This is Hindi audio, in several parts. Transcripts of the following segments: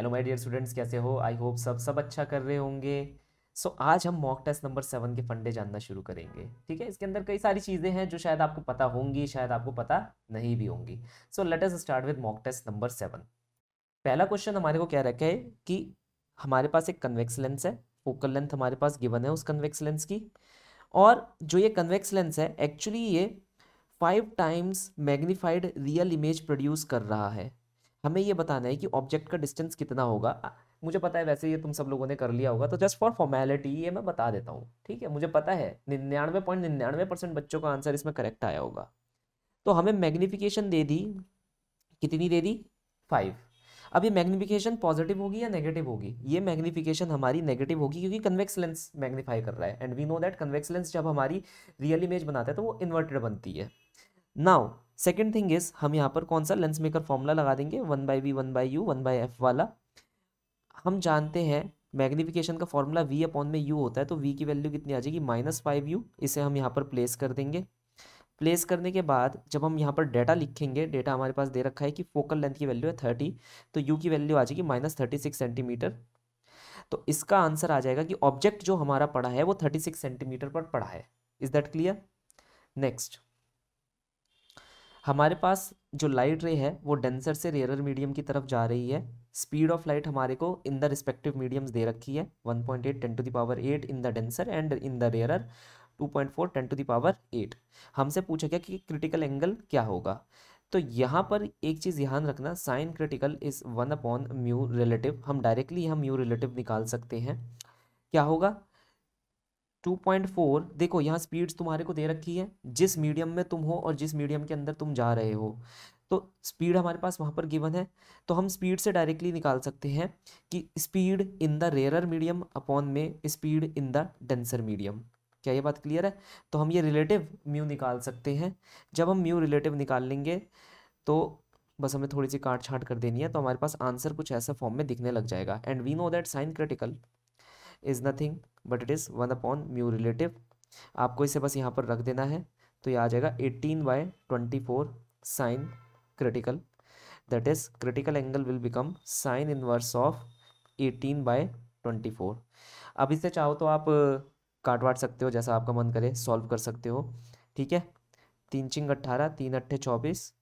हेलो माय डियर स्टूडेंट्स कैसे हो आई होप सब सब अच्छा कर रहे होंगे सो so, आज हम मॉक टेस्ट नंबर सेवन के फंडे जानना शुरू करेंगे ठीक है इसके अंदर कई सारी चीज़ें हैं जो शायद आपको पता होंगी शायद आपको पता नहीं भी होंगी so let us start with mock test number seven पहला क्वेश्चन हमारे को क्या रखा है कि हमारे पास एक कन्वेक्स लेंस है फोकल लेंथ हमारे पास गिवन है उस कन्वेक्स लेंस की और जो ये कन्वेक्स लेंस है एक्चुअली ये five times magnified real image produce कर रहा है हमें ये बताना है कि ऑब्जेक्ट का डिस्टेंस कितना होगा मुझे पता है वैसे ये तुम सब लोगों ने कर लिया होगा तो जस्ट फॉर फॉर्मेलिटी ये मैं बता देता हूँ ठीक है मुझे पता है निन्यानवे पॉइंट निन्यानवे परसेंट बच्चों का आंसर इसमें करेक्ट आया होगा तो हमें मैग्निफिकेशन दे दी कितनी दे दी फाइव अब ये मैग्निफिकेशन पॉजिटिव होगी या नेगेटिव होगी ये मैग्निफिकेशन हमारी नेगेटिव होगी क्योंकि कन्वेक्स लेंस मैग्नीफाई कर रहा है and we know that convex lens जब हमारी रियल इमेज बनाता है तो वो इन्वर्टेड बनती है नाउ सेकेंड थिंग इज हम यहाँ पर कौन सा लेंस मेकर फॉर्मूला लगा देंगे one by v one by u one by f वाला हम जानते हैं मैग्निफिकेशन का फॉर्मूला वी अपॉन में यू होता है तो वी की वैल्यू कितनी आ जाएगी माइनस फाइव यू इसे हम यहाँ पर प्लेस कर देंगे प्लेस करने के बाद जब हम यहाँ पर डेटा लिखेंगे डेटा हमारे पास दे रखा है कि फोकल लेंथ की वैल्यू है थर्टी तो यू की वैल्यू आ जाएगी माइनस थर्टी सिक्स सेंटीमीटर तो इसका आंसर आ जाएगा कि ऑब्जेक्ट जो हमारा पड़ा है वो थर्टी सिक्स सेंटीमीटर पर पड़ा है इज़ दैट क्लियर नेक्स्ट हमारे पास जो लाइट रे है वो डेंसर से रेयर मीडियम की तरफ जा रही है स्पीड ऑफ लाइट हमारे को इन द रिस्पेक्टिव मीडियम्स दे रखी है 1.8 point eight ten to power eight in the denser and in the rarer 2.4 point four ten to power eight हमसे पूछा गया कि क्रिटिकल एंगल क्या होगा तो यहाँ पर एक चीज़ ध्यान रखना sine critical is one upon mu relative हम डायरेक्टली यहाँ म्यू रिलेटिव निकाल सकते हैं क्या होगा 2.4 देखो यहाँ स्पीड्स तुम्हारे को दे रखी है जिस मीडियम में तुम हो और जिस मीडियम के अंदर तुम जा रहे हो तो स्पीड हमारे पास वहाँ पर गिवन है तो हम स्पीड से डायरेक्टली निकाल सकते हैं कि speed in the rare medium upon में speed in the denser medium क्या ये बात क्लियर है तो हम ये रिलेटिव म्यू निकाल सकते हैं जब हम म्यू रिलेटिव निकाल लेंगे तो बस हमें थोड़ी सी काट छाँट कर देनी है तो हमारे पास आंसर कुछ ऐसा फॉर्म में दिखने लग जाएगा and we know that sine critical is nothing but it is one upon mu relative आपको इसे बस यहाँ पर रख देना है तो ये आ जाएगा eighteen by twenty four sine critical that is critical angle will become sine inverse of eighteen by twenty four अब इसे चाहो तो आप काट वाट सकते हो जैसा आपका मन करे सॉल्व कर सकते हो ठीक है तीन चिंग अट्ठारह तीन अट्ठे चौबीस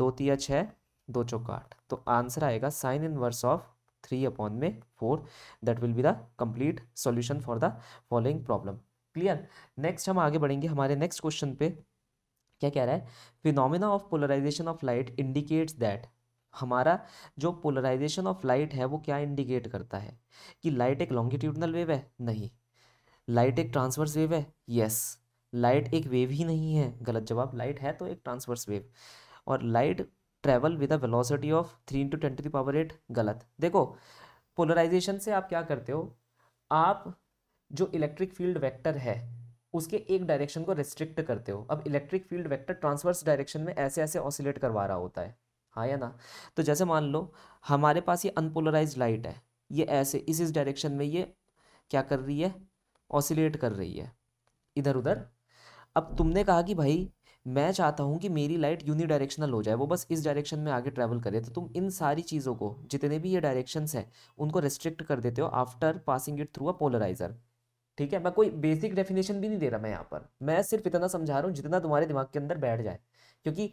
दो तिया छः दो चौका आठ तो आंसर आएगा sine inverse of three upon में four that will be the complete solution for the following problem clear next हम आगे बढ़ेंगे हमारे नेक्स्ट क्वेश्चन पे क्या कह रहा है phenomena of polarization of light indicates that हमारा जो पोलराइजेशन ऑफ लाइट है वो क्या इंडिकेट करता है कि लाइट एक लॉन्गिट्यूडनल वेव है नहीं लाइट एक ट्रांसवर्स वेव है यस लाइट एक वेव ही नहीं है गलत जवाब लाइट है तो एक ट्रांसवर्स वेव और light travel with a velocity of three into ten to power eight गलत देखो पोलराइजेशन से आप क्या करते हो आप जो इलेक्ट्रिक फील्ड वेक्टर है उसके एक डायरेक्शन को रिस्ट्रिक्ट करते हो अब electric field vector transverse direction में ऐसे ऐसे ऑसिलेट करवा रहा होता है हाँ या ना तो जैसे मान लो हमारे पास ये अनपोलराइज लाइट है ये ऐसे इस इस डायरेक्शन में ये क्या कर रही है ऑसिलेट कर रही है इधर उधर अब तुमने कहा कि भाई मैं चाहता हूँ कि मेरी लाइट यूनी डायरेक्शनल हो जाए वो बस इस डायरेक्शन में आगे ट्रैवल करे तो तुम इन सारी चीज़ों को जितने भी ये डायरेक्शंस हैं उनको रेस्ट्रिक्ट कर देते हो after passing it through a polarizer ठीक है मैं कोई बेसिक डेफिनेशन भी नहीं दे रहा मैं यहाँ पर मैं सिर्फ इतना समझा रहा हूँ जितना तुम्हारे दिमाग के अंदर बैठ जाए क्योंकि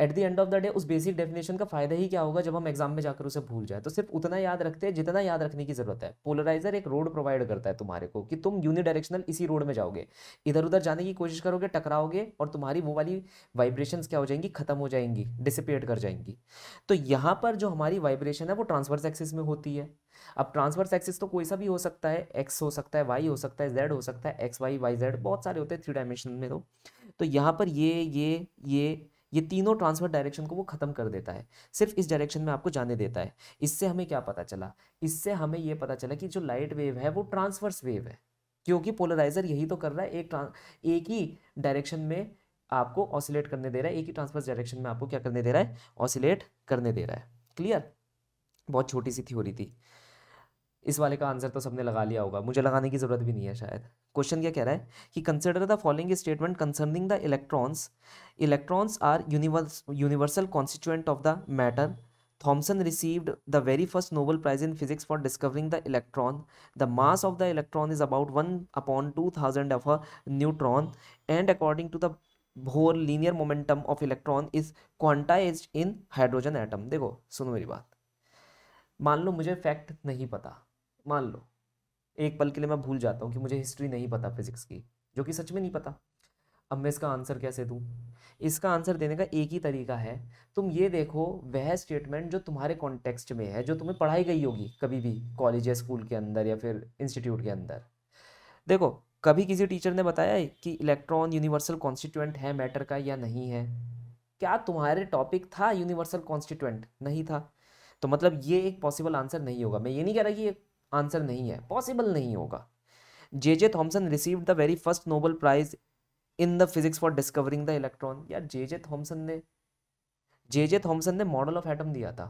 at the end of the day उस बेसिक डेफिनेशन का फायदा ही क्या होगा जब हम एग्जाम में जाकर उसे भूल जाए तो सिर्फ उतना याद रखते हैं जितना याद रखने की जरूरत है पोलराइजर एक रोड प्रोवाइड करता है तुम्हारे को कि तुम यूनिडायरेक्शनल इसी रोड में जाओगे इधर उधर जाने की कोशिश करोगे टकराओगे और तुम्हारी वो वाली वाइब्रेशन क्या हो जाएंगी खत्म हो जाएंगी डिसिपेट कर जाएंगी तो यहाँ पर जो हमारी वाइब्रेशन है वो ट्रांसवर्स एक्सिस में होती है अब ट्रांसवर्स एक्सिस तो कोई सा भी हो सकता है एक्स हो सकता है वाई हो सकता है जेड हो सकता है एक्स वाई वाई जेड बहुत सारे होते हैं थ्री डायमेंशन में तो, तो यहाँ पर ये ये ये ये तीनों ट्रांसफर डायरेक्शन को वो ख़त्म कर देता है सिर्फ इस डायरेक्शन में आपको जाने देता है इससे हमें क्या पता चला इससे हमें ये पता चला कि जो लाइट वेव है वो ट्रांसवर्स वेव है क्योंकि पोलराइजर यही तो कर रहा है एक एक ही डायरेक्शन में आपको ऑसिलेट करने दे रहा है एक ही ट्रांसफर्स डायरेक्शन में आपको क्या करने दे रहा है ऑसिलेट करने दे रहा है क्लियर बहुत छोटी सी थ्योरी थी इस वाले का आंसर तो सबने लगा लिया होगा मुझे लगाने की ज़रूरत भी नहीं है शायद क्वेश्चन क्या कह रहा है कि consider the following statement concerning the electrons electrons are universe universal constituent of the matter Thomson received the very first Nobel prize in physics for discovering the electron the mass of the electron is about one upon two thousand of a neutron and according to the Bohr linear momentum of electron is quantize in hydrogen atom देखो सुनो मेरी बात मान लो मुझे फैक्ट नहीं पता मान लो एक पल के लिए मैं भूल जाता हूँ कि मुझे हिस्ट्री नहीं पता फिजिक्स की जो कि सच में नहीं पता अब मैं इसका आंसर कैसे दूँ इसका आंसर देने का एक ही तरीका है तुम ये देखो वह स्टेटमेंट जो तुम्हारे कॉन्टेक्स्ट में है जो तुम्हें पढ़ाई गई होगी कभी भी कॉलेज या स्कूल के अंदर या फिर इंस्टीट्यूट के अंदर देखो कभी किसी टीचर ने बताया कि इलेक्ट्रॉन यूनिवर्सल कॉन्स्टिट्यूएंट है मैटर का या नहीं है क्या तुम्हारे टॉपिक था यूनिवर्सल कॉन्स्टिट्यूएंट नहीं था तो मतलब ये एक पॉसिबल आंसर नहीं होगा मैं ये नहीं कह रहा कि ये आंसर नहीं है पॉसिबल नहीं होगा J J Thomson receive the very first Nobel prize in the physics for discovering the electron यार जे जे थॉम्सन ने जे जे थॉम्सन ने मॉडल ऑफ एटम दिया था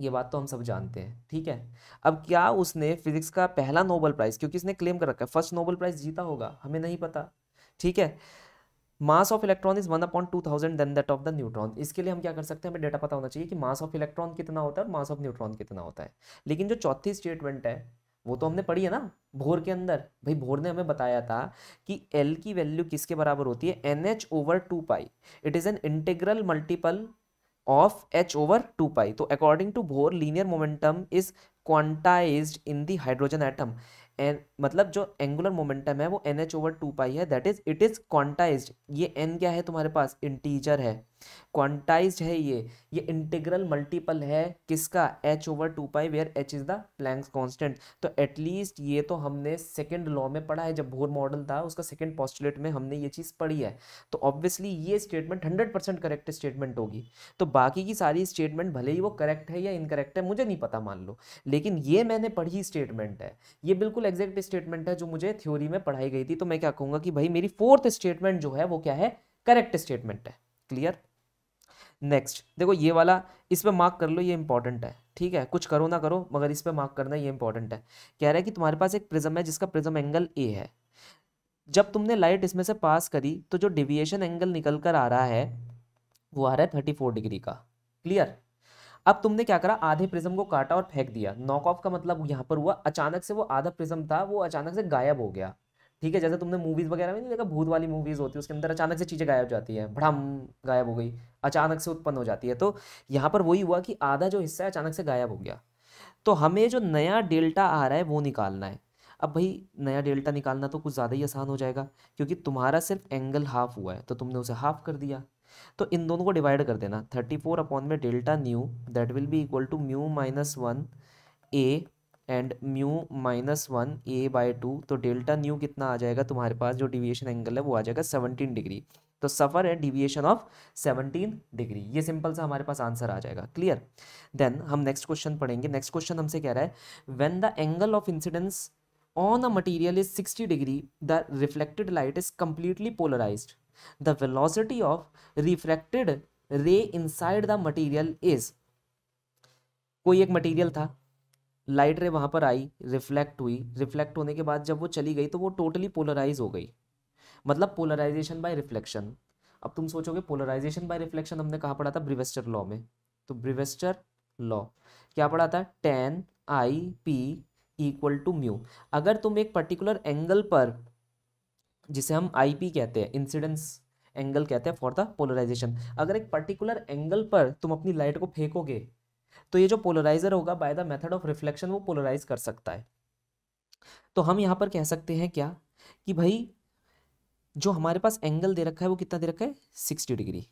ये बात तो हम सब जानते हैं ठीक है अब क्या उसने फिजिक्स का पहला नोबल प्राइज क्योंकि इसने क्लेम कर रखा है फर्स्ट नोबल प्राइज जीता होगा हमें नहीं पता ठीक है mass of electron is one upon two thousand then that of the neutron इसके लिए हम क्या कर सकते हैं हमें डेटा पता होना चाहिए कि मास ऑफ इलेक्ट्रॉन कितना होता है और मास ऑफ न्यूट्रॉन कितना होता है लेकिन जो चौथी स्टेटमेंट है वो तो हमने पढ़ी है ना भोर के अंदर भाई भोर ने हमें बताया था कि एल की वैल्यू किसके बराबर होती है N H over two pi it is n integral multiple of h over two pi तो according to Bohr linear momentum is quantized in the hydrogen atom n मतलब जो एंगुलर मोमेंटम है वो n H over two pi है that is it is quantized ये एन क्या है तुम्हारे पास इंटीजर है क्वांटाइज है ये ये इंटीग्रल मल्टीपल है किसका h over two pi where h is the Planck's constant तो एटलीस्ट ये तो हमने सेकंड लॉ में पढ़ा है जब भोर मॉडल था उसका सेकंड पॉस्टुलेट में हमने ये चीज़ पढ़ी है तो ऑब्वियसली ये statement hundred percent correct statement होगी तो बाकी की सारी स्टेटमेंट भले ही वो करेक्ट है या इनकरेक्ट है मुझे नहीं पता मान लो लेकिन ये मैंने पढ़ी स्टेटमेंट है ये बिल्कुल एग्जैक्ट स्टेटमेंट है जो मुझे थ्योरी में पढ़ाई गई थी तो मैं क्या कहूँगा कि भाई मेरी फोर्थ स्टेटमेंट जो है वो क्या है करेक्ट स्टेटमेंट है क्लियर नेक्स्ट देखो ये वाला इस पर मार्क कर लो ये इंपॉर्टेंट है ठीक है कुछ करो ना करो मगर इस पर मार्क करना ये इंपॉर्टेंट है कह रहा है कि तुम्हारे पास एक प्रिज्म है जिसका प्रिज्म एंगल ए है जब तुमने लाइट इसमें से पास करी तो जो डिविएशन एंगल निकल कर आ रहा है वो आ रहा है थर्टी फोर डिग्री का क्लियर अब तुमने क्या करा आधे प्रिज्म को काटा और फेंक दिया नॉक ऑफ का मतलब यहाँ पर हुआ अचानक से वो आधा प्रिज्म था वो अचानक से गायब हो गया ठीक है जैसे तुमने मूवीज वगैरह में नहीं देखा भूत वाली मूवीज होती है उसके अंदर अचानक से चीज़ें गायब जाती है भड़म गायब हो गई अचानक से उत्पन्न हो जाती है तो यहाँ पर वही हुआ कि आधा जो हिस्सा है अचानक से गायब हो गया तो हमें जो नया डेल्टा आ रहा है वो निकालना है अब भाई नया डेल्टा निकालना तो कुछ ज़्यादा ही आसान हो जाएगा क्योंकि तुम्हारा सिर्फ एंगल हाफ हुआ है तो तुमने उसे हाफ कर दिया तो इन दोनों को डिवाइड कर देना थर्टी फोर अपॉन में delta nu that will be equal to mu minus one A and mu minus one A by two तो डेल्टा न्यू कितना आ जाएगा तुम्हारे पास जो डिविएशन एंगल है वो आ जाएगा सेवनटीन डिग्री तो suffer and deviation of 17 degree ये सिंपल सा हमारे पास आंसर आ जाएगा क्लियर देन हम नेक्स्ट क्वेश्चन पढ़ेंगे नेक्स्ट क्वेश्चन हमसे कह रहा है when the angle of incidence on a material is 60 degree the reflected light is completely polarized the velocity of refracted ray inside the material is कोई एक मटीरियल था लाइट रे वहां पर आई रिफ्लेक्ट हुई रिफ्लेक्ट होने के बाद जब वो चली गई तो वो टोटली पोलराइज हो गई मतलब पोलराइजेशन बाय रिफ्लेक्शन अब तुम सोचोगे पोलराइजेशन बाय रिफ्लेक्शन हमने कहा पढ़ा था ब्रिवेस्टर लॉ में तो ब्रिवेस्टर लॉ क्या पढ़ा था tan i p equal to mu अगर तुम एक पर्टिकुलर एंगल पर जिसे हम आई पी कहते हैं इंसिडेंस एंगल कहते हैं फॉर द पोलराइजेशन अगर एक पर्टिकुलर एंगल पर तुम अपनी लाइट को फेंकोगे तो ये जो पोलराइजर होगा by the method of reflection वो पोलराइज कर सकता है तो हम यहाँ पर कह सकते हैं क्या कि भाई जो हमारे पास एंगल दे रखा है वो कितना दे रखा है सिक्सटी डिग्री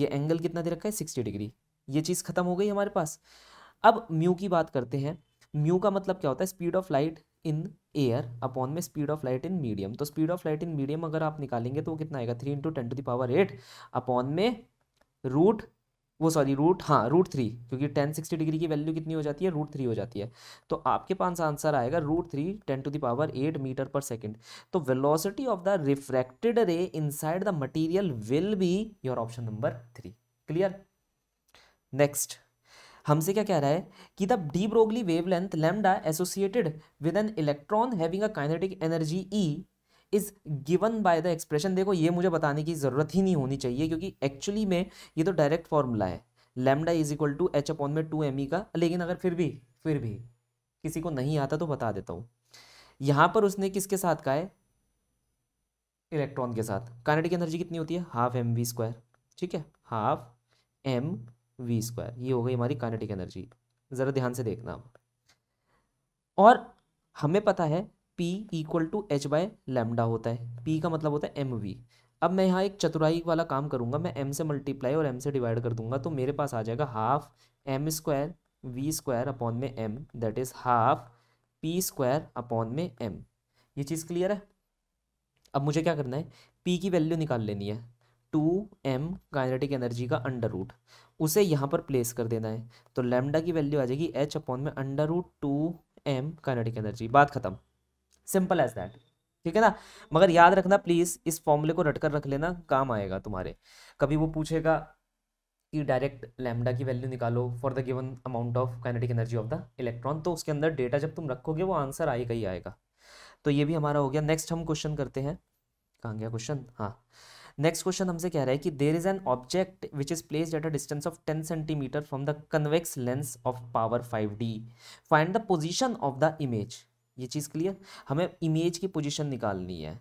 ये एंगल कितना दे रखा है सिक्सटी डिग्री ये चीज़ खत्म हो गई हमारे पास अब म्यू की बात करते हैं म्यू का मतलब क्या होता है speed of light in air upon में speed of light in medium तो speed of light in medium अगर आप निकालेंगे तो वो कितना आएगा three into ten to the power eight upon में रूट वो सॉरी रूट हाँ रूट थ्री क्योंकि टेन सिक्सटी डिग्री की वैल्यू कितनी हो जाती है रूट थ्री हो जाती है तो आपके पास आंसर आएगा root three ten to the power eight metre per second तो velocity of the refracted ray inside the material will be your option number three clear next हमसे क्या कह रहा है कि the de Broglie wavelength lambda associated with an electron having a kinetic energy E is given by the expression देखो ये मुझे बताने की जरूरत ही नहीं होनी चाहिए क्योंकि एक्चुअली में ये तो डायरेक्ट फॉर्मूला है lambda is equal to h upon में टू एम ई का लेकिन अगर फिर भी फिर भी किसी को नहीं आता तो बता देता हूँ यहाँ पर उसने किसके साथ कहा है इलेक्ट्रॉन के साथ काइनेटिक एनर्जी कितनी होती है हाफ एम वी स्क्वायर ठीक है हाफ एम वी स्क्वायर ये हो गई हमारी कानेटिक एनर्जी ज़रा ध्यान से देखना और हमें पता है p equal to h by lambda होता है पी का मतलब होता है एम वी अब मैं यहाँ एक चतुराई वाला काम करूँगा मैं एम से मल्टीप्लाई और एम से डिवाइड कर दूंगा तो मेरे पास आ जाएगा half m square v square upon में m that is half p square upon में एम ये चीज़ क्लियर है अब मुझे क्या करना है पी की वैल्यू निकाल लेनी है टू एम काइनेटिक एनर्जी का अंडर रूट उसे यहाँ पर प्लेस कर देना है तो लेमडा की वैल्यू आ जाएगी एच अपॉन में under root two m kinetic energy बात खत्म सिंपल एज दैट ठीक है ना मगर याद रखना प्लीज इस फॉर्मूले को रटकर रख लेना काम आएगा तुम्हारे कभी वो पूछेगा कि डायरेक्ट लैमडा की वैल्यू निकालो for the given amount of kinetic energy of the electron तो उसके अंदर डेटा जब तुम रखोगे वो आंसर आएगा ही आएगा तो ये भी हमारा हो गया नेक्स्ट हम क्वेश्चन करते हैं कहाँ गया क्वेश्चन हाँ नेक्स्ट क्वेश्चन हमसे कह रहा है कि there is an object which is place at a distance of ten centimetre from the convex lens of power five D find the position of the image ये चीज़ क्लियर हमें इमेज की पोजीशन निकालनी है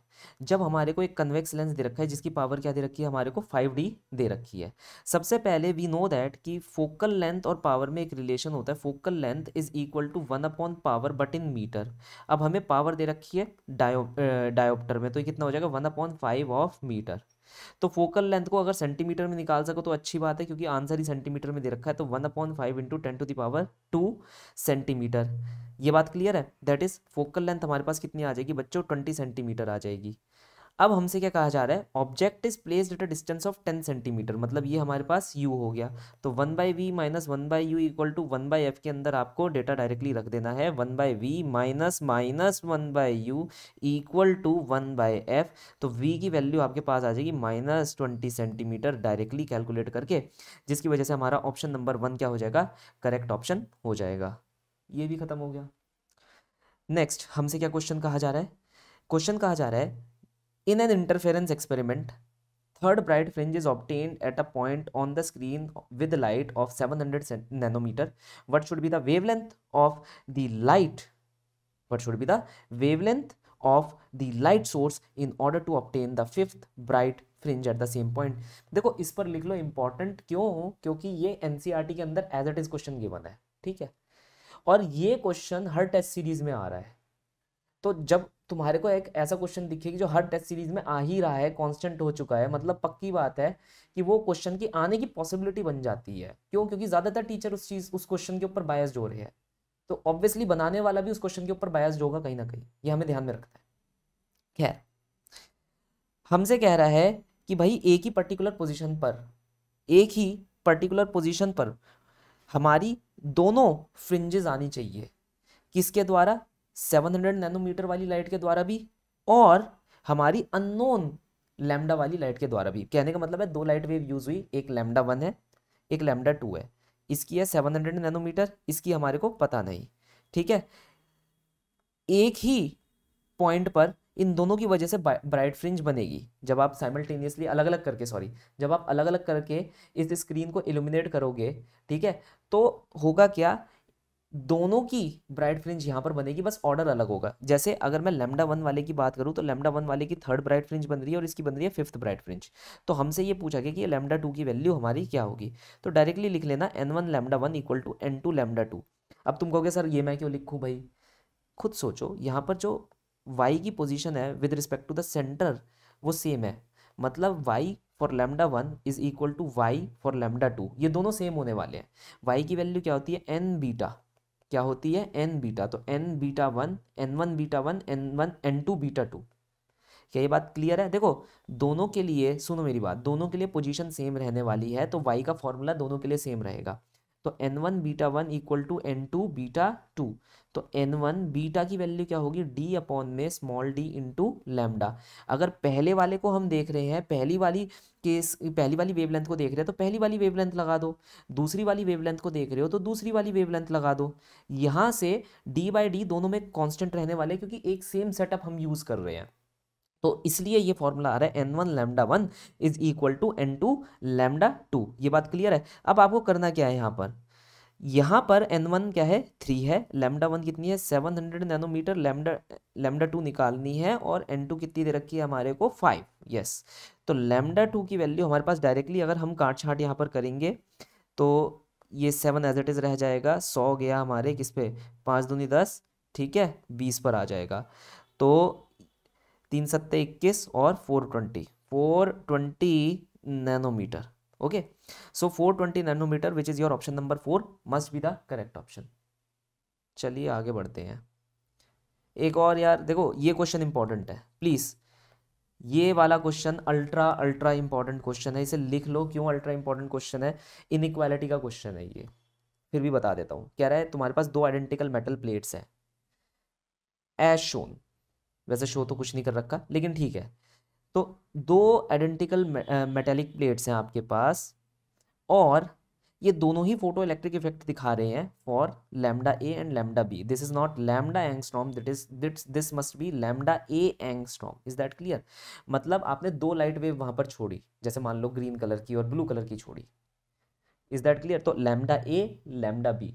जब हमारे को एक कन्वेक्स लेंस दे रखा है जिसकी पावर क्या दे रखी है हमारे को 5D दे रखी है सबसे पहले वी नो दैट कि फोकल लेंथ और पावर में एक रिलेशन होता है focal length is equal to one upon power but in metre अब हमें पावर दे रखी है डायो डायोप्टर में तो ये कितना हो जाएगा one upon five of metre तो फोकल लेंथ को अगर सेंटीमीटर में निकाल सको तो अच्छी बात है क्योंकि आंसर ही सेंटीमीटर में दे रखा है तो one upon five into ten to power two centimetre ये बात क्लियर है दैट इज फोकल लेंथ हमारे पास कितनी आ जाएगी बच्चों ट्वेंटी सेंटीमीटर आ जाएगी अब हमसे क्या कहा जा रहा है object is place at a distance of ten centimetre मतलब ये हमारे पास यू हो गया तो one by v minus one by u equal to one by f के अंदर आपको डेटा डायरेक्टली रख देना है one by v minus minus one by u equal to one by f तो वी की वैल्यू आपके पास आ जाएगी minus twenty centimetre directly calculate करके जिसकी वजह से हमारा ऑप्शन नंबर वन क्या हो जाएगा करेक्ट ऑप्शन हो जाएगा ये भी खत्म हो गया नेक्स्ट हमसे क्या क्वेश्चन कहा जा रहा है क्वेश्चन कहा जा रहा है In an interference experiment, third bright fringe is obtained at a point on the screen with light of 700 nanometer. What should be the wavelength of the light? What should be the wavelength of the light source in order to obtain the fifth bright fringe at the same point देखो इस पर लिख लो इंपॉर्टेंट क्यों क्योंकि ये एन के अंदर as it is question given है ठीक है और ये क्वेश्चन हर टेस्ट सीरीज में आ रहा है तो जब तुम्हारे को एक ऐसा क्वेश्चन दिखेगा जो हर टेस्ट सीरीज में आ ही रहा है कांस्टेंट हो चुका है मतलब पक्की बात है कि वो क्वेश्चन की आने की पॉसिबिलिटी बन जाती है क्यों क्योंकि ज़्यादातर टीचर उस चीज़ उस क्वेश्चन के ऊपर बायस हो रहे हैं तो ऑब्वियसली बनाने वाला भी उस क्वेश्चन के ऊपर बायस्ड होगा कहीं ना कहीं ये हमें ध्यान में रखना है खैर हमसे कह रहा है कि भाई एक ही पर्टिकुलर पोजिशन पर एक ही पर्टिकुलर पोजिशन पर हमारी दोनों फ्रिंजेस आनी चाहिए किसके द्वारा 700 नैनोमीटर वाली लाइट के द्वारा भी और हमारी अननोन लैम्डा वाली लाइट के द्वारा भी कहने का मतलब है दो लाइट वेव यूज हुई एक लैम्डा वन है एक लैम्डा टू है इसकी है सेवन हंड्रेड नैनोमीटर इसकी हमारे को पता नहीं ठीक है एक ही पॉइंट पर इन दोनों की वजह से ब्राइट फ्रिंज बनेगी जब आप साइमल्टेनियसली अलग अलग करके सॉरी जब आप अलग अलग करके इस स्क्रीन को इल्यूमिनेट करोगे ठीक है तो होगा क्या दोनों की ब्राइट फ्रिंज यहाँ पर बनेगी बस ऑर्डर अलग होगा जैसे अगर मैं लेमडा वन वाले की बात करूँ तो लेमडा वन वाले की थर्ड ब्राइट फ्रिंज बन रही है और इसकी बन रही है फिफ्थ ब्राइट फ्रिंज तो हमसे ये पूछा गया कि लेमडा टू की वैल्यू हमारी क्या होगी तो डायरेक्टली लिख लेना n one lambda one equal to N two lambda two अब तुम कहोगे सर ये मैं क्यों लिखूँ भाई खुद सोचो यहाँ पर जो वाई की पोजिशन है with respect to the centre वो सेम है मतलब y for lambda one is equal to y for lambda two ये दोनों सेम होने वाले हैं वाई की वैल्यू क्या होती है एन बीटा क्या होती है एन बीटा तो n beta one n one beta one n one N two beta two क्या ये बात क्लियर है देखो दोनों के लिए सुनो मेरी बात दोनों के लिए पोजीशन सेम रहने वाली है तो वाई का फॉर्मूला दोनों के लिए सेम रहेगा तो N one beta one equal to N two beta two तो एन वन बीटा की वैल्यू क्या होगी डी अपॉन में स्मॉल डी इंटू लेमडा अगर पहले वाले को हम देख रहे हैं पहली वाली केस पहली वाली वेवलेंथ को देख रहे हैं तो पहली वाली वेवलेंथ लगा दो दूसरी वाली वेवलेंथ को देख रहे हो तो दूसरी वाली वेवलेंथ लगा दो यहाँ से डी बाई डी दोनों में कॉन्स्टेंट रहने वाले क्योंकि एक सेम सेटअप हम यूज़ कर रहे हैं तो इसलिए ये फॉर्मूला आ रहा है n one lambda one is equal to N two lambda two ये बात क्लियर है अब आपको करना क्या है यहाँ पर यहाँ पर एन वन क्या है थ्री है लेमडा वन कितनी है seven hundred nanometre lambda lambda two निकालनी है और एन टू कितनी दे रखी है हमारे को फाइव यस तो लेमडा टू की वैल्यू हमारे पास डायरेक्टली अगर हम काट छाट यहाँ पर करेंगे तो ये सेवन एज इट इज़ रह जाएगा सौ गया हमारे किस पे पाँच दूनी दस ठीक है बीस पर आ जाएगा तो तीन सत्ते इक्कीस और four twenty four twenty nanometre so four twenty nanometre which is your option number four must be the correct option चलिए आगे बढ़ते हैं एक और यार देखो ये क्वेश्चन इंपॉर्टेंट है प्लीज ये वाला question ultra ultra important question है इसे लिख लो क्यों अल्ट्रा इंपॉर्टेंट क्वेश्चन है इनइक्वालिटी का क्वेश्चन है ये फिर भी बता देता हूँ कह रहा है तुम्हारे पास दो आइडेंटिकल मेटल प्लेट्स है एज शोन वैसे शो तो कुछ नहीं कर रखा लेकिन ठीक है तो दो आइडेंटिकल मेटेलिक प्लेट्स हैं आपके पास और ये दोनों ही फोटो इलेक्ट्रिक इफेक्ट दिखा रहे हैं for lambda A and lambda B this is not lambda angstrom that is that's this must be lambda A angstrom is that clear मतलब आपने दो लाइट वेव वहां पर छोड़ी जैसे मान लो ग्रीन कलर की और ब्लू कलर की छोड़ी इज दैट क्लियर तो lambda A lambda B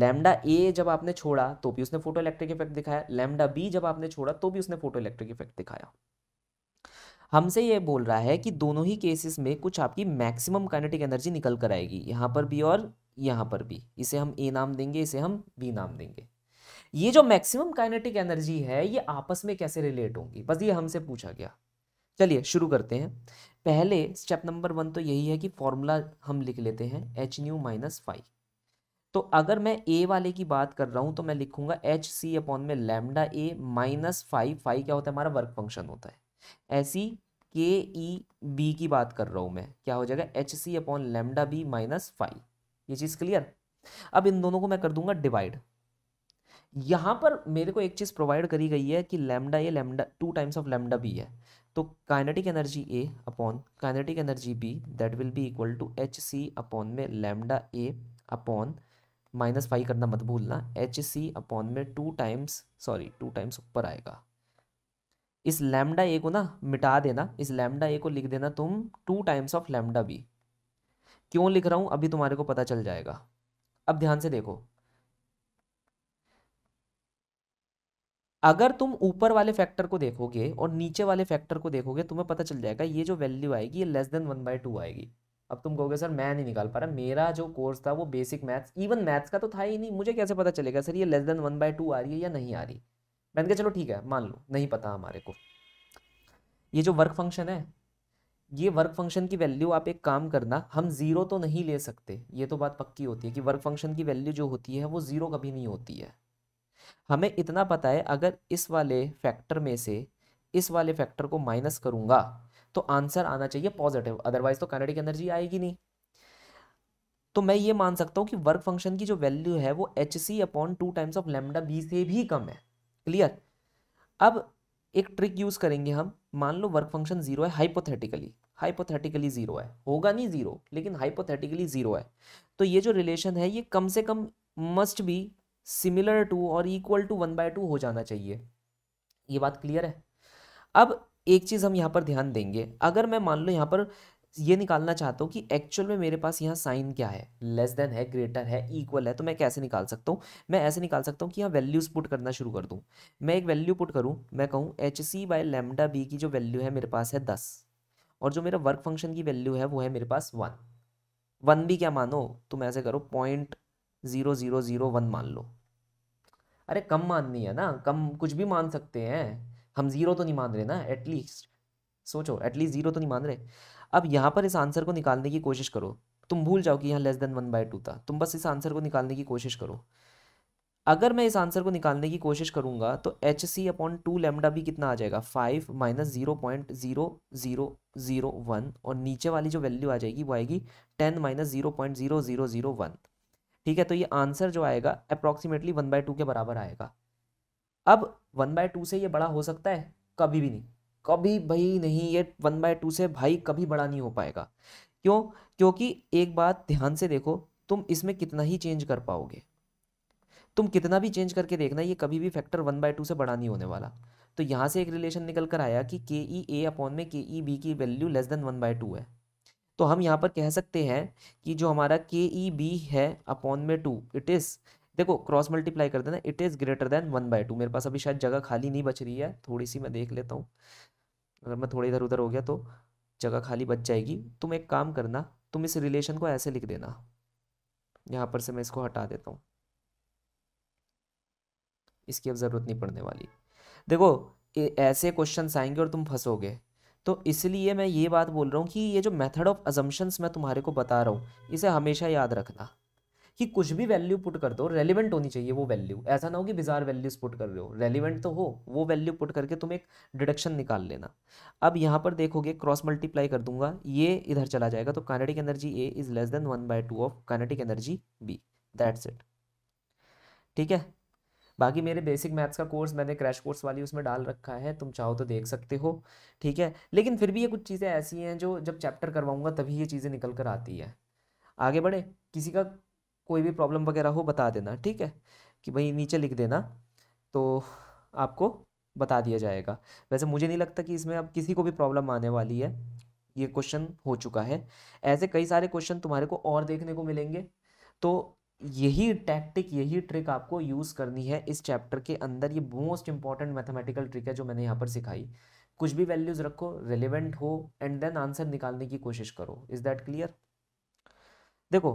lambda A जब आपने छोड़ा तो भी उसने फोटो इलेक्ट्रिक इफेक्ट दिखाया लैमडा बी जब आपने छोड़ा तो भी उसने फोटो इलेक्ट्रिक इफेक्ट दिखाया हमसे ये बोल रहा है कि दोनों ही केसेस में कुछ आपकी मैक्सिमम काइनेटिक एनर्जी निकल कर आएगी यहाँ पर भी और यहाँ पर भी इसे हम ए नाम देंगे इसे हम बी नाम देंगे ये जो मैक्सिमम काइनेटिक एनर्जी है ये आपस में कैसे रिलेट होंगी बस ये हमसे पूछा गया चलिए शुरू करते हैं पहले स्टेप नंबर वन तो यही है कि फॉर्मूला हम लिख लेते हैं एच न्यू माइनस फाइव तो अगर मैं ए वाले की बात कर रहा हूँ तो मैं लिखूंगा एच सी अपॉन में lambda A minus five five क्या होता है हमारा वर्क फंक्शन होता है ऐसी के ई बी की बात कर रहा हूँ मैं क्या हो जाएगा H C upon lambda B minus five ये चीज़ क्लियर अब इन दोनों को मैं कर दूंगा डिवाइड यहाँ पर मेरे को एक चीज़ प्रोवाइड करी गई है कि lambda A lambda two times of lambda B है तो kinetic energy A upon kinetic energy B that will be equal to H C upon में lambda A upon minus five करना मत भूलना एच सी अपॉन में two times sorry two times ऊपर आएगा इस लैमडा ए को ना मिटा देना इस लैमडा ए को लिख देना तुम two times of lambda B क्यों लिख रहा हूं अभी तुम्हारे को पता चल जाएगा अब ध्यान से देखो अगर तुम ऊपर वाले फैक्टर को देखोगे और नीचे वाले फैक्टर को देखोगे तुम्हें पता चल जाएगा ये जो वैल्यू आएगी ये less than one by two आएगी अब तुम कहोगे सर मैं नहीं निकाल पा रहा मेरा जो कोर्स था वो बेसिक मैथ्स इवन मैथ्स का तो था ही नहीं मुझे कैसे पता चलेगा सर ये less than one by two आ रही है या नहीं आ रही मैंने कहा चलो ठीक है मान लो नहीं पता हमारे को ये जो वर्क फंक्शन है ये वर्क फंक्शन की वैल्यू आप एक काम करना हम ज़ीरो तो नहीं ले सकते ये तो बात पक्की होती है कि वर्क फंक्शन की वैल्यू जो होती है वो ज़ीरो कभी नहीं होती है हमें इतना पता है अगर इस वाले फैक्टर में से इस वाले फैक्टर को माइनस करूँगा तो आंसर आना चाहिए पॉजिटिव अदरवाइज तो काइनेटिक एनर्जी आएगी नहीं तो मैं ये मान सकता हूँ कि वर्क फंक्शन की जो वैल्यू है वो H C upon two times of lambda B से भी कम है क्लियर अब एक ट्रिक यूज़ करेंगे हम मान लो वर्क फंक्शन जीरो है हाइपोथेटिकली हाइपोथेटिकली जीरो है होगा नहीं जीरो लेकिन हाइपोथेटिकली जीरो है तो ये जो रिलेशन है ये कम से कम मस्ट बी सिमिलर टू और equal to one by two हो जाना चाहिए ये बात क्लियर है अब एक चीज़ हम यहाँ पर ध्यान देंगे अगर मैं मान लो यहाँ पर ये निकालना चाहता हूँ कि एक्चुअल में मेरे पास यहाँ साइन क्या है लेस देन है ग्रेटर है इक्वल है तो मैं कैसे निकाल सकता हूँ मैं ऐसे निकाल सकता हूँ कि यहाँ वैल्यूज़ पुट करना शुरू कर दूँ मैं एक वैल्यू पुट करूँ मैं कहूँ H C by lambda B की जो वैल्यू है मेरे पास है दस और जो मेरा वर्क फंक्शन की वैल्यू है वो है मेरे पास वन वन भी क्या मानो तुम ऐसे करो point zero zero zero one मान लो अरे कम माननी है ना कम कुछ भी मान सकते हैं हम जीरो तो नहीं मान रहे ना एटलीस्ट सोचो एटलीस्ट जीरो तो नहीं मान रहे अब यहाँ पर इस आंसर को निकालने की कोशिश करो तुम भूल जाओ कि यहाँ less than one by two था तुम बस इस आंसर को निकालने की कोशिश करो अगर मैं इस आंसर को निकालने की कोशिश करूंगा तो H C upon two lambda भी कितना आ जाएगा five minus zero point zero zero zero one और नीचे वाली जो वैल्यू आ जाएगी वो आएगी ten minus zero point zero zero zero one ठीक है तो ये आंसर जो आएगा अप्रॉक्सीमेटली वन बाय टू के बराबर आएगा अब वन बाय टू से ये बड़ा हो सकता है कभी भी नहीं कभी भाई नहीं ये वन बाय टू से भाई कभी बड़ा नहीं हो पाएगा क्यों क्योंकि एक बात ध्यान से देखो तुम इसमें कितना ही चेंज कर पाओगे तुम कितना भी चेंज करके देखना ये कभी भी फैक्टर वन बाय टू से बड़ा नहीं होने वाला तो यहाँ से एक रिलेशन निकल कर आया कि के ई ए अपॉन में के ई बी की value less than one by two है तो हम यहाँ पर कह सकते हैं कि जो हमारा के ई बी है अपॉन में टू इट इज़ देखो क्रॉस मल्टीप्लाई कर देना it is greater than one by two मेरे पास अभी शायद जगह खाली नहीं बच रही है थोड़ी सी मैं देख लेता हूँ अगर मैं थोड़ी इधर उधर हो गया तो जगह खाली बच जाएगी तुम एक काम करना तुम इस रिलेशन को ऐसे लिख देना यहाँ पर से मैं इसको हटा देता हूँ इसकी अब ज़रूरत नहीं पड़ने वाली देखो ऐसे क्वेश्चन आएंगे और तुम फंसोगे तो इसलिए मैं ये बात बोल रहा हूँ कि ये जो मेथड ऑफ अजम्पन्स मैं तुम्हारे को बता रहा हूँ इसे हमेशा याद रखना कि कुछ भी वैल्यू पुट कर दो रेलिवेंट होनी चाहिए वो वैल्यू ऐसा ना हो कि बिजार वैल्यूज पुट कर रहे हो रेलिवेंट तो हो वो वैल्यू पुट करके तुम एक डिडक्शन निकाल लेना अब यहाँ पर देखोगे क्रॉस मल्टीप्लाई कर दूंगा ये इधर चला जाएगा तो kinetic energy A is less than one by two of kinetic energy B that's it ठीक है बाकी मेरे बेसिक मैथ्स का कोर्स मैंने क्रैश कोर्स वाली उसमें डाल रखा है तुम चाहो तो देख सकते हो ठीक है लेकिन फिर भी ये कुछ चीज़ें ऐसी हैं जो जब चैप्टर करवाऊंगा तभी ये चीज़ें निकल कर आती है आगे बढ़े किसी का कोई भी प्रॉब्लम वगैरह हो बता देना ठीक है कि भाई नीचे लिख देना तो आपको बता दिया जाएगा वैसे मुझे नहीं लगता कि इसमें अब किसी को भी प्रॉब्लम आने वाली है ये क्वेश्चन हो चुका है ऐसे कई सारे क्वेश्चन तुम्हारे को और देखने को मिलेंगे तो यही टैक्टिक यही ट्रिक आपको यूज़ करनी है इस चैप्टर के अंदर ये मोस्ट इंपॉर्टेंट मैथमेटिकल ट्रिक है जो मैंने यहाँ पर सिखाई कुछ भी वैल्यूज़ रखो रिलेवेंट हो एंड देन आंसर निकालने की कोशिश करो इज़ दैट क्लियर देखो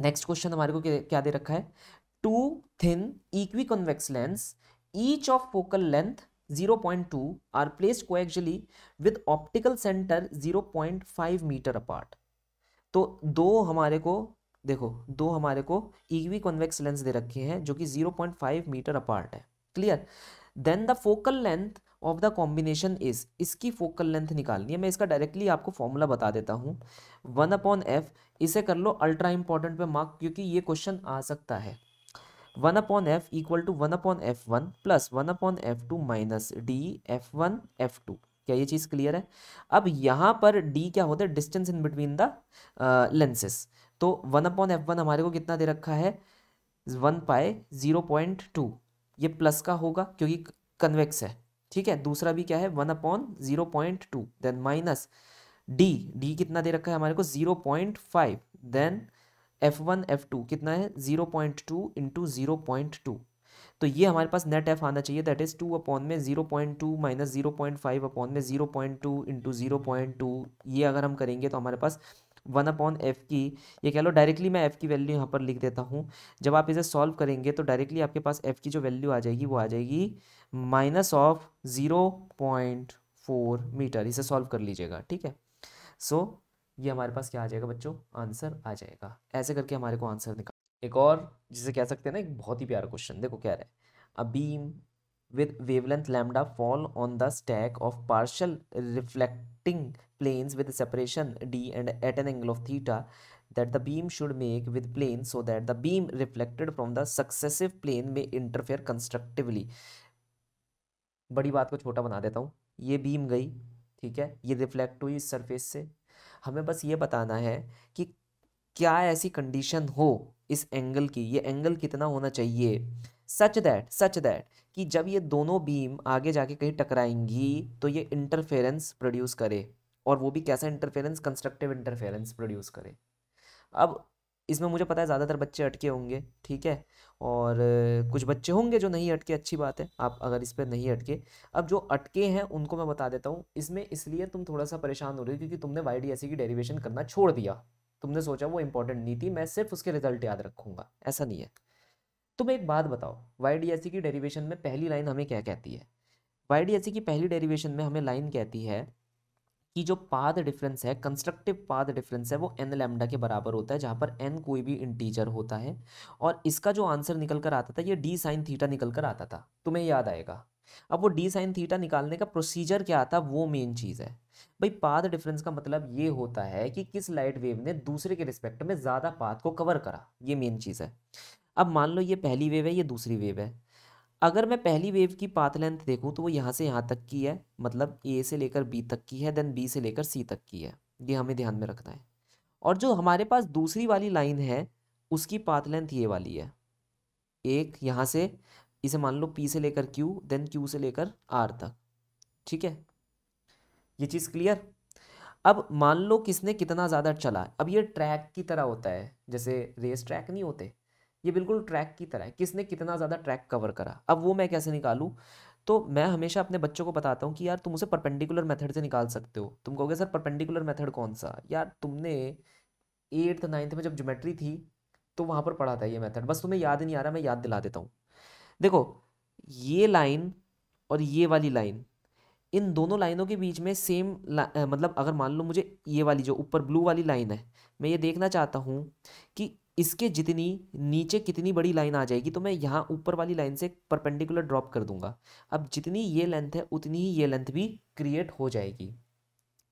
नेक्स्ट क्वेश्चन हमारे को क्या दे रखा है two thin equiconvex lens each of focal length 0.2 are placed coaxially with optical center 0.5 metre apart तो दो हमारे को देखो दो हमारे को इक्वी कॉन्वेक्स लेंस दे रखे हैं जो कि 0.5 मीटर अपार्ट है clear then the focal length of the combination is इसकी फोकल लेंथ निकालनी है मैं इसका डायरेक्टली आपको फॉर्मूला बता देता हूँ वन अपॉन एफ इसे कर लो अल्ट्रा इंपॉर्टेंट पे मार्क क्योंकि ये क्वेश्चन आ सकता है one upon F equal to one upon F one plus one upon F two minus D F one F two क्या ये चीज़ क्लियर है अब यहाँ पर डी क्या होता है distance in between the lenses तो वन अपॉन एफ वन हमारे को कितना दे रखा है one by zero point two ये प्लस का होगा क्योंकि कन्वेक्स है ठीक है दूसरा भी क्या है one upon zero point two then minus D D कितना दे रखा है हमारे को zero point five then F one F two कितना है zero point two into zero point two तो ये हमारे पास नेट एफ आना चाहिए दैट इज़ टू अपॉन में zero point two minus zero point five upon में zero point two into zero point two ये अगर हम करेंगे तो हमारे पास वन अपॉन एफ की ये कह लो डायरेक्टली मैं एफ़ की वैल्यू यहाँ पर लिख देता हूँ जब आप इसे सॉल्व करेंगे तो डायरेक्टली आपके पास एफ़ की जो वैल्यू आ जाएगी वो आ जाएगी minus of zero point four metre इसे सॉल्व कर लीजिएगा ठीक है सो so, ये हमारे पास क्या आ जाएगा बच्चों आंसर आ जाएगा ऐसे करके हमारे को आंसर निकाल एक और जिसे कह सकते हैं ना एक बहुत ही प्यारा क्वेश्चन देखो क्या रहा है a beam with wavelength lambda fall on the stack of partial reflecting planes with separation D and at an angle of theta that the beam should make with plane so that the beam reflected from the successive plane में इंटरफेयर कंस्ट्रक्टिवली बड़ी बात को छोटा बना देता हूँ ये बीम गई ठीक है ये रिफ्लेक्ट हुई इस सरफेस से हमें बस ये बताना है कि क्या ऐसी कंडीशन हो इस एंगल की ये एंगल कितना होना चाहिए सच दैट सच दैट कि जब ये दोनों बीम आगे जाके कहीं टकराएंगी तो ये इंटरफेरेंस प्रोड्यूस करे और वो भी कैसा इंटरफेरेंस कंस्ट्रक्टिव इंटरफेरेंस प्रोड्यूस करे अब इसमें मुझे पता है ज़्यादातर बच्चे अटके होंगे ठीक है और कुछ बच्चे होंगे जो नहीं अटके अच्छी बात है आप अगर इस पर नहीं अटके अब जो अटके हैं उनको मैं बता देता हूँ इसमें इसलिए तुम थोड़ा सा परेशान हो रही हो क्योंकि तुमने वाई डी e की डेरिवेशन करना छोड़ दिया तुमने सोचा वो इंपॉर्टेंट नहीं थी मैं सिर्फ उसके रिजल्ट याद रखूँगा ऐसा नहीं है तुम एक बात बताओ वाई डी e की डेरीवेशन में पहली लाइन हमें क्या कहती है वाई डी e की पहली डेरीवेशन में हमें लाइन कहती है कि जो पाद डिफरेंस है कंस्ट्रक्टिव पाद डिफरेंस है वो एन लैम्डा के बराबर होता है जहाँ पर एन कोई भी इंटीजर होता है और इसका जो आंसर निकल कर आता था ये डी साइन थीटा निकल कर आता था तुम्हें याद आएगा अब वो डी साइन थीटा निकालने का प्रोसीजर क्या था वो मेन चीज़ है भाई पाद डिफरेंस का मतलब ये होता है कि किस लाइट वेव ने दूसरे के रिस्पेक्ट में ज़्यादा पाद को कवर करा ये मेन चीज़ है अब मान लो ये पहली वेव है ये दूसरी वेव है अगर मैं पहली वेव की पाथ लेंथ देखूँ तो वो यहाँ से यहाँ तक की है मतलब ए से लेकर बी तक की है देन बी से लेकर सी तक की है ये हमें ध्यान में रखना है और जो हमारे पास दूसरी वाली लाइन है उसकी पाथ लेंथ ये वाली है एक यहाँ से इसे मान लो पी से लेकर क्यू देन क्यू से लेकर आर तक ठीक है ये चीज़ क्लियर अब मान लो किसने कितना ज़्यादा चला अब ये ट्रैक की तरह होता है जैसे रेस ट्रैक नहीं होते ये बिल्कुल ट्रैक की तरह है किसने कितना ज़्यादा ट्रैक कवर करा अब वो मैं कैसे निकालूँ तो मैं हमेशा अपने बच्चों को बताता हूँ कि यार तुम उसे परपेंडिकुलर मेथड से निकाल सकते हो तुम कहोगे सर परपेंडिकुलर मेथड कौन सा यार तुमने एट्थ नाइन्थ में जब ज्योमेट्री थी तो वहाँ पर पढ़ा था ये मेथड बस तुम्हें याद नहीं आ रहा मैं याद दिला देता हूँ देखो ये लाइन और ये वाली लाइन इन दोनों लाइनों के बीच में सेम मतलब अगर मान लो मुझे ये वाली जो ऊपर ब्लू वाली लाइन है मैं ये देखना चाहता हूँ कि इसके जितनी नीचे कितनी बड़ी लाइन आ जाएगी तो मैं यहाँ ऊपर वाली लाइन से परपेंडिकुलर ड्रॉप कर दूंगा अब जितनी ये लेंथ है उतनी ही ये लेंथ भी क्रिएट हो जाएगी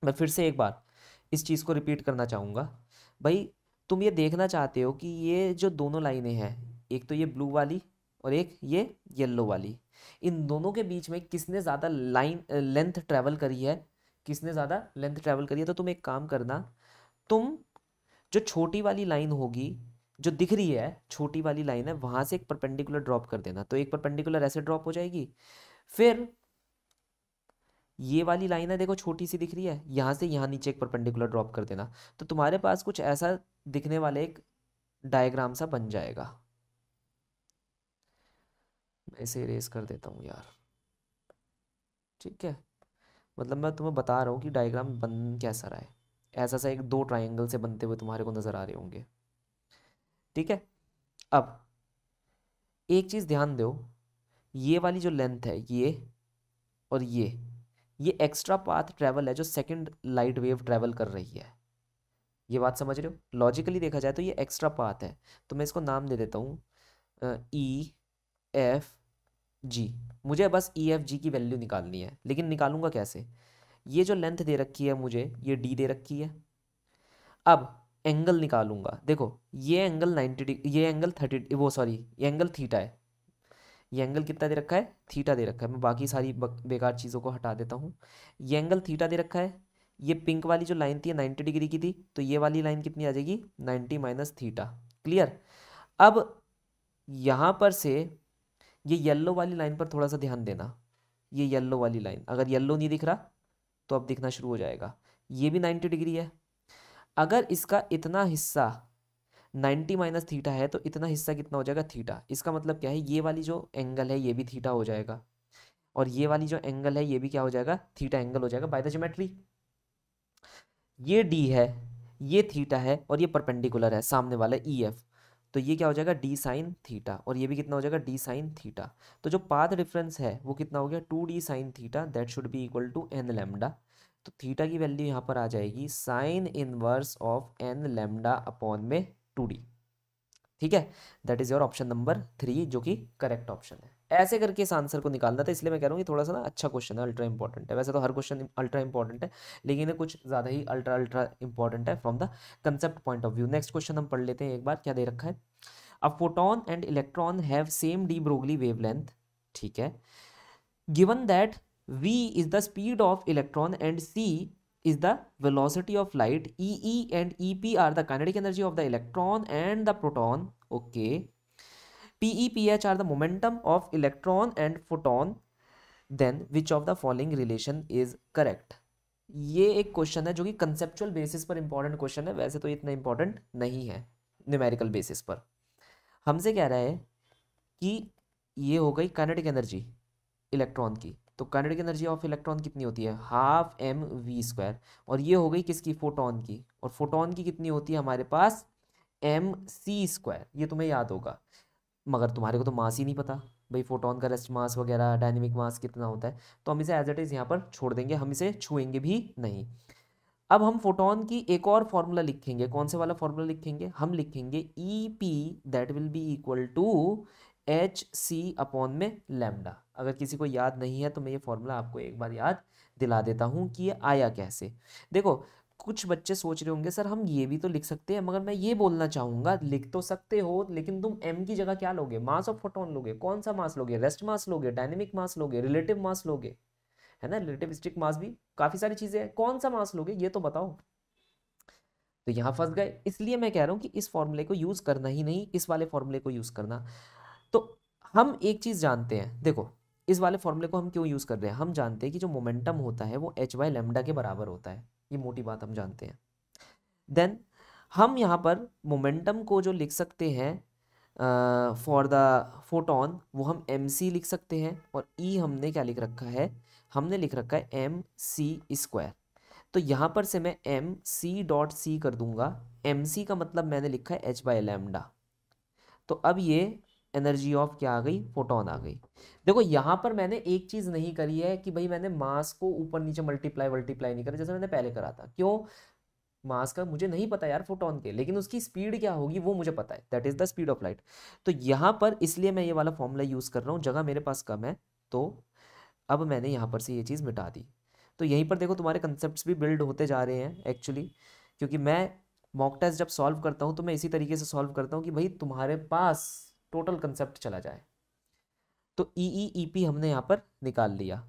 मैं फिर से एक बार इस चीज़ को रिपीट करना चाहूँगा भाई तुम ये देखना चाहते हो कि ये जो दोनों लाइनें हैं एक तो ये ब्लू वाली और एक ये येल्लो वाली इन दोनों के बीच में किसने ज़्यादा लाइन लेंथ ट्रैवल करी है किसने ज़्यादा लेंथ ट्रैवल करी है तो तुम एक काम करना तुम जो छोटी वाली लाइन होगी जो दिख रही है छोटी वाली लाइन है वहां से एक परपेंडिकुलर ड्रॉप कर देना तो एक परपेंडिकुलर ऐसे ड्रॉप हो जाएगी फिर ये वाली लाइन है देखो छोटी सी दिख रही है यहाँ से यहाँ नीचे एक परपेंडिकुलर ड्रॉप कर देना तो तुम्हारे पास कुछ ऐसा दिखने वाले एक डायग्राम सा बन जाएगा मैं इसे इरेज कर देता हूँ यार ठीक है मतलब मैं तुम्हें बता रहा हूं कि डायग्राम बन कैसा रहा है ऐसा सा एक दो ट्राइंगल से बनते हुए तुम्हारे को नज़र आ रहे होंगे ठीक है अब एक चीज़ ध्यान दो ये वाली जो लेंथ है ये और ये ये एक्स्ट्रा पाथ ट्रैवल है जो सेकंड लाइट वेव ट्रैवल कर रही है ये बात समझ रहे हो लॉजिकली देखा जाए तो ये एक्स्ट्रा पाथ है तो मैं इसको नाम दे देता हूँ ई एफ जी मुझे बस ई एफ जी की वैल्यू निकालनी है लेकिन निकालूंगा कैसे ये जो लेंथ दे रखी है मुझे ये डी दे रखी है अब एंगल निकालूंगा देखो ये एंगल नाइन्टी डिग्री ये एंगल थर्टी वो सॉरी ये एंगल थीटा है ये एंगल कितना दे रखा है थीटा दे रखा है मैं बाकी सारी बेकार चीज़ों को हटा देता हूँ ये एंगल थीटा दे रखा है ये पिंक वाली जो लाइन थी नाइन्टी डिग्री की थी तो ये वाली लाइन कितनी आ जाएगी नाइन्टी माइनस थीटा क्लियर अब यहाँ पर से ये येल्लो वाली लाइन पर थोड़ा सा ध्यान देना ये येल्लो वाली लाइन अगर येल्लो नहीं दिख रहा तो अब दिखना शुरू हो जाएगा ये भी नाइन्टी डिग्री है अगर इसका इतना हिस्सा 90 माइनस थीटा है तो इतना हिस्सा कितना हो जाएगा थीटा इसका मतलब क्या है ये वाली जो एंगल है ये भी थीटा हो जाएगा और ये वाली जो एंगल है ये भी क्या हो जाएगा थीटा एंगल हो जाएगा बाय द जोमेट्री ये डी है ये थीटा है और ये परपेंडिकुलर है सामने वाला ई e एफ तो ये क्या हो जाएगा डी साइन थीटा और ये भी कितना हो जाएगा डी साइन थीटा तो जो पाथ डिफरेंस है वो कितना हो गया two D sine theta that should be equal to N lambda तो थीटा की वैल्यू यहाँ पर आ जाएगी sine inverse of N lambda upon में टू डी ठीक है that is your option number three जो कि करेक्ट ऑप्शन है ऐसे करके इस आंसर को निकालना था इसलिए मैं कह रहा हूँ कि थोड़ा सा ना अच्छा क्वेश्चन है अल्ट्रा इंपॉर्टेंट है वैसे तो हर क्वेश्चन अल्ट्रा इंपॉर्टेंट है लेकिन ये कुछ ज़्यादा ही अल्ट्रा अल्ट्रा इंपॉर्टेंट है from the concept point of view next question हम पढ़ लेते हैं एक बार क्या दे रखा है a photon and electron have same de Broglie wavelength ठीक है given that v is the speed of electron and c is the velocity of light ee and ep are the kinetic energy of the electron and the proton okay pe ph are the momentum of electron and photon then which of the following relation is correct ये एक क्वेश्चन है जो कि कंसेप्चुअल बेसिस पर इंपॉर्टेंट क्वेश्चन है वैसे तो इतना इंपॉर्टेंट नहीं है न्यूमेरिकल बेसिस पर हमसे कह रहा है कि ये हो गई काइनेटिक एनर्जी इलेक्ट्रॉन की तो काइनेटिक एनर्जी ऑफ इलेक्ट्रॉन कितनी होती है हाफ एम वी स्क्वायर और ये हो गई किसकी फोटोन की और फोटोन की कितनी होती है हमारे पास एम सी स्क्वायर ये तुम्हें याद होगा मगर तुम्हारे को तो मास ही नहीं पता भाई फोटोन का रेस्ट मास वगैरह डायनेमिक मास कितना होता है तो हम इसे एज इट इज़ यहाँ पर छोड़ देंगे हम इसे छुएंगे भी नहीं अब हम फोटोन की एक और फॉर्मूला लिखेंगे कौन से वाला फॉर्मूला लिखेंगे हम लिखेंगे E P that will be equal to H C upon में लेमडा अगर किसी को याद नहीं है तो मैं ये फॉर्मूला आपको एक बार याद दिला देता हूँ कि ये आया कैसे देखो कुछ बच्चे सोच रहे होंगे सर हम ये भी तो लिख सकते हैं मगर मैं ये बोलना चाहूँगा लिख तो सकते हो लेकिन तुम एम की जगह क्या लोगे मास ऑफ फोटोन लोगे कौन सा मास लोगे रेस्ट मास लोगे डायनेमिक मास लोगे रिलेटिव मास लोगे है ना रिलेटिव स्टिक मास भी काफ़ी सारी चीज़ें हैं कौन सा मास लोगे ये तो बताओ तो यहाँ फंस गए इसलिए मैं कह रहा हूँ कि इस फॉर्मूले को यूज़ करना ही नहीं इस वाले फॉर्मूले को यूज़ करना हम एक चीज़ जानते हैं देखो इस वाले फॉर्मूले को हम क्यों यूज़ कर रहे हैं हम जानते हैं कि जो मोमेंटम होता है वो एच वाई लेमडा के बराबर होता है ये मोटी बात हम जानते हैं देन हम यहाँ पर मोमेंटम को जो लिख सकते हैं फॉर द फोटोन वो हम एम सी लिख सकते हैं और ई e हमने क्या लिख रखा है हमने लिख रखा है एम सी स्क्वायर तो यहाँ पर से मैं एम सी डॉट सी कर दूंगा एम सी का मतलब मैंने लिखा है एच बाई लेमडा तो अब ये एनर्जी ऑफ क्या आ गई फोटोन आ गई देखो यहाँ पर मैंने एक चीज़ नहीं करी है कि भाई मैंने मास को ऊपर नीचे मल्टीप्लाई मल्टीप्लाई नहीं करा जैसे मैंने पहले करा था क्यों मास का मुझे नहीं पता यार फोटोन के लेकिन उसकी स्पीड क्या होगी वो मुझे पता है that is the speed of light तो यहाँ पर इसलिए मैं ये वाला फॉर्मूला यूज़ कर रहा हूँ जगह मेरे पास कम है तो अब मैंने यहाँ पर से ये चीज़ मिटा दी तो यहीं पर देखो तुम्हारे कंसेप्ट भी बिल्ड होते जा रहे हैं एक्चुअली क्योंकि मैं मॉक टेस्ट जब सॉल्व करता हूँ तो मैं इसी तरीके से सॉल्व करता हूँ कि भाई तुम्हारे पास टोटल कंसेप्ट चला जाए तो ई ई पी हमने यहाँ पर निकाल लिया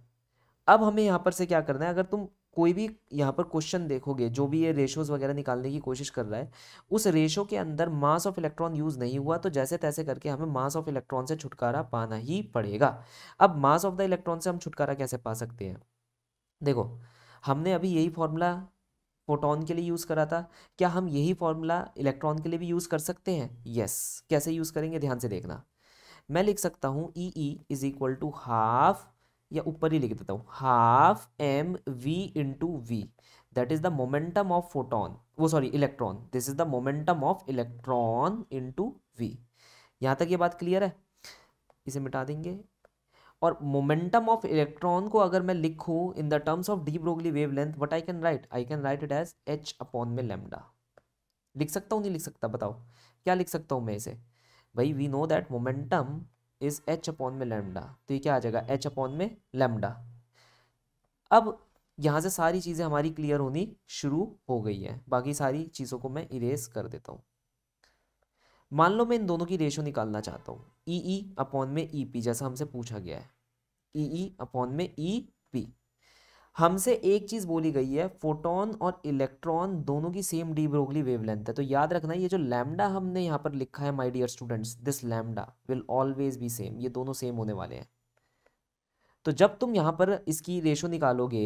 अब हमें यहाँ पर से क्या करना है अगर तुम कोई भी यहाँ पर क्वेश्चन देखोगे जो भी ये रेशोज वगैरह निकालने की कोशिश कर रहा है उस रेशो के अंदर मास ऑफ इलेक्ट्रॉन यूज़ नहीं हुआ तो जैसे तैसे करके हमें मास ऑफ इलेक्ट्रॉन से छुटकारा पाना ही पड़ेगा अब मास ऑफ द इलेक्ट्रॉन से हम छुटकारा कैसे पा सकते हैं देखो हमने अभी यही फॉर्मूला फोटोन के लिए यूज़ करा था क्या हम यही फॉर्मूला इलेक्ट्रॉन के लिए भी यूज़ कर सकते हैं यस कैसे यूज़ करेंगे ध्यान से देखना मैं लिख सकता हूँ E E is equal to half या ऊपर ही लिख देता हूँ half M V into V that is the momentum of photon वो sorry electron this is the momentum of electron into V यहाँ तक ये बात क्लियर है इसे मिटा देंगे और मोमेंटम ऑफ इलेक्ट्रॉन को अगर मैं लिखूं in the terms of de Broglie wavelength what I can write I can write it as H upon में लेमडा लिख सकता हूँ नहीं लिख सकता बताओ क्या लिख सकता हूँ मैं इसे भाई we know that momentum is H upon में लेमडा तो ये क्या आ जाएगा एच अपॉन में लेमडा अब यहाँ से सारी चीज़ें हमारी क्लियर होनी शुरू हो गई है बाकी सारी चीज़ों को मैं इरेज कर देता हूँ मान लो मैं इन दोनों की रेशो निकालना चाहता हूँ ई ई अपॉन में ई e पी जैसा हमसे पूछा गया है ई ई अपॉन में ई e पी हमसे एक चीज़ बोली गई है फोटोन और इलेक्ट्रॉन दोनों की सेम डी ब्रोगली वेवलेंथ है तो याद रखना ये जो लैमडा हमने यहाँ पर लिखा है my dear students this lambda will always be same ये दोनों सेम होने वाले हैं तो जब तुम यहाँ पर इसकी रेशो निकालोगे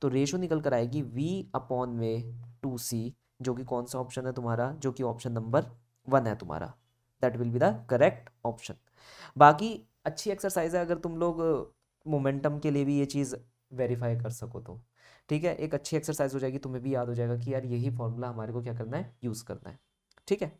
तो रेशो निकल कर आएगी वी अपॉन में टू सी जो कि कौन सा ऑप्शन है तुम्हारा जो कि ऑप्शन नंबर वन है तुम्हारा that will be the correct option बाकी अच्छी एक्सरसाइज है अगर तुम लोग मोमेंटम के लिए भी ये चीज़ वेरीफाई कर सको तो ठीक है एक अच्छी एक्सरसाइज हो जाएगी तुम्हें भी याद हो जाएगा कि यार यही फॉर्मूला हमारे को क्या करना है यूज़ करना है ठीक है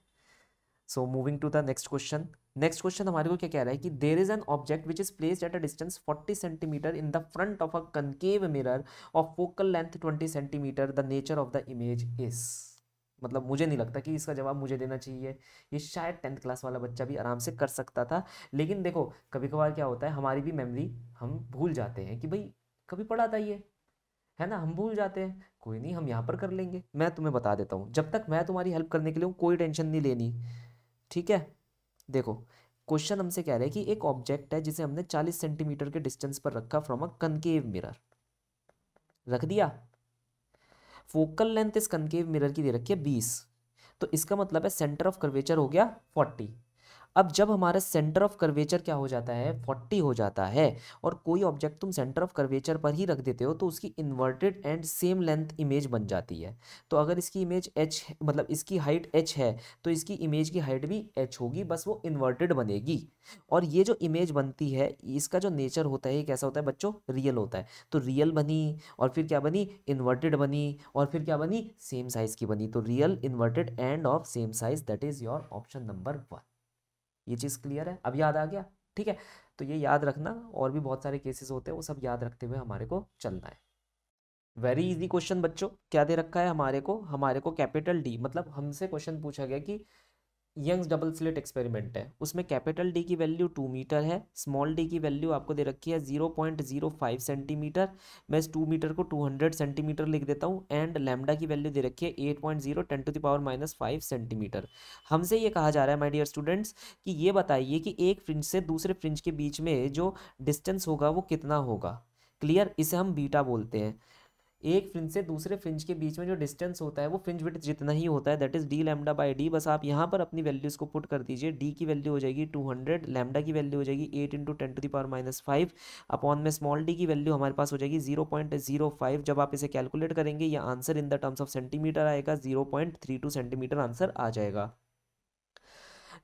so moving to the next question next question हमारे को क्या कह रहा है कि there is an object which is placed at a distance 40 centimetre in the front of a concave mirror of focal length 20 centimetre the nature of the image is मतलब मुझे नहीं लगता कि इसका जवाब मुझे देना चाहिए ये शायद टेंथ क्लास वाला बच्चा भी आराम से कर सकता था लेकिन देखो कभी कभार क्या होता है हमारी भी मेमोरी हम भूल जाते हैं कि भाई कभी पढ़ा था ये है ना हम भूल जाते हैं कोई नहीं हम यहाँ पर कर लेंगे मैं तुम्हें बता देता हूँ जब तक मैं तुम्हारी हेल्प करने के लिए हूँ कोई टेंशन नहीं लेनी ठीक है देखो क्वेश्चन हमसे कह रहे हैं कि एक ऑब्जेक्ट है जिसे हमने 40 सेंटीमीटर के डिस्टेंस पर रखा फ्रॉम अ कनकेव मिरर रख दिया फोकल लेंथ इस कनकेव मिरर की दे रखी है बीस तो इसका मतलब है सेंटर ऑफ कर्वेचर हो गया फोर्टी अब जब हमारा सेंटर ऑफ कर्वेचर क्या हो जाता है फोर्टी हो जाता है और कोई ऑब्जेक्ट तुम सेंटर ऑफ कर्वेचर पर ही रख देते हो तो उसकी inverted and same length image बन जाती है तो अगर इसकी इमेज एच मतलब इसकी हाइट एच है तो इसकी इमेज की हाइट भी एच होगी बस वो इन्वर्टेड बनेगी और ये जो इमेज बनती है इसका जो नेचर होता है ये कैसा होता है बच्चों रियल होता है तो रियल बनी और फिर क्या बनी इन्वर्टेड बनी और फिर क्या बनी सेम साइज की बनी तो real inverted and of same size that is your option number one ये चीज़ क्लियर है अब याद आ गया ठीक है तो ये याद रखना और भी बहुत सारे केसेस होते हैं वो सब याद रखते हुए हमारे को चलना है वेरी इजी क्वेश्चन बच्चों क्या दे रखा है हमारे को हमारे को कैपिटल डी मतलब हमसे क्वेश्चन पूछा गया कि यंग्स डबल स्लिट एक्सपेरिमेंट है उसमें कैपिटल डी की वैल्यू टू मीटर है स्मॉल डी की वैल्यू आपको दे रखी है zero point zero five centimetre मैं इस टू मीटर को टू हंड्रेड सेंटीमीटर लिख देता हूँ एंड लैमडा की वैल्यू दे रखी है eight point zero ten to the power minus five centimetre हमसे ये कहा जा रहा है माई डियर स्टूडेंट्स कि ये बताइए कि एक फ्रिंज से दूसरे फ्रिंज के बीच में जो डिस्टेंस होगा वो कितना होगा क्लियर इसे हम बीटा बोलते हैं एक फ्रिंज से दूसरे फ्रिंज के बीच में जो डिस्टेंस होता है वो फ्रिंज विथ जितना ही होता है that is D lambda by D बस आप यहाँ पर अपनी वैल्यूज़ को पुट कर दीजिए डी की वैल्यू हो जाएगी टू हंड्रेड लैमडा की वैल्यू हो जाएगी eight into ten to the power minus five upon में स्मॉल डी की वैल्यू हमारे पास हो जाएगी जीरो पॉइंट जीरो फाइव जब आप इसे कैलकुलेट करेंगे या answer in the terms of centimetre आएगा zero point three two centimetre answer आ जाएगा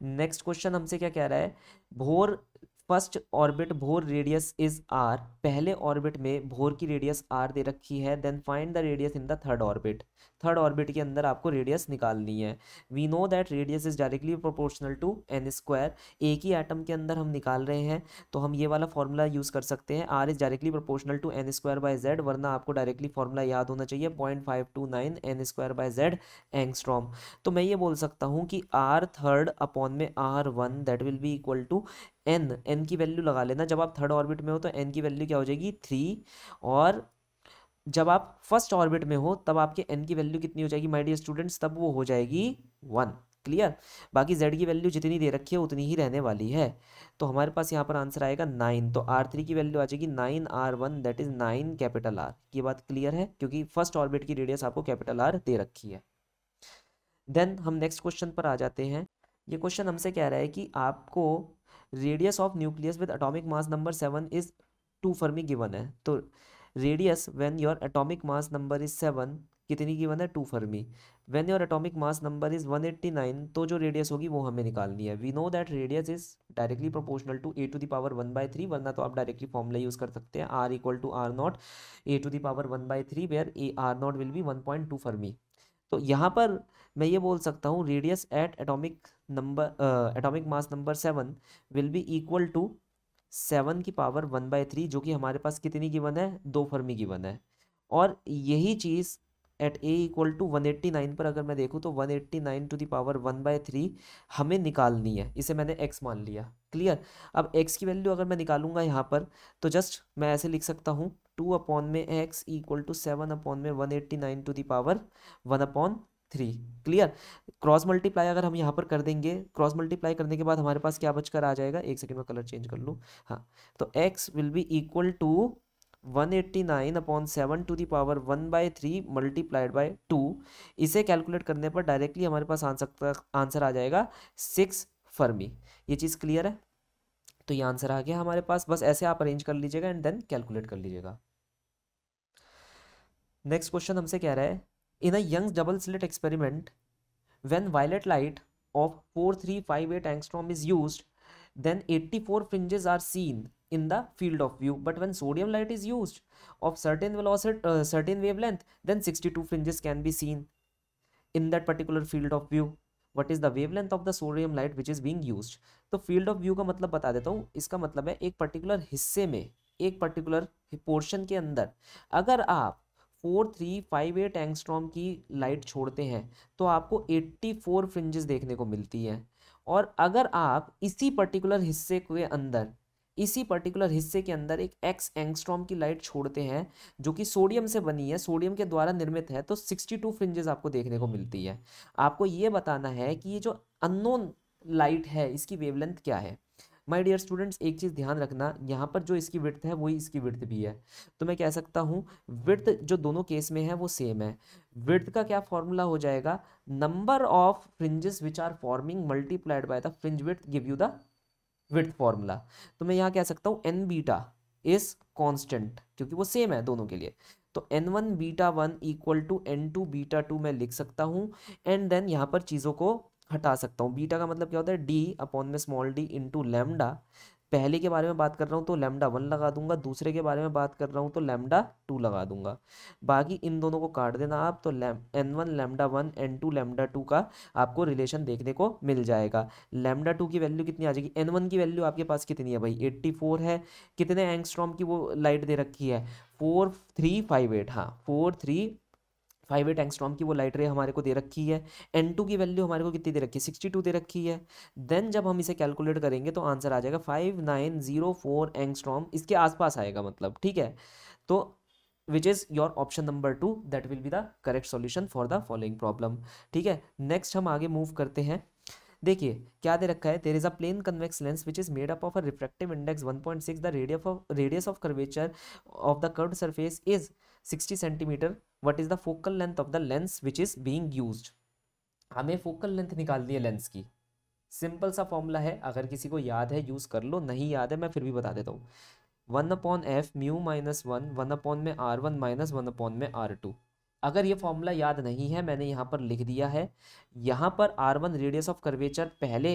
नेक्स्ट क्वेश्चन हमसे क्या कह रहा है Bohr first orbit Bohr radius is R पहले ऑर्बिट में भोर की रेडियस आर दे रखी है then find the radius in the third orbit third orbit के अंदर आपको रेडियस निकालनी है we know that radius is directly proportional to N square एक ही एटम के अंदर हम निकाल रहे हैं तो हम ये वाला फॉर्मूला यूज़ कर सकते हैं R is directly proportional to N square by Z वरना आपको डायरेक्टली फॉर्मूला याद होना चाहिए point five two nine N square by Z angstrom तो मैं ये बोल सकता हूँ कि आर थर्ड अपॉन में R one that will be equal to N N की वैल्यू लगा लेना जब आप थर्ड ऑर्बिट में हो तो एन की वैल्यू क्या हो जाएगी थ्री और जब आप फर्स्ट ऑर्बिट में हो तब आपके एन की वैल्यू कितनी हो जाएगी माय डियर स्टूडेंट्स तब वो हो जाएगी वन क्लियर बाकी जेड की वैल्यू जितनी दे रखी है उतनी ही रहने वाली है तो हमारे पास यहाँ पर आंसर आएगा नाइन तो आर थ्री की वैल्यू आ जाएगी nine R one that is nine capital R ये बात क्लियर है क्योंकि फर्स्ट ऑर्बिट की रेडियस आपको कैपिटल आर दे रखी है देन हम नेक्स्ट क्वेश्चन पर आ जाते हैं ये क्वेश्चन हमसे कह रहा है कि आपको radius of nucleus with atomic mass number seven is two fermi given है तो radius when your atomic mass number is seven कितनी की वन है two fermi when your atomic mass number is one eighty nine तो जो रेडियस होगी वो हमें निकालनी है we know that radius is directly proportional to A to the power one by three वरना तो आप डायरेक्टली फॉर्मूला यूज कर सकते हैं R equal to R naught A to the power one by three where A R naught will be one point two fermi तो यहाँ पर मैं ये बोल सकता हूँ radius at atomic number atomic mass number seven will be equal to seven की पावर वन बाय थ्री जो कि हमारे पास कितनी गिवन है दो फर्मी गिवन है और यही चीज़ at A equal to one eighty nine पर अगर मैं देखूँ तो one eighty nine to the power one by three हमें निकालनी है इसे मैंने एक्स मान लिया क्लियर अब एक्स की वैल्यू अगर मैं निकालूंगा यहाँ पर तो जस्ट मैं ऐसे लिख सकता हूँ टू अपॉन में X equal to seven upon में one eighty nine to the power one upon three clear cross multiply अगर हम यहाँ पर कर देंगे क्रॉस मल्टीप्लाई करने के बाद हमारे पास क्या बचकर आ जाएगा एक सेकंड में कलर चेंज कर लूँ हाँ तो X will be equal to one eighty nine upon seven to the power one by three multiplied by two इसे कैलकुलेट करने पर डायरेक्टली हमारे पास आंसर आंसर आ जाएगा सिक्स फर्मी ये चीज़ क्लियर है तो ये आंसर आ गया हमारे पास बस ऐसे आप अरेंज कर लीजिएगा एंड देन कैलकुलेट कर लीजिएगा नेक्स्ट क्वेश्चन हमसे कह रहा है in a Young's double slit experiment when violet light of four three five eight angstrom is use then eighty four fringes are seen in the field of view but when sodium light is use of certain certain wave length then sixty two fringes can be seen in that particular field of view what is the wave length of the sodium light which is being use तो फील्ड ऑफ व्यू का मतलब बता देता हूँ इसका मतलब है एक पर्टिकुलर हिस्से में एक पर्टिकुलर पोर्शन के अंदर अगर आप four three five eight angstrom की लाइट छोड़ते हैं तो आपको एट्टी फोर फ्रिंजेस देखने को मिलती है और अगर आप इसी पर्टिकुलर हिस्से के अंदर इसी पर्टिकुलर हिस्से के अंदर एक एक्स एंगस्ट्रॉम की लाइट छोड़ते हैं जो कि सोडियम से बनी है सोडियम के द्वारा निर्मित है तो सिक्सटी टू फ्रिंजेस आपको देखने को मिलती है आपको ये बताना है कि ये जो अननोन लाइट है इसकी वेवलेंथ क्या है माय डियर स्टूडेंट्स एक चीज़ ध्यान रखना यहाँ पर जो इसकी विर्थ है वही इसकी विर्थ भी है तो मैं कह सकता हूँ विर्थ जो दोनों केस में है वो सेम है विर्थ का क्या फॉर्मूला हो जाएगा number of fringes which are forming multiplied by the fringe width give you the width formula तो मैं यहाँ कह सकता हूँ एन बीटा इज कॉन्स्टेंट क्योंकि वो सेम है दोनों के लिए तो N one beta one equal to N two beta two मैं लिख सकता हूँ एंड देन यहाँ पर चीज़ों को हटा सकता हूँ बीटा का मतलब क्या होता है डी अपॉन में स्मॉल डी इंटू लेमडा पहले के बारे में बात कर रहा हूँ तो लेमडा वन लगा दूंगा दूसरे के बारे में बात कर रहा हूँ तो लेमडा टू लगा दूंगा बाकी इन दोनों को काट देना आप तो लेम N one lambda one N two lambda two का आपको रिलेशन देखने को मिल जाएगा लेमडा टू की वैल्यू कितनी आ जाएगी एन वन की वैल्यू आपके पास कितनी है भाई एट्टी फोर है कितने एंगस्ट्रॉम की वो लाइट दे रखी है फोर थ्री फाइव एट हाँ four three five eight angstrom की वो लाइट रे हमारे को दे रखी है एन टू की वैल्यू हमारे को कितनी दे रखी है सिक्सटी टू दे रखी है देन जब हम इसे कैलकुलेट करेंगे तो आंसर आ जाएगा five nine zero four angstrom इसके आसपास आएगा मतलब ठीक है तो which is your option number two that will be the correct solution for the following problem ठीक है नेक्स्ट हम आगे मूव करते हैं देखिए क्या दे रखा है there is a plane convex lens which is made up of a refractive index one point six the radius of radius of curvature of the curve surface is sixty centimetre what is the focal length of the lens which is being use हमें फोकल लेंथ निकालनी है लेंस की सिंपल सा फॉर्मूला है अगर किसी को याद है यूज़ कर लो नहीं याद है मैं फिर भी बता देता हूँ one upon F mu minus one one upon में R one minus one upon में आर टू अगर ये फॉर्मूला याद नहीं है मैंने यहाँ पर लिख दिया है यहाँ पर R one radius of curvature पहले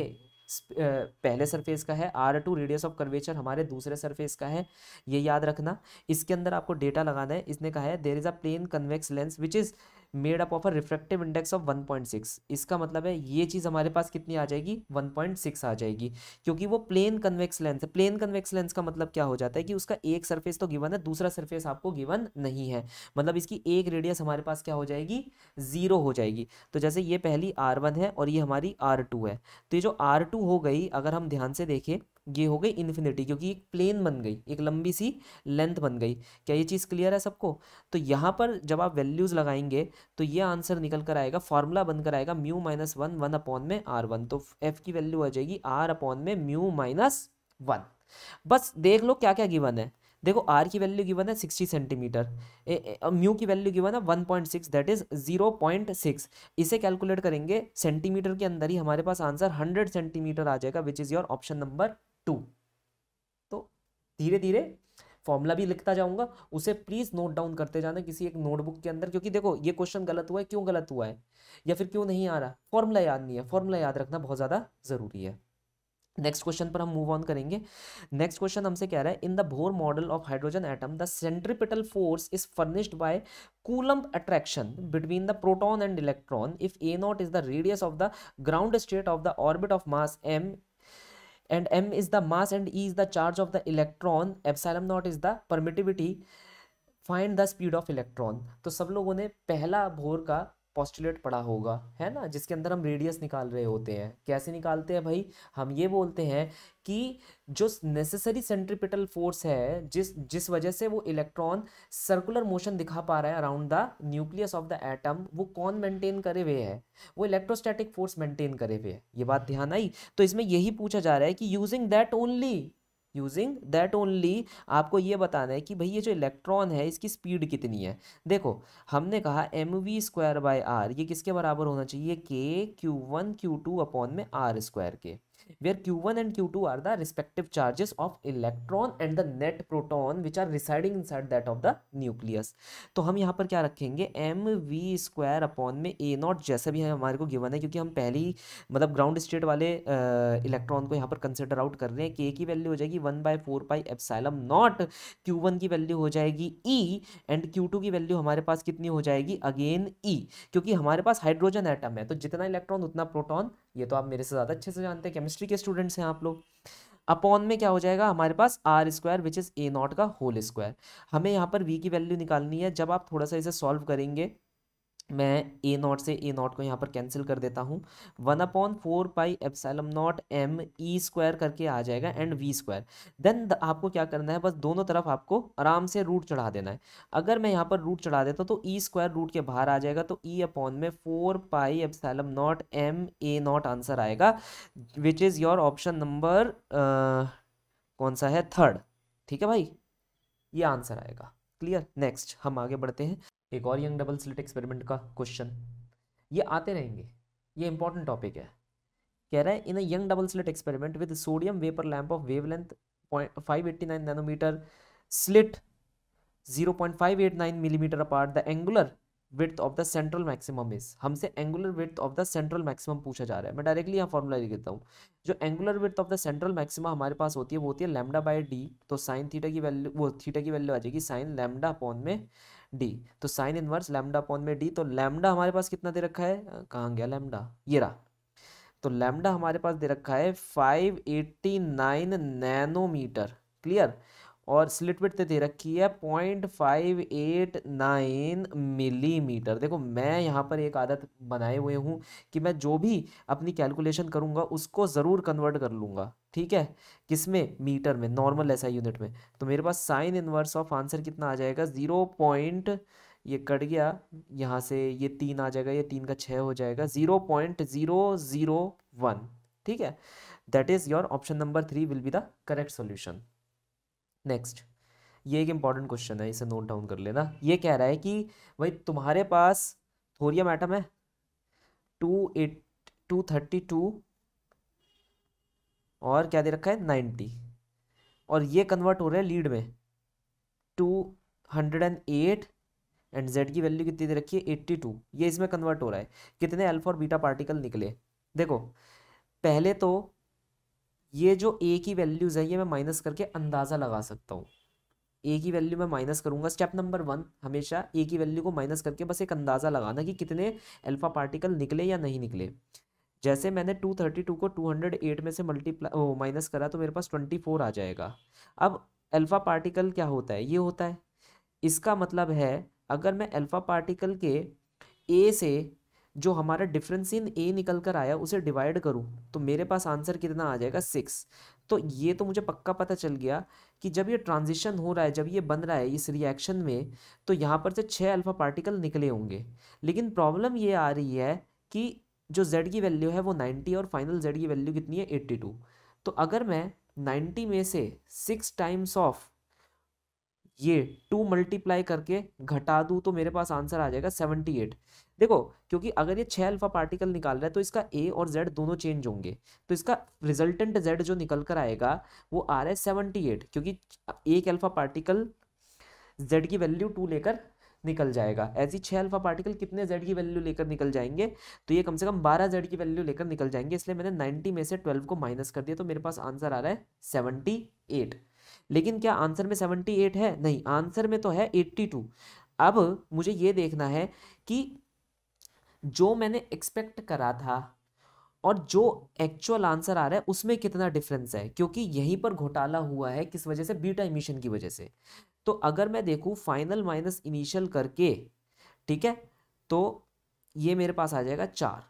पहले सरफेस का है R two radius of curvature हमारे दूसरे सरफेस का है ये याद रखना इसके अंदर आपको डेटा लगाना है इसने कहा है there is a plane convex lens which is made up of a refractive index of 1.6 इसका मतलब है ये चीज़ हमारे पास कितनी आ जाएगी 1.6 आ जाएगी क्योंकि वो प्लेन कन्वेक्स लेंस है प्लेन कन्वेक्स लेंस का मतलब क्या हो जाता है कि उसका एक सरफेस तो गिवन है दूसरा सरफेस आपको गिवन नहीं है मतलब इसकी एक रेडियस हमारे पास क्या हो जाएगी जीरो हो जाएगी तो जैसे ये पहली आर है और ये हमारी आर है तो ये जो आर हो गई अगर हम ध्यान से देखें ये हो गई इन्फिनिटी क्योंकि एक प्लेन बन गई एक लंबी सी लेंथ बन गई क्या ये चीज़ क्लियर है सबको तो यहाँ पर जब आप वैल्यूज़ लगाएंगे तो ये आंसर निकल कर आएगा फॉर्मूला बनकर आएगा mu minus one one upon में आर वन तो एफ की वैल्यू आ जाएगी आर अपॉन में म्यू माइनस वन बस देख लो क्या क्या गिवन है देखो आर की वैल्यू गिवन है सिक्सटी सेंटीमीटर म्यू की वैल्यू गिवन है one point six that is zero point six इसे कैलकुलेट करेंगे सेंटीमीटर के अंदर ही हमारे पास आंसर हंड्रेड सेंटीमीटर आ जाएगा which is your option number two तो धीरे धीरे फॉर्मूला भी लिखता जाऊंगा उसे प्लीज़ नोट डाउन करते जाना किसी एक नोटबुक के अंदर क्योंकि देखो ये क्वेश्चन गलत हुआ है क्यों गलत हुआ है या फिर क्यों नहीं आ रहा फॉर्मूला याद नहीं है फॉर्मूला याद रखना बहुत ज़्यादा ज़रूरी है नेक्स्ट क्वेश्चन पर हम मूव ऑन करेंगे नेक्स्ट क्वेश्चन हमसे कह रहा है in the Bohr model of hydrogen atom the centripetal force is furnished by Coulomb attraction between the proton and electron if A naught is the radius of the ground state of the orbit of mass M and M is the mass and E is the charge of the electron epsilon naught is the permittivity find the speed of electron तो सब लोगों ने पहला भोर का पॉस्टुलेट पड़ा होगा है ना जिसके अंदर हम रेडियस निकाल रहे होते हैं कैसे निकालते हैं भाई हम ये बोलते हैं कि जो नेसेसरी सेंट्रीपिटल फोर्स है जिस जिस वजह से वो इलेक्ट्रॉन सर्कुलर मोशन दिखा पा रहा है around the nucleus of the atom वो कौन मेंटेन करे हुए है वो इलेक्ट्रोस्टैटिक फोर्स मेंटेन करे हुए है ये बात ध्यान आई तो इसमें यही पूछा जा रहा है कि using that only using that only आपको ये बताना है कि भाई ये जो इलेक्ट्रॉन है इसकी स्पीड कितनी है देखो हमने कहा M V square by R ये किसके बराबर होना चाहिए K Q one Q two upon में R square K where q1 and q2 are the respective charges of electron and the net proton which are residing inside that of the nucleus तो हम यहाँ पर क्या रखेंगे एम वी स्क्वायर अपॉन में ए नॉट जैसा भी है हमारे को गिवन है क्योंकि हम पहले मतलब ग्राउंड स्टेट वाले इलेक्ट्रॉन को यहाँ पर कंसिडर आउट कर रहे हैं के की वैल्यू हो जाएगी one by four pi epsilon naught Q one की वैल्यू हो जाएगी ई एंड क्यू टू की वैल्यू हमारे पास कितनी हो जाएगी अगेन ई e, क्योंकि हमारे पास हाइड्रोजन एटम है तो जितना इलेक्ट्रॉन उतना प्रोटॉन ये तो आप मेरे से ज़्यादा अच्छे से जानते हैं केमिस्ट्री के स्टूडेंट्स हैं आप लोग अपॉन में क्या हो जाएगा हमारे पास R square which is A naught का होल स्क्वायर हमें यहाँ पर वी की वैल्यू निकालनी है जब आप थोड़ा सा इसे सॉल्व करेंगे मैं ए नॉट से ए नॉट को यहाँ पर कैंसिल कर देता हूँ one upon four pi epsilon naught M E square करके आ जाएगा एंड वी स्क्वायर देन आपको क्या करना है बस दोनों तरफ आपको आराम से रूट चढ़ा देना है अगर मैं यहाँ पर रूट चढ़ा देता हूँ तो ई स्क्वायर रूट के बाहर आ जाएगा तो ई e अपॉन में four pi epsilon naught M A naught answer आएगा which is your option number कौन सा है थर्ड ठीक है भाई ये आंसर आएगा क्लियर नेक्स्ट हम आगे बढ़ते हैं एक और यंग डबल स्लिट एक्सपेरिमेंट का क्वेश्चन ये आते रहेंगे ये इंपॉर्टेंट टॉपिक है कह रहा है in a Young double slit experiment with sodium vapour lamp of wavelength length nanometre slit zero millimetre apart the angular width of the central maximum is हमसे angular width of the central maximum पूछा जा रहा है मैं डायरेक्टली यहाँ फॉर्मूला लिख देता हूँ जो angular width of the central maxima हमारे पास होती है वो होती है लेमडा बाय डी तो साइन थीटा की वैल्यू वो थीटा की वैल्यू आ जाएगी साइन लेमडा अपॉन में डी तो साइन इनवर्स लैमडा अपॉन में डी तो लैमडा हमारे पास कितना दे रखा है कहाँ गया लैमडा ये रहा तो लैमडा हमारे पास दे रखा है 589 नैनोमीटर क्लियर और स्लिट विथ दे रखी है point five eight nine millimetre देखो मैं यहाँ पर एक आदत बनाए हुए हूँ कि मैं जो भी अपनी कैलकुलेशन करूँगा उसको ज़रूर कन्वर्ट कर लूँगा ठीक है किसमें मीटर में नॉर्मल ऐसा यूनिट में तो मेरे पास साइन इनवर्स ऑफ आंसर कितना आ जाएगा ज़ीरो पॉइंट ये कट गया यहाँ से ये तीन आ जाएगा ये तीन का छः हो जाएगा zero point zero zero one ठीक है that is your option number three will be the correct solution next ये एक इंपॉर्टेंट क्वेश्चन है इसे नोट डाउन कर लेना ये कह रहा है कि भाई तुम्हारे पास थोरियम एटम है two eight two thirty two और क्या दे रखा है नाइन्टी और ये कन्वर्ट हो रहा है लीड में two hundred and eight and Z की वैल्यू कितनी दे रखी है एट्टी टू ये इसमें कन्वर्ट हो रहा है कितने अल्फा और बीटा पार्टिकल निकले देखो पहले तो ये जो ए की वैल्यूज़ है ये मैं माइनस करके अंदाज़ा लगा सकता हूँ ए की वैल्यू मैं माइनस करूंगा स्टेप नंबर वन हमेशा ए की वैल्यू को माइनस करके बस एक अंदाज़ा लगाना कि कितने अल्फ़ा पार्टिकल निकले या नहीं निकले जैसे मैंने टू थर्टी टू को टू हंड्रेड एट में से मल्टीप्लाई माइनस करा तो मेरे पास ट्वेंटी फोर आ जाएगा अब अल्फ़ा पार्टिकल क्या होता है ये होता है इसका मतलब है अगर मैं अल्फ़ा पार्टिकल के ए से जो हमारा डिफरेंस इन ए निकल कर आया उसे डिवाइड करूँ तो मेरे पास आंसर कितना आ जाएगा सिक्स तो ये तो मुझे पक्का पता चल गया कि जब ये ट्रांजिशन हो रहा है जब ये बन रहा है इस रिएक्शन में तो यहाँ पर से छः अल्फ़ा पार्टिकल निकले होंगे लेकिन प्रॉब्लम ये आ रही है कि जो जेड की वैल्यू है वो नाइन्टी और फाइनल जेड की वैल्यू कितनी है एट्टी टू तो अगर मैं नाइन्टी में से सिक्स टाइम्स ऑफ ये टू मल्टीप्लाई करके घटा दूँ तो मेरे पास आंसर आ जाएगा सेवेंटी एट देखो क्योंकि अगर ये छह अल्फा पार्टिकल निकाल रहा है तो इसका ए और जेड दोनों चेंज होंगे तो इसका रिजल्टेंट जेड जो निकल कर आएगा वो आ रहा है सेवनटी एट क्योंकि एक अल्फा पार्टिकल जेड की वैल्यू टू लेकर निकल जाएगा ऐसी छह अल्फा पार्टिकल कितने जेड की वैल्यू लेकर निकल जाएंगे तो ये कम से कम बारह जेड की वैल्यू लेकर निकल जाएंगे इसलिए मैंने नाइनटी में से ट्वेल्व को माइनस कर दिया तो मेरे पास आंसर आ रहा है सेवनटी एट लेकिन क्या आंसर में सेवनटी एट है नहीं आंसर में तो है एट्टी टू अब मुझे ये देखना है कि जो मैंने एक्सपेक्ट करा था और जो एक्चुअल आंसर आ रहा है उसमें कितना डिफरेंस है क्योंकि यहीं पर घोटाला हुआ है किस वजह से बीटा इमिशन की वजह से तो अगर मैं देखूँ फाइनल माइनस इनिशियल करके ठीक है तो ये मेरे पास आ जाएगा चार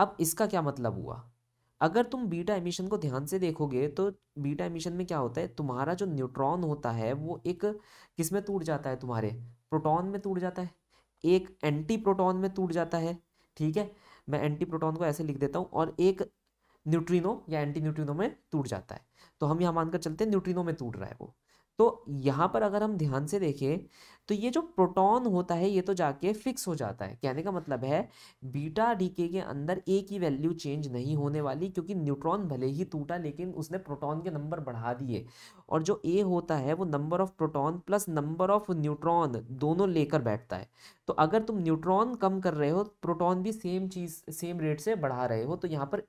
अब इसका क्या मतलब हुआ अगर तुम बीटा एमिशन को ध्यान से देखोगे तो बीटा एमिशन में क्या होता है तुम्हारा जो न्यूट्रॉन होता है वो एक किस में टूट जाता है तुम्हारे प्रोटॉन में टूट जाता है एक एंटी प्रोटॉन में टूट जाता है ठीक है मैं एंटी प्रोटॉन को ऐसे लिख देता हूँ और एक न्यूट्रिनो या एंटी न्यूट्रिनो में टूट जाता है तो हम यहाँ मानकर चलते हैं न्यूट्रिनो में टूट रहा है वो तो यहाँ पर अगर हम ध्यान से देखें तो ये जो प्रोटॉन होता है ये तो जाके फिक्स हो जाता है कहने का मतलब है बीटा डीके के अंदर ए की वैल्यू चेंज नहीं होने वाली क्योंकि न्यूट्रॉन भले ही टूटा लेकिन उसने प्रोटॉन के नंबर बढ़ा दिए और जो ए होता है वो number of proton plus number of neutron दोनों लेकर बैठता है तो अगर तुम न्यूट्रॉन कम कर रहे हो प्रोटॉन भी सेम चीज़ सेम रेट से बढ़ा रहे हो तो यहाँ पर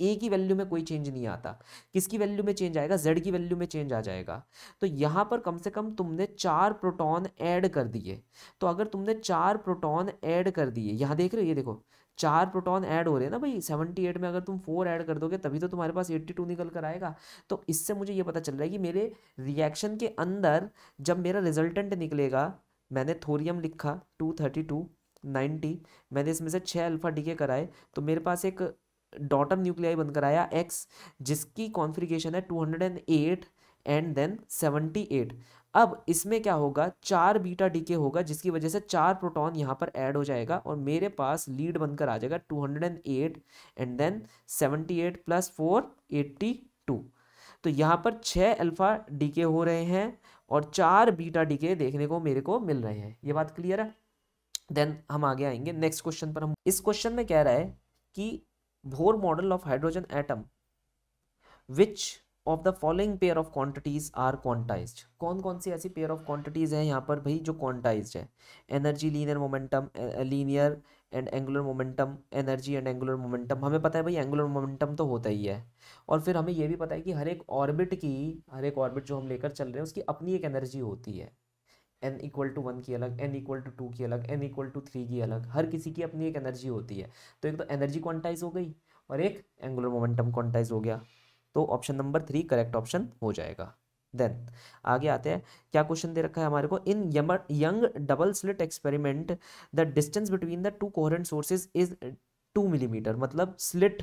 ए की वैल्यू में कोई चेंज नहीं आता किसकी वैल्यू में चेंज आएगा जेड की वैल्यू में चेंज आ जाएगा तो यहाँ पर कम से कम तुमने चार प्रोटॉन ऐड कर दिए तो अगर तुमने चार प्रोटॉन ऐड कर दिए यहाँ देख रहे हो ये देखो चार प्रोटॉन ऐड हो रहे हैं ना भाई सेवेंटी एट में अगर तुम फोर ऐड कर दोगे तभी तो तुम्हारे पास एट्टी टू निकल कर आएगा तो इससे मुझे ये पता चल रहा है कि मेरे रिएक्शन के अंदर जब मेरा रिजल्टेंट निकलेगा मैंने थोरियम लिखा टू थर्टी टू नाइन्टी मैंने इसमें से छः अल्फ़ा डीके कराए तो मेरे पास एक डॉटर न्यूक्लियाई बनकर आया एक्स जिसकी कॉन्फ्रिकेशन है 208 एंड देन 78 अब इसमें क्या होगा चार बीटा डीके होगा जिसकी वजह से चार प्रोटॉन यहाँ पर ऐड हो जाएगा और मेरे पास लीड बनकर आ जाएगा 208 and then 78 eight plus four eighty तो यहाँ पर छः अल्फा डीके हो रहे हैं और चार बीटा डीके देखने को मेरे को मिल रहे हैं ये बात क्लियर है देन हम आगे आएंगे नेक्स्ट क्वेश्चन पर हम इस क्वेश्चन में कह रहा है कि Bohr model of hydrogen atom which of the following pair of quantities are quantized कौन कौन सी ऐसी पेयर ऑफ क्वांटिटीज हैं यहाँ पर भाई जो क्वान्टाइज है energy linear momentum linear and angular momentum energy and angular momentum हमें पता है भाई एंगुलर मोमेंटम तो होता ही है और फिर हमें यह भी पता है कि हर एक ऑर्बिट की हर एक ऑर्बिट जो हम लेकर चल रहे हैं उसकी अपनी एक एनर्जी होती है एन इक्वल टू वन की अलग एन इक्वल टू टू की अलग एन इक्वल टू थ्री की अलग हर किसी की अपनी एक एनर्जी होती है तो एक तो एनर्जी क्वांटाइज हो गई और एक एंगुलर मोमेंटम क्वांटाइज हो गया तो option number three correct option हो जाएगा देन आगे आते हैं क्या क्वेश्चन दे रखा है हमारे को in Young double slit experiment the distance between the two coherent sources is two millimetre मतलब स्लिट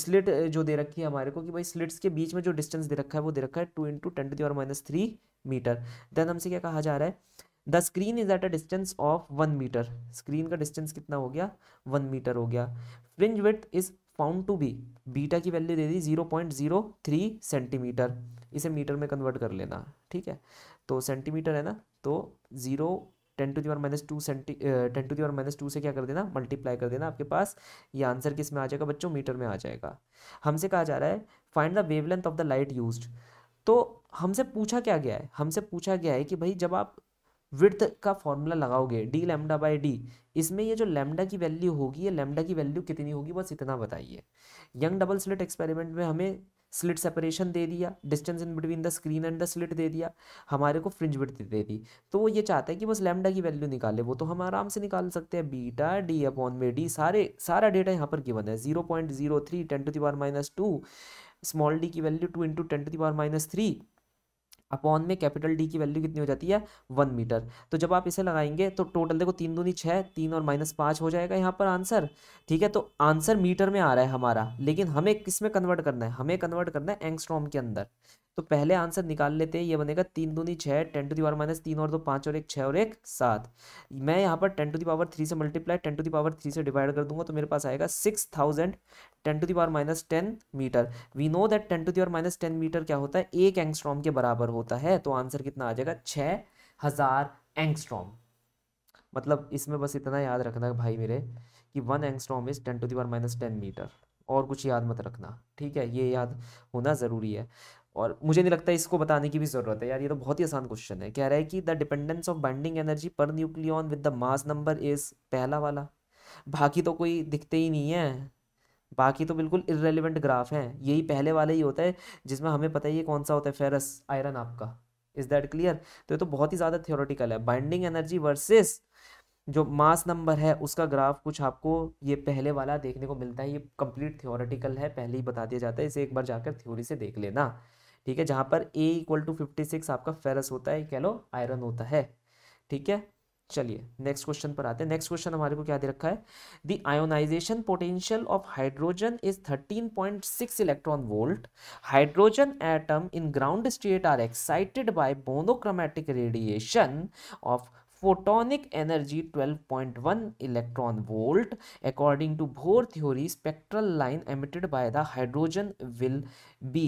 स्लिट जो दे रखी है हमारे को कि भाई स्लिट्स के बीच में जो डिस्टेंस दे रखा है वो दे रखा है टू इंटू टेन टू और माइनस थ्री मीटर देन हमसे क्या कहा जा रहा है the screen is at a distance of one metre screen का डिस्टेंस कितना हो गया वन मीटर हो गया fringe width is found to be beta की वैल्यू दे दी zero point zero three centimetre इसे मीटर में कन्वर्ट कर लेना ठीक है तो सेंटीमीटर है ना तो zero ten to the power minus two centi ten to the power minus two से क्या कर देना मल्टीप्लाई कर देना आपके पास ये आंसर किस में आ जाएगा बच्चों मीटर में आ जाएगा हमसे कहा जा रहा है find the wavelength of the light used तो हमसे पूछा क्या गया है हमसे पूछा गया है कि भाई जब आप विर्थ का फॉर्मूला लगाओगे डी लेमडा बाई डी इसमें ये जो लेमडा की वैल्यू होगी ये लेमडा की वैल्यू कितनी होगी बस इतना बताइए यंग डबल स्लिट एक्सपेरिमेंट में हमें स्लिट सेपरेशन दे दिया distance in between the screen and the slit दे दिया हमारे को फ्रिंज विड्थ दे दी तो वो ये चाहता है कि बस लेमडा की वैल्यू निकाले वो तो हम आराम से निकाल सकते हैं बीटा डी अपॉन में डी सारे सारा डेटा यहाँ पर गिवन है zero point zero three ten to the power minus two small D की value two into ten to the power minus three upon में कैपिटल डी की वैल्यू कितनी हो जाती है वन मीटर तो जब आप इसे लगाएंगे तो टोटल देखो तीन दूनी छः तीन और माइनस पाँच हो जाएगा यहाँ पर आंसर ठीक है तो आंसर मीटर में आ रहा है हमारा लेकिन हमें किस में कन्वर्ट करना है हमें कन्वर्ट करना है एंगस्ट्रॉम के अंदर तो पहले आंसर निकाल लेते हैं ये बनेगा तीन दूनी छः टेन टू दावर माइनस तीन और दो पाँच और एक छः और एक सात मैं यहाँ पर टेन टू दावर थ्री से multiply ten to the power three से डिवाइड कर दूंगा तो मेरे पास आएगा six thousand ten to the power minus ten metre we know that ten to the power minus ten metre क्या होता है एक एंगस्ट्रॉम के बराबर होता है तो आंसर कितना आ जाएगा छः हज़ार एंगस्ट्रॉम मतलब इसमें बस इतना याद रखना है भाई मेरे कि one angstrom is ten to the power minus ten metre और कुछ याद मत रखना ठीक है ये याद होना ज़रूरी है और मुझे नहीं लगता इसको बताने की भी ज़रूरत है यार ये तो बहुत ही आसान क्वेश्चन है कह रहा है कि the dependence of binding energy per nucleon with the mass number is पहला वाला बाकी तो कोई दिखते ही नहीं है बाकी तो बिल्कुल इरेलीवेंट ग्राफ हैं यही पहले वाला ही होता है जिसमें हमें पता है कौन सा होता है फेरस आयरन आपका इज़ दैट क्लियर तो ये तो बहुत ही ज़्यादा थियोरेटिकल है बाइंडिंग एनर्जी वर्सेस जो मास नंबर है उसका ग्राफ कुछ आपको ये पहले वाला देखने को मिलता है ये कंप्लीट थियोरेटिकल है पहले ही बता दिया जाता है इसे एक बार जाकर थ्योरी से देख लेना ठीक है जहाँ पर A equal to fifty six आपका फेरस होता है कह लो आयरन होता है ठीक है चलिए नेक्स्ट क्वेश्चन पर आते हैं नेक्स्ट क्वेश्चन हमारे को क्या दे रखा है the ionization potential of hydrogen is 13.6 electron volt hydrogen atom in ground state are excited by monochromatic radiation of photonic energy 12.1 electron volt according to Bohr theory spectral line emitted by the hydrogen will be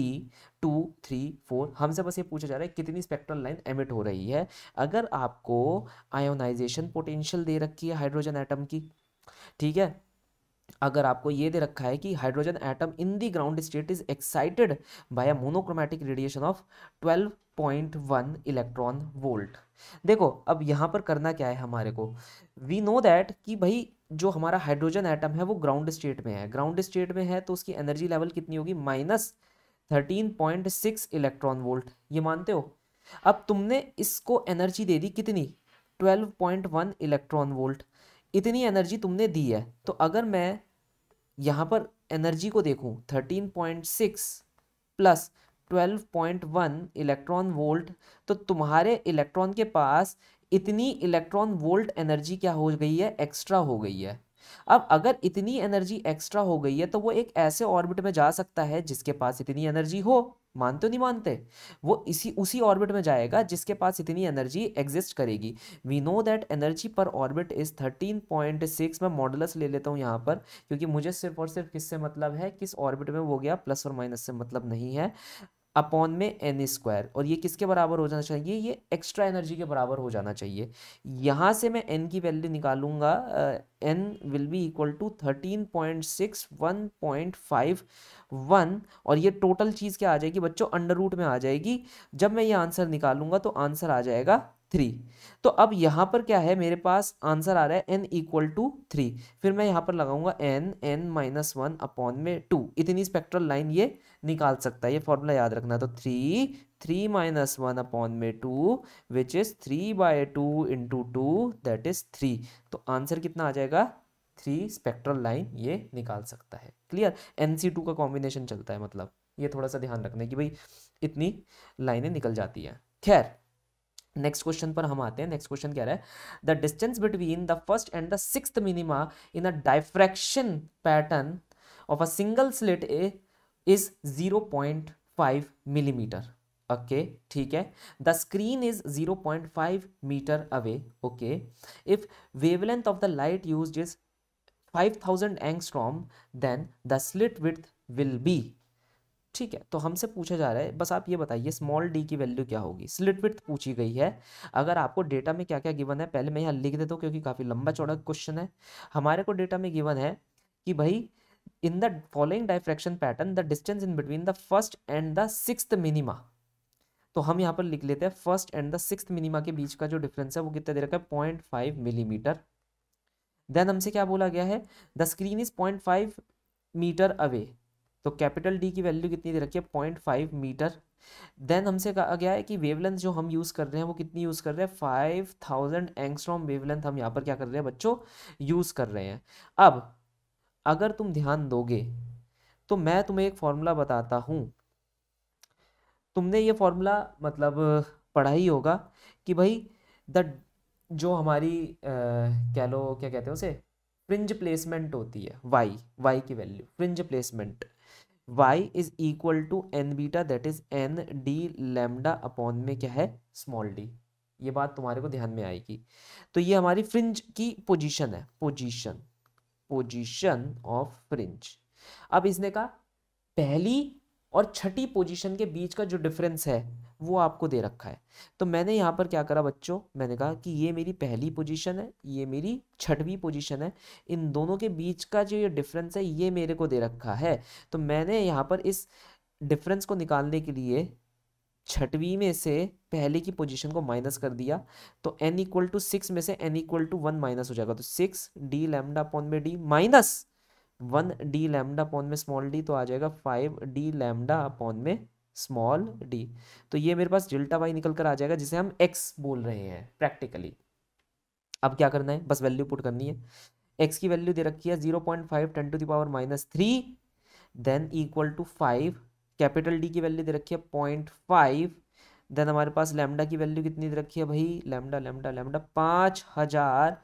two three four हमसे बस ये पूछा जा रहा है कितनी स्पेक्ट्रल लाइन एमिट हो रही है अगर आपको आयोनाइजेशन पोटेंशियल दे रखी है हाइड्रोजन एटम की ठीक है अगर आपको ये दे रखा है कि hydrogen atom in the ground state is excited by a monochromatic radiation of 12.1 electron volt देखो अब यहाँ पर करना क्या है हमारे को वी नो दैट कि भाई जो हमारा हाइड्रोजन एटम है वो ग्राउंड स्टेट में है ग्राउंड स्टेट में है तो उसकी एनर्जी लेवल कितनी होगी minus thirteen point six electron volt ये मानते हो अब तुमने इसको एनर्जी दे दी कितनी twelve point one electron volt इतनी एनर्जी तुमने दी है तो अगर मैं यहाँ पर एनर्जी को देखूँ thirteen point six plus twelve point one electron volt तो तुम्हारे इलेक्ट्रॉन के पास इतनी इलेक्ट्रॉन वोल्ट एनर्जी क्या हो गई है एक्स्ट्रा हो गई है अब अगर इतनी एनर्जी एक्स्ट्रा हो गई है तो वो एक ऐसे ऑर्बिट में जा सकता है जिसके पास इतनी एनर्जी हो मानते हो नहीं मानते वो इसी उसी ऑर्बिट में जाएगा जिसके पास इतनी एनर्जी एग्जिस्ट करेगी we know that energy per orbit is thirteen point six मैं मॉडलस ले लेता हूँ यहाँ पर क्योंकि मुझे सिर्फ और सिर्फ किससे मतलब है किस ऑर्बिट में वो गया प्लस और माइनस से मतलब नहीं है अपॉन में एन स्क्वायर और ये किसके बराबर हो जाना चाहिए ये एक्स्ट्रा एनर्जी के बराबर हो जाना चाहिए यहाँ से मैं एन की वैल्यू निकालूंगा N will be equal to thirteen point six one point five one और ये टोटल चीज़ क्या आ जाएगी बच्चों अंडर रूट में आ जाएगी जब मैं ये आंसर निकालूंगा तो आंसर आ जाएगा थ्री तो अब यहाँ पर क्या है मेरे पास आंसर आ रहा है एन इक्वल टू थ्री फिर मैं यहाँ पर लगाऊंगा N N minus one upon में टू इतनी स्पेक्ट्रल लाइन ये निकाल सकता है ये फॉर्मूला याद रखना तो three three minus one upon में two which is three by two into two that is three तो आंसर कितना आ जाएगा थ्री स्पेक्ट्रल लाइन ये निकाल सकता है क्लियर एन सी टू का कॉम्बिनेशन चलता है मतलब ये थोड़ा सा ध्यान रखना है कि भाई इतनी लाइनें निकल जाती हैं खैर नेक्स्ट क्वेश्चन पर हम आते हैं नेक्स्ट क्वेश्चन क्या रहा है the distance between the first and the six minima in a diffraction pattern of a single slit a is zero point five millimetre okay ठीक है the screen is zero point five metre away okay if wavelength of the light use is five thousand angstrom then the slit width will be ठीक है तो हमसे पूछा जा रहा है बस आप ये बताइए स्मॉल डी की वैल्यू क्या होगी स्लिट विथ पूछी गई है अगर आपको डेटा में क्या क्या गिवन है पहले मैं यहाँ लिख देता हूँ क्योंकि काफ़ी लंबा चौड़ा क्वेश्चन है हमारे को डेटा में गिवन है कि भाई in the following diffraction pattern the distance in between the first and the six minima तो हम यहाँ पर लिख लेते हैं first and the six minima के बीच का जो डिफरेंस है वो कितना दे रखा है पॉइंट फाइव मिलीमीटर देन हमसे क्या बोला गया है the screen is point five metre away तो कैपिटल डी की वैल्यू कितनी दे रखी है पॉइंट फाइव मीटर देन हमसे कहा गया है कि वेवलेंथ जो हम यूज़ कर रहे हैं वो कितनी यूज़ कर रहे हैं फाइव थाउजेंड एंगस्ट्रॉम वेवलेंथ हम यहाँ पर क्या कर रहे हैं बच्चों यूज़ कर रहे हैं अब अगर तुम ध्यान दोगे तो मैं तुम्हें एक फॉर्मूला बताता हूँ तुमने ये फॉर्मूला मतलब पढ़ा ही होगा कि भाई द जो हमारी कह लो क्या कहते हैं उसे फ्रिंज प्लेसमेंट होती है वाई वाई की value fringe placement Y is equal to N beta that is N D lambda upon में क्या है स्मॉल डी ये बात तुम्हारे को ध्यान में आएगी तो ये हमारी फ्रिंज की पोजीशन है पोजीशन पोजीशन ऑफ फ्रिंज अब इसने कहा पहली और छठी पोजीशन के बीच का जो डिफरेंस है वो आपको दे रखा है तो मैंने यहाँ पर क्या करा बच्चों मैंने कहा कि ये मेरी पहली पोजीशन है ये मेरी छठवीं पोजीशन है इन दोनों के बीच का जो ये डिफरेंस है ये मेरे को दे रखा है तो मैंने यहाँ पर इस डिफरेंस को निकालने के लिए छठवीं में से पहले की पोजीशन को माइनस कर दिया तो एन इक्वल टू सिक्स में से N equal to one minus हो जाएगा तो सिक्स डी लैमडा पॉन में D minus one D lambda upon में स्मॉल डी तो आ जाएगा फाइव डी लैमडा पॉन में स्मॉल डी तो ये मेरे पास डिल्टा वाई निकल कर आ जाएगा जिसे हम एक्स बोल रहे हैं प्रैक्टिकली अब क्या करना है बस वैल्यू पुट करनी है एक्स की वैल्यू दे रखी है zero point five ten to the power minus three then equal to five capital D की वैल्यू दे रखी है पॉइंट फाइव देन हमारे पास लेमडा की वैल्यू कितनी दे रखी है भाई लेमडा लेमडा लेमडा पाँच हज़ार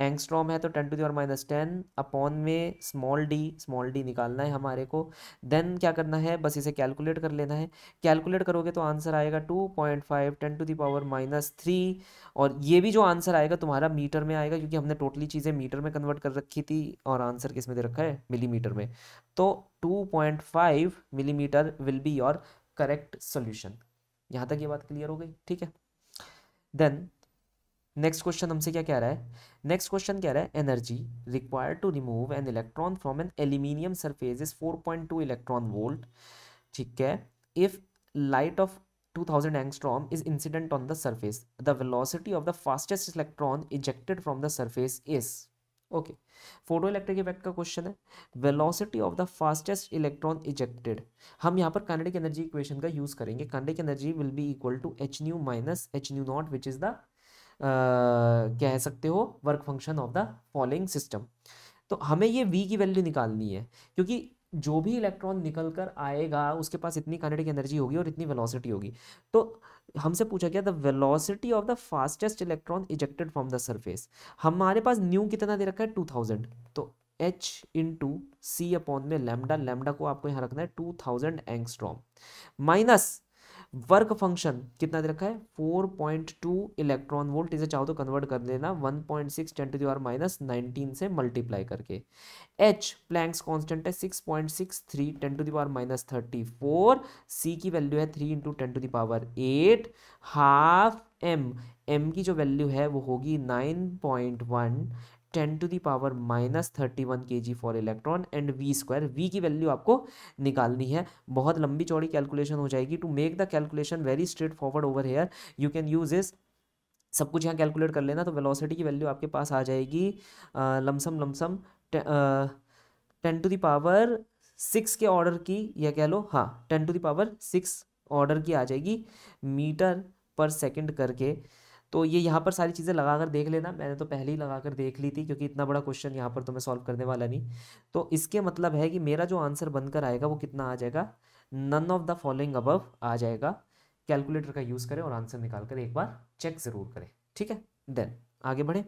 एंगस्ट्रॉम है तो ten to the power minus ten upon में स्मॉल डी स्मॉल डी निकालना है हमारे को देन क्या करना है बस इसे कैलकुलेट कर लेना है कैलकुलेट करोगे तो आंसर आएगा two point five ten to the power minus three और ये भी जो आंसर आएगा तुम्हारा मीटर में आएगा क्योंकि हमने टोटली चीज़ें मीटर में कन्वर्ट कर रखी थी और आंसर किस में दे रखा है मिलीमीटर में तो two point five millimetre will be your correct solution यहाँ तक ये बात क्लियर हो गई ठीक है देन नेक्स्ट क्वेश्चन हमसे क्या कह रहा है नेक्स्ट क्वेश्चन क्या रहा है energy required to remove an electron from an aluminium surface is 4.2 electron volt ठीक है if light of 2000 angstrom is incident on the surface the velocity of the fastest electron ejected from the surface is okay photo electric effect का क्वेश्चन है velocity of the fastest electron ejected हम यहाँ पर कैनेडिक एनर्जी इक्वेशन का यूज करेंगे kinetic energy will be equal to H new minus H nu naught which is the कह सकते हो work function of the following system तो हमें ये वी की वैल्यू निकालनी है क्योंकि जो भी इलेक्ट्रॉन निकल कर आएगा उसके पास इतनी काइनेटिक एनर्जी होगी और इतनी वेलोसिटी होगी तो हमसे पूछा गया the velocity of the fastest electron ejected from the surface हमारे पास न्यू कितना दे रखा है टू थाउजेंड तो H into C upon में लेमडा लेमडा को आपको यहाँ रखना है two thousand angstrom minus work function कितना दे रखा है four point two electron volt इसे चाहो तो कन्वर्ट कर लेना one point six ten to the power minus nineteen से मल्टीप्लाई करके एच प्लैंक्स कॉन्स्टेंट है six point six three ten to the power minus thirty four C की वैल्यू है three into ten to the power eight half M M की जो वैल्यू है वो होगी nine point one ten to the power minus thirty one K G for electron and V square V की वैल्यू आपको निकालनी है बहुत लंबी चौड़ी कैलकुलेशन हो जाएगी to make the calculation very straightforward over hair you can use इस सब कुछ यहाँ कैलकुलेट कर लेना तो वेलोसिटी की वैल्यू आपके पास आ जाएगी lump sum lump sum ten to power six के ऑर्डर की या कह लो हाँ ten to power six order की आ जाएगी मीटर पर सेकेंड करके तो ये यहाँ पर सारी चीज़ें लगा कर देख लेना मैंने तो पहले ही लगा कर देख ली थी क्योंकि इतना बड़ा क्वेश्चन यहाँ पर तो मैं सॉल्व करने वाला नहीं तो इसके मतलब है कि मेरा जो आंसर बनकर आएगा वो कितना आ जाएगा none of the following above आ जाएगा कैलकुलेटर का यूज़ करें और आंसर निकाल कर एक बार चेक ज़रूर करें ठीक है देन आगे बढ़ें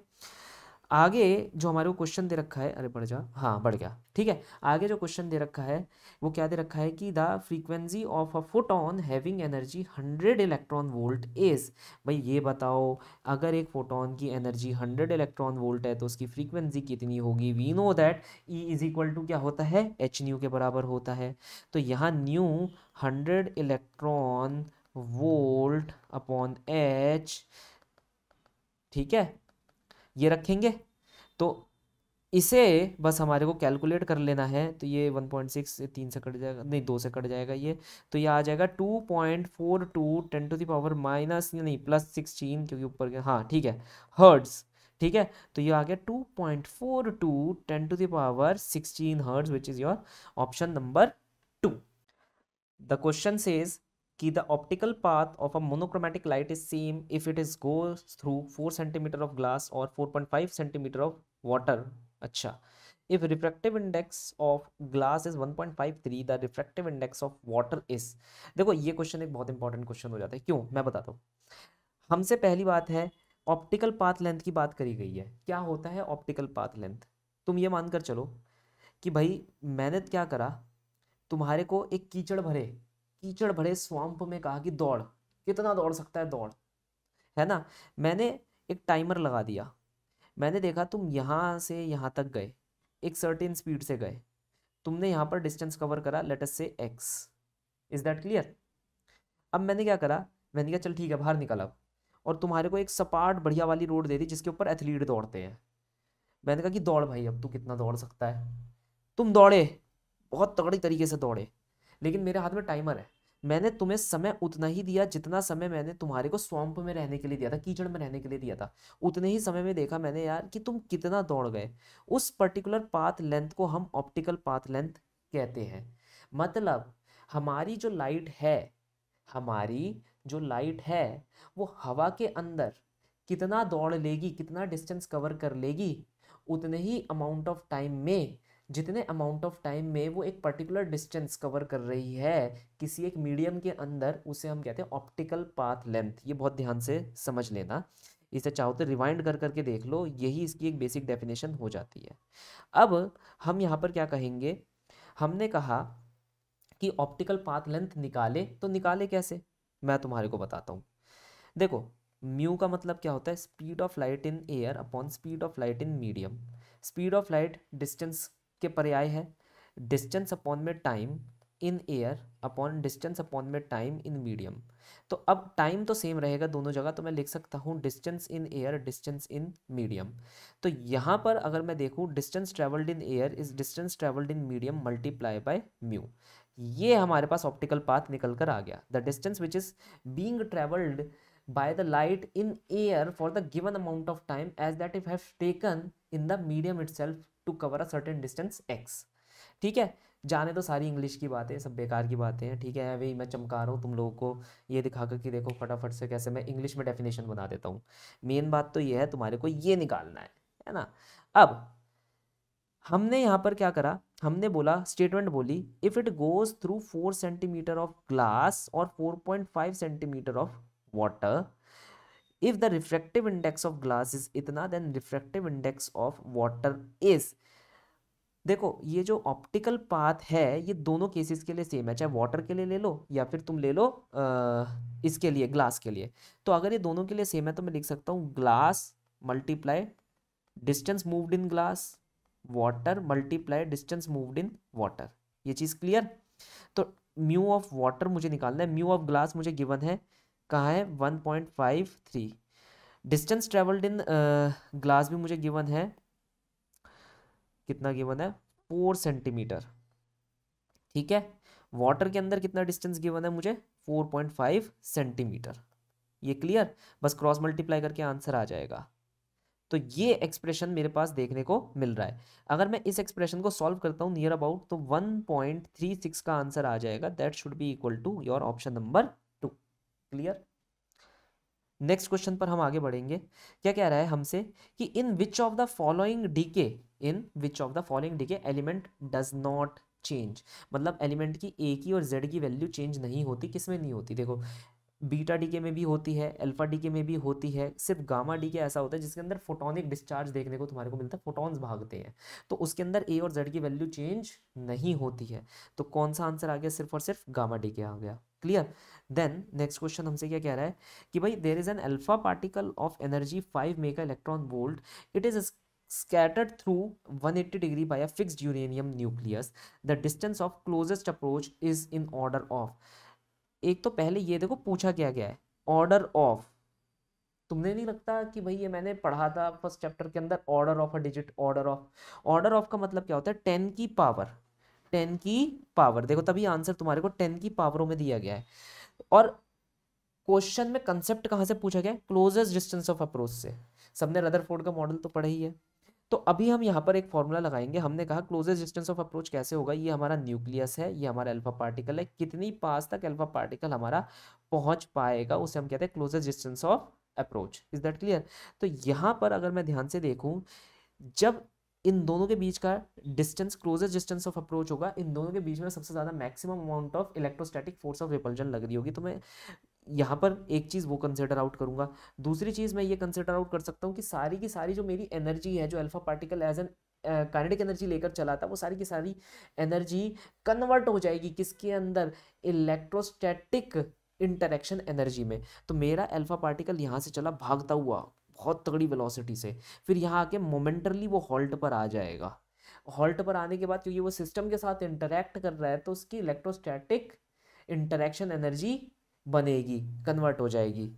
आगे जो हमारे को क्वेश्चन दे रखा है अरे बढ़ जा हाँ बढ़ गया ठीक है आगे जो क्वेश्चन दे रखा है वो क्या दे रखा है कि the frequency of a photon having energy hundred electron volt is भाई ये बताओ अगर एक फोटोन की एनर्जी हंड्रेड इलेक्ट्रॉन वोल्ट है तो उसकी फ्रीक्वेंसी कितनी होगी we know that E is equal to क्या होता है एच न्यू के बराबर होता है तो यहाँ nu hundred electron volt upon H ठीक है ये रखेंगे तो इसे बस हमारे को कैलकुलेट कर लेना है तो ये वन पॉइंट सिक्स तीन से कट जाएगा नहीं दो से कट जाएगा ये तो ये आ जाएगा two point four two ten to the power minus नहीं प्लस सिक्सटीन क्योंकि ऊपर के हाँ ठीक है हर्ड्स ठीक है तो ये आ गया two point four two ten to the power sixteen hertz which is your option number two the question says कि the optical path of a monochromatic light is same if it is goes through four centimetre of glass और four point five centimetre of water अच्छा if refractive index of glass is one point five three the refractive index of water is देखो ये क्वेश्चन एक बहुत इंपॉर्टेंट क्वेश्चन हो जाता है क्यों मैं बताता हूँ हमसे पहली बात है ऑप्टिकल पाथ लेंथ की बात करी गई है क्या होता है ऑप्टिकल पाथ लेंथ तुम ये मानकर चलो कि भाई मैंने क्या करा तुम्हारे को एक कीचड़ भरे कीचड़ भरे स्वाम्प में कहा कि दौड़ कितना दौड़ सकता है दौड़ है ना मैंने एक टाइमर लगा दिया मैंने देखा तुम यहाँ से यहाँ तक गए एक सर्टेन स्पीड से गए तुमने यहाँ पर डिस्टेंस कवर करा let's say X is that clear अब मैंने क्या करा मैंने कहा चल ठीक है बाहर निकल अब और तुम्हारे को एक सपाट बढ़िया वाली रोड दे दी जिसके ऊपर एथलीट दौड़ते हैं मैंने कहा कि दौड़ भाई अब तू कितना दौड़ सकता है तुम दौड़े बहुत तगड़ी तरीके से दौड़े लेकिन मेरे हाथ में टाइमर है मैंने तुम्हें समय उतना ही दिया जितना समय मैंने तुम्हारे को स्वम्प में रहने के लिए दिया था कीचड़ में रहने के लिए दिया था उतने ही समय में देखा मैंने यार कि तुम कितना दौड़ गए उस पर्टिकुलर पाथ लेंथ को हम ऑप्टिकल पाथ लेंथ कहते हैं मतलब हमारी जो लाइट है हमारी जो लाइट है वो हवा के अंदर कितना दौड़ लेगी कितना डिस्टेंस कवर कर लेगी उतने ही अमाउंट ऑफ टाइम में जितने अमाउंट ऑफ टाइम में वो एक पर्टिकुलर डिस्टेंस कवर कर रही है किसी एक मीडियम के अंदर उसे हम कहते हैं ऑप्टिकल पाथ लेंथ ये बहुत ध्यान से समझ लेना इसे चाहो तो रिवाइंड कर करके देख लो यही इसकी एक बेसिक डेफिनेशन हो जाती है अब हम यहाँ पर क्या कहेंगे हमने कहा कि ऑप्टिकल पाथ लेंथ निकाले तो निकाले कैसे मैं तुम्हारे को बताता हूँ देखो म्यू का मतलब क्या होता है speed of light in air upon speed of light in medium speed of light distance के पर्याय है डिस्टेंस अपॉन में time in air upon distance upon में टाइम इन मीडियम तो अब टाइम तो सेम रहेगा दोनों जगह तो मैं लिख सकता हूँ distance in air distance in medium तो यहाँ पर अगर मैं देखूँ distance travelled in air is distance travelled in medium multiply by mu ये हमारे पास ऑप्टिकल पाथ निकल कर आ गया the distance which is being travelled the light in air for the given amount of time as that if have taken in the medium itself to cover a certain distance X ठीक है जाने तो सारी इंग्लिश की बातें सब बेकार की बातें हैं ठीक है भाई मैं चमका रहा हूँ तुम लोगों को ये दिखा कर कि देखो फटाफट से कैसे मैं इंग्लिश में डेफिनेशन बना देता हूँ मेन बात तो ये है तुम्हारे को ये निकालना है है ना अब हमने यहाँ पर क्या करा हमने बोला स्टेटमेंट बोली if it goes through four centimetre of glass और four point five centimetre of water if the refractive index of glass is इतना then refractive index of water is देखो ये जो ऑप्टिकल पाथ है ये दोनों केसेस के लिए सेम है चाहे वाटर के लिए ले लो या फिर तुम ले लो आ, इसके लिए ग्लास के लिए तो अगर ये दोनों के लिए सेम है तो मैं लिख सकता हूँ glass multiply distance moved in glass water multiply distance moved in water ये चीज़ क्लियर तो म्यू ऑफ वाटर मुझे निकालना है म्यू ऑफ ग्लास मुझे गिवन है कहाँ है one point five three distance travelled in glass भी मुझे गिवन है कितना गिवन है फोर सेंटीमीटर ठीक है वाटर के अंदर कितना डिस्टेंस गिवन है मुझे फोर पॉइंट फाइव सेंटीमीटर ये क्लियर बस क्रॉस मल्टीप्लाई करके आंसर आ जाएगा तो ये एक्सप्रेशन मेरे पास देखने को मिल रहा है अगर मैं इस एक्सप्रेशन को सॉल्व करता हूँ नियर अबाउट तो 1.36 का आंसर आ जाएगा that should be equal to your option number clear next question पर हम आगे बढ़ेंगे क्या कह रहा है हमसे कि in which of the following decay in which of the following decay element does not change मतलब एलिमेंट की ए की और जेड की वैल्यू चेंज नहीं होती किसमें नहीं होती देखो बीटा डीके में भी होती है अल्फा डीके में भी होती है सिर्फ गामा डीके ऐसा होता है जिसके अंदर फोटोनिक डिस्चार्ज देखने को तुम्हारे को मिलता है फोटॉन्स भागते हैं तो उसके अंदर ए और जेड की वैल्यू चेंज नहीं होती है तो कौन सा आंसर आ गया सिर्फ और सिर्फ गामा डीके आ गया क्लियर देन नेक्स्ट क्वेश्चन हमसे क्या कह रहा है कि भाई there is an alpha particle of energy five mega electron volt it is through one 180 degree by a fixed uranium nucleus the distance of closest approach is in order of एक तो पहले ये देखो पूछा क्या गया है ऑर्डर ऑफ तुमने नहीं लगता कि भाई ये मैंने पढ़ा था फर्स्ट चैप्टर के अंदर order of a digit order of order of का मतलब क्या होता है टेन की पावर टेन की पावर देखो तभी आंसर तुम्हारे को टेन की पावरों में दिया गया है और क्वेश्चन में कंसेप्ट कहाँ से पूछा गया क्लोजेस्ट डिस्टेंस ऑफ अप्रोच से सबने रदरफोर्ड का मॉडल तो पढ़ा ही है तो अभी हम यहाँ पर एक फॉर्मूला लगाएंगे हमने कहा क्लोजेस्ट डिस्टेंस ऑफ अप्रोच कैसे होगा ये हमारा न्यूक्लियस है ये हमारा अल्फा पार्टिकल है कितनी पास तक अल्फा पार्टिकल हमारा पहुँच पाएगा उसे हम कहते हैं closest distance of approach is that clear तो यहाँ पर अगर मैं ध्यान से देखूँ जब इन दोनों के बीच का distance closest distance of approach होगा इन दोनों के बीच में सबसे ज़्यादा maximum amount of electrostatic force of repulsion लग रही होगी तो मैं यहाँ पर एक चीज़ वो कंसिडर आउट करूँगा दूसरी चीज़ मैं ये कंसिडर आउट कर सकता हूँ कि सारी की सारी जो मेरी एनर्जी है जो alpha particle as an kinetic energy लेकर चला था वो सारी की सारी एनर्जी कन्वर्ट हो जाएगी किसके अंदर इलेक्ट्रोस्टैटिक इंटरेक्शन एनर्जी में तो मेरा अल्फा पार्टिकल यहाँ से चला भागता हुआ बहुत तगड़ी वेलोसिटी से फिर यहाँ आके मोमेंटली वो हॉल्ट पर आ जाएगा हॉल्ट पर आने के बाद क्योंकि वो सिस्टम के साथ इंटरेक्ट कर रहा है तो उसकी इलेक्ट्रोस्टैटिक इंटरेक्शन एनर्जी बनेगी कन्वर्ट हो जाएगी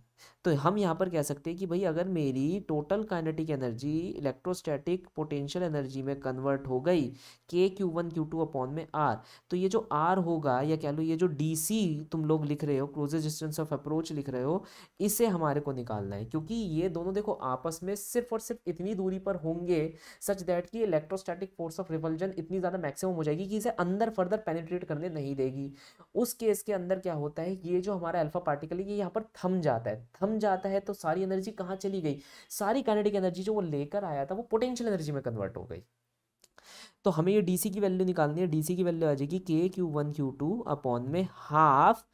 तो हम यहाँ पर कह सकते हैं कि भाई अगर मेरी total kinetic energy electrostatic potential energy में कन्वर्ट हो गई K Q one Q two upon में आर तो ये जो आर होगा या कह लो ये जो डी सी तुम लोग लिख रहे हो क्लोजेस्ट डिस्टेंस ऑफ अप्रोच लिख रहे हो इसे हमारे को निकालना है क्योंकि ये दोनों देखो आपस में सिर्फ और सिर्फ इतनी दूरी पर होंगे सच दैट कि इलेक्ट्रोस्टैटिक फोर्स ऑफ रिवल्जन इतनी ज़्यादा मैक्सिमम हो जाएगी कि इसे अंदर फर्दर पेनिट्रेट करने नहीं देगी उस केस के अंदर क्या होता है ये जो हमारा अल्फा पार्टिकल है ये यहाँ पर थम जाता है थम जाता है तो सारी एनर्जी कहाँ चली गई सारी काइनेटिक एनर्जी जो वो लेकर आया था वो पोटेंशियल एनर्जी में कन्वर्ट हो गई तो हमें ये डीसी की वैल्यू निकालनी है डीसी की वैल्यू आ जाएगी K Q one Q two upon में हाफ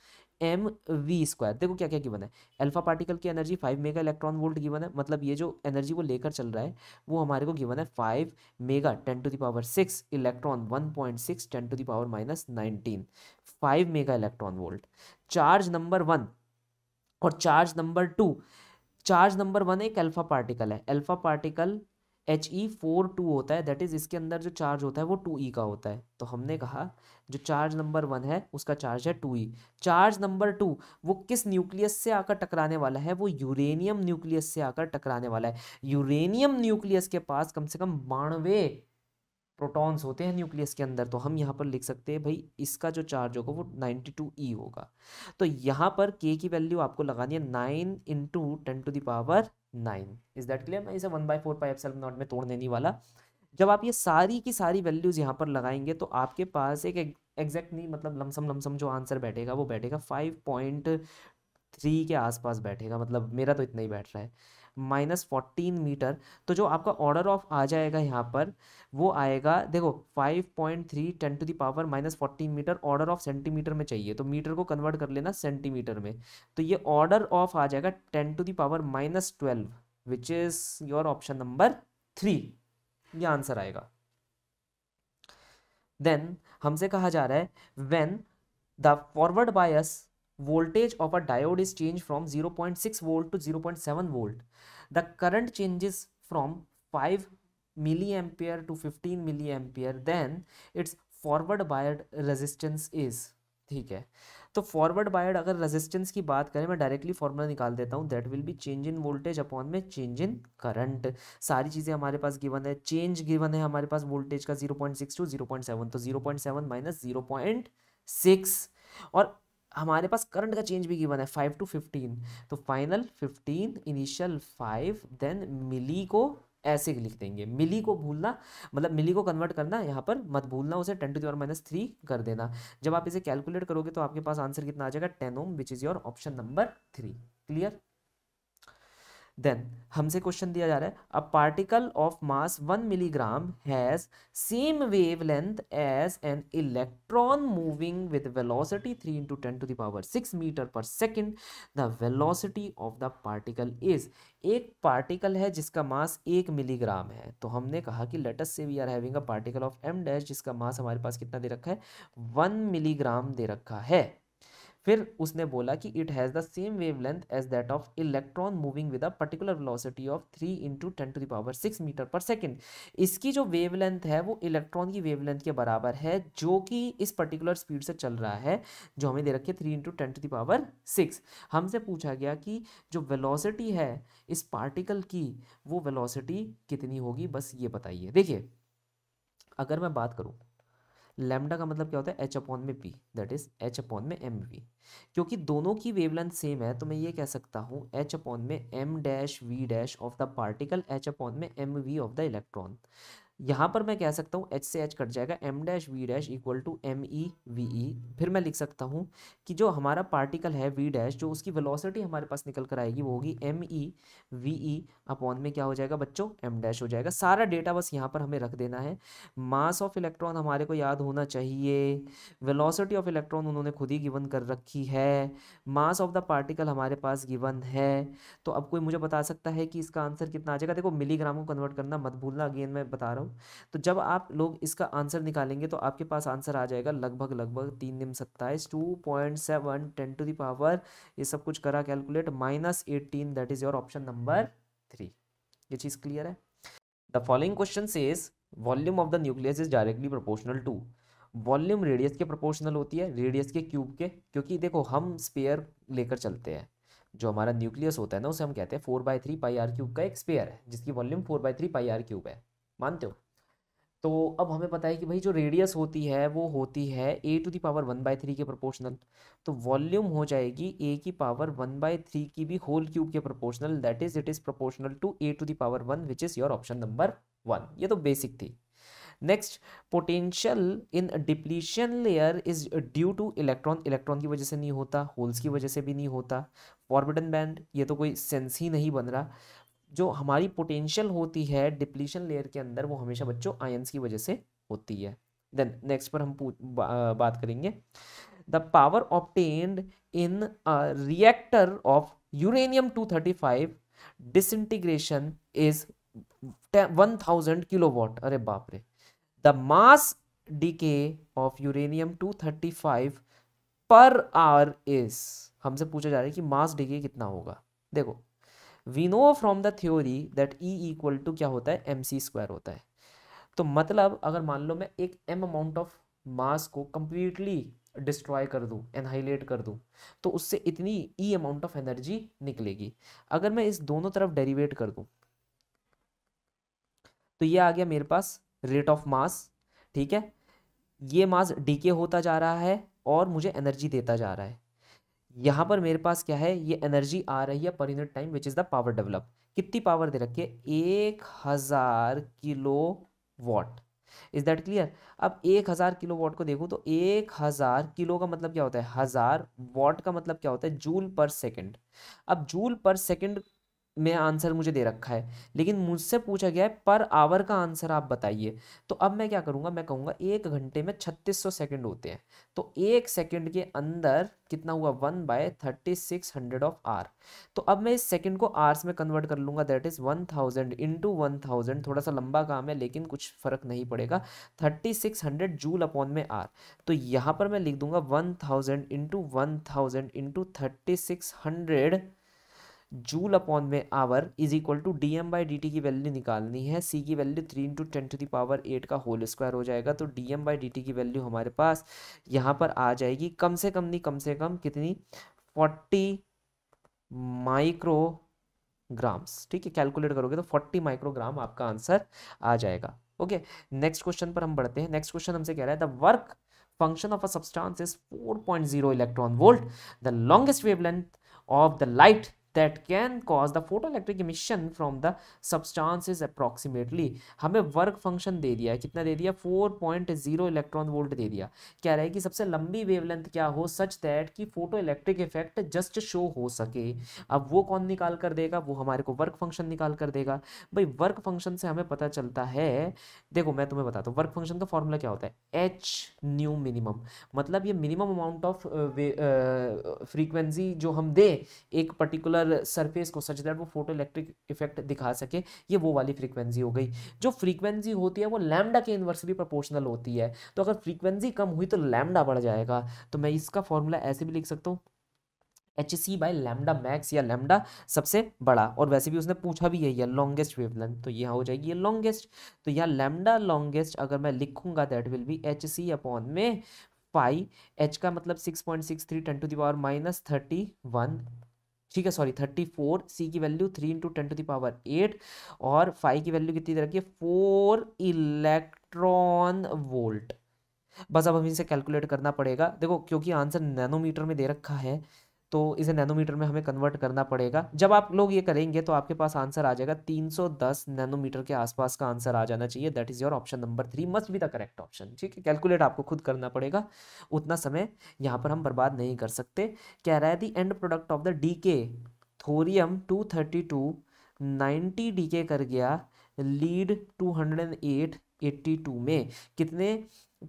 एम वी स्क्वायर देखो क्या क्या गिवन है अल्फा पार्टिकल की energy five mega electron volt given है मतलब ये जो एनर्जी वो लेकर चल रहा है वो हमारे को गिवन है five mega ten to the power six electron one point six ten to the power minus nineteen five mega electron volt charge number one और charge number two charge number one एक अल्फा पार्टिकल है alpha particle H E four two होता है दैट इज़ इसके अंदर जो चार्ज होता है वो टू ई e का होता है तो हमने कहा जो चार्ज नंबर वन है उसका चार्ज है two E charge number two वो किस न्यूक्लियस से आकर टकराने वाला है वो यूरेनियम न्यूक्लियस से आकर टकराने वाला है यूरेनियम न्यूक्लियस के पास कम से कम बानवे प्रोटॉन्स होते हैं न्यूक्लियस के अंदर तो हम यहाँ पर लिख सकते हैं भाई इसका जो चार्ज होगा वो 92e होगा तो यहाँ पर के की वैल्यू आपको लगानी है nine into ten to the power nine is that clear मैं इसे one by four pi F naught में तोड़ देने वाला जब आप ये सारी की सारी वैल्यूज़ यहाँ पर लगाएंगे तो आपके पास एक एग्जैक्ट नहीं मतलब लमसम लमसम जो आंसर बैठेगा वो बैठेगा फाइव पॉइंट थ्री के आसपास बैठेगा मतलब मेरा तो इतना ही बैठ रहा है माइनस फोर्टीन मीटर तो जो आपका ऑर्डर ऑफ आ जाएगा यहाँ पर वो आएगा देखो five point three ten to the power minus fourteen metre order of centimetre में चाहिए तो मीटर को कन्वर्ट कर लेना सेंटीमीटर में तो ये ऑर्डर ऑफ आ जाएगा ten to the power minus twelve which is your option number three ये आंसर आएगा देन हमसे कहा जा रहा है when the forward bias voltage of a diode is changed from 0.6 volt to 0.7 volt the current changes from 5 milliampere to 15 milliampere then its forward biased resistance is ठीक है तो फॉरवर्ड बायड अगर रेजिस्टेंस की बात करें मैं डायरेक्टली फॉर्मूला निकाल देता हूँ that will be change in voltage upon में चेंज इन करंट सारी चीज़ें हमारे पास गिवन है चेंज गिवन है हमारे पास वोल्टेज का zero point six two zero point seven तो zero point seven minus zero point six और हमारे पास करंट का चेंज भी गिवन है फाइव टू फिफ्टीन तो final fifteen initial five then milli को ऐसे लिख देंगे मिली को भूलना मतलब मिली को कन्वर्ट करना यहाँ पर मत भूलना उसे ten to the power minus three कर देना जब आप इसे कैलकुलेट करोगे तो आपके पास आंसर कितना आ जाएगा ten ohm which is your option number three clear then हमसे क्वेश्चन दिया जा रहा है a particle of mass one milligram has same wavelength as an electron moving with velocity three into ten to the power six metre per second the velocity of the particle is एक पार्टिकल है जिसका मास एक मिलीग्राम है तो हमने कहा कि let's say we are having a particle of M dash जिसका मास हमारे पास कितना दे रखा है वन मिलीग्राम दे रखा है फिर उसने बोला कि it has the same wavelength as that of electron moving with a particular velocity of three into ten to the power six metre per second इसकी जो वेवलेंथ है वो इलेक्ट्रॉन की वेवलेंथ के बराबर है जो कि इस पर्टिकुलर स्पीड से चल रहा है जो हमें दे रखी है three into ten to the power six हमसे पूछा गया कि जो वेलोसिटी है इस पार्टिकल की वो वेलोसिटी कितनी होगी बस ये बताइए देखिए अगर मैं बात करूँ लेमडा का मतलब क्या होता है एच अपॉन में P that is H upon में एम वी क्योंकि दोनों की वेवलेंथ सेम है तो मैं ये कह सकता हूँ एच अपॉन में M dash V dash of the particle H upon में M V of the electron यहाँ पर मैं कह सकता हूँ एच से एच कट जाएगा M dash V dash equal to M E V E फिर मैं लिख सकता हूँ कि जो हमारा पार्टिकल है वी डैश जो उसकी वेलोसिटी हमारे पास निकल कर आएगी वो होगी M E V E upon में क्या हो जाएगा बच्चों एम डैश हो जाएगा सारा डेटा बस यहाँ पर हमें रख देना है मास ऑफ इलेक्ट्रॉन हमारे को याद होना चाहिए वेलोसिटी ऑफ इलेक्ट्रॉन उन्होंने खुद ही गिवन कर रखी है मास ऑफ द पार्टिकल हमारे पास गिवन है तो अब कोई मुझे बता सकता है कि इसका आंसर कितना आ जाएगा देखो मिलीग्राम को कन्वर्ट करना मत भूलना अगेन मैं बता रहा हूँ तो जब आप लोग इसका आंसर निकालेंगे तो आपके पास आंसर आ जाएगा लगभग लगभग तीन दिन सत्ताईस two point seven ten to the power ये सब कुछ करा calculate minus eighteen that is your option number three ये चीज़ क्लियर है the following question is volume of the nucleus is directly proportional to volume radius के प्रोपोर्शनल होती है रेडियस के क्यूब के क्योंकि देखो हम स्पेयर लेकर चलते हैं जो हमारा न्यूक्लियस होता है ना उसे हम कहते हैं four by three pi R cube का एक स्पेयर है जिसकी volume four by three pi R cube है मानते हो तो अब हमें पता है कि भाई जो रेडियस होती है वो होती है A to the power one by three के प्रपोर्शनल तो वॉल्यूम हो जाएगी ए की पावर वन बाय थ्री की भी होल क्यूब के proportional that is it is proportional to A to the power one which is your option number one ये तो बेसिक थी next potential in depletion layer is due to electron electron की वजह से नहीं होता होल्स की वजह से भी नहीं होता फॉरबिडन बैंड ये तो कोई सेंस ही नहीं बन रहा जो हमारी पोटेंशियल होती है डिप्लीशन लेयर के अंदर वो हमेशा बच्चों आयंस की वजह से होती है देन नेक्स्ट पर हम बा, बात करेंगे the power obtained in reactor of uranium 235 disintegration is one thousand kilowatt अरे बाप रे the mass decay of uranium 235 per our is हमसे पूछा जा रहा है कि मास डीके कितना होगा देखो we know from the theory that E equal to क्या होता है एम सी स्क्वायर होता है तो मतलब अगर मान लो मैं एक एम अमाउंट ऑफ मास को कम्प्लीटली डिस्ट्रॉय कर दूँ एनहाइलेट कर दूँ तो उससे इतनी ई अमाउंट ऑफ एनर्जी निकलेगी अगर मैं इस दोनों तरफ डेरिवेट कर दूँ तो ये आ गया मेरे पास रेट ऑफ मास ठीक है ये मास डीके होता जा रहा है और मुझे एनर्जी देता जा रहा है यहाँ पर मेरे पास क्या है ये एनर्जी आ रही है पर unit time which is the power develop कितनी पावर दे रखी है एक हज़ार kilo watt is that clear अब एक हज़ार किलो वॉट को देखो तो एक हज़ार किलो का मतलब क्या होता है हज़ार वॉट का मतलब क्या होता है जूल पर सेकंड अब जूल पर सेकंड में आंसर मुझे दे रखा है लेकिन मुझसे पूछा गया है पर आवर का आंसर आप बताइए तो अब मैं क्या करूँगा मैं कहूँगा एक घंटे में छत्तीस सौ सेकेंड होते हैं तो एक सेकेंड के अंदर कितना हुआ one by thirty six hundred of hour तो अब मैं इस सेकेंड को आर्स में कन्वर्ट कर लूँगा that is one thousand into one thousand थोड़ा सा लंबा काम है लेकिन कुछ फ़र्क नहीं पड़ेगा thirty six hundred joule upon में आर तो यहाँ पर मैं लिख दूंगा one thousand into one thousand into thirty six hundred joule upon में hour is equal to D M by D T की वैल्यू निकालनी है सी की value three into ten to the power eight का होल स्क्वायर हो जाएगा तो D M by D T की वैल्यू हमारे पास यहाँ पर आ जाएगी कम से कम नहीं कम से कम कितनी फोर्टी ग्राम्स ठीक है कैलकुलेट करोगे तो फोर्टी माइक्रोग्राम आपका आंसर आ जाएगा ओके नेक्स्ट क्वेश्चन पर हम बढ़ते हैं नेक्स्ट क्वेश्चन हमसे कह रहा है the work function of a substance is 4.0 electron volt the longest wavelength of the light that can cause the photoelectric emission from the substance is approximately हमें वर्क फंक्शन दे दिया है कितना दे दिया 4.0 इलेक्ट्रॉन वोल्ट दे दिया क्या रहे कि सबसे लंबी वेवलेंथ क्या हो सच दैट कि photo electric effect just show हो सके अब वो कौन निकाल कर देगा वो हमारे को वर्क फंक्शन निकाल कर देगा भाई वर्क फंक्शन से हमें पता चलता है देखो मैं तुम्हें बताता हूँ वर्क फंक्शन का फॉर्मूला क्या होता है एच न्यू मिनिमम मतलब ये मिनिमम अमाउंट ऑफ फ्रीक्वेंसी जो हम दे एक पर्टिकुलर पर्टिकुलर सरफेस को सच दैट वो फोटो इलेक्ट्रिक इफेक्ट दिखा सके ये वो वाली फ्रीक्वेंसी हो गई जो फ्रीक्वेंसी होती है वो लैमडा के इन्वर्सली प्रोपोर्शनल होती है तो अगर फ्रीक्वेंसी कम हुई तो लैमडा बढ़ जाएगा तो मैं इसका फॉर्मूला ऐसे भी लिख सकता हूँ H C by lambda max या लैमडा सबसे बड़ा और वैसे भी उसने पूछा भी है यह लॉन्गेस्ट वेवलेंथ तो यह हो जाएगी ये लॉन्गेस्ट तो यह लैमडा लॉन्गेस्ट अगर मैं लिखूंगा that will be H C upon में पाई एच का मतलब six point six three ten to the power minus thirty one ठीक है सॉरी थर्टी फोर सी की value three into ten to power eight और फाइव की वैल्यू कितनी दे रखी है फोर इलेक्ट्रॉन वोल्ट बस अब हम इसे कैलकुलेट करना पड़ेगा देखो क्योंकि आंसर नैनोमीटर में दे रखा है तो इसे नैनोमीटर में हमें कन्वर्ट करना पड़ेगा जब आप लोग ये करेंगे तो आपके पास आंसर आ जाएगा 310 नैनोमीटर के आसपास का आंसर आ जाना चाहिए that is your option number three must be the correct option ठीक है कैलकुलेट आपको खुद करना पड़ेगा उतना समय यहाँ पर हम बर्बाद नहीं कर सकते कह रहा है the end product of the decay thorium two thirty two decay कर गया lead two hundred and eight eighty two में कितने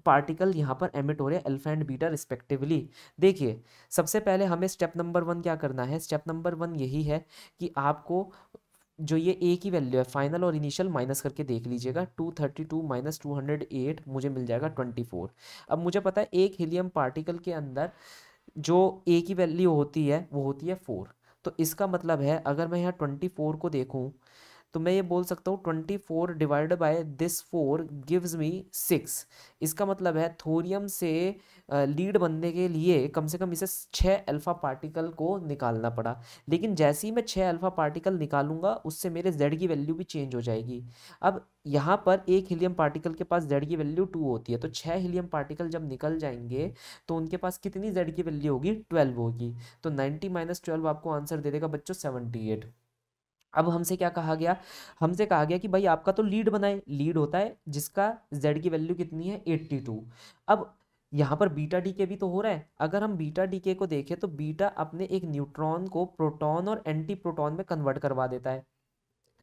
पार्टिकल यहाँ पर एमिट हो रहे हैं अल्फा एंड बीटा रिस्पेक्टिवली देखिए सबसे पहले हमें स्टेप नंबर वन क्या करना है स्टेप नंबर वन यही है कि आपको जो ये ए की वैल्यू है फाइनल और इनिशियल माइनस करके देख लीजिएगा two thirty two minus two hundred eight मुझे मिल जाएगा ट्वेंटी फोर अब मुझे पता है एक हीलियम पार्टिकल के अंदर जो ए की वैल्यू होती है वो होती है फोर तो इसका मतलब है अगर मैं यहाँ ट्वेंटी फोर को देखूँ तो मैं ये बोल सकता हूँ twenty four divide by this four gives me six इसका मतलब है थोरियम से लीड बनने के लिए कम से कम इसे छः अल्फ़ा पार्टिकल को निकालना पड़ा लेकिन जैसे ही मैं छः अल्फ़ा पार्टिकल निकालूंगा उससे मेरे जेड की वैल्यू भी चेंज हो जाएगी अब यहाँ पर एक हीलियम पार्टिकल के पास जेड की वैल्यू टू होती है तो छः हीलियम पार्टिकल जब निकल जाएंगे तो उनके पास कितनी जेड की वैल्यू होगी ट्वेल्व होगी तो नाइन्टी माइनस ट्वेल्व आपको आंसर दे देगा बच्चों सेवेंटी एट अब हमसे क्या कहा गया हमसे कहा गया कि भाई आपका तो लीड बनाए लीड होता है जिसका जेड की वैल्यू कितनी है एट्टी टू अब यहाँ पर बीटा डी के भी तो हो रहा है अगर हम बीटा डी के को देखें तो बीटा अपने एक न्यूट्रॉन को प्रोटॉन और एंटी प्रोटॉन में कन्वर्ट करवा देता है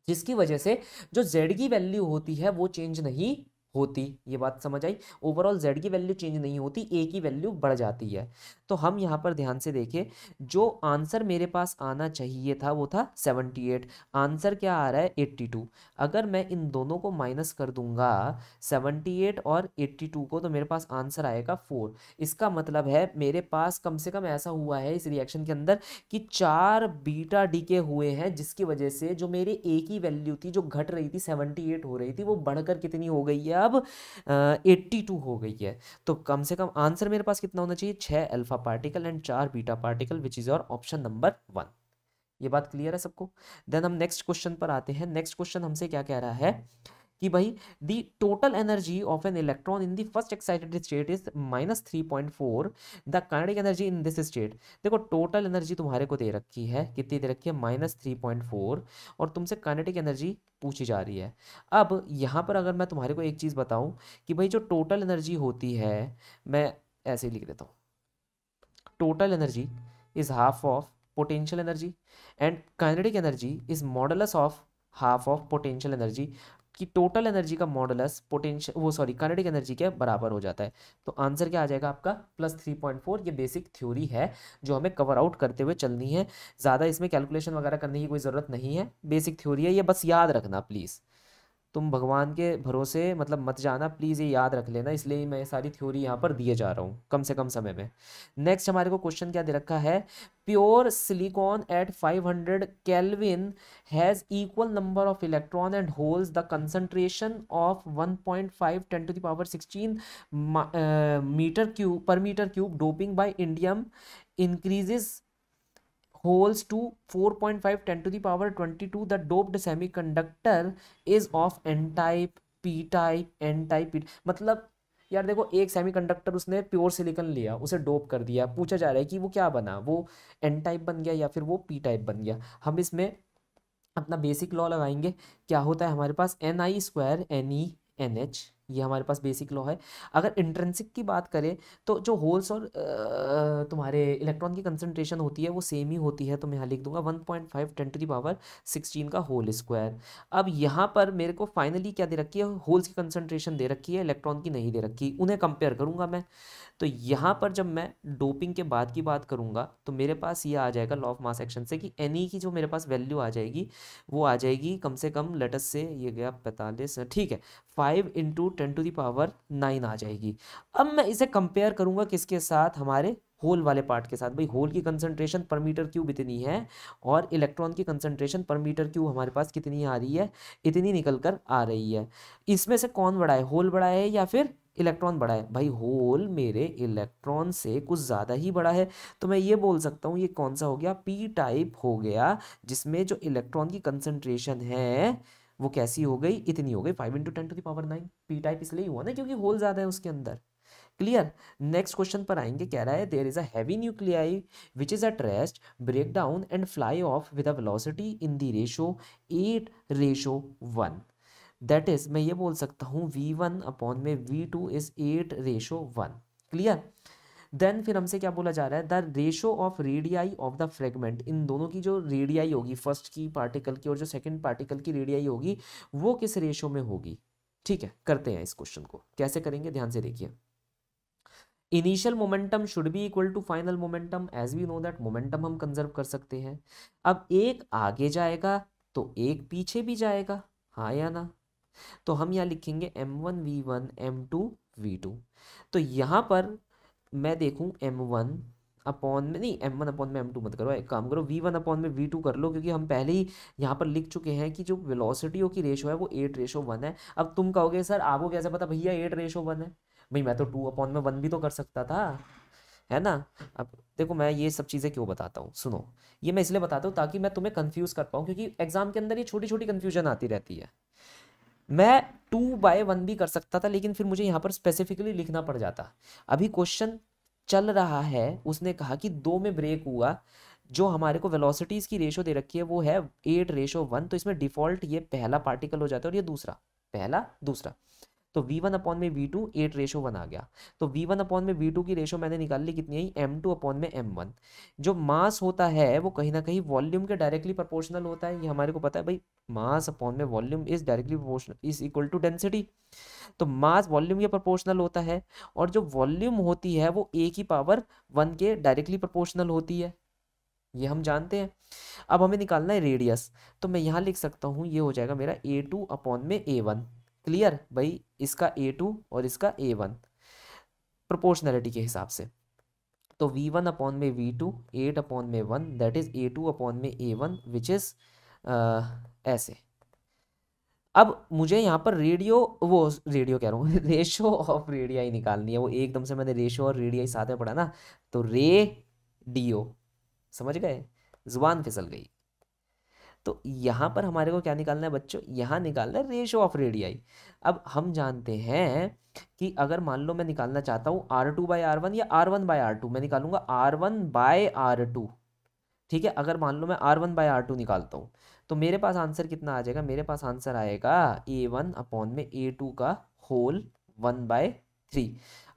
जिसकी वजह से जो जेड की वैल्यू होती है वो चेंज नहीं होती ये बात समझ आई ओवरऑल जेड की वैल्यू चेंज नहीं होती ए की वैल्यू बढ़ जाती है तो हम यहाँ पर ध्यान से देखें जो आंसर मेरे पास आना चाहिए था वो था सेवनटी एट आंसर क्या आ रहा है एट्टी टू अगर मैं इन दोनों को माइनस कर दूंगा सेवनटी एट और एट्टी टू को तो मेरे पास आंसर आएगा फोर इसका मतलब है मेरे पास कम से कम ऐसा हुआ है इस रिएक्शन के अंदर कि चार बीटा डी के हुए हैं जिसकी वजह से जो मेरे ए की वैल्यू थी जो घट रही थी सेवेंटी एट हो रही थी वो बढ़कर कितनी हो गई है अब एट्टी टू हो गई है तो कम से कम आंसर मेरे पास कितना होना चाहिए छः अल्फा पार्टिकल एंड चार beta particle which is your option number one ये बात क्लियर है सबको देन हम नेक्स्ट क्वेश्चन पर आते हैं नेक्स्ट क्वेश्चन हमसे क्या कह रहा है कि भाई the total energy of an electron in the first excited state is minus three point four the kinetic energy in this state देखो टोटल एनर्जी तुम्हारे को दे रखी है कितनी दे रखी है माइनस थ्री पॉइंट फोर और तुमसे काइनेटिक एनर्जी पूछी जा रही है अब यहाँ पर अगर मैं तुम्हारे को एक चीज़ बताऊँ कि भाई जो टोटल एनर्जी होती है मैं ऐसे ही लिख देता हूँ total energy is half of potential energy and kinetic energy is modulus of half of potential energy कि टोटल एनर्जी का मॉडलस पोटेंशियल वो सॉरी कनेडिक एनर्जी के बराबर हो जाता है तो आंसर क्या आ जाएगा आपका प्लस थ्री पॉइंट फोर ये बेसिक थ्योरी है जो हमें कवर आउट करते हुए चलनी है ज़्यादा इसमें कैलकुलेशन वगैरह करने की कोई ज़रूरत नहीं है बेसिक थ्योरी है ये बस याद रखना प्लीज़ तुम भगवान के भरोसे मतलब मत जाना प्लीज़ ये याद रख लेना इसलिए मैं सारी थ्योरी यहाँ पर दिए जा रहा हूँ कम से कम समय में नेक्स्ट हमारे को क्वेश्चन क्या दे रखा है pure silicon at 500 hundred kelvin has equal number of electron and holes the concentration of 1.5 point five ten to the power sixteen metre cube per metre cube doping by indium increases holds to 4.5 10 to the power 22 the doped semiconductor is of n type p type n type P मतलब यार देखो एक सेमीकंडक्टर उसने प्योर सिलिकॉन लिया उसे डोप कर दिया पूछा जा रहा है कि वो क्या बना वो एन टाइप बन गया या फिर वो पी टाइप बन गया हम इसमें अपना बेसिक लॉ लगाएंगे क्या होता है हमारे पास N I square N E N H ये हमारे पास बेसिक लॉ है अगर इंट्रेंसिक की बात करें तो जो होल्स और तुम्हारे इलेक्ट्रॉन की कंसनट्रेशन होती है वो सेम ही होती है तो मैं यहाँ लिख दूंगा one point five ten to the power sixteen का होल स्क्वायर अब यहाँ पर मेरे को फाइनली क्या दे रखी है होल्स की कंसनट्रेशन दे रखी है इलेक्ट्रॉन की नहीं दे रखी उन्हें कंपेयर करूँगा मैं तो यहाँ हम्म। पर जब मैं डोपिंग के बाद की बात करूँगा तो मेरे पास ये आ जाएगा लॉ ऑफ मास एक्शन से कि एनी की जो मेरे पास वैल्यू आ जाएगी वो आ जाएगी कम से कम लेटस से ये गया पैंतालीस ठीक है five into ten to the power nine आ जाएगी अब मैं इसे कंपेयर करूँगा किसके साथ हमारे होल वाले पार्ट के साथ भाई होल की कंसंट्रेशन पर मीटर क्यूब इतनी है और इलेक्ट्रॉन की कंसंट्रेशन पर मीटर क्यूब हमारे पास कितनी आ रही है इतनी निकल कर आ रही है इसमें से कौन बड़ा है होल बड़ा है या फिर इलेक्ट्रॉन बड़ा है भाई होल मेरे इलेक्ट्रॉन से कुछ ज़्यादा ही बड़ा है तो मैं ये बोल सकता हूँ ये कौन सा हो गया पी टाइप हो गया जिसमें जो इलेक्ट्रॉन की कंसनट्रेशन है वो कैसी हो गई इतनी हो गई five into ten to the power nine P type इसलिए हुआ ना क्योंकि होल ज़्यादा है उसके अंदर क्लियर नेक्स्ट क्वेश्चन पर आएंगे कह रहा है there is heavy nuclei which is at rest break down and fly off विदिटी in the ratio eight ratio one that is मैं ये बोल सकता हूँ वी वन अपॉन में V two is eight ratio one clear then फिर हमसे क्या बोला जा रहा है the ratio of radii of the fragment इन दोनों की जो रेडियाई होगी फर्स्ट की पार्टिकल की और जो सेकेंड पार्टिकल की रेडियाई होगी वो किस रेशो में होगी ठीक है करते हैं इस क्वेश्चन को कैसे करेंगे ध्यान से देखिए initial momentum should be equal to final momentum as we know that momentum हम कंजर्व कर सकते हैं अब एक आगे जाएगा तो एक पीछे भी जाएगा हाँ या ना तो हम यहाँ लिखेंगे M one V one M two V two तो यहाँ पर मैं देखूँ एम वन अपॉन में नहीं एम वन अपॉन में एम टू मत करो एक काम करो वी वन अपॉन में वी टू कर लो क्योंकि हम पहले ही यहाँ पर लिख चुके हैं कि जो वेलोसिटियों की रेशो है वो एट रेशो वन है अब तुम कहोगे सर आपको कैसे पता भैया एट रेशो वन है भाई मैं तो टू अपॉन में वन भी तो कर सकता था है ना अब देखो मैं ये सब चीज़ें क्यों बताता हूँ सुनो ये मैं इसलिए बताता हूँ ताकि मैं तुम्हें कन्फ्यूज़ कर पाऊँ क्योंकि एग्जाम के अंदर ये छोटी छोटी कन्फ्यूजन आती रहती है मैं टू बाय वन भी कर सकता था लेकिन फिर मुझे यहाँ पर स्पेसिफिकली लिखना पड़ जाता अभी क्वेश्चन चल रहा है उसने कहा कि दो में ब्रेक हुआ जो हमारे को वेलोसिटीज की रेशो दे रखी है वो है एट रेशो वन तो इसमें डिफॉल्ट ये पहला पार्टिकल हो जाता है और ये दूसरा पहला दूसरा तो वी वन अपॉन में V two eight ratio one आ गया तो वी वन अपॉन में वी टू की रेशो मैंने निकाल ली कितनी आई एम टू अपॉन में एम वन जो मास होता है वो कहीं ना कहीं वॉल्यूम के डायरेक्टली प्रोपोर्शनल होता है ये हमारे को पता है भाई मास अपॉन में volume is directly proportional is equal to density तो मास वॉल्यूम के प्रोपोर्शनल होता है और जो वॉल्यूम होती है वो ए की पावर वन के डायरेक्टली प्रोपोर्शनल होती है ये हम जानते हैं अब हमें निकालना है रेडियस तो मैं यहाँ लिख सकता हूँ ये हो जाएगा मेरा ए टू अपॉन में ए वन क्लियर भाई इसका ए टू और इसका ए वन प्रोपोर्शनैलिटी के हिसाब से तो वी वन अपॉन में वी टू एट अपॉन में one that is A two upon में ए वन विच इज ऐसे अब मुझे यहाँ पर रेडियो वो रेडियो कह रहा हूँ रेशो ऑफ रेडियाई निकालनी है वो एकदम से मैंने रेशो और रेडियाई साथ में पढ़ा ना तो रे डी ओ समझ गए जुबान फिसल गई तो यहाँ पर हमारे को क्या निकालना है बच्चों यहाँ निकालना है रेशो ऑफ रेडियाई अब हम जानते हैं कि अगर मान लो मैं निकालना चाहता हूँ R two by R one या R one by R two मैं निकालूंगा R one by R two ठीक है अगर मान लो मैं R one by R two निकालता हूँ तो मेरे पास आंसर कितना आ जाएगा मेरे पास आंसर आएगा ए वन अपॉन में ए टू का होल वन बाय थ्री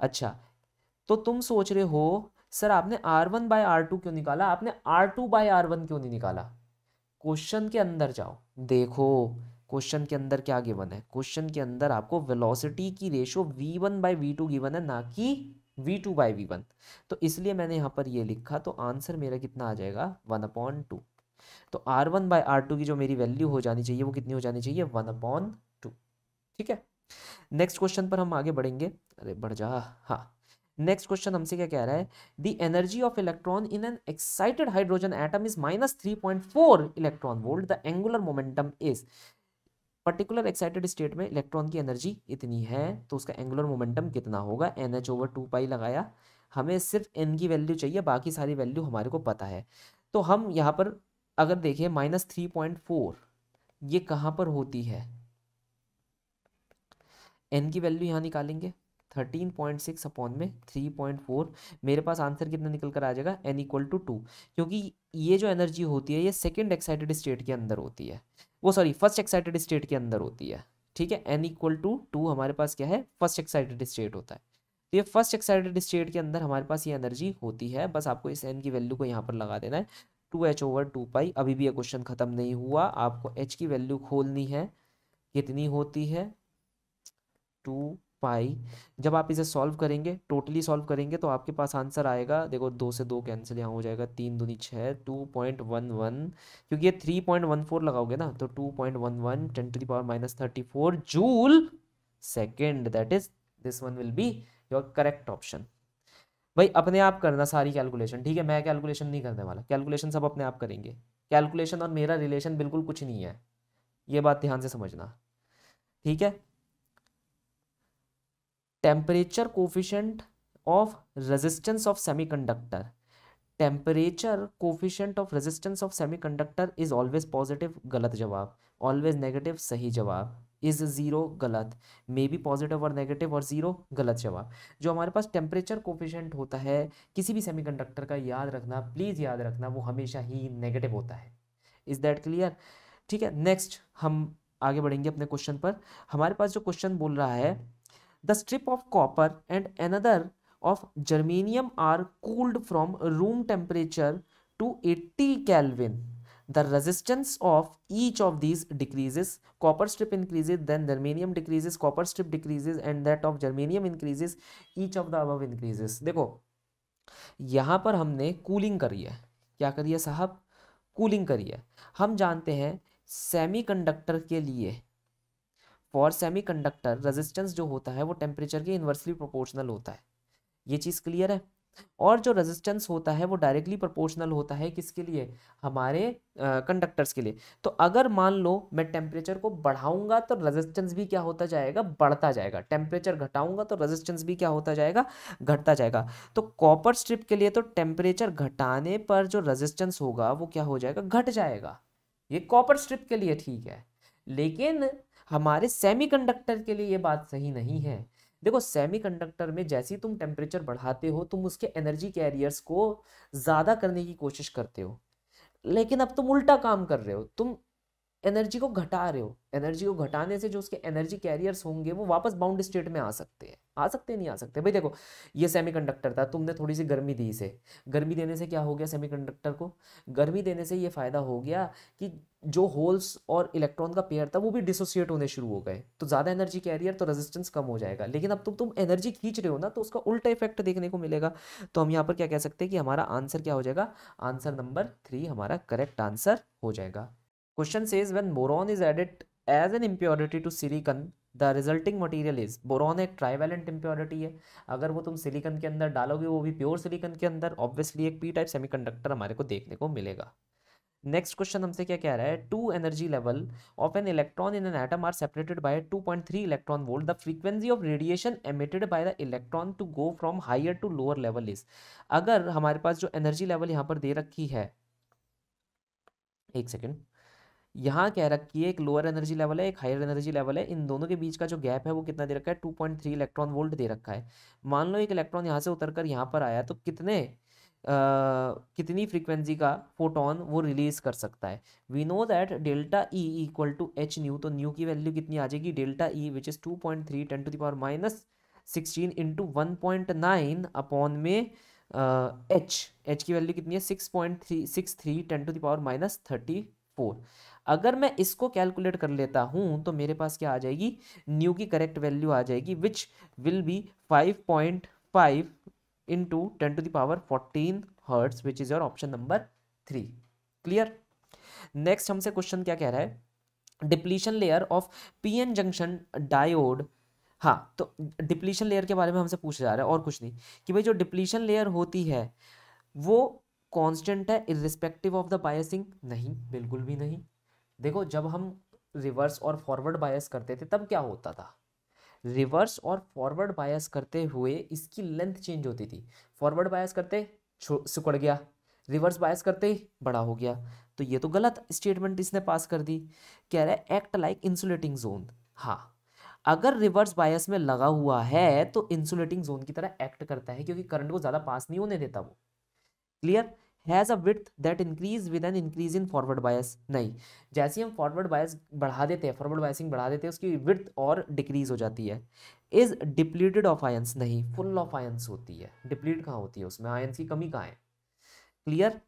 अच्छा तो तुम सोच रहे हो सर आपने R one by R two क्यों निकाला आपने R two by R one क्यों नहीं निकाला क्वेश्चन के अंदर जाओ देखो क्वेश्चन के अंदर क्या गिवन है क्वेश्चन के अंदर आपको वेलोसिटी की ratio v1 one by V two given है ना कि v2 two by v one तो इसलिए मैंने यहाँ पर ये लिखा तो आंसर मेरा कितना आ जाएगा वन अपॉन टू तो R one by R two की जो मेरी वैल्यू हो जानी चाहिए वो कितनी हो जानी चाहिए वन अपॉन टू ठीक है नेक्स्ट क्वेश्चन पर हम आगे बढ़ेंगे अरे बढ़ जा हाँ नेक्स्ट क्वेश्चन हमसे क्या कह रहा है the energy of electron in an excited hydrogen atom is minus three point four electron volt the angular momentum is particular excited state में इलेक्ट्रॉन की एनर्जी इतनी है तो उसका एंगुलर मोमेंटम कितना होगा N H over two pi लगाया हमें सिर्फ एन की वैल्यू चाहिए बाकी सारी वैल्यू हमारे को पता है तो हम यहाँ पर अगर देखें माइनस थ्री पॉइंट फोर ये कहाँ पर होती है एन की वैल्यू यहाँ निकालेंगे थर्टीन पॉइंट सिक्स अपॉन में थ्री पॉइंट फोर मेरे पास आंसर कितना निकल कर आ जाएगा एन इक्वल टू टू क्योंकि ये जो एनर्जी होती है ये सेकेंड एक्साइटेड स्टेट के अंदर होती है वो सॉरी फर्स्ट एक्साइटेड स्टेट के अंदर होती है ठीक है एन इक्वल टू टू हमारे पास क्या है फर्स्ट एक्साइटेड स्टेट होता है तो ये फर्स्ट एक्साइटेड स्टेट के अंदर हमारे पास ये एनर्जी होती है बस आपको इस एन की वैल्यू को यहाँ पर लगा देना है two H over two pi अभी भी ये क्वेश्चन खत्म नहीं हुआ आपको एच की वैल्यू खोलनी है कितनी होती है टू पाई जब आप इसे सॉल्व करेंगे टोटली सॉल्व करेंगे तो आपके पास आंसर आएगा देखो दो से दो कैंसिल यहाँ हो जाएगा तीन दूनी छः टू पॉइंट वन वन क्योंकि ये थ्री पॉइंट वन फोर लगाओगे ना तो two point one one ten to the power minus thirty four joule second that is this one will be your correct option भाई अपने आप करना सारी कैलकुलेशन ठीक है मैं कैलकुलेशन नहीं करने वाला कैलकुलेशन सब अपने आप करेंगे कैलकुलेशन और मेरा रिलेशन बिल्कुल कुछ नहीं है ये बात ध्यान से समझना ठीक है temperature coefficient of resistance of semi conductor temperature coefficient of resistance of semi conductor is always positive गलत जवाब ऑलवेज नेगेटिव सही जवाब इज ज़ीरो गलत मे बी पॉजिटिव और नेगेटिव और ज़ीरो गलत जवाब जो हमारे पास टेम्परेचर कोफिशेंट होता है किसी भी सेमी कंडक्टर का याद रखना प्लीज़ याद रखना वो हमेशा ही नेगेटिव होता है इज़ दैट क्लियर ठीक है नेक्स्ट हम आगे बढ़ेंगे अपने क्वेश्चन पर हमारे पास जो क्वेश्चन बोल रहा है The strip of copper and another of germanium are cooled from room temperature to 80 Kelvin. The resistance of each of these decreases, copper strip increases, then germanium decreases, copper strip decreases and that of germanium increases, each of the above increases. देखो यहाँ पर हमने कूलिंग करी है क्या करी है साहब कूलिंग करी है हम जानते हैं सेमीकंडक्टर के लिए फॉर सेमीकंडक्टर रेजिस्टेंस जो होता है वो टेम्परेचर के इन्वर्सली प्रोपोर्शनल होता है ये चीज़ क्लियर है और जो रेजिस्टेंस होता है वो डायरेक्टली प्रोपोर्शनल होता है किसके लिए हमारे कंडक्टर्स uh, के लिए तो अगर मान लो मैं टेम्परेचर को बढ़ाऊंगा तो रेजिस्टेंस भी क्या होता जाएगा बढ़ता जाएगा टेम्परेचर घटाऊंगा तो रेजिस्टेंस भी क्या होता जाएगा घटता जाएगा तो कॉपर स्ट्रिप के लिए तो टेम्परेचर घटाने पर जो रेजिस्टेंस होगा वो क्या हो जाएगा घट जाएगा ये कॉपर स्ट्रिप के लिए ठीक है लेकिन हमारे सेमीकंडक्टर के लिए ये बात सही नहीं है देखो सेमीकंडक्टर में जैसे ही तुम टेम्परेचर बढ़ाते हो तुम उसके एनर्जी कैरियर्स को ज़्यादा करने की कोशिश करते हो लेकिन अब तुम उल्टा काम कर रहे हो तुम एनर्जी को घटा रहे हो एनर्जी को घटाने से जो उसके एनर्जी कैरियर्स होंगे वो वापस बाउंड स्टेट में आ सकते हैं आ सकते हैं नहीं आ सकते भाई देखो ये सेमीकंडक्टर था तुमने थोड़ी सी गर्मी दी इसे गर्मी देने से क्या हो गया सेमीकंडक्टर को गर्मी देने से ये फ़ायदा हो गया कि जो होल्स और इलेक्ट्रॉन का पेयर था वो भी डिसोसिएट होने शुरू हो गए तो ज़्यादा एनर्जी कैरियर तो रेजिस्टेंस कम हो जाएगा लेकिन अब तुम तुम एनर्जी खींच रहे हो ना तो उसका उल्टा इफेक्ट देखने को मिलेगा तो हम यहाँ पर क्या कह सकते हैं कि हमारा आंसर क्या हो जाएगा आंसर नंबर थ्री हमारा करेक्ट आंसर हो जाएगा question says when boron is added as an impurity to silicon the resulting material is boron एक ट्राइवेलेंट इम्प्योरिटी है अगर वो तुम सिलिकन के अंदर डालोगे वो भी प्योर सिलिकन के अंदर ऑब्वियसली एक पी टाइप सेमी हमारे को देखने को मिलेगा नेक्स्ट क्वेश्चन हमसे क्या कह रहा है two energy level of an electron in an atom are separated by 2.3 electron volt the frequency of radiation emitted by the electron to go from higher to lower level is अगर हमारे पास जो एनर्जी लेवल यहाँ पर दे रखी है एक सेकेंड यहाँ कह रखी है एक लोअर एनर्जी लेवल है एक हायर एनर्जी लेवल है इन दोनों के बीच का जो गैप है वो कितना दे रखा है two point three electron volt दे रखा है मान लो एक इलेक्ट्रॉन यहाँ से उतर कर यहाँ पर आया तो कितने आ, कितनी फ्रीक्वेंसी का फोटोन वो रिलीज कर सकता है we know that delta E equal to H nu तो न्यू की वैल्यू कितनी आ जाएगी delta E which is two point three ten to the power minus sixteen into one point nine upon में एच uh, एच की वैल्यू कितनी है six point three six three ten to the power minus thirty four अगर मैं इसको कैलकुलेट कर लेता हूँ तो मेरे पास क्या आ जाएगी न्यू की करेक्ट वैल्यू आ जाएगी which will be five point five into ten to the power fourteen hertz which is your option number three clear next हमसे क्वेश्चन क्या कह रहा है depletion layer of an junction diode हाँ तो डिप्लीशन लेयर के बारे में हमसे पूछा जा रहा है और कुछ नहीं कि भाई जो डिप्लीशन लेयर होती है वो कांस्टेंट है इरिस्पेक्टिव ऑफ द बायसिंग नहीं बिल्कुल भी नहीं देखो जब हम रिवर्स और फॉरवर्ड बायस करते थे तब क्या होता था रिवर्स और फॉरवर्ड बायस करते हुए इसकी लेंथ चेंज होती थी फॉरवर्ड बायस करते सिकुड़ गया रिवर्स बायस करते ही बड़ा हो गया तो ये तो गलत स्टेटमेंट इसने पास कर दी कह रहा है एक्ट लाइक इंसुलेटिंग जोन हाँ अगर रिवर्स बायस में लगा हुआ है तो इंसुलेटिंग जोन की तरह एक्ट करता है क्योंकि करंट को ज़्यादा पास नहीं होने देता वो clear has a with that increase with an increase in forward bias नहीं जैसे हम फॉरवर्ड बायस बढ़ा देते हैं फॉरवर्ड बायसिंग बढ़ा देते हैं उसकी विथ और डिक्रीज हो जाती है इज डिप्लीटेड ऑफ आयंस नहीं फुल ऑफ आयंस होती है डिप्लीट कहाँ होती है उसमें आयंस की कमी कहाँ है clear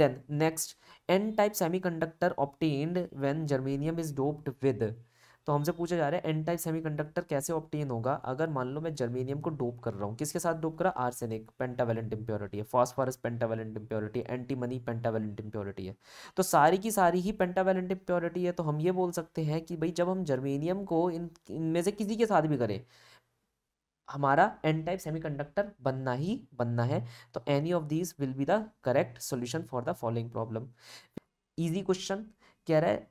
then next N type semiconductor obtained when germanium is doped with तो हमसे पूछा जा रहा है एन टाइप कंडक्टर कैसे ऑप्टेन होगा अगर मान लो मैं जर्मेनियम को डोप कर रहा हूँ किसके साथ डोप करा आर्सेनिक पेंटावेलेंट इम्प्योरिटी है फॉस्फोरस पेंटावेलेंट इम्प्योरिटी है एंटीमनी पेंटावेलेंट इम्प्योरिटी है तो सारी की सारी ही पेंटावेलेंट इम्प्योरिटी है तो हम ये बोल सकते हैं कि भाई जब हम जर्मेनियम को इन इनमें से किसी के साथ भी करें हमारा एन टाइप कंडक्टर बनना ही बनना है तो any of these will be the correct solution for the following problem easy question कह रहा है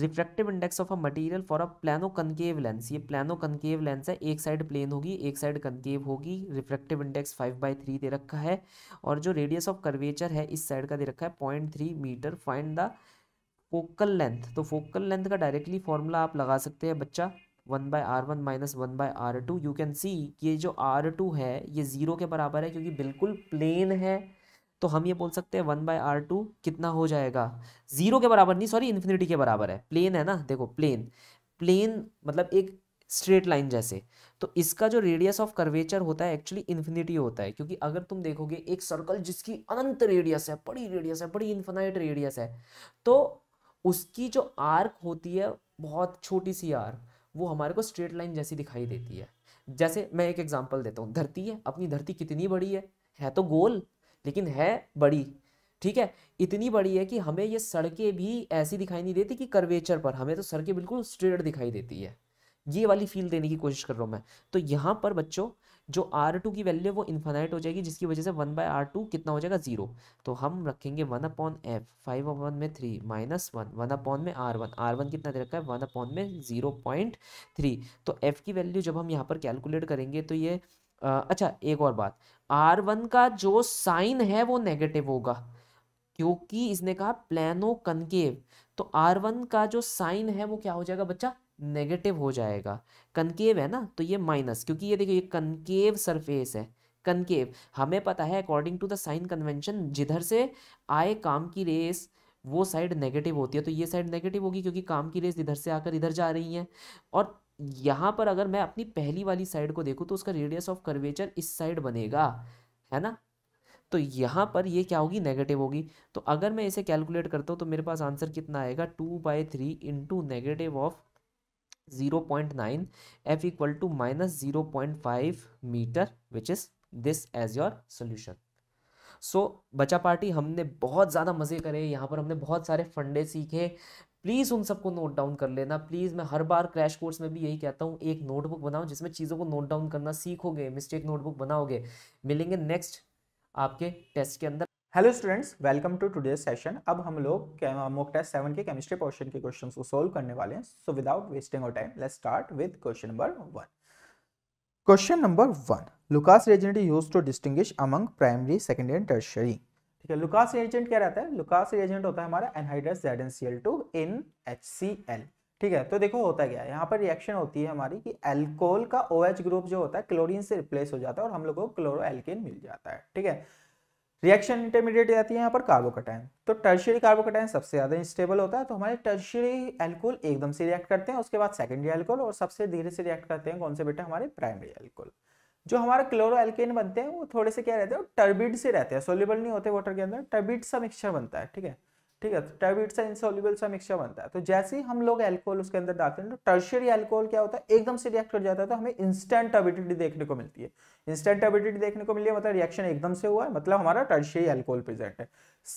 refractive index of a material for a plano concave lens ये प्लानो कनकेव लेंस है एक साइड प्लेन होगी एक साइड कनकेव होगी refractive index five by three दे रखा है और जो रेडियस ऑफ कर्वेचर है इस साइड का दे रखा है point three metre find the focal length तो फोकल लेंथ का डायरेक्टली फॉर्मूला आप लगा सकते हैं बच्चा one by R one minus one by R two you can see ये जो आर टू है ये ज़ीरो के बराबर है क्योंकि बिल्कुल प्लेन है तो हम ये बोल सकते हैं वन बाय आर टू कितना हो जाएगा जीरो के बराबर नहीं सॉरी इन्फिनिटी के बराबर है प्लेन है ना देखो प्लेन प्लेन मतलब एक स्ट्रेट लाइन जैसे तो इसका जो रेडियस ऑफ कर्वेचर होता है एक्चुअली इन्फिनिटी होता है क्योंकि अगर तुम देखोगे एक सर्कल जिसकी अनंत रेडियस है बड़ी रेडियस है बड़ी इन्फिनाइट रेडियस है तो उसकी जो आर्क होती है बहुत छोटी सी आर्क वो हमारे को स्ट्रेट लाइन जैसी दिखाई देती है जैसे मैं एक एग्जाम्पल देता हूँ धरती है अपनी धरती कितनी बड़ी है है तो गोल लेकिन है बड़ी ठीक है इतनी बड़ी है कि हमें ये सड़कें भी ऐसी दिखाई नहीं देती कि करवेचर पर हमें तो सड़कें बिल्कुल स्ट्रेट दिखाई देती है ये वाली फील देने की कोशिश कर रहा हूँ मैं तो यहाँ पर बच्चों जो आर टू की वैल्यू वो इन्फानाइट हो जाएगी जिसकी वजह से वन बाय आर टू कितना हो जाएगा जीरो तो हम रखेंगे one upon F five upon में three minus one one upon में आर वन आर वन कितना दे रखा है वन अपॉन में जीरो पॉइंट थ्री तो एफ की वैल्यू जब हम यहाँ पर कैलकुलेट करेंगे तो ये अच्छा एक और बात आर वन का जो साइन है वो नेगेटिव होगा क्योंकि इसने कहा प्लानो कनकेव तो आर वन का जो साइन है वो क्या हो जाएगा बच्चा नेगेटिव हो जाएगा कनकेव है ना तो ये माइनस क्योंकि ये देखिए ये कनकेव सरफेस है कनकेव हमें पता है according to the sign convention जिधर से आए काम की रेस वो साइड नेगेटिव होती है तो ये साइड नेगेटिव होगी क्योंकि काम की रेस इधर से आकर इधर जा रही है और यहाँ पर अगर मैं अपनी पहली वाली साइड को देखूँ तो उसका रेडियस ऑफ कर्वेचर इस साइड बनेगा है ना तो यहाँ पर ये क्या होगी नेगेटिव होगी तो अगर मैं इसे कैलकुलेट करता हूँ तो मेरे पास आंसर कितना आएगा two by three into negative of zero point nine F equal to minus zero point five metre which is this as your solution so बचा पार्टी हमने बहुत ज़्यादा मज़े करे यहाँ पर हमने बहुत सारे फंडे सीखे प्लीज़ उन सबको नोट डाउन कर लेना प्लीज़ मैं हर बार क्रैश कोर्स में भी यही कहता हूँ एक नोटबुक बनाओ जिसमें चीज़ों को नोट डाउन करना सीखोगे मिस्टेक नोटबुक बनाओगे मिलेंगे नेक्स्ट आपके टेस्ट के अंदर hello students welcome to today session अब हम लोग मॉक टेस्ट सेवन के केमिस्ट्री पोर्शन के क्वेश्चन को सोल्व करने वाले हैं so without wasting time let start with question number one question number one Lucas reagent use to distinguish among primary secondary and tertiary ठीक है लुकास रिएजेंट क्या रहता है लुकास रिएजेंट होता है हमारा anhydrous Z N C L two in H C L ठीक है तो देखो होता क्या है यहाँ पर रिएक्शन होती है हमारी कि एल्कोहल का ओ OH ग्रुप जो होता है क्लोरीन से रिप्लेस हो जाता है और हम लोग को क्लोरो एल्केन मिल जाता है ठीक है रिएक्शन इंटरमीडिएट जाती है यहाँ पर कार्बोकटाइन तो टर्शरी कार्बोकटाइन सबसे ज़्यादा इंस्टेबल होता है तो हमारे टर्शरी एल्कोहल एकदम से रिएक्ट करते हैं उसके बाद सेकेंडरी एल्कोहल और सबसे धीरे से रिएक्ट करते हैं कौन से बेटा हमारे प्राइमरी एल्कोहल जो हमारा क्लोरो एल्केन बनते हैं वो थोड़े से क्या रहते हैं टर्बिड से रहते हैं सोल्यूबल नहीं होते वाटर के अंदर टर्बिड सा मिक्सचर बनता है ठीक है ठीक है तो टर्बिड सा इनसोल्यूबल सा मिक्सचर बनता है तो जैसे ही हम लोग एल्कोहल उसके अंदर डालते हैं तो टर्शरी एल्कोहल क्या होता है एकदम से रिएक्ट कर जाता है तो हमें इंस्टेंट टर्बिडिटी देखने को मिलती है इंस्टेंट टर्बिडिटी देखने को मिली है मतलब रिएक्शन एकदम से हुआ है मतलब हमारा टर्शरी एल्कोहल प्रेजेंट है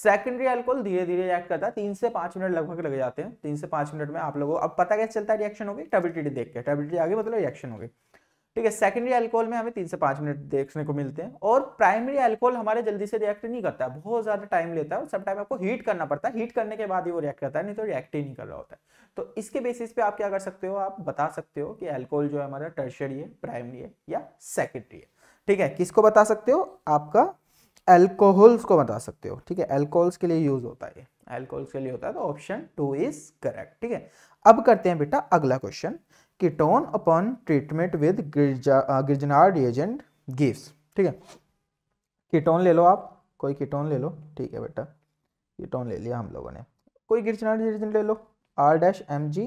सेकेंडरी एल्कोहल धीरे धीरे रिएक्ट करता है तीन से पांच मिनट लगभग लग जाते हैं तीन से पांच मिनट में आप लोगों को अब पता क्या चलता है रिएक्शन हो गई टर्बिडिटी देख के टर्बिडिटी आगे मतलब रिएक्शन हो गई ठीक है सेकेंडरी एल्कोहल में हमें तीन से पांच मिनट देखने को मिलते हैं और प्राइमरी एल्कोहल हमारे जल्दी से रिएक्ट नहीं करता है बहुत ज़्यादा टाइम लेता है और सब टाइम आपको हीट करना पड़ता है हीट करने के बाद ही वो रिएक्ट करता है नहीं तो रिएक्ट ही नहीं कर रहा होता है तो इसके बेसिस पे आप क्या कर सकते हो आप बता सकते हो कि एल्कोहल जो है हमारा टर्शरी है प्राइमरी है या सेकेंडरी है ठीक है किसको बता सकते हो आपका एल्कोहल्स को बता सकते हो ठीक है एल्कोहल्स के लिए यूज होता है एल्कोहल्स के लिए होता है तो ऑप्शन टू इज करेक्ट ठीक है अब करते हैं बेटा अगला question ketone upon treatment with Grignard reagent gives ठीक है कीटोन ले लो आप कोई कीटोन ले लो ठीक है बेटा कीटोन ले लिया हम लोगों ने कोई गिरजनार रिएजेंट ले लो R dash M G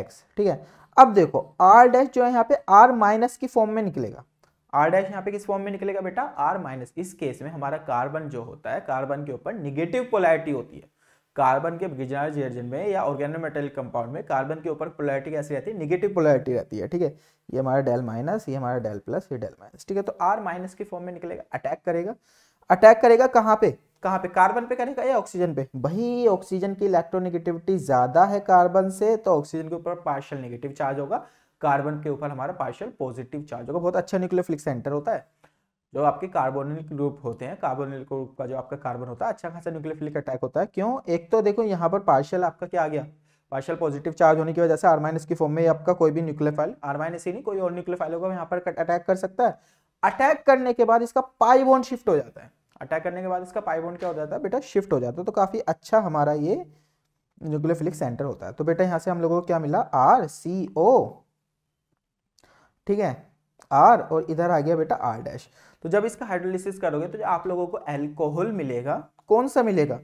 X ठीक है अब देखो आर डैश जो है यहाँ पे आर माइनस की फॉर्म में निकलेगा आर डैश यहाँ पे किस फॉर्म में निकलेगा बेटा आर माइनस इस केस में हमारा कार्बन जो होता है कार्बन के ऊपर निगेटिव पोलैरिटी होती है कार्बन के गिजाज रिएक्शन में या मेटेरियल कंपाउंड में कार्बन के ऊपर पोलैरिटी कैसी रहती है निगेटिव पोलैरिटी रहती है ठीक है ये हमारा डेल माइनस ये हमारा डेल प्लस ये डेल माइनस ठीक है तो आर माइनस के फॉर्म में निकलेगा अटैक करेगा अटैक करेगा कहाँ पे कहाँ पे कार्बन पे करेगा या ऑक्सीजन पे भाई ऑक्सीजन की इलेक्ट्रोनिगेटिविटी ज्यादा है कार्बन से तो ऑक्सीजन के ऊपर पार्शियल निगेटिव चार्ज होगा कार्बन के ऊपर हमारा पार्शियल पॉजिटिव चार्ज होगा बहुत अच्छा न्यूक्लियर सेंटर होता है जो आपके कार्बोनिल ग्रुप होते हैं कार्बोनिल ग्रुप का जो आपका कार्बन होता है अच्छा खासा न्यूक्लियोफिलिक अटैक होता है क्यों एक तो देखो यहाँ पर पार्शियल आपका क्या आ गया पार्शियल पॉजिटिव चार्ज होने की वजह से आर की फॉर्म में आपका कोई भी न्यूक्लियोफाइल आर ही नहीं कोई और न्यूक्लियोफाइल होगा यहाँ पर अटैक कर सकता है अटैक करने के बाद इसका पाई बोन शिफ्ट हो जाता है अटैक करने के बाद इसका पाई बोन क्या हो जाता है बेटा शिफ्ट हो जाता है तो काफ़ी अच्छा हमारा ये न्यूक्लियोफिलिक सेंटर होता है तो बेटा यहाँ से हम लोगों को क्या मिला आर सी ओ ठीक है आर और इधर आ गया बेटा आर डैश तो जब इसका हाइड्रोलिसिस करोगे तो आप लोगों को एल्कोहल मिलेगा कौन सा मिलेगा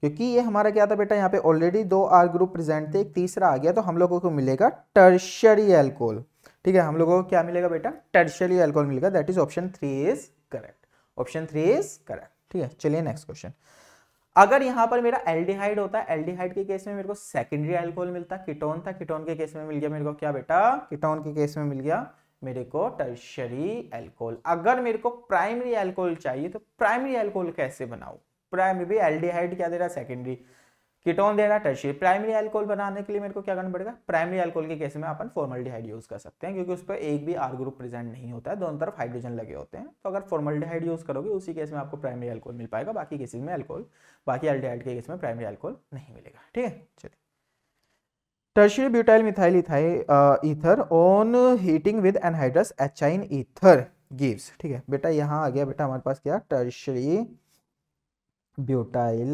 क्योंकि ये हमारा क्या था बेटा यहाँ पे ऑलरेडी दो आर ग्रुप प्रेजेंट थे एक तीसरा आ गया तो हम लोगों को मिलेगा टर्शरी एल्कोहल ठीक है हम लोगों को क्या मिलेगा बेटा टर्शरी एल्कोहल मिलेगा that is option three is correct option three is correct ठीक है चलिए नेक्स्ट क्वेश्चन अगर यहाँ पर मेरा एल्डिहाइड होता है एल्डिहाइड के केस में मेरे को सेकेंडरी एल्कोहल मिलता कीटोन था कीटोन के केस में मिल गया मेरे को क्या बेटा कीटोन के केस में मिल गया मेरे को टर्शरी एल्कोहल अगर मेरे को प्राइमरी एल्कोहल चाहिए तो प्राइमरी एल्कोहल कैसे बनाओ प्राइमरी एल्डिहाइड क्या दे रहा है सेकेंडरी कीटोन दे रहा है टर्शरी प्राइमरी एल्कोहल बनाने के लिए मेरे को क्या करना पड़ेगा प्राइमरी एल्कोहल के केस में अपन फॉर्मल्डिहाइड यूज कर सकते हैं क्योंकि उस पर एक भी आर ग्रुप प्रेजेंट नहीं होता है दोनों तरफ हाइड्रोजन लगे होते हैं तो अगर फॉर्मल्डिहाइड यूज करोगे उसी केस में आपको प्राइमरी एल्कोहल मिल पाएगा बाकी केसेज में एल्कोहल बाकी एल्डिहाइड के केस में प्राइमरी एल्कोहल नहीं मिलेगा ठीक है चलिए tertiary butyl methyl ether on heating with anhydrous एचाइन ईथर गिव्स ठीक है बेटा यहाँ आ गया बेटा हमारे पास क्या tertiary butyl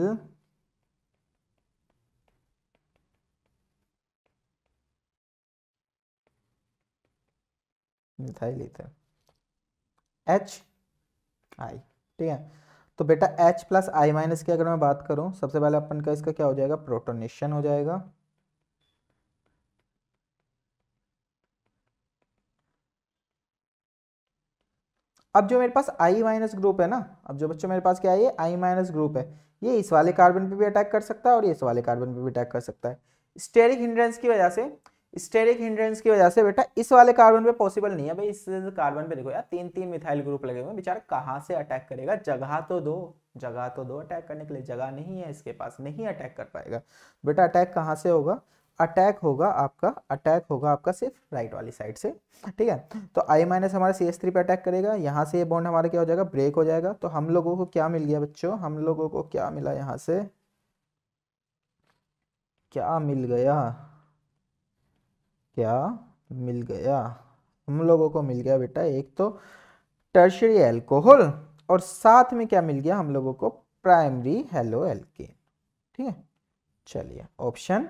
methyl ether H I ठीक है तो बेटा एच प्लस आई माइनस की अगर मैं बात करूं सबसे पहले अपन का इसका क्या हो जाएगा प्रोटोनेशन हो जाएगा अब जो मेरे पास आई माइनस ग्रुप है ना अब जो बच्चों मेरे पास क्या है आई माइनस ग्रुप है ये इस वाले कार्बन पे भी अटैक कर सकता है और इस वाले कार्बन पे भी अटैक कर सकता है स्टेरिक हिंड्रेंस की वजह से स्टेरिक हिंड्रेंस की वजह से बेटा इस वाले कार्बन पे पॉसिबल नहीं है भाई इस कार्बन पे देखो यार तीन तीन मिथाइल ग्रुप लगे हुए हैं बेचारा कहाँ से अटैक करेगा जगह तो दो जगह तो दो अटैक करने के लिए जगह नहीं है इसके पास नहीं अटैक कर पाएगा बेटा अटैक कहाँ से होगा अटैक होगा आपका अटैक होगा आपका सिर्फ राइट वाली साइड से ठीक है तो आई माइनस हमारा सी एस थ्री पर अटैक करेगा यहाँ से ये बॉन्ड हमारा क्या हो जाएगा ब्रेक हो जाएगा तो हम लोगों को क्या मिल गया बच्चों हम लोगों को क्या मिला यहाँ से क्या मिल गया क्या मिल गया हम लोगों को मिल गया बेटा एक तो टर्शरी एल्कोहल और साथ में क्या मिल गया हम लोगों को प्राइमरी हेलो एल्केन ठीक है चलिए ऑप्शन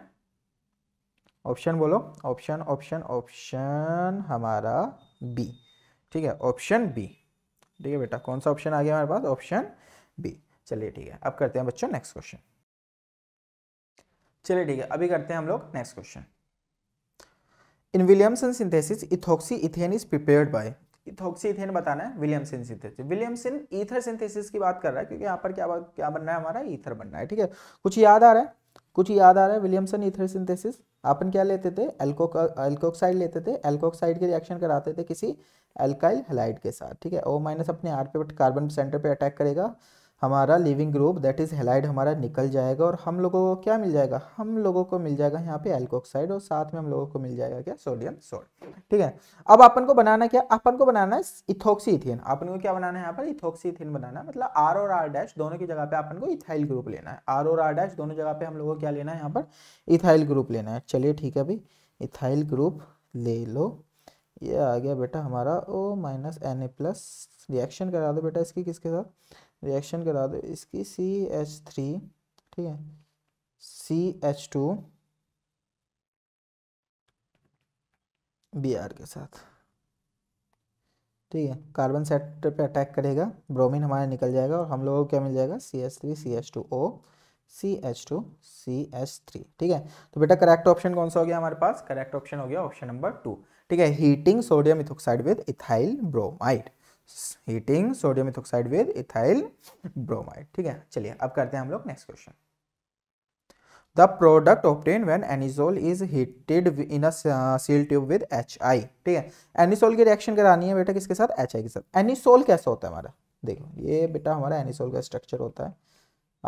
ऑप्शन बोलो ऑप्शन ऑप्शन ऑप्शन हमारा बी ठीक है ऑप्शन बी ठीक है बेटा कौन सा ऑप्शन आ गया हमारे पास ऑप्शन बी चलिए ठीक है अब करते हैं बच्चों नेक्स्ट क्वेश्चन चलिए ठीक है अभी करते हैं हम लोग next question in Williamson synthesis ethoxy ethane is prepared by ethoxy ethane बताना है Williamson synthesis Williamson ether synthesis की बात कर रहा है क्योंकि यहाँ पर क्या क्या बनना है हमारा ईथर बनना है ठीक है कुछ याद आ रहा है कुछ याद आ रहा है विलियमसन ईथर सिंथेसिस अपन क्या लेते थे एल्कोक्साइड लेते थे एल्कोक्साइड के रिएक्शन कराते थे किसी एल्काइल हेलाइड के साथ ठीक है ओ माइनस अपने आर पे बट कार्बन सेंटर पे अटैक करेगा हमारा leaving group that is halide हमारा निकल जाएगा और हम लोगों को क्या मिल जाएगा हम लोगों को मिल जाएगा यहाँ पे एल्कोक्साइड और साथ में हम लोगों को मिल जाएगा क्या सोडियम सोल्ट ठीक है अब अपन को बनाना क्या अपन को बनाना है इथोक्सी इथिन अपन को क्या बनाना है यहाँ पर इथोक्सी इथिन बनाना है मतलब आर और आर डैश दोनों की जगह पे अपन को इथाइल ग्रुप लेना है आर और आर डैश दोनों जगह पे हम लोगों को क्या लेना है यहाँ पर इथाइल ग्रुप लेना है चलिए ठीक है भाई इथाइल ग्रुप ले लो ये आ गया बेटा हमारा O minus N A plus reaction करा दो बेटा इसकी किसके साथ रिएक्शन करा दो इसकी सी एच थ्री ठीक है C H two B R के साथ ठीक है कार्बन सेट पे अटैक करेगा ब्रोमीन हमारा निकल जाएगा और हम लोगों को क्या मिल जाएगा C H three C H two O C H two C H three ठीक है तो बेटा करेक्ट ऑप्शन कौन सा हो गया हमारे पास करेक्ट ऑप्शन हो गया ऑप्शन नंबर टू ठीक है heating sodium ethoxide with ethyl bromide heating sodium ethoxide with ethyl bromide ठीक है चलिए अब करते हैं हम लोग next question the product obtain when anisole is heated in seal tube with H I ठीक है एनिसोल की रिएक्शन करानी है बेटा किसके साथ एच आई के साथ एनिसोल कैसा होता है हमारा देखो ये बेटा हमारा एनिसोल का स्ट्रक्चर होता है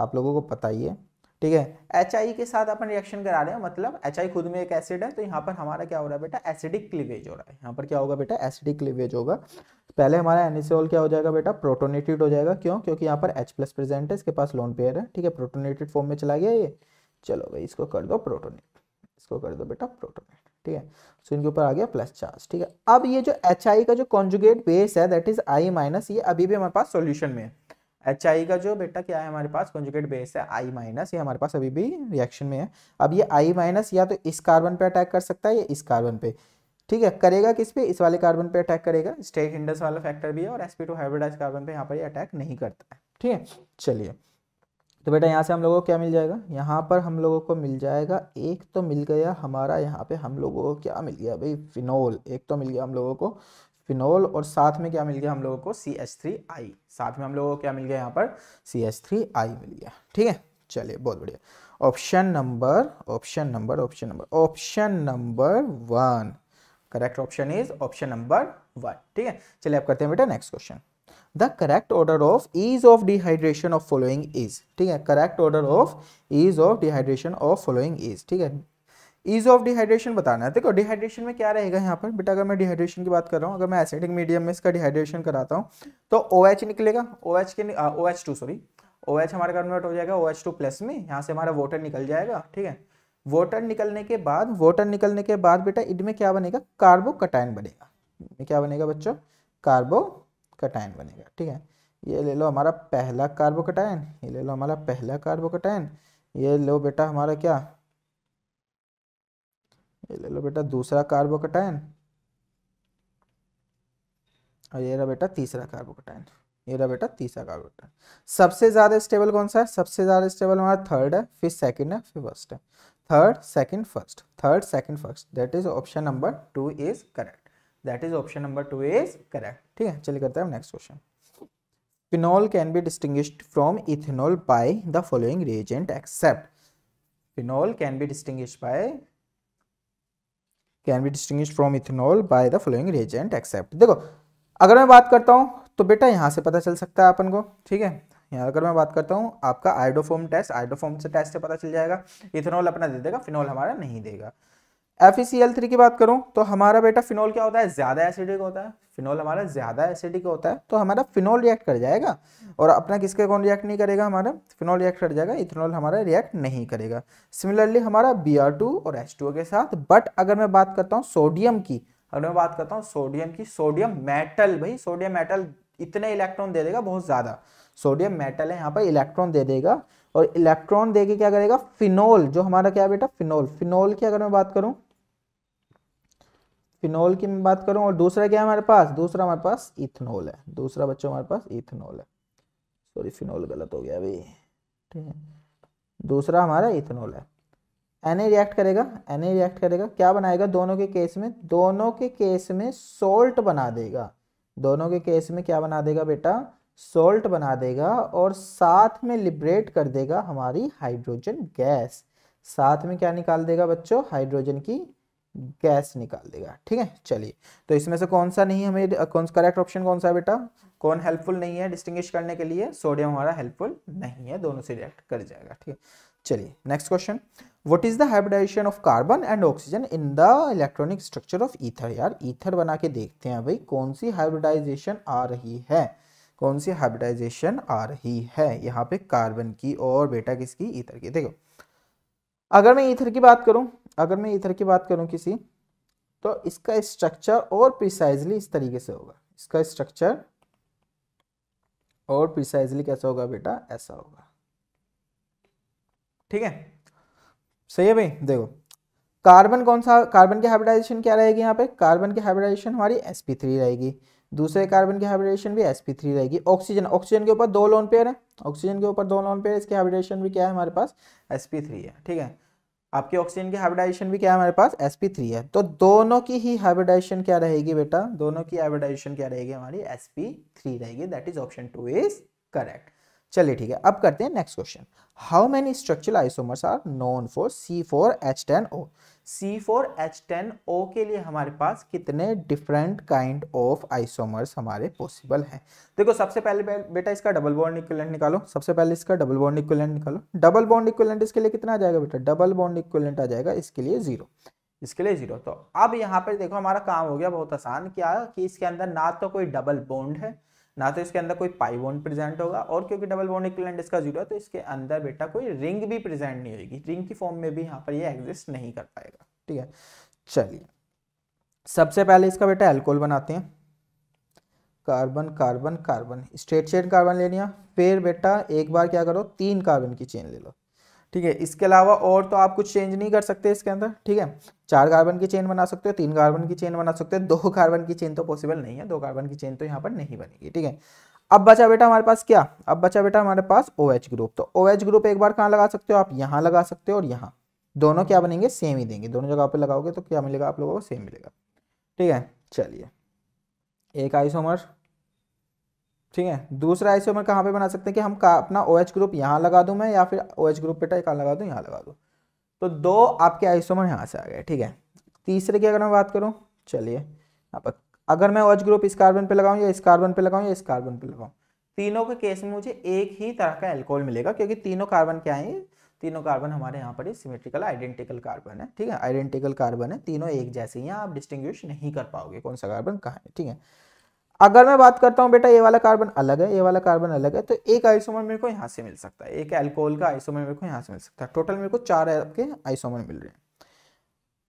आप लोगों को पता ही है ठीक है एच आई के साथ अपन रिएक्शन करा रहे हैं मतलब एच आई खुद में एक एसिड है तो यहाँ पर हमारा क्या हो रहा है बेटा एसिडिक क्लीवेज हो रहा है यहाँ पर क्या होगा बेटा एसिडिक क्लीवेज होगा पहले हमारा एनिसोल क्या हो जाएगा बेटा प्रोटोनेटेड हो जाएगा क्यों क्योंकि यहाँ पर एच प्लस प्रेजेंट है इसके पास लोन पेयर है ठीक है प्रोटोनेटेड फॉर्म में चला गया ये चलो भाई इसको कर दो प्रोटोनेट इसको कर दो बेटा प्रोटोनेट ठीक है सो तो इनके ऊपर आ गया प्लस चार्ज ठीक है अब ये जो एच का जो कॉन्जुगेट बेस है दैट इज आई माइनस ये अभी भी हमारे पास सोल्यूशन में है एच आई का जो बेटा क्या है हमारे पास कॉन्जुगेट बेस है आई माइनस ये हमारे पास अभी भी रिएक्शन में है अब ये आई माइनस या तो इस कार्बन पे अटैक कर सकता है या इस कार्बन पे ठीक है करेगा किस पे इस वाले कार्बन पे अटैक करेगा स्टेट इंडस वाला फैक्टर भी है और एसपी टू हाइब्रिडाइज कार्बन पे यहाँ पर अटैक नहीं करता है ठीक है चलिए तो बेटा यहाँ से हम लोगों को क्या मिल जाएगा यहाँ पर हम लोगों को मिल जाएगा एक तो मिल गया हमारा यहाँ पे हम लोगों को क्या मिल गया भाई फिनोल एक तो मिल गया हम लोगों को फिनोल और साथ में क्या मिल गया हम लोगों को सी एच थ्री आई साथ में हम लोगों को क्या मिल गया यहाँ पर सी एच थ्री आई मिल गया ठीक है चलिए बहुत बढ़िया option number option number option number option number one correct option is option number one ठीक है चलिए आप करते हैं बेटा next question the correct order of ease of dehydration of following is ठीक है correct order of ease of dehydration of following is ठीक है ईज ऑफ डिहाइड्रेशन बताना है देखो डिहाइड्रेशन में क्या रहेगा यहाँ पर बेटा अगर मैं डिहाइड्रेशन की बात कर रहा हूँ अगर मैं एसिडिक मीडियम में इसका डिहाइड्रेशन कराता हूँ तो ओ OH निकलेगा ओ OH के O H two sorry O H हमारा कन्वर्ट हो जाएगा ओ एच टू प्लस में यहाँ से हमारा वोटर निकल जाएगा ठीक है वोटर निकलने के बाद वोटर निकलने के बाद बेटा में क्या बनेगा कार्बो कटाइन बनेगा इनमें क्या बनेगा बच्चों कार्बो कटाइन बनेगा ठीक है ये ले लो हमारा पहला कार्बो कटाइन ये ले लो हमारा पहला कार्बो कटाइन ये लो बेटा हमारा क्या ये ले लो बेटा दूसरा कार्बोकटाइन और ये रहा बेटा तीसरा कार्बोकटाइन ये रहा बेटा तीसरा कार्बोकटाइन सबसे ज़्यादा स्टेबल कौन सा है सबसे ज़्यादा स्टेबल हमारा थर्ड है फिर सेकंड है फिर फर्स्ट है third second first third second first that is option number two is correct that is option number two is correct ठीक है चलिए करते हैं next question phenol can be distinguish from ethanol by the following reagent except phenol can be distinguished by can be distinguish from ethanol by the following reagent except देखो अगर मैं बात करता हूँ तो बेटा यहाँ से पता चल सकता है अपन को ठीक है यहाँ अगर मैं बात करता हूँ आपका आइडोफोम टेस्ट आइडोफोम से टेस्ट से पता चल जाएगा इथेनॉल अपना दे देगा फिनॉल हमारा नहीं देगा एफ थ्री e की बात करूँ तो हमारा बेटा फिनॉल क्या होता है ज़्यादा एसिडिक होता है फिनॉल हमारा ज़्यादा एसिडिक होता है तो हमारा फिनॉल रिएक्ट कर जाएगा और अपना किसके कौन रिएक्ट नहीं करेगा हमारा फिनॉल रिएक्ट कर जाएगा इथेनॉल हमारा रिएक्ट नहीं करेगा सिमिलरली हमारा बी और एच के साथ बट अगर मैं बात करता हूँ सोडियम की अगर मैं बात करता हूँ सोडियम की सोडियम मेटल भाई सोडियम मेटल इतने इलेक्ट्रॉन दे देगा बहुत ज़्यादा सोडियम मेटल है यहाँ पर इलेक्ट्रॉन दे देगा और इलेक्ट्रॉन दे के क्या करेगा फिनोल जो हमारा क्या बेटा फिनोल फिनोल की अगर मैं बात करूँ फिनोल की मैं बात करूँ और दूसरा क्या है हमारे पास दूसरा हमारे पास इथेनॉल है दूसरा बच्चों हमारे पास इथेनॉल है सॉरी फिनोल गलत हो गया अभी ठीक है दूसरा हमारा इथेनॉल है एन रिएक्ट करेगा एन रिएक्ट करेगा क्या बनाएगा दोनों के केस में दोनों के केस में सोल्ट बना देगा दोनों के केस में क्या बना देगा बेटा सोल्ट बना देगा और साथ में लिबरेट कर देगा हमारी हाइड्रोजन गैस साथ में क्या निकाल देगा बच्चों हाइड्रोजन की गैस निकाल देगा ठीक है चलिए तो इसमें से कौन सा नहीं हमें कौन सा करेक्ट ऑप्शन कौन सा बेटा कौन हेल्पफुल नहीं है डिस्टिंग्विश करने के लिए सोडियम हमारा हेल्पफुल नहीं है दोनों से रिएक्ट कर जाएगा ठीक है चलिए next question what is the hybridization of carbon and oxygen in the electronic structure of ether यार ईथर बना के देखते हैं भाई कौन सी हाइब्रिडाइजेशन आ रही है कौन सी हाइब्रिडाइजेशन आ रही है यहाँ पे कार्बन की और बेटा किसकी ईथर की देखो अगर मैं ईथर की बात करूं अगर मैं इधर की बात करूँ किसी तो इसका स्ट्रक्चर और प्रिसाइजली इस तरीके से होगा इसका स्ट्रक्चर और प्रिसाइजली कैसा होगा बेटा ऐसा होगा ठीक है सही है भाई देखो कार्बन कौन सा कार्बन की हाइब्रिडाइजेशन क्या रहेगी यहाँ पे कार्बन की हाइब्रिडाइजेशन हमारी sp3 रहेगी दूसरे कार्बन की हाइब्रिडाइजेशन भी sp3 रहेगी ऑक्सीजन ऑक्सीजन के ऊपर दो लोन पेयर है ऑक्सीजन के ऊपर दो लोन पेयर इसकी हाइब्रिडाइजेशन भी क्या है हमारे पास sp3 है ठीक है आपके ऑक्सीजन की हाइब्रिडाइजेशन भी क्या है हमारे पास sp3 है तो दोनों की ही हाइब्रिडाइजेशन क्या रहेगी बेटा दोनों की हाइब्रिडाइजेशन क्या रहेगी हमारी sp3 रहेगी that is option two is correct चलिए ठीक है अब करते हैं next question how many structural isomers are known for C four H ten C four H ten O के लिए हमारे पास कितने डिफरेंट काइंड ऑफ आइसोमर्स हमारे पॉसिबल हैं देखो सबसे पहले बेटा इसका डबल बॉन्ड इक्विलेंट निकालो सबसे पहले इसका डबल बॉन्ड इक्विलेंट निकालो डबल बॉन्ड इक्विलेंट इसके लिए कितना आ जाएगा बेटा डबल बॉन्ड इक्विलेंट आ जाएगा इसके लिए जीरो इसके लिए जीरो तो अब यहाँ पर देखो हमारा काम हो गया बहुत आसान क्या कि इसके अंदर ना तो कोई डबल बॉन्ड है ना तो इसके अंदर कोई पाई बॉन्ड प्रेजेंट होगा और क्योंकि डबल बॉन्ड इक्विवेलेंट इसका जीरो है तो इसके अंदर बेटा कोई रिंग भी प्रेजेंट नहीं होगी रिंग की फॉर्म में भी यहाँ पर ये एग्जिस्ट नहीं कर पाएगा ठीक है चलिए सबसे पहले इसका बेटा एल्कोहल बनाते हैं carbon carbon carbon straight chain carbon ले लिया फिर बेटा एक बार क्या करो तीन कार्बन की चेन ले लो ठीक है इसके अलावा और तो आप कुछ चेंज नहीं कर सकते इसके अंदर ठीक है चार कार्बन की चेन बना सकते हो तीन कार्बन की चेन बना सकते हो दो कार्बन की चेन तो पॉसिबल नहीं है दो कार्बन की चेन तो यहाँ पर नहीं बनेगी ठीक है अब बचा बेटा हमारे पास क्या अब बचा बेटा हमारे पास ओ OH ग्रुप तो ओ OH ग्रुप एक बार कहाँ लगा सकते हो आप यहाँ लगा सकते हो और यहाँ दोनों क्या बनेंगे सेम ही देंगे दोनों जगह पर लगाओगे तो क्या मिलेगा आप लोगों को सेम मिलेगा ठीक है चलिए एक आइसोमर ठीक है दूसरा आइसोमर कहाँ पे बना सकते हैं कि हम का अपना ओ OH ग्रुप यहाँ लगा दूँ मैं या फिर ओ OH ग्रुप बेटा कहाँ लगा दूँ यहाँ लगा दूँ तो दो आपके आइसोमर यहाँ से आ गए ठीक है तीसरे की अगर मैं बात करूँ चलिए अगर मैं ओ ग्रुप इस कार्बन पे लगाऊँ या इस कार्बन पे लगाऊँ या इस कार्बन पे लगाऊँ तीनों के केस में मुझे एक ही तरह का एल्कोहल मिलेगा क्योंकि तीनों कार्बन क्या है तीनों कार्बन हमारे यहाँ पर सिमेट्रिकल आइडेंटिकल कार्बन है ठीक है आइडेंटिकल कार्बन है तीनों एक जैसे ही आप डिस्टिंग्विश नहीं कर पाओगे कौन सा कार्बन कहाँ है ठीक है अगर मैं बात करता हूँ बेटा ये वाला कार्बन अलग है ये वाला कार्बन अलग है तो एक आइसोमर मेरे को यहाँ से मिल सकता है एक एल्कोहल का आइसोमर मेरे को यहाँ से मिल सकता है टोटल मेरे को चार आपके आइसोमर मिल रहे हैं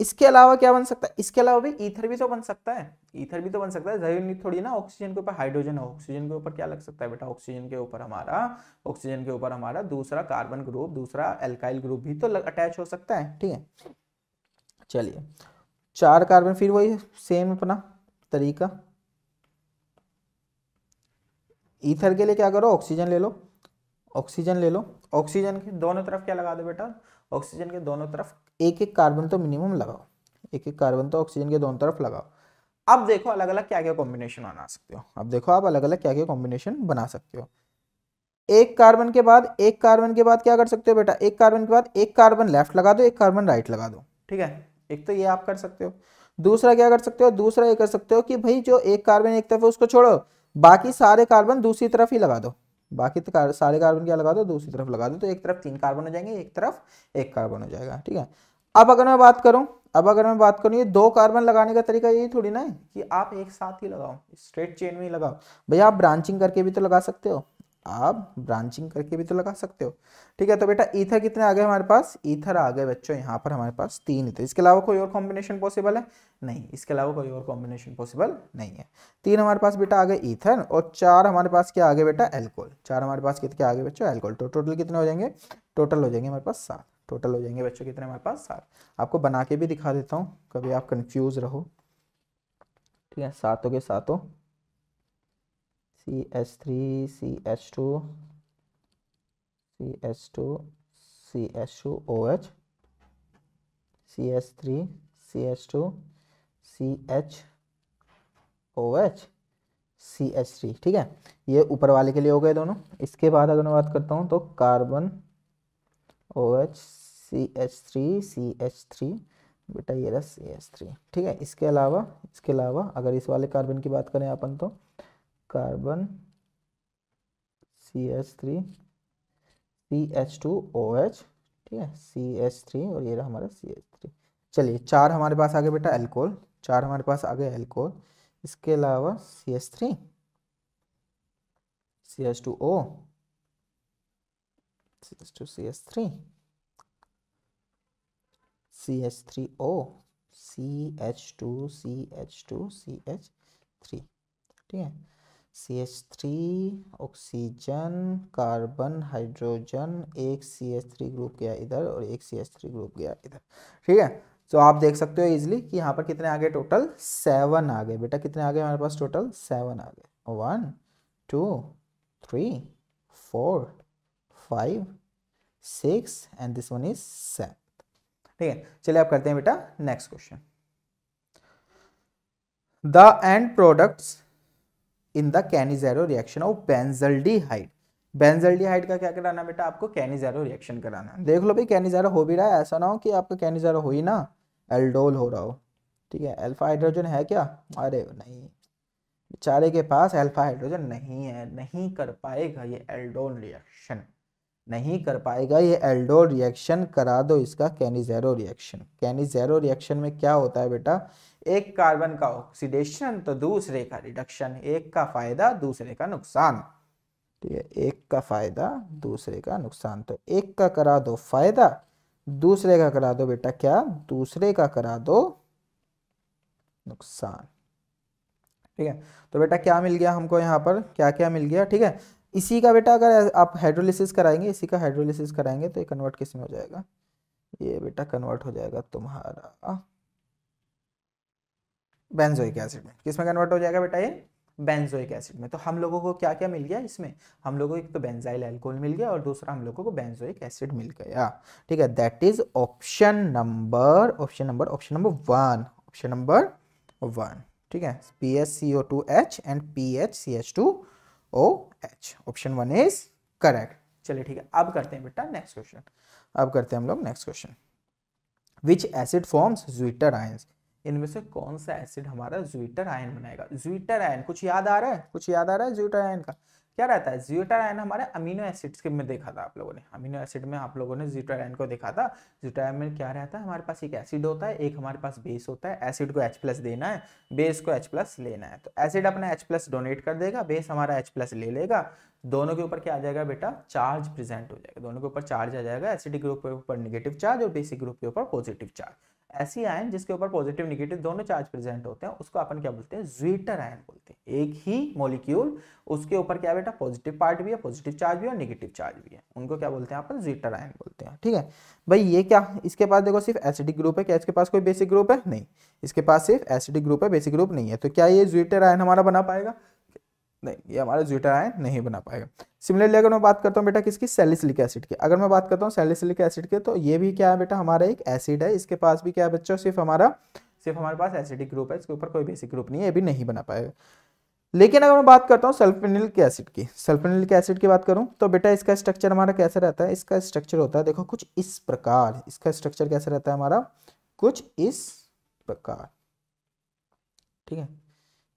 इसके अलावा क्या बन सकता है इसके अलावा भी ईथर भी तो बन सकता है ईथर भी तो बन सकता है जहरी थोड़ी ना ऑक्सीजन के ऊपर हाइड्रोजन ऑक्सीजन के ऊपर क्या लग सकता है बेटा ऑक्सीजन के ऊपर हमारा ऑक्सीजन के ऊपर हमारा दूसरा कार्बन ग्रुप दूसरा एल्काइल ग्रुप भी तो अटैच हो सकता है ठीक है चलिए चार कार्बन फिर वही सेम अपना तरीका ईथर के लिए क्या करो ऑक्सीजन ले लो ऑक्सीजन ले लो ऑक्सीजन के दोनों तरफ क्या लगा दो बेटा ऑक्सीजन के दोनों तरफ एक एक कार्बन तो मिनिमम लगाओ एक एक कार्बन तो ऑक्सीजन के दोनों तरफ लगाओ अब देखो अलग अलग क्या क्या कॉम्बिनेशन बना सकते हो अब देखो आप अलग अलग क्या क्या कॉम्बिनेशन बना सकते हो एक कार्बन के बाद एक कार्बन के बाद क्या कर सकते हो बेटा एक कार्बन के बाद एक कार्बन लेफ्ट लगा दो एक कार्बन राइट लगा दो ठीक है एक तो ये आप कर सकते हो दूसरा क्या कर सकते हो दूसरा ये कर सकते हो कि भाई जो एक कार्बन एक तरफ है उसको छोड़ो बाकी सारे कार्बन दूसरी तरफ ही लगा दो बाकी कार, सारे कार्बन क्या लगा दो दूसरी तरफ लगा दो तो एक तरफ तीन कार्बन हो जाएंगे एक तरफ एक कार्बन हो जाएगा ठीक है अब अगर मैं बात करूँ अब अगर मैं बात करूँ ये दो कार्बन लगाने का तरीका यही थोड़ी ना है कि आप एक साथ ही लगाओ स्ट्रेट चेन में ही लगाओ भैया आप ब्रांचिंग करके भी तो लगा सकते हो आप ब्रांचिंग करके भी तो लगा सकते हो ठीक है तो बेटा ईथर कितने आ गए हमारे पास ईथर आ गए बच्चों यहाँ पर हमारे पास तीन ईथर इसके अलावा कोई और कॉम्बिनेशन पॉसिबल है नहीं इसके अलावा कोई और कॉम्बिनेशन पॉसिबल नहीं है तीन हमारे पास बेटा आ गए ईथर और चार हमारे पास क्या आ गए बेटा एल्कोल चार हमारे पास कितने आ गए बच्चों एल्कोल तो टोटल कितने हो जाएंगे टोटल हो जाएंगे हमारे पास सात टोटल हो जाएंगे बच्चों कितने हमारे पास सात आपको बना के भी दिखा देता हूँ कभी आप कन्फ्यूज रहो ठीक है सातों के सातों C H three C H two C H two C H two O H C H three C H two C H O H C H three ठीक है ये ऊपर वाले के लिए हो गए दोनों इसके बाद अगर मैं बात करता हूँ तो carbon O H C H three C H three बेटा ये रहा सी एच थ्री ठीक है इसके अलावा इसके अलावा अगर इस वाले कार्बन की बात करें अपन तो carbon C H three C H two O H ठीक है सी एच थ्री और ये रहा हमारा सी एच थ्री चलिए चार हमारे पास आ गए बेटा एल्कोहल चार हमारे पास आ गए एल्कोहल इसके अलावा C H three C H two O C H two C H three C H three O C H two C H two C H three ठीक है C H three oxygen carbon hydrogen एक सी एच थ्री ग्रुप गया इधर और एक सी एच थ्री ग्रुप गया इधर ठीक है तो आप देख सकते हो इजिली कि यहाँ पर कितने आ गए टोटल सेवन आ गए बेटा कितने आ गए हमारे पास टोटल सेवन आ गए one two three four five six and this one is seven ठीक है चलिए आप करते हैं बेटा next question the end products in the Cannizzaro reaction of benzaldehyde benzaldehyde का क्या कराना बेटा आपको कैनिजेरो रिएक्शन कराना है देख लो भाई कैनिजेरो हो भी रहा है ऐसा ना हो कि आपका कैनिजेरो हो ही ना एल्डोल हो रहा हो ठीक है अल्फा हाइड्रोजन है क्या अरे नहीं बेचारे के पास अल्फा हाइड्रोजन नहीं है नहीं कर पाएगा ये एल्डोल रिएक्शन नहीं कर पाएगा ये एल्डो रिएक्शन करा दो इसका कैनिजेरो रिएक्शन कैनिजेरो रिएक्शन में क्या होता है बेटा एक कार्बन का ऑक्सीडेशन तो दूसरे का रिडक्शन एक का फायदा दूसरे का नुकसान ठीक है एक का फायदा दूसरे का नुकसान तो एक का करा दो फायदा दूसरे का करा दो बेटा क्या दूसरे का करा दो नुकसान ठीक है तो बेटा क्या मिल गया हमको यहाँ पर क्या क्या मिल गया ठीक है इसी का बेटा अगर आप हाइड्रोलिसिस कराएंगे इसी का हाइड्रोलिसिस कराएंगे तो ये कन्वर्ट किस में हो जाएगा ये बेटा कन्वर्ट हो जाएगा तुम्हारा बेंजोइक एसिड में किस में कन्वर्ट हो जाएगा बेटा ये बेंजोइक एसिड में तो हम लोगों को क्या क्या मिल गया इसमें हम लोगों को एक तो बेंजाइल एल्कोहल मिल गया और दूसरा हम लोगों को बेंजोइक एसिड मिल गया ठीक है that is option number option number option number one option number one ठीक है P H C O two H and P H C H two O H option one is correct चलिए ठीक है अब करते हैं बेटा नेक्स्ट क्वेश्चन अब करते हैं हम लोग next question which acid forms zwitter ion इनमें से कौन सा एसिड हमारा ज्विटर आयन बनाएगा ज्विटर आयन कुछ याद आ रहा है कुछ याद आ रहा है ज्विटर आयन का क्या रहता है जीरोटारायन हमारे अमीनो एसिड्स के में देखा था आप लोगों ने अमीनो एसिड में आप लोगों ने जीरोटारायन को देखा था जीरोटारायन में क्या रहता है हमारे पास एक एसिड होता है एक हमारे पास बेस होता है एसिड को H प्लस देना है बेस को H प्लस लेना है तो एसिड अपना H प्लस डोनेट कर देगा बेस हमारा H प्लस ले लेगा दोनों के ऊपर क्या आ जाएगा बेटा चार्ज प्रेजेंट हो जाएगा दोनों के ऊपर चार्ज आ जाएगा एसिडिक ग्रुप के ऊपर निगेटिव चार्ज और बेसिक ग्रुप के ऊपर पॉजिटिव चार्ज ऐसी आयन जिसके ऊपर पॉजिटिव निगेटिव दोनों चार्ज प्रेजेंट होते हैं उसको अपन क्या बोलते हैं ज्वेटर आयन बोलते हैं एक ही मॉलिक्यूल उसके ऊपर क्या बेटा पॉजिटिव पार्ट भी है पॉजिटिव चार्ज भी है और निगेटिव चार्ज भी है उनको क्या बोलते हैं अपन ज्वेटर आयन बोलते हैं ठीक है भाई ये क्या इसके पास देखो सिर्फ एसिडिक ग्रुप है क्या इसके पास कोई बेसिक ग्रुप है नहीं इसके पास सिर्फ एसिडिक ग्रुप है बेसिक ग्रुप नहीं है तो क्या ये ज्वेटर आयन हमारा बना पाएगा नहीं ये हमारे ज्यूटा आयन नहीं बना पाएगा सिमिलरली अगर मैं बात करता हूँ बेटा किसकी सेलिसिलिक एसिड की अगर मैं बात करता हूँ सेलिसिलिक एसिड के तो ये भी क्या है बेटा हमारा एक एसिड है इसके पास भी क्या है बच्चों सिर्फ हमारा सिर्फ हमारे पास एसिडिक ग्रुप है इसके ऊपर कोई बेसिक ग्रुप नहीं है ये भी नहीं बना पाएगा लेकिन अगर मैं बात करता हूँ सल्फेनिलिक एसिड की सल्फेनिलिक एसिड की बात करूँ तो बेटा इसका स्ट्रक्चर हमारा कैसा रहता है इसका स्ट्रक्चर होता है देखो कुछ इस प्रकार इसका स्ट्रक्चर कैसा रहता है हमारा कुछ इस प्रकार ठीक है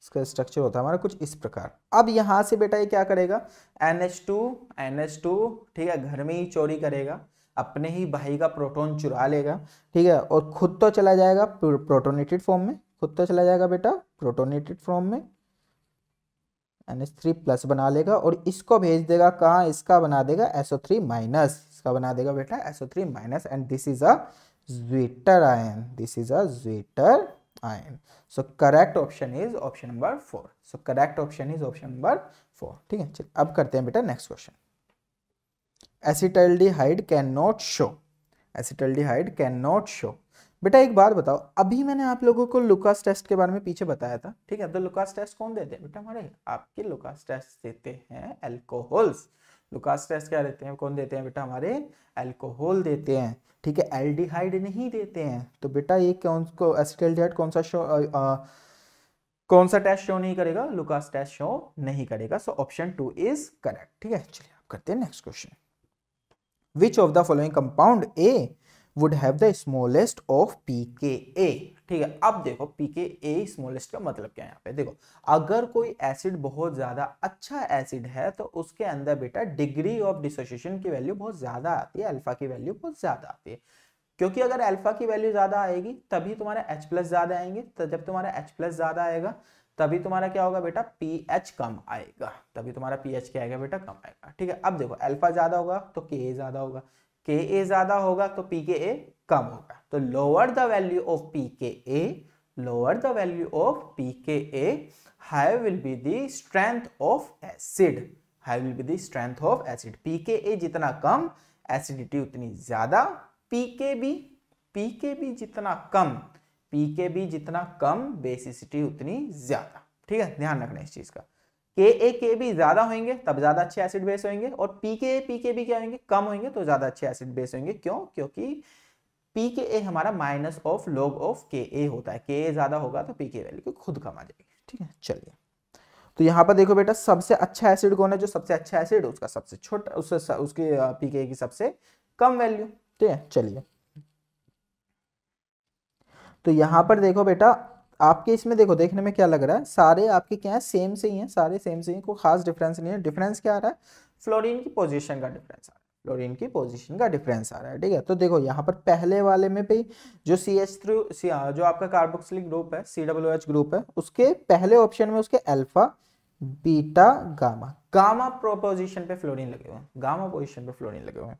इसका स्ट्रक्चर होता है हमारा कुछ इस प्रकार अब यहाँ से बेटा ये क्या करेगा N H two N H two ठीक है घर में ही चोरी करेगा अपने ही भाई का प्रोटोन चुरा लेगा ठीक है और खुद तो चला जाएगा प्रोटोनेटेड फॉर्म में खुद तो चला जाएगा बेटा प्रोटोनेटेड फॉर्म में एन एच थ्री प्लस बना लेगा और इसको भेज देगा कहाँ इसका बना देगा एसओ थ्री माइनस इसका बना देगा बेटा S O three minus and this is a zwitter ion this is a zwitter ion so correct option is option number four so correct option is option number four ठीक है चलिए अब करते हैं बेटा next question acetaldehyde can not show acetaldehyde can not show बेटा एक बात बताओ अभी मैंने आप लोगों को लुकास टेस्ट के बारे में पीछे बताया था ठीक है तो लुकास टेस्ट कौन देते हैं बेटा हमारे आपके लुकास टेस्ट देते हैं एल्कोहल्स लुकास टेस्ट क्या देते हैं कौन देते हैं बेटा हमारे एल्कोहल देते हैं ठीक है एल्डिहाइड नहीं देते हैं तो बेटा ये कौन को एसिड कौन सा शो आ, आ, कौन सा टेस्ट शो नहीं करेगा लुकास टेस्ट शो नहीं करेगा so option two is correct ठीक है चलिए आप करते हैं next question which of the following compound a would have the smallest of P K A ठीक है अब देखो पी के ए स्मॉलेस्ट का मतलब क्या है यहाँ पे देखो अगर कोई एसिड बहुत ज़्यादा अच्छा एसिड है तो उसके अंदर बेटा डिग्री ऑफ डिसोसिएशन की वैल्यू बहुत ज़्यादा आती है अल्फा की वैल्यू बहुत ज़्यादा आती है क्योंकि अगर अल्फा की वैल्यू ज़्यादा आएगी तभी तुम्हारा एच प्लस ज़्यादा आएंगे तो जब तुम्हारा एच प्लस ज़्यादा आएगा तभी तुम्हारा क्या होगा बेटा पी एच कम आएगा तभी तुम्हारा पी एच क्या आएगा बेटा कम आएगा ठीक है अब देखो अल्फा ज़्यादा होगा तो के ज़्यादा होगा के ए ज्यादा होगा तो पी के ए कम होगा तो lower the value of P K A lower the value of P K A high will be the strength of acid high will be the strength of acid P K A जितना कम एसिडिटी उतनी ज्यादा पी के बी पी के बी जितना कम पी के बी जितना कम बेसिसिटी उतनी ज्यादा ठीक है ध्यान रखना इस चीज का के ए के बी ज्यादा होंगे तब ज्यादा अच्छे एसिड बेस होंगे और पी के ए पी के बी क्या होंगे कम होंगे तो ज्यादा अच्छे एसिड बेस होंगे क्यों क्योंकि पी के ए हमारा माइनस ऑफ लॉग ऑफ के ए होता है के ए ज्यादा होगा तो पी के वैल्यू खुद कम आ जाएगी ठीक है चलिए तो यहाँ पर देखो बेटा सबसे अच्छा एसिड कौन है जो सबसे अच्छा एसिड उसका सबसे छोटा उससे उसके पी के ए की सबसे कम वैल्यू ठीक है चलिए तो यहाँ पर देखो बेटा आपके इसमें देखो देखने में क्या लग रहा है सारे आपके क्या है सेम से ही हैं सारे सेम से ही कोई खास डिफरेंस नहीं है डिफरेंस क्या आ रहा है फ्लोरीन की पोजीशन का डिफरेंस आ रहा है फ्लोरीन की पोजीशन का डिफरेंस आ रहा है ठीक है तो देखो यहाँ पर पहले वाले में भी जो सी एच थ्रू जो आपका कार्बोक्सिलिक ग्रुप है सी डब्ल्यू एच ग्रुप है उसके पहले ऑप्शन में उसके alpha beta gamma gamma proposition पे फ्लोरीन लगे हुए हैं गामा पोजिशन पे फ्लोरीन लगे हुए हैं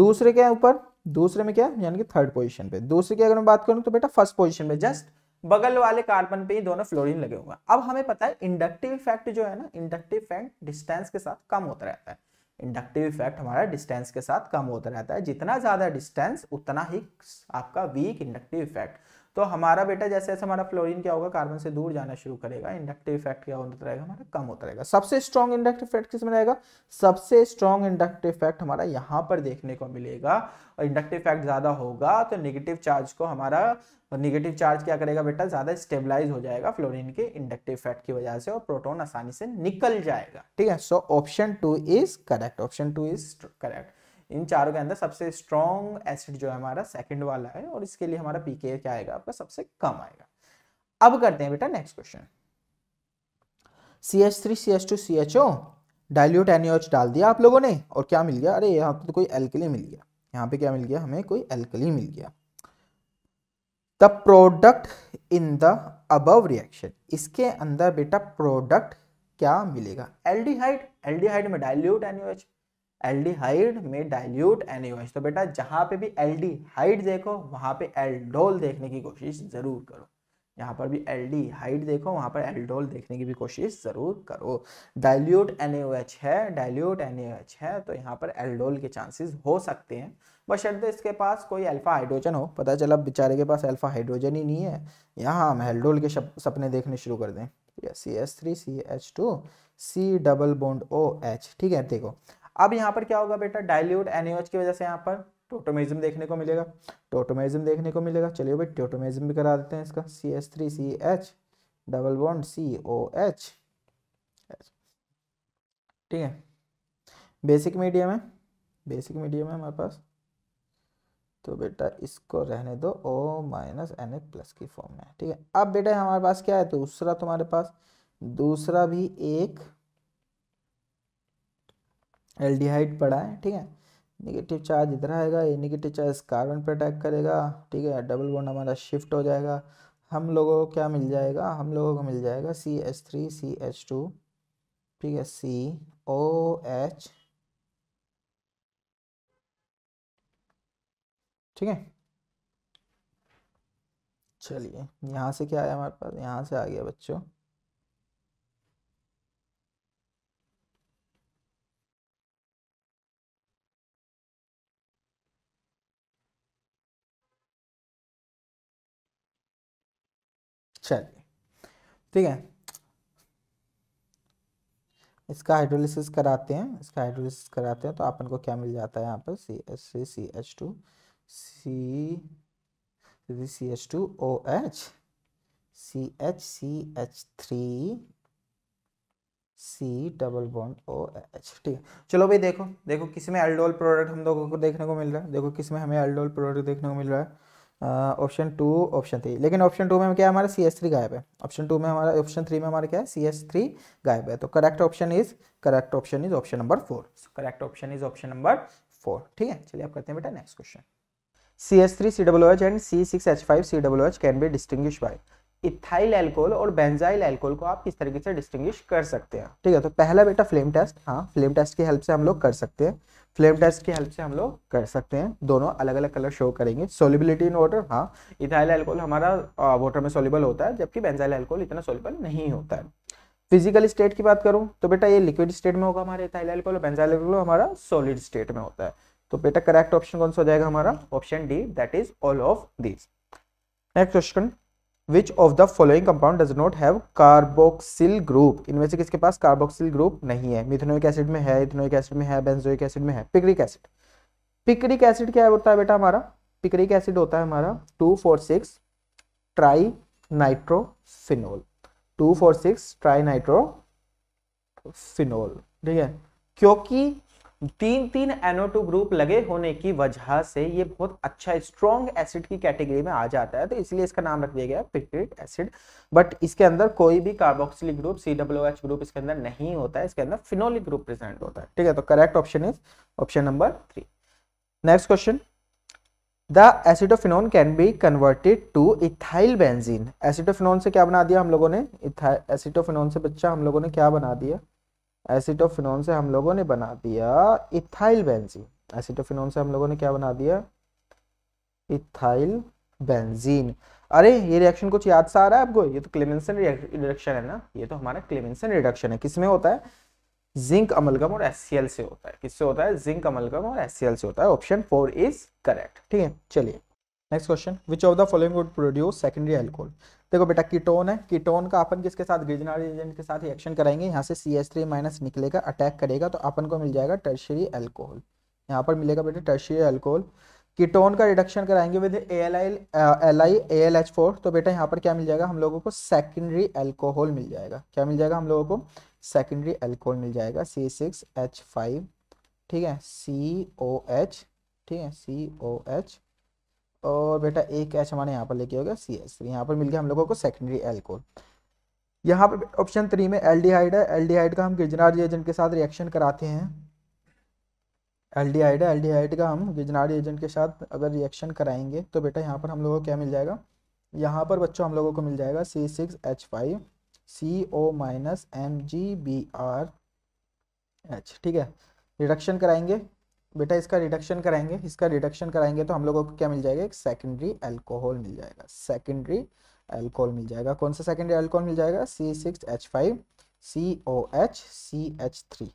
दूसरे के ऊपर दूसरे में क्या यानी कि थर्ड पोजीशन पे दूसरे की अगर मैं बात करूं तो बेटा फर्स्ट पोजीशन पे जस्ट बगल वाले कार्बन पे ही दोनों फ्लोरीन लगे हुए हैं अब हमें पता है इंडक्टिव इफेक्ट जो है ना इंडक्टिव इफेक्ट डिस्टेंस के साथ कम होता रहता है इंडक्टिव इफेक्ट हमारा डिस्टेंस के साथ कम होता रहता है जितना ज्यादा डिस्टेंस उतना ही आपका वीक इंडक्टिव इफेक्ट तो हमारा बेटा जैसे जैसे हमारा फ्लोरीन क्या होगा कार्बन से दूर जाना शुरू करेगा इंडक्टिव इफेक्ट क्या होता रहेगा हमारा कम होता रहेगा सबसे स्ट्रॉन्ग इंडक्टिव इफेक्ट में रहेगा सबसे स्ट्रॉन्ग इंडक्टिव इफेक्ट हमारा यहाँ पर देखने को मिलेगा और इंडक्टिव इफेक्ट ज़्यादा होगा तो निगेटिव चार्ज को हमारा निगेटिव चार्ज क्या करेगा बेटा ज़्यादा स्टेबलाइज हो जाएगा फ्लोरिन के इंडक्टिव इफेक्ट की वजह से और प्रोटोन आसानी से निकल जाएगा ठीक है so option two is correct option two is correct इन चारों के अंदर सबसे स्ट्रॉन्ग एसिड जो है हमारा सेकंड वाला है और इसके लिए हमारा पीके क्या आएगा आपका सबसे कम आएगा अब करते हैं बेटा next question C H three C H two C H O dilute NaOH डाल दिया आप लोगों ने और क्या मिल गया अरे यहाँ पे तो कोई एल्कली मिल गया यहाँ पे क्या मिल गया हमें कोई एल्कली मिल गया the product in the above reaction इसके अंदर बेटा प्रोडक्ट क्या मिलेगा एल्डिहाइड एल्डिहाइड में डायल्यूट एनियोच एल्डिहाइड में डाइल्यूट एच तो बेटा जहाँ पे भी एल्डिहाइड देखो वहां पे एल्डोल देखने की कोशिश ज़रूर करो यहाँ पर भी एल हाइट देखो वहां पर एल्डोल देखने की भी कोशिश ज़रूर करो डाइल्यूट एन है डाइल्यूट एन है तो यहाँ पर एल्डोल के चांसेस हो सकते हैं बशर्ते इसके पास कोई अल्फ़ा हाइड्रोजन हो पता चला बेचारे के पास अल्फ़ा हाइड्रोजन ही नहीं है यहाँ हम एल्डोल के सपने देखने शुरू कर दें C S three C H two C double bond O H ठीक है देखो अब यहाँ पर क्या होगा बेटा डायल्यूट एनएच की वजह से यहाँ पर टोटोमेजम देखने को मिलेगा टोटोमेजम देखने को मिलेगा चलिए भाई टोटोमेजम भी करा देते हैं इसका C S three C H double bond C O H ठीक है बेसिक मीडियम है बेसिक मीडियम है हमारे पास तो बेटा इसको रहने दो O minus N A plus की फॉर्म में ठीक है अब बेटा हमारे पास क्या है दूसरा तुम्हारे पास दूसरा भी एक एल्डिहाइड पड़ा है ठीक है निगेटिव चार्ज इधर आएगा ये निगेटिव चार्ज कार्बन पर अटैक करेगा ठीक है डबल बॉन्ड हमारा शिफ्ट हो जाएगा हम लोगों को क्या मिल जाएगा हम लोगों को मिल जाएगा C H three C H two ठीक है सी ओ एच ठीक है चलिए यहाँ से क्या आया हमारे पास यहाँ से आ गया बच्चों चलिए ठीक है इसका हाइड्रोलिसिस कराते हैं इसका हाइड्रोलिसिस कराते हैं तो अपन को क्या मिल जाता है यहाँ पर C H three C H two C C H two O H C H C H three C double bond O H ठीक है चलो भाई देखो देखो किसमें अल्डोल प्रोडक्ट हम लोगों को देखने को मिल रहा है देखो किसमें हमें अल्डोल प्रोडक्ट देखने को मिल रहा है ऑप्शन टू ऑप्शन थ्री लेकिन ऑप्शन टू में क्या है हमारा सी एस थ्री गायब है ऑप्शन टू में हमारा ऑप्शन थ्री में हमारा क्या है सी एस थ्री गायब है तो correct option is correct option is option number four correct option is option number four ठीक है चलिए आप करते हैं बेटा next question C S three C W H and C six H five C W H can be distinguish by ethyl alcohol और बेंजाइल एल्कोहल को आप किस तरीके से डिस्टिंग्विश कर सकते हैं ठीक है तो पहला बेटा फ्लेम टेस्ट हाँ फ्लेम टेस्ट की हेल्प से हम लोग कर सकते हैं फ्लेम टेस्ट की हेल्प से हम लोग कर सकते हैं दोनों अलग अलग कलर शो करेंगे सोलिबिलिटी इन वाटर हाँ इथाइल एल्कोहल हमारा वाटर में सोलिबल होता है जबकि बेंजाइल एल्कोहल इतना सोलिबल नहीं होता है फिजिकल स्टेट की बात करूँ तो बेटा ये लिक्विड स्टेट में होगा हमारे इथाइल एल्कोहल और बेंजाइल एल्कोहल हमारा सॉलिड स्टेट में होता है तो बेटा करेक्ट ऑप्शन कौन सा हो जाएगा हमारा option D that is all of this next question which of the following compound does not have carboxyl group इनमें से किसके पास कार्बोक्सिल ग्रुप नहीं है मिथनोइक एसिड में है इथनोइक एसिड में है बेंजोइक एसिड में है पिक्रिक एसिड पिक्रिक एसिड क्या होता है बेटा हमारा पिक्रिक एसिड होता है हमारा two four six tri nitrophenol two four six tri nitrophenol ठीक है क्योंकि तीन तीन टू ग्रुप लगे होने की वजह से ये बहुत अच्छा स्ट्रॉन्ग एसिड की कैटेगरी में आ जाता है तो इसलिए इसका नाम रख दिया गया पिट्रेट एसिड बट इसके अंदर कोई भी carboxylic group C H group इसके अंदर नहीं होता है इसके अंदर फिनोलिक ग्रुप प्रेजेंट होता है ठीक है तो correct option is option number three next question the acetophenone can be converted to ethyl benzene acetophenone से क्या बना दिया हम लोगों ने एसिडोफिनोन से बच्चा हम लोगों ने क्या बना दिया एसिटोफिनोन से हम लोगों ने बना दिया इथाइल बेंजीन एसिटोफिनोन से हम लोगों ने क्या बना दिया इथाइल बेंजीन अरे ये रिएक्शन कुछ याद से आ रहा है आपको ये तो क्लेमेंसन रिडक्शन है ना ये तो हमारा क्लेमेंसन रिडक्शन है किसमें होता है जिंक अमलगम और एस से होता है किससे होता है जिंक अमलगम और एस से होता है ऑप्शन फोर इज करेक्ट ठीक है चलिए next question which of the following would produce secondary alcohol देखो बेटा कीटोन है कीटोन का अपन किसके साथ ग्रीजनरी एजेंट के साथ रिएक्शन कराएंगे यहाँ से सी एस थ्री माइनस निकलेगा अटैक करेगा तो अपन को मिल जाएगा टर्शरी एल्कोहल यहाँ पर मिलेगा बेटा टर्शरी एल्कोहल कीटोन का रिडक्शन कराएंगे with L I L I A L H four तो बेटा यहाँ पर क्या मिल जाएगा हम लोगों को सेकेंडरी एल्कोहल मिल जाएगा क्या मिल जाएगा हम लोगों को सेकेंडरी एल्कोहल मिल जाएगा सी सिक्स एच फाइव ठीक है सी ओ एच ठीक है सी ओ एच और बेटा ए कैच हमारे यहाँ पर लेके हो गया सी एस थ्री यहाँ पर मिल गया हम लोगों को सेकेंडरी एल्कोल यहाँ पर ऑप्शन थ्री में एल्डिहाइड है एल्डिहाइड का हम गिजनार एजेंट के साथ रिएक्शन कराते हैं एल्डिहाइड है एल्डिहाइड का हम गिजनार एजेंट के साथ अगर रिएक्शन कराएंगे तो बेटा यहाँ पर हम लोगों को क्या मिल जाएगा यहाँ पर बच्चों हम लोगों को मिल जाएगा C six H five C O minus M G B R H ठीक है रिडक्शन कराएंगे बेटा इसका रिडक्शन कराएंगे इसका रिडक्शन कराएंगे तो हम लोगों को क्या मिल जाएगा एक सेकेंडरी एल्कोहल मिल जाएगा सेकेंडरी एल्कोहल मिल जाएगा कौन सा सेकेंडरी एल्कोहल मिल जाएगा C six H five C O H C H three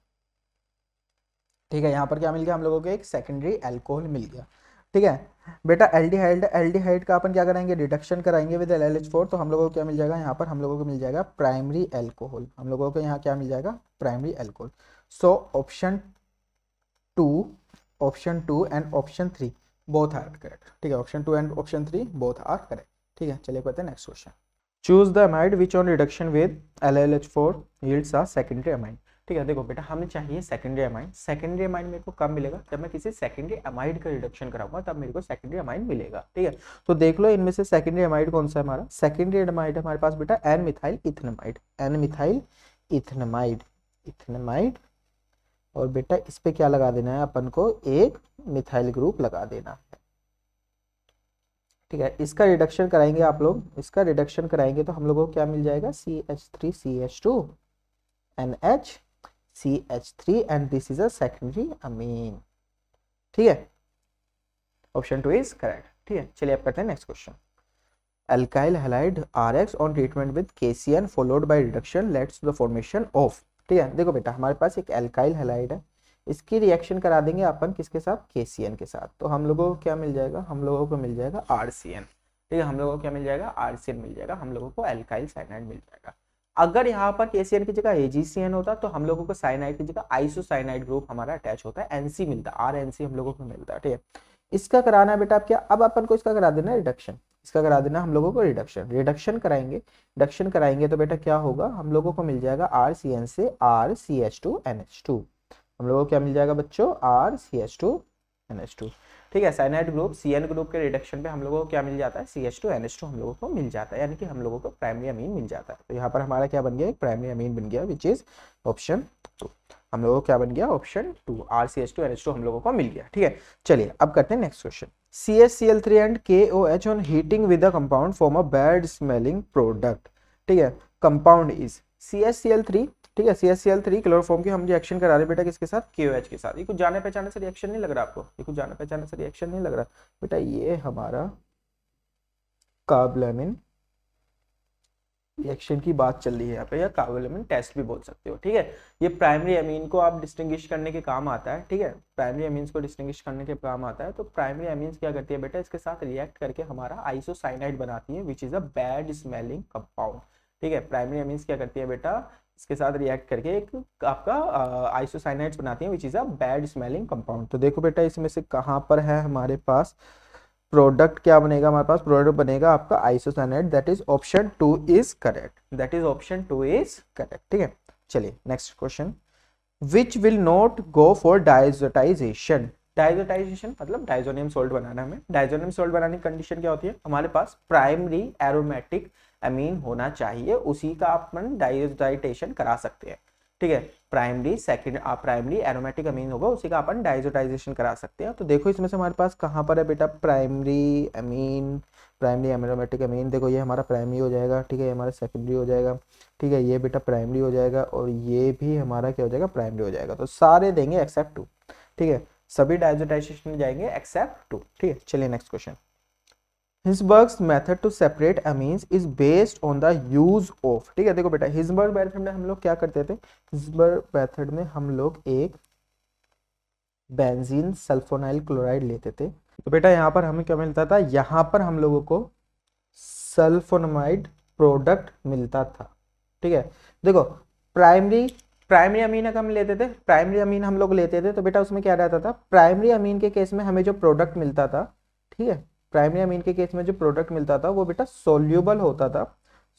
ठीक है यहाँ पर क्या मिल गया हम लोगों को एक सेकेंडरी एल्कोहल मिल गया ठीक है बेटा एल्डिहाइड एल्डिहाइड का अपन क्या कराएंगे रिडक्शन कराएंगे with L L H four तो हम लोगों को क्या मिल जाएगा यहाँ पर हम लोगों को मिल जाएगा प्राइमरी एल्कोहल हम लोगों को यहाँ क्या मिल जाएगा primary alcohol so option two option two and option three both are correct ठीक है option two and option three both are correct ठीक है चलिए करते हैं next question choose the amide which on reduction with L L H four yields are secondary amide ठीक है देखो बेटा हमें चाहिए सेकेंडरी अमाइंड सेकेंडरी अमाइंड मेरे को कब मिलेगा जब मैं किसी सेकेंडरी अमाइड का रिडक्शन कराऊंगा तब मेरे को सेकेंडरी अमाइंड मिलेगा ठीक है तो देख लो इनमें से सेकेंडरी अमाइड कौन सा हमारा सेकेंडरी अमाइड हमारे पास बेटा N methyl ethanamide N methyl ethanamide ethanamide और बेटा इस पे क्या लगा देना है अपन को एक मिथाइल ग्रुप लगा देना है ठीक है इसका रिडक्शन कराएंगे आप लोग इसका रिडक्शन कराएंगे तो हम लोगों को क्या मिल जाएगा C H three C H two N H C H three and this is secondary amine ठीक है ऑप्शन टू इज करेक्ट ठीक है चलिए आप करते हैं next question halide R X on treatment with K C N followed by reduction leads the formation of ठीक है देखो बेटा हमारे पास एक एल्काइल हेलाइड है इसकी रिएक्शन करा देंगे अपन किसके साथ के के साथ तो हम लोगों को क्या मिल जाएगा हम लोगों को मिल जाएगा आर ठीक है हम लोगों को क्या मिल जाएगा आर मिल जाएगा हम लोगों को एल्काइल साइनाइड मिल जाएगा अगर यहाँ पर के की जगह एजीसीएन होता तो हम लोगों को साइनाइड की जगह साइनाइड ग्रुप हमारा अटैच होता है एनसी मिलता आर एनसी हम लोगों को मिलता है ठीक है इसका कराना है बेटा आप क्या अब अपन को इसका करा देना है रिडक्शन इसका करा देना हम लोगों को रिडक्शन रिडक्शन कराएंगे रिडक्शन कराएंगे तो बेटा क्या होगा हम लोगों को मिल जाएगा आर सी एन से R C H two N H two हम लोगों को क्या मिल जाएगा बच्चों R C H two N H two ठीक है cyanide group C N group के रिडक्शन पे हम लोगों को क्या मिल जाता है C H two N H two हम लोगों को मिल जाता है यानी कि हम लोगों को प्राइमरी अमीन मिल जाता है तो यहाँ पर हमारा क्या बन गया एक प्राइमरी अमीन बन गया विच इज ऑप्शन टू हम लोगों को क्या बन गया option two R C H two N H two हम लोगों को मिल गया ठीक है चलिए अब करते हैं next question CaCl3 and KOH on heating with a compound form a bad smelling product ठीक है compound is CaCl3 ठीक है CaCl3 क्लोरोफॉर्म की हम रिएक्शन करा रहे हैं बेटा किसके साथ KOH के साथ ये कुछ जाने पहचाने से रिएक्शन नहीं लग रहा आपको ये कुछ जाने पहचाने से रिएक्शन नहीं लग रहा बेटा ये हमारा कार्बलामिन रिएक्शन की बात चल रही है यहाँ पे या कार्बोलेमिन टेस्ट भी बोल सकते हो ठीक है ये प्राइमरी अमीन को आप डिस्टिंग्विश करने के काम आता है ठीक है प्राइमरी अमीन्स को डिस्टिंग्विश करने के काम आता है तो प्राइमरी अमीन्स क्या करती है बेटा इसके साथ रिएक्ट करके हमारा आइसोसाइनाइड बनाती है which is a bad smelling compound ठीक है प्राइमरी अमीन्स क्या करती है बेटा इसके साथ रिएक्ट करके एक आपका आइसोसाइनाइड बनाती है which is a bad smelling compound तो देखो बेटा इसमें से कहाँ पर है हमारे पास प्रोडक्ट क्या बनेगा हमारे पास प्रोडक्ट बनेगा आपका isocyanide that is option two is correct that is option two is correct ठीक है चलिए next question which will not go for diazotization diazotization मतलब डाइजोनियम सोल्ट बनाना हमें डाइजोनियम सोल्ट बनाने की कंडीशन क्या होती है हमारे पास प्राइमरी एरोमेटिक अमीन होना चाहिए उसी का अपन डाइजोटाइटेशन करा सकते हैं ठीक है primary second primary aromatic amine होगा उसी का अपन डाइजोटाइजेशन करा सकते हैं तो देखो इसमें से हमारे पास कहाँ पर है बेटा primary amine primary aromatic amine देखो ये हमारा प्राइमरी हो जाएगा ठीक है ये हमारा सेकेंडरी हो जाएगा ठीक है ये बेटा प्राइमरी हो जाएगा और ये भी हमारा क्या हो जाएगा प्राइमरी हो जाएगा तो सारे देंगे एक्सेप्ट टू ठीक है सभी डाइजोटाइजेशन में जाएंगे एक्सेप्ट टू ठीक है चलिए next question Hinsberg method to separate amine is based on the use of ठीक है देखो बेटा हिजबर्ग मैथड में हम लोग क्या करते थे हिजबर्ग मैथड में हम लोग एक बेंजीन सल्फोनाइल क्लोराइड लेते थे तो बेटा यहाँ पर हमें क्या मिलता था यहाँ पर हम लोगों को सल्फोनमाइड प्रोडक्ट मिलता था ठीक है देखो प्राइमरी प्राइमरी अमीन अगर हम लेते थे प्राइमरी अमीन हम लोग लेते थे तो बेटा उसमें क्या रहता था प्राइमरी अमीन के केस में हमें जो प्रोडक्ट मिलता था ठीक है प्राइमरी अमीन के केस में जो प्रोडक्ट मिलता था वो बेटा सोल्यूबल होता था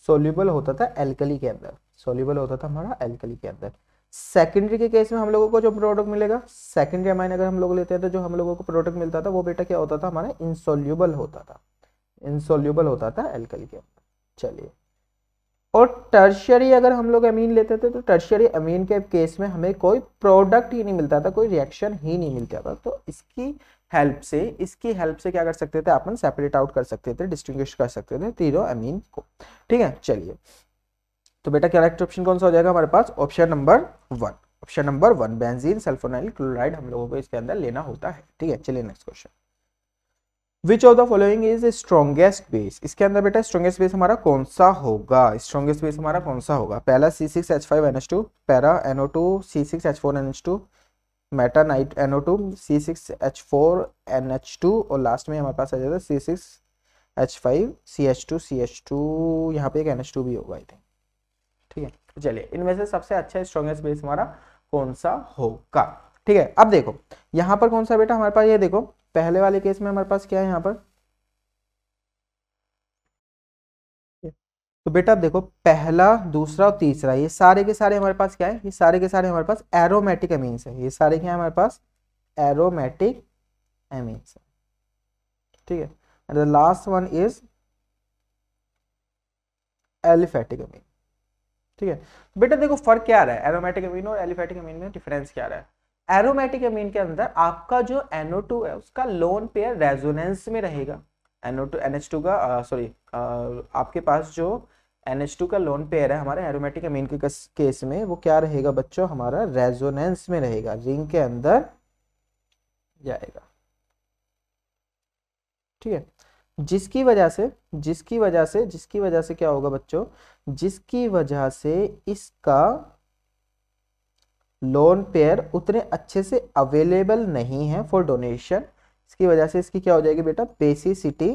सोल्यूबल होता था एल्कली के अंदर सोल्यूबल होता था हमारा एल्कली के अंदर सेकेंडरी के केस में हम लोगों को जो प्रोडक्ट मिलेगा सेकेंडरी अमाइन अगर हम लोग लेते हैं तो जो हम लोगों को प्रोडक्ट मिलता था वो बेटा क्या होता था हमारा इनसोल्यूबल होता था इनसोल्यूबल होता था एल्कली के अंदर चलिए और टर्शियरी अगर हम लोग अमीन लेते थे तो टर्शियरी अमीन के केस में हमें कोई प्रोडक्ट ही नहीं मिलता था कोई रिएक्शन ही नहीं मिलता था तो इसकी हेल्प से इसकी हेल्प से क्या कर सकते थे अपन सेपरेट आउट कर सकते थे डिस्टिंग्विश कर सकते थे तीनों अमीन को ठीक है चलिए तो बेटा करेक्ट ऑप्शन कौन सा हो जाएगा हमारे पास option number one option number one benzene sulphonyl chloride हम लोगों को इसके अंदर लेना होता है ठीक है चलिए next question which of the following is strongest base इसके अंदर बेटा स्ट्रॉन्गेस्ट बेस हमारा कौन सा होगा स्ट्रॉन्गेस्ट बेस हमारा कौन सा होगा पहला C six H five N H two para N O two C six H four N H two meta N N O two C six H four N H two और लास्ट में हमारे पास आ जाता है C six H five C H two C H two यहाँ पे एक एन एच टू भी होगा आई थिंक ठीक है चलिए इनमें से सबसे अच्छा स्ट्रॉन्गेस्ट बेस हमारा कौन सा होगा ठीक है अब देखो यहाँ पर कौन सा बेटा हमारे पास ये देखो पहले वाले केस में हमारे पास क्या है यहाँ पर तो बेटा आप देखो पहला दूसरा और तीसरा ये सारे के सारे हमारे पास क्या है ये सारे के सारे हमारे पास एरोमेटिक अमीन्स है ये सारे क्या है हमारे पास एरोमेटिक अमीन्स है ठीक है and the last one is aliphatic amine ठीक है तो बेटा देखो फर्क क्या रहा है एरोमेटिक अमीन और एलिफेटिक अमीन में डिफरेंस क्या रहा है एरोमेटिक अमीन के अंदर आपका जो NO2 है उसका लोन पेयर रेजोनेंस में रहेगा NO2 टू का सॉरी आपके पास जो एन एच टू का लोन पेयर है हमारे एरोमेटिक अमीन के केस में वो क्या रहेगा बच्चों हमारा रेजोनेंस में रहेगा रिंग के अंदर जाएगा ठीक है जिसकी वजह से जिसकी वजह से जिसकी वजह से क्या होगा बच्चों जिसकी वजह से इसका लोन पेयर उतने अच्छे से अवेलेबल नहीं है फॉर डोनेशन इसकी वजह से इसकी क्या हो जाएगी बेटा बेसिसिटी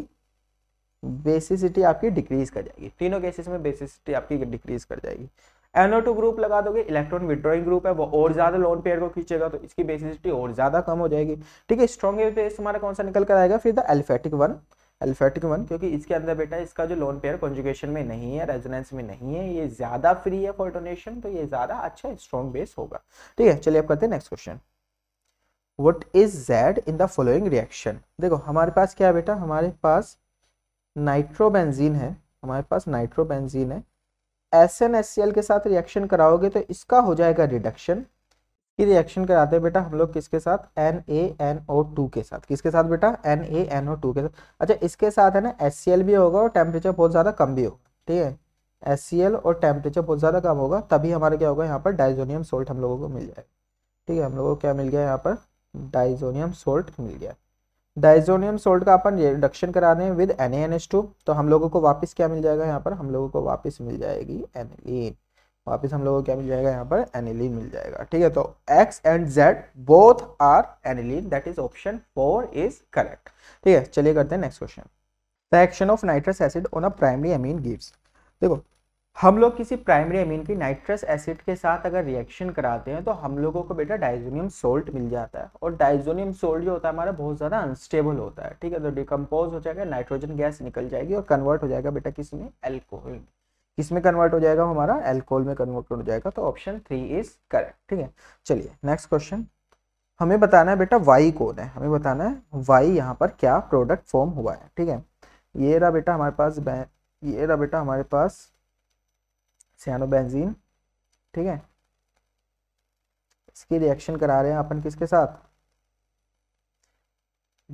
बेसिसिटी आपकी डिक्रीज कर जाएगी तीनों केसेस में बेसिसिटी आपकी डिक्रीज कर जाएगी एनओ टू ग्रुप लगा दोगे इलेक्ट्रॉन विड्रॉइंग ग्रुप है वो और ज्यादा लोन पेयर को खींचेगा तो इसकी बेसिसिटी और ज्यादा कम हो जाएगी ठीक है स्ट्रॉन्ग बेस हमारा कौन सा निकल कर आएगा फिर the aliphatic one aliphatic one क्योंकि इसके अंदर बेटा इसका जो लोन पेयर कॉन्जुगेशन में नहीं है रेजोनेंस में नहीं है ये ज्यादा फ्री है फॉर तो ये ज्यादा अच्छा स्ट्रॉन्ग बेस होगा ठीक है चलिए अब करते हैं next question what is Z in the following reaction देखो हमारे पास क्या है बेटा हमारे पास नाइट्रोबेंजीन है हमारे पास नाइट्रोबेंजीन है S N S C L के साथ रिएक्शन कराओगे तो इसका हो जाएगा रिडक्शन की रिएक्शन कराते हैं बेटा हम लोग किसके साथ N A N O two के साथ किसके साथ बेटा N A N O two के साथ अच्छा इसके साथ है ना एस सी एल भी होगा और टेम्परेचर बहुत ज़्यादा कम भी होगा ठीक है एस सी एल और टेम्परेचर बहुत ज़्यादा कम होगा तभी हमारा क्या होगा यहाँ पर डाइजोनियम सोल्ट हम लोगों को मिल जाएगा ठीक है हम लोगों को क्या मिल गया यहाँ पर डाइजोनियम सोल्ट मिल गया डाइजोनियम सोल्ट का अपन रिडक्शन करा दें विद एन तो हम लोगों को वापस क्या मिल जाएगा यहाँ पर हम लोगों को वापस मिल जाएगी एनिलीन वापस हम लोगों को क्या मिल जाएगा यहाँ पर एनिलीन मिल जाएगा ठीक है तो X and Z both are aniline that is option four is correct ठीक है चलिए करते हैं next question the action of nitrous acid on a primary amine gives देखो हम लोग किसी प्राइमरी अमीन की नाइट्रस एसिड के साथ अगर रिएक्शन कराते हैं तो हम लोगों को बेटा डाइजोनियम सोल्ट मिल जाता है और डाइजोनियम सोल्ट जो होता है हमारा बहुत ज़्यादा अनस्टेबल होता है ठीक है तो डिकम्पोज हो जाएगा नाइट्रोजन गैस निकल जाएगी और कन्वर्ट हो जाएगा बेटा किस में एल्कोहल में किस में कन्वर्ट हो जाएगा हमारा एल्कोहल में कन्वर्ट हो जाएगा तो ऑप्शन थ्री इज करेक्ट ठीक है चलिए नेक्स्ट क्वेश्चन हमें बताना है बेटा वाई कौन है हमें बताना है वाई यहाँ पर क्या प्रोडक्ट फॉर्म हुआ है ठीक है ये रहा बेटा हमारे पास ये रहा बेटा हमारे पास सियानोबेंजीन ठीक है इसकी रिएक्शन करा रहे हैं अपन किसके साथ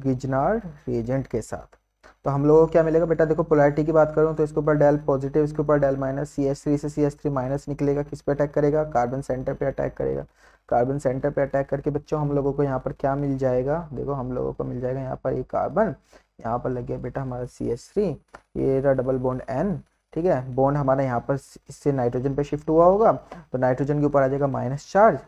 गिजनार्ड रिएजेंट के साथ तो हम लोगों को क्या मिलेगा बेटा देखो पोलैरिटी की बात करूँ तो इसके ऊपर डेल पॉजिटिव इसके ऊपर del minus C S three से सी एस थ्री माइनस निकलेगा किस पे अटैक करेगा कार्बन सेंटर पे अटैक करेगा कार्बन सेंटर पे अटैक करके बच्चों हम लोगों को यहाँ पर क्या मिल जाएगा देखो हम लोगों को मिल जाएगा यहाँ पर ये कार्बन यहाँ पर लग गया बेटा हमारा सी एस थ्री ये रहा डबल बॉन्ड एन ठीक है बॉन्ड हमारा यहाँ पर इससे नाइट्रोजन पे शिफ्ट हुआ होगा तो नाइट्रोजन के ऊपर आ जाएगा माइनस चार्ज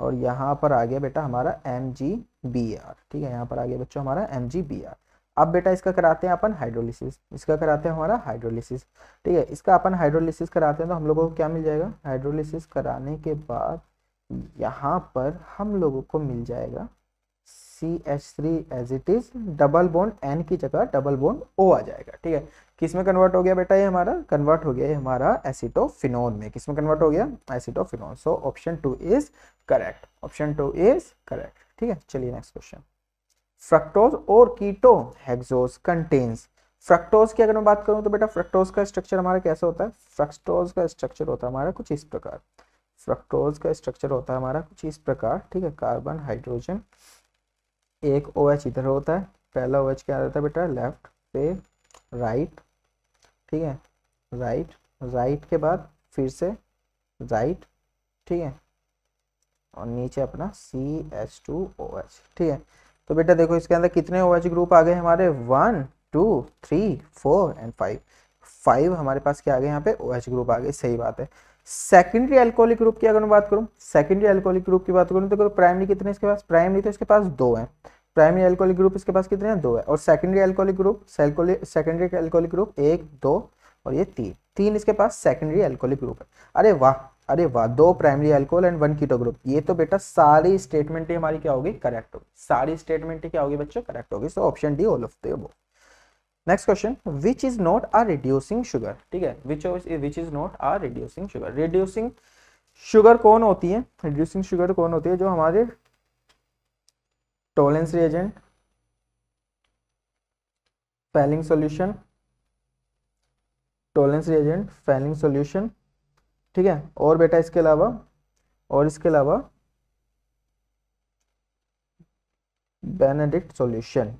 और यहाँ पर आ गया बेटा हमारा एम जी बी आर ठीक है यहाँ पर आ गया बच्चों हमारा एम जी बी आर अब बेटा इसका कराते हैं अपन हाइड्रोलिसिस इसका कराते हैं हमारा हाइड्रोलिसिस ठीक है इसका अपन हाइड्रोलिसिस कराते हैं तो हम लोगों को क्या मिल जाएगा हाइड्रोलिसिस कराने के बाद यहाँ पर हम लोगों को मिल जाएगा C H three as it is double bond N की जगह डबल बोन ओ आ जाएगा ठीक है किस में कन्वर्ट हो गया बेटा ये हमारा कन्वर्ट हो गया ये हमारा एसिटोफिनोन में किस में कन्वर्ट हो गया acetophenone so option two is correct option two is correct ठीक है चलिए नेक्स्ट क्वेश्चन फ्रक्टोज और कीटो हेक्सोज कंटेन्स फ्रक्टोज की अगर मैं बात करूं तो बेटा फ्रक्टोज का स्ट्रक्चर हमारा कैसा होता है फ्रक्टोज का स्ट्रक्चर होता है हमारा कुछ इस प्रकार फ्रक्टोज का स्ट्रक्चर होता है हमारा कुछ इस प्रकार ठीक है कार्बन हाइड्रोजन एक ओ OH इधर होता है पहला ओ OH एच क्या रहता है बेटा लेफ्ट पे राइट ठीक है राइट राइट के बाद फिर से राइट ठीक है और नीचे अपना C H two O H ठीक है तो बेटा देखो इसके अंदर कितने ओ एच ग्रुप आ गए हमारे one two three four and five five हमारे पास क्या आ गए यहाँ पे ओ एच ग्रुप आ गए सही बात है सेकेंडरी एल्कोहलिक ग्रुप की अगर मैं बात करूँ सेकेंडरी एल्कोहलिक ग्रुप की बात करूँ तो प्राइमरी कितने इसके पास प्राइमरी तो इसके पास दो है प्राइमरी एल्कोहलिक ग्रुप इसके पास कितने हैं दो है और secondary alcoholic group secondary alcoholic group एक दो और ये तीन तीन इसके पास सेकेंडरी एल्कोहलिक ग्रुप है अरे वाह अरे वाह दो primary alcohol and one keto group ये तो बेटा सारी स्टेटमेंट हमारी क्या होगी करेक्ट होगी सारी स्टेटमेंट क्या होगी बच्चों करेक्ट होगी so option D all of the above next question which is not are reducing sugar ठीक है which which is not are reducing sugar reducing sugar कौन होती है रिड्यूसिंग शुगर कौन होती है जो हमारे Tollens reagent Fehling solution Tollens reagent Fehling solution ठीक है और बेटा इसके अलावा और इसके अलावा बेनेडिक्ट सॉल्यूशन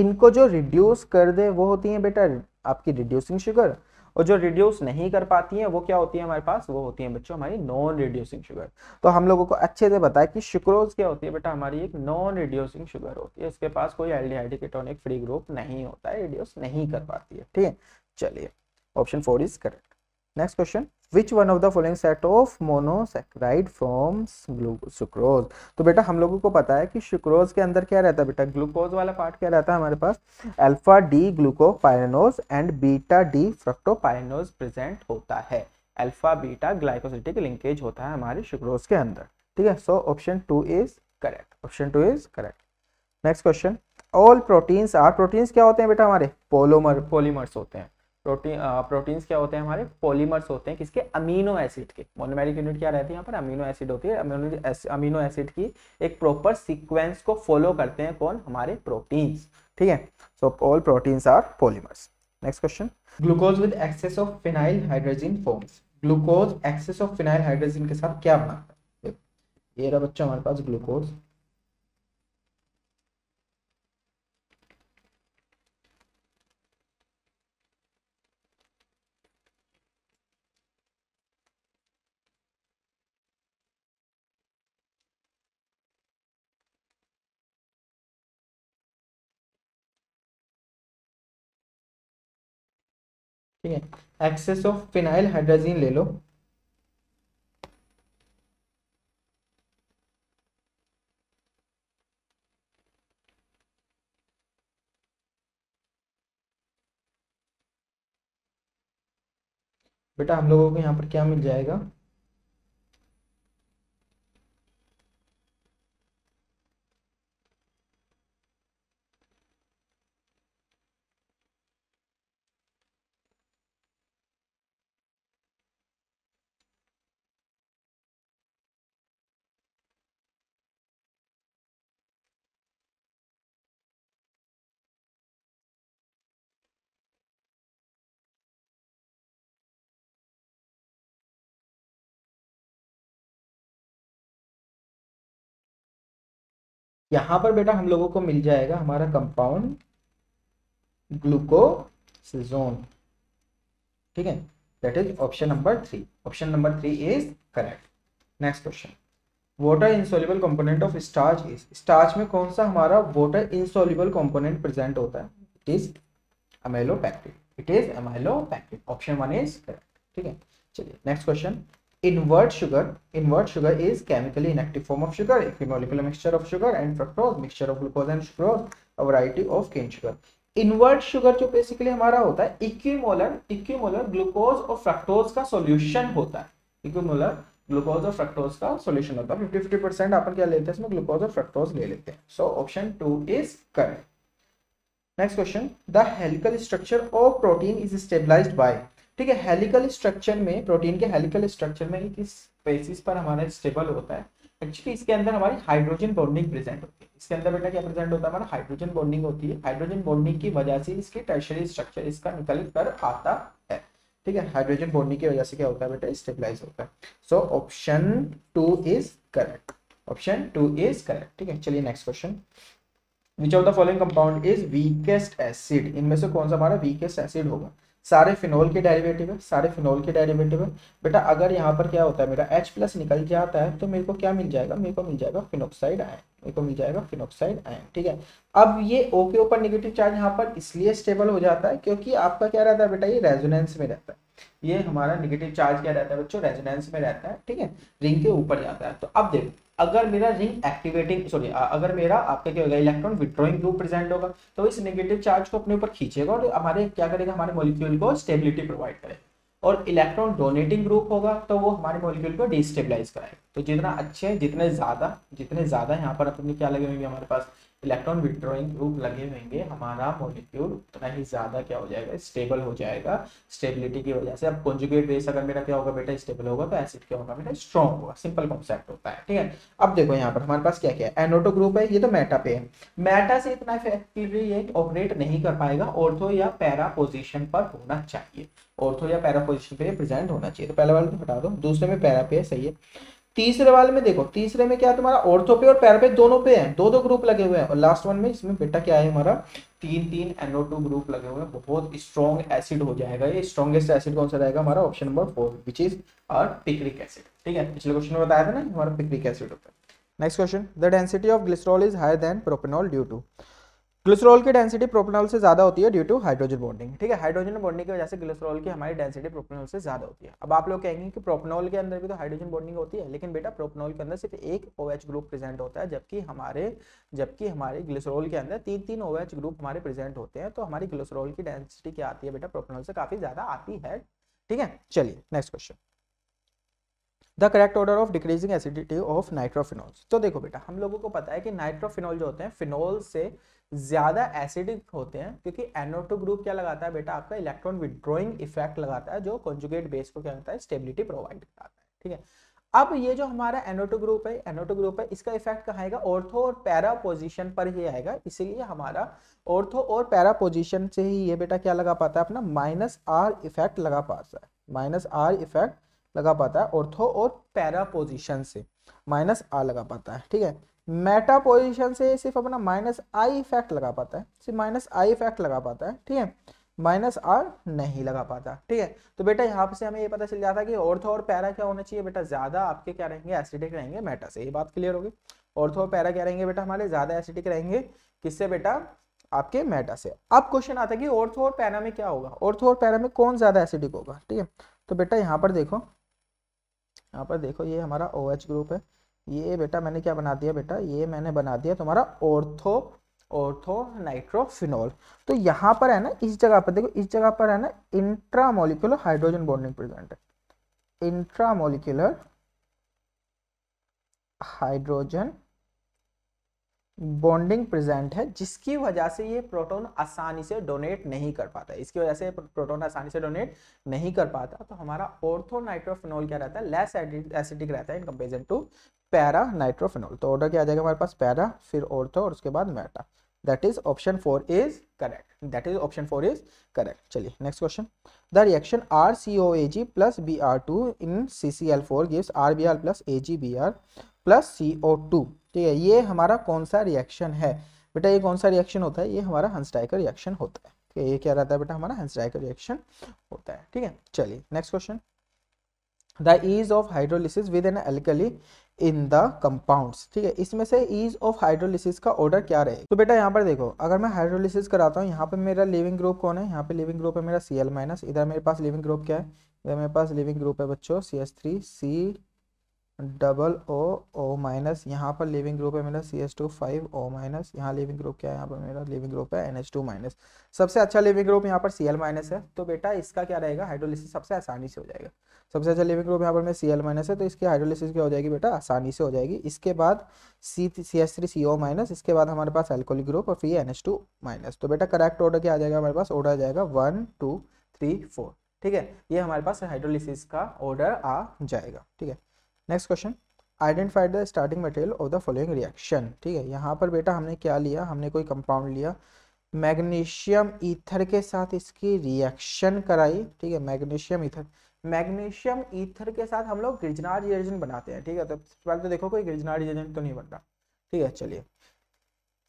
इनको जो रिड्यूस कर दे वो होती है बेटा आपकी रिड्यूसिंग शुगर और जो रिड्यूस नहीं कर पाती हैं वो क्या होती है हमारे पास वो होती है बच्चों हमारी नॉन रिड्यूसिंग शुगर तो हम लोगों को अच्छे से बताया कि शुक्रोज क्या होती है बेटा हमारी एक नॉन रिड्यूसिंग शुगर होती है इसके पास कोई एल्डिहाइड केटोनिक फ्री ग्रुप नहीं होता है रिड्यूस नहीं कर पाती है ठीक है चलिए option four is correct next question which one of the following set of monosaccharide from sucrose तो बेटा हम लोगों को पता है कि सुक्रोज के अंदर क्या रहता है बेटा ग्लूकोज वाला पार्ट क्या रहता है हमारे पास alpha D glucopyranose and beta D fructopyranose present होता है अल्फा बीटा ग्लाइकोसिटिक लिंकेज होता है हमारे सुक्रोज के अंदर ठीक है so option two is correct option two is correct next question all proteins are proteins क्या होते हैं बेटा हमारे पोलोमर पोलीमर्स होते हैं प्रोटीन प्रोटीन्स क्या होते हैं हमारे पॉलीमर्स होते हैं किसके अमीनो एसिड के मोनोमेरिक यूनिट क्या रहती है यहाँ पर अमीनो एसिड होती है अमीनो एसिड की एक प्रॉपर सीक्वेंस को फॉलो करते हैं कौन हमारे प्रोटीन्स ठीक है so all proteins are polymers next question glucose with excess of phenyl hydrogen forms glucose excess of phenyl hydrogen के साथ क्या बनाता है ये रहा बच्चा हमारे पास ग्लूकोज ठीक है एक्सेस ऑफ फिनाइल हाइड्राजीन ले लो बेटा हम लोगों को यहाँ पर क्या मिल जाएगा यहां पर बेटा हम लोगों को मिल जाएगा हमारा कंपाउंड ग्लूकोसिजोन ठीक है that is option number three option number three is correct next question water insoluble component of starch is starch में कौन सा हमारा वाटर इंसोल्यूबल कंपोनेंट प्रेजेंट होता है it is amylopectin it is amylopectin option one is correct ठीक है चलिए next question invert sugar invert sugar is chemically inactive form of sugar a molecular mixture of sugar and fructose mixture of glucose and sucrose a variety of cane sugar invert sugar जो बेसिकली हमारा होता है इक्विमोलर इक्विमोलर ग्लूकोज और फ्रक्टोज का सॉल्यूशन होता है इक्विमोलर ग्लूकोज और फ्रक्टोज का सॉल्यूशन होता है फिफ्टी फिफ्टी परसेंट अपन क्या लेते हैं इसमें ग्लूकोज और फ्रक्टोज ले लेते हैं so option two is correct next question the helical structure of protein is stabilise by ठीक है हेलिकल स्ट्रक्चर में प्रोटीन के हेलिकल स्ट्रक्चर में ही किस बेसिस पर हमारा स्टेबल होता है एक्चुअली इसके अंदर हमारी हाइड्रोजन बॉन्डिंग प्रेजेंट होती है इसके अंदर बेटा क्या प्रेजेंट होता है हमारा हाइड्रोजन बॉन्डिंग होती है हाइड्रोजन बॉन्डिंग की वजह से इसके टर्शरी स्ट्रक्चर इसका निकल कर आता है ठीक है हाइड्रोजन बॉन्डिंग की वजह से क्या होता है बेटा स्टेबलाइज होता है so option two is correct option two is correct ठीक है चलिए next question which of the following compound is weakest acid इनमें से कौन सा हमारा वीकेस्ट एसिड होगा सारे फिनोल के डेरिवेटिव है सारे फिनोल के डेरिवेटिव है बेटा अगर यहाँ पर क्या होता है मेरा H प्लस निकल जाता है तो मेरे को क्या मिल जाएगा मेरे को मिल जाएगा फिनोक्साइड आयन मेरे को मिल जाएगा फिनोक्साइड आयन ठीक है अब ये O के ऊपर निगेटिव चार्ज यहाँ पर इसलिए स्टेबल हो जाता है क्योंकि आपका क्या रहता है बेटा ये रेजोनेंस में रहता है ये हमारा निगेटिव चार्ज क्या रहता है बच्चों रेजोनेंस में रहता है ठीक है रिंग के ऊपर जाता है तो अब देखो अगर मेरा रिंग एक्टिवेटिंग सॉरी अगर मेरा आपका क्या होगा इलेक्ट्रॉन विड्रॉइंग ग्रुप प्रेजेंट होगा तो इस नेगेटिव चार्ज को अपने ऊपर खींचेगा और हमारे क्या करेगा हमारे मॉलिक्यूल को स्टेबिलिटी प्रोवाइड करेगा और इलेक्ट्रॉन डोनेटिंग ग्रुप होगा तो वो हमारे मॉलिक्यूल को डिस्टेबलाइज कराएगा तो जितना अच्छे जितने ज़्यादा जितने ज़्यादा यहाँ पर अपने क्या लगे होंगे हमारे पास इलेक्ट्रॉन विड्रॉइंग ग्रुप लगे हुएंगे हमारा मोलिक्यूल उतना ही ज़्यादा क्या हो जाएगा स्टेबल हो जाएगा स्टेबिलिटी की वजह से अब कॉन्जुगेट बेस अगर मेरा क्या होगा बेटा स्टेबल होगा तो एसिड क्या होगा बेटा स्ट्रॉन्ग होगा सिंपल कॉन्सेप्ट होता है ठीक है अब देखो यहाँ पर हमारे पास क्या क्या है एनोटो ग्रुप है ये तो मेटा पे है मेटा से इतना इफेक्टिवली ये ऑपरेट नहीं कर पाएगा ऑर्थो या पैरा पोजिशन पर होना चाहिए ऑर्थो या पैरा पोजिशन पर प्रेजेंट होना चाहिए तो पहले वाला तो हटा दो दूसरे में पैरा पे सही है तीसरे वाले में देखो तीसरे में क्या तुम्हारा ऑर्थो पे और पैर पे दोनों पे है दो दो ग्रुप लगे हुए हैं और लास्ट वन में इसमें बेटा क्या है हमारा तीन तीन एनओ टू ग्रुप लगे हुए हैं बहुत स्ट्रॉन्ग एसिड हो जाएगा ये स्ट्रॉन्गेस्ट एसिड कौन सा रहेगा हमारा option number four which is are picric acid ठीक है पिछले क्वेश्चन में बताया था ना हमारा पिक्रिक एसिड होता है next question the density of glycerol is higher than propanol due to glycerol की डेंसिटी प्रोपेनॉल से ज़्यादा होती है ड्यू टू हाइड्रोजन बॉन्डिंग ठीक है हाइड्रोजन बॉन्डिंग की वजह से ग्लिसरॉल की हमारी डेंसिटी प्रोपेनॉल से ज़्यादा होती है अब आप लोग कहेंगे कि प्रोपेनॉल के अंदर भी तो हाइड्रोजन बॉन्डिंग होती है लेकिन बेटा प्रोपेनॉल के अंदर सिर्फ एक ओएच ग्रुप प्रेजेंट होता है जबकि हमारे जबकि हमारे ग्लिसरॉल के अंदर तीन तीन ओएच ग्रुप हमारे प्रेजेंट होते हैं तो हमारी ग्लिसरॉल की डेंसिटी क्या आती है बेटा प्रोपेनॉल से काफ़ी ज़्यादा आती है ठीक है चलिए next question the correct order of decreasing acidity of nitrophenols तो देखो बेटा हम लोगों को पता है कि नाइट्रोफिनॉल जो होते हैं फिनॉल से ज़्यादा एसिडिक होते हैं क्योंकि एनोटो ग्रुप क्या लगाता है बेटा आपका इलेक्ट्रॉन विड्रॉइंग इफेक्ट लगाता है जो कॉन्जुगेट बेस को क्या होता है स्टेबिलिटी प्रोवाइड कराता है ठीक है अब ये जो हमारा एनोटो ग्रुप है एनोटो ग्रुप है इसका इफेक्ट कहाँ आएगा ऑर्थो और पैरा पोजिशन पर ही आएगा इसीलिए हमारा ऑर्थो और पैरा पोजिशन से ही ये बेटा क्या लगा पाता है अपना माइनस आर इफेक्ट लगा पाता है माइनस आर इफेक्ट लगा पाता है ऑर्थो और पैरा पोजिशन से माइनस आर लगा पाता है ठीक है मेटा पोजिशन से सिर्फ अपना माइनस आई इफेक्ट लगा पाता है सिर्फ माइनस आई इफेक्ट लगा पाता है ठीक है माइनस आर नहीं लगा पाता ठीक है तो बेटा यहाँ पे से हमें ये पता चल जाता है कि ऑर्थो और पैरा क्या होना चाहिए बेटा ज्यादा आपके क्या रहेंगे एसिडिक रहेंगे मेटा से ये बात क्लियर होगी ऑर्थो और पैरा क्या रहेंगे बेटा हमारे ज्यादा एसिडिक रहेंगे किससे बेटा आपके मेटा से अब क्वेश्चन आता है कि ऑर्थो और पैरा में क्या होगा ऑर्थो और पैरा में कौन ज्यादा एसिडिक होगा ठीक है तो बेटा यहाँ पर देखो यहाँ पर देखो ये हमारा ओ OH ग्रुप है ये बेटा मैंने क्या बना दिया बेटा ये मैंने बना दिया तुम्हारा ऑर्थो ऑर्थो नाइट्रोफिनोल तो यहाँ पर है ना इस जगह पर देखो इस जगह पर है ना इंट्रामोलिकुलर हाइड्रोजन बॉन्डिंग प्रेजेंट है इंट्रामोलिकुलर हाइड्रोजन बॉन्डिंग प्रेजेंट है जिसकी वजह से ये प्रोटॉन आसानी से डोनेट नहीं कर पाता इसकी वजह से प्रोटॉन आसानी से डोनेट नहीं कर पाता तो हमारा ऑर्थो क्या रहता है लेस एसिडिक रहता है in comparison to para nitrophenol तो ऑर्डर क्या आ जाएगा हमारे पास पैरा फिर ऑर्थो और उसके बाद meta that is option four is correct that is option four is correct चलिए next question the reaction R C O A G plus B R two in C C L four gives R B R plus A G B R plus C O two ठीक है ये हमारा कौन सा रिएक्शन है बेटा ये कौन सा रिएक्शन होता है ये हमारा हंसटाइकर रिएक्शन होता है ठीक है ये क्या रहता है बेटा हमारा हंसटाइकर रिएक्शन होता है ठीक है चलिए next question the ease of hydrolysis with an alkali in the compounds ठीक है इसमें से ईज ऑफ हाइड्रोलिसिस का ऑर्डर क्या रहे तो बेटा यहाँ पर देखो अगर मैं हाइड्रोलिसिस कराता हूँ यहाँ पे मेरा लिविंग ग्रुप कौन है यहाँ पे लिविंग ग्रुप है मेरा सी एल माइनस इधर मेरे पास लिविंग ग्रुप क्या है इधर मेरे पास लिविंग ग्रुप है बच्चों C S three C double O O minus यहाँ पर लिविंग ग्रुप है मेरा C S two five O minus यहाँ लिविंग ग्रुप क्या है यहाँ पर मेरा लिविंग ग्रुप है एन एच टू माइनस सबसे अच्छा लिविंग ग्रुप यहाँ पर सी एल माइनस है तो बेटा इसका क्या रहेगा हाइड्रोलिसिस सबसे आसानी से हो जाएगा सबसे अच्छा लिविंग ग्रुप यहाँ पर मैं सी एल माइनस है तो इसकी हाइड्रोलिसिस क्या हो जाएगी बेटा आसानी से हो जाएगी इसके बाद C C S three C O minus इसके बाद हमारे पास एल्कोलिक ग्रुप और फिर एन एच टू माइनस तो बेटा करेक्ट ऑर्डर क्या आ जाएगा हमारे पास ऑर्डर आ जाएगा वन टू थ्री फोर ठीक है ये हमारे पास हाइड्रोलिसिस का ऑर्डर आ जाएगा ठीक है next question identified the starting material of the following reaction ठीक है यहाँ पर बेटा हमने क्या लिया हमने कोई कंपाउंड लिया मैग्नीशियम ईथर के साथ इसकी रिएक्शन कराई ठीक है मैग्नीशियम ईथर मैग्नीशियम ईथर के साथ हम लोग गिरजनार रिएजन बनाते हैं ठीक है तो पहले तो देखो कोई गिरजनार रिएजन तो नहीं बन रहा ठीक है चलिए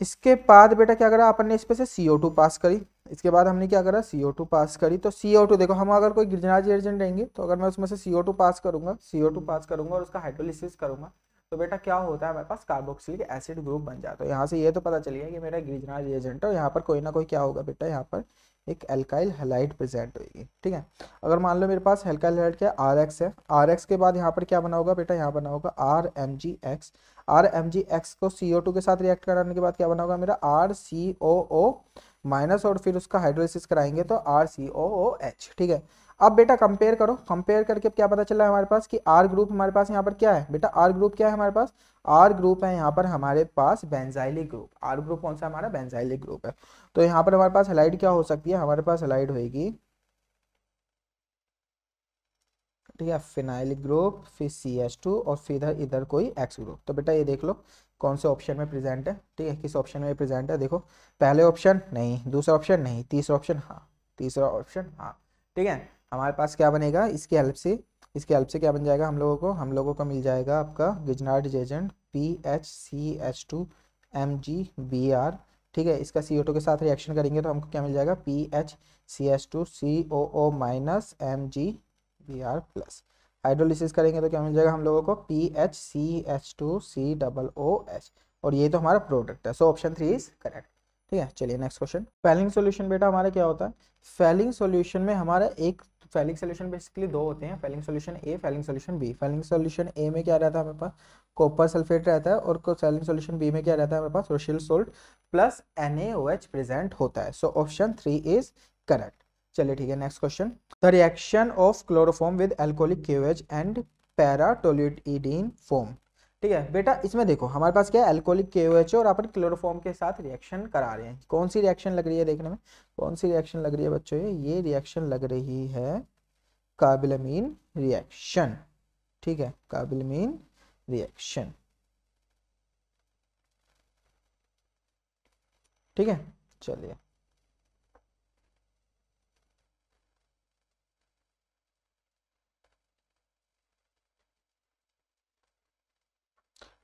इसके बाद बेटा क्या करा अपन ने इस पर से CO2 पास करी इसके बाद हमने क्या करा सी ओ टू पास करी तो सी ओ टू देखो हम अगर कोई गिरजनाज एजेंट रहेंगे तो अगर मैं उसमें से सी ओ टू पास करूंगा सी ओ टू पास करूंगा और उसका हाइड्रोलिसिस करूंगा तो बेटा क्या होता है हमारे पास कार्बोक्सिलिक एसिड ग्रुप बन जाता है यहाँ से ये तो पता चल गया कि मेरा गिरिजनाज एजेंट है और यहाँ पर कोई ना कोई क्या होगा बेटा यहाँ पर एक एल्काइल हेलाइड प्रेजेंट होगी ठीक है अगर मान लो मेरे पास एल्काइल हेलाइड क्या आर एक्स है आर एक्स के बाद यहाँ पर क्या बना होगा बेटा यहाँ बना होगा R M G X R M G X को सी ओ टू के साथ रिएक्ट कराने के बाद क्या बना होगा मेरा are C O O minus और फिर उसका हाइड्रोलिसिस कराएंगे तो are C O O H ठीक है अब बेटा कंपेयर करो कंपेयर करके अब क्या पता चला है हमारे पास कि आर ग्रुप हमारे पास यहाँ पर क्या है बेटा आर ग्रुप क्या है हमारे पास आर ग्रुप है यहाँ पर हमारे पास बेंजाइलिक ग्रुप आर ग्रुप कौन सा हमारा बेंजाइलिक ग्रुप है तो यहाँ पर हमारे पास हलाइड क्या हो सकती है हमारे पास हलाइड होगी ठीक है फिनाइलिक ग्रुप फिर सी एच टू और फिर इधर कोई एक्स ग्रुप तो बेटा ये देख लो कौन से ऑप्शन में प्रेजेंट है ठीक है किस ऑप्शन में प्रेजेंट है देखो पहले ऑप्शन नहीं दूसरा ऑप्शन नहीं तीसरा ऑप्शन हाँ तीसरा ऑप्शन हाँ ठीक है हमारे पास क्या बनेगा इसकी हेल्प से इसकी हेल्प से क्या बन जाएगा हम लोगों को हम लोगों को मिल जाएगा आपका Grignard reagent P H C H two M G B R ठीक है इसका सी ओ टू के साथ रिएक्शन करेंगे तो हमको क्या मिल जाएगा P H C H two C O O minus M G B R plus hydrolysis करेंगे तो क्या मिल जाएगा हम लोगों को P H C H two C double O H और ये तो हमारा प्रोडक्ट है so option three is correct ठीक है चलिए नेक्स्ट क्वेश्चन फेलिंग सोल्यूशन बेटा हमारा क्या होता है फेलिंग सोल्यूशन में हमारा एक फेलिंग सोल्यूशन बेसिकली दो होते हैं Fehling solution A Fehling solution B Fehling solution A में क्या रहता है हमारे पास कॉपर सल्फेट रहता है और फेलिंग सोल्यूशन बी में क्या रहता है हमारे पास Rochelle salt plus N present होता है so option three is correct चलिए ठीक है next question the reaction of chloroform with alcoholic KOH and para toluidine form ठीक है बेटा इसमें देखो हमारे पास क्या है एल्कोलिक के और अपन क्लोरोफॉर्म के साथ रिएक्शन करा रहे हैं कौन सी रिएक्शन लग रही है देखने में कौन सी रिएक्शन लग रही है बच्चों ये ये रिएक्शन लग रही है काबिलमीन रिएक्शन ठीक है काबिलमीन रिएक्शन ठीक है चलिए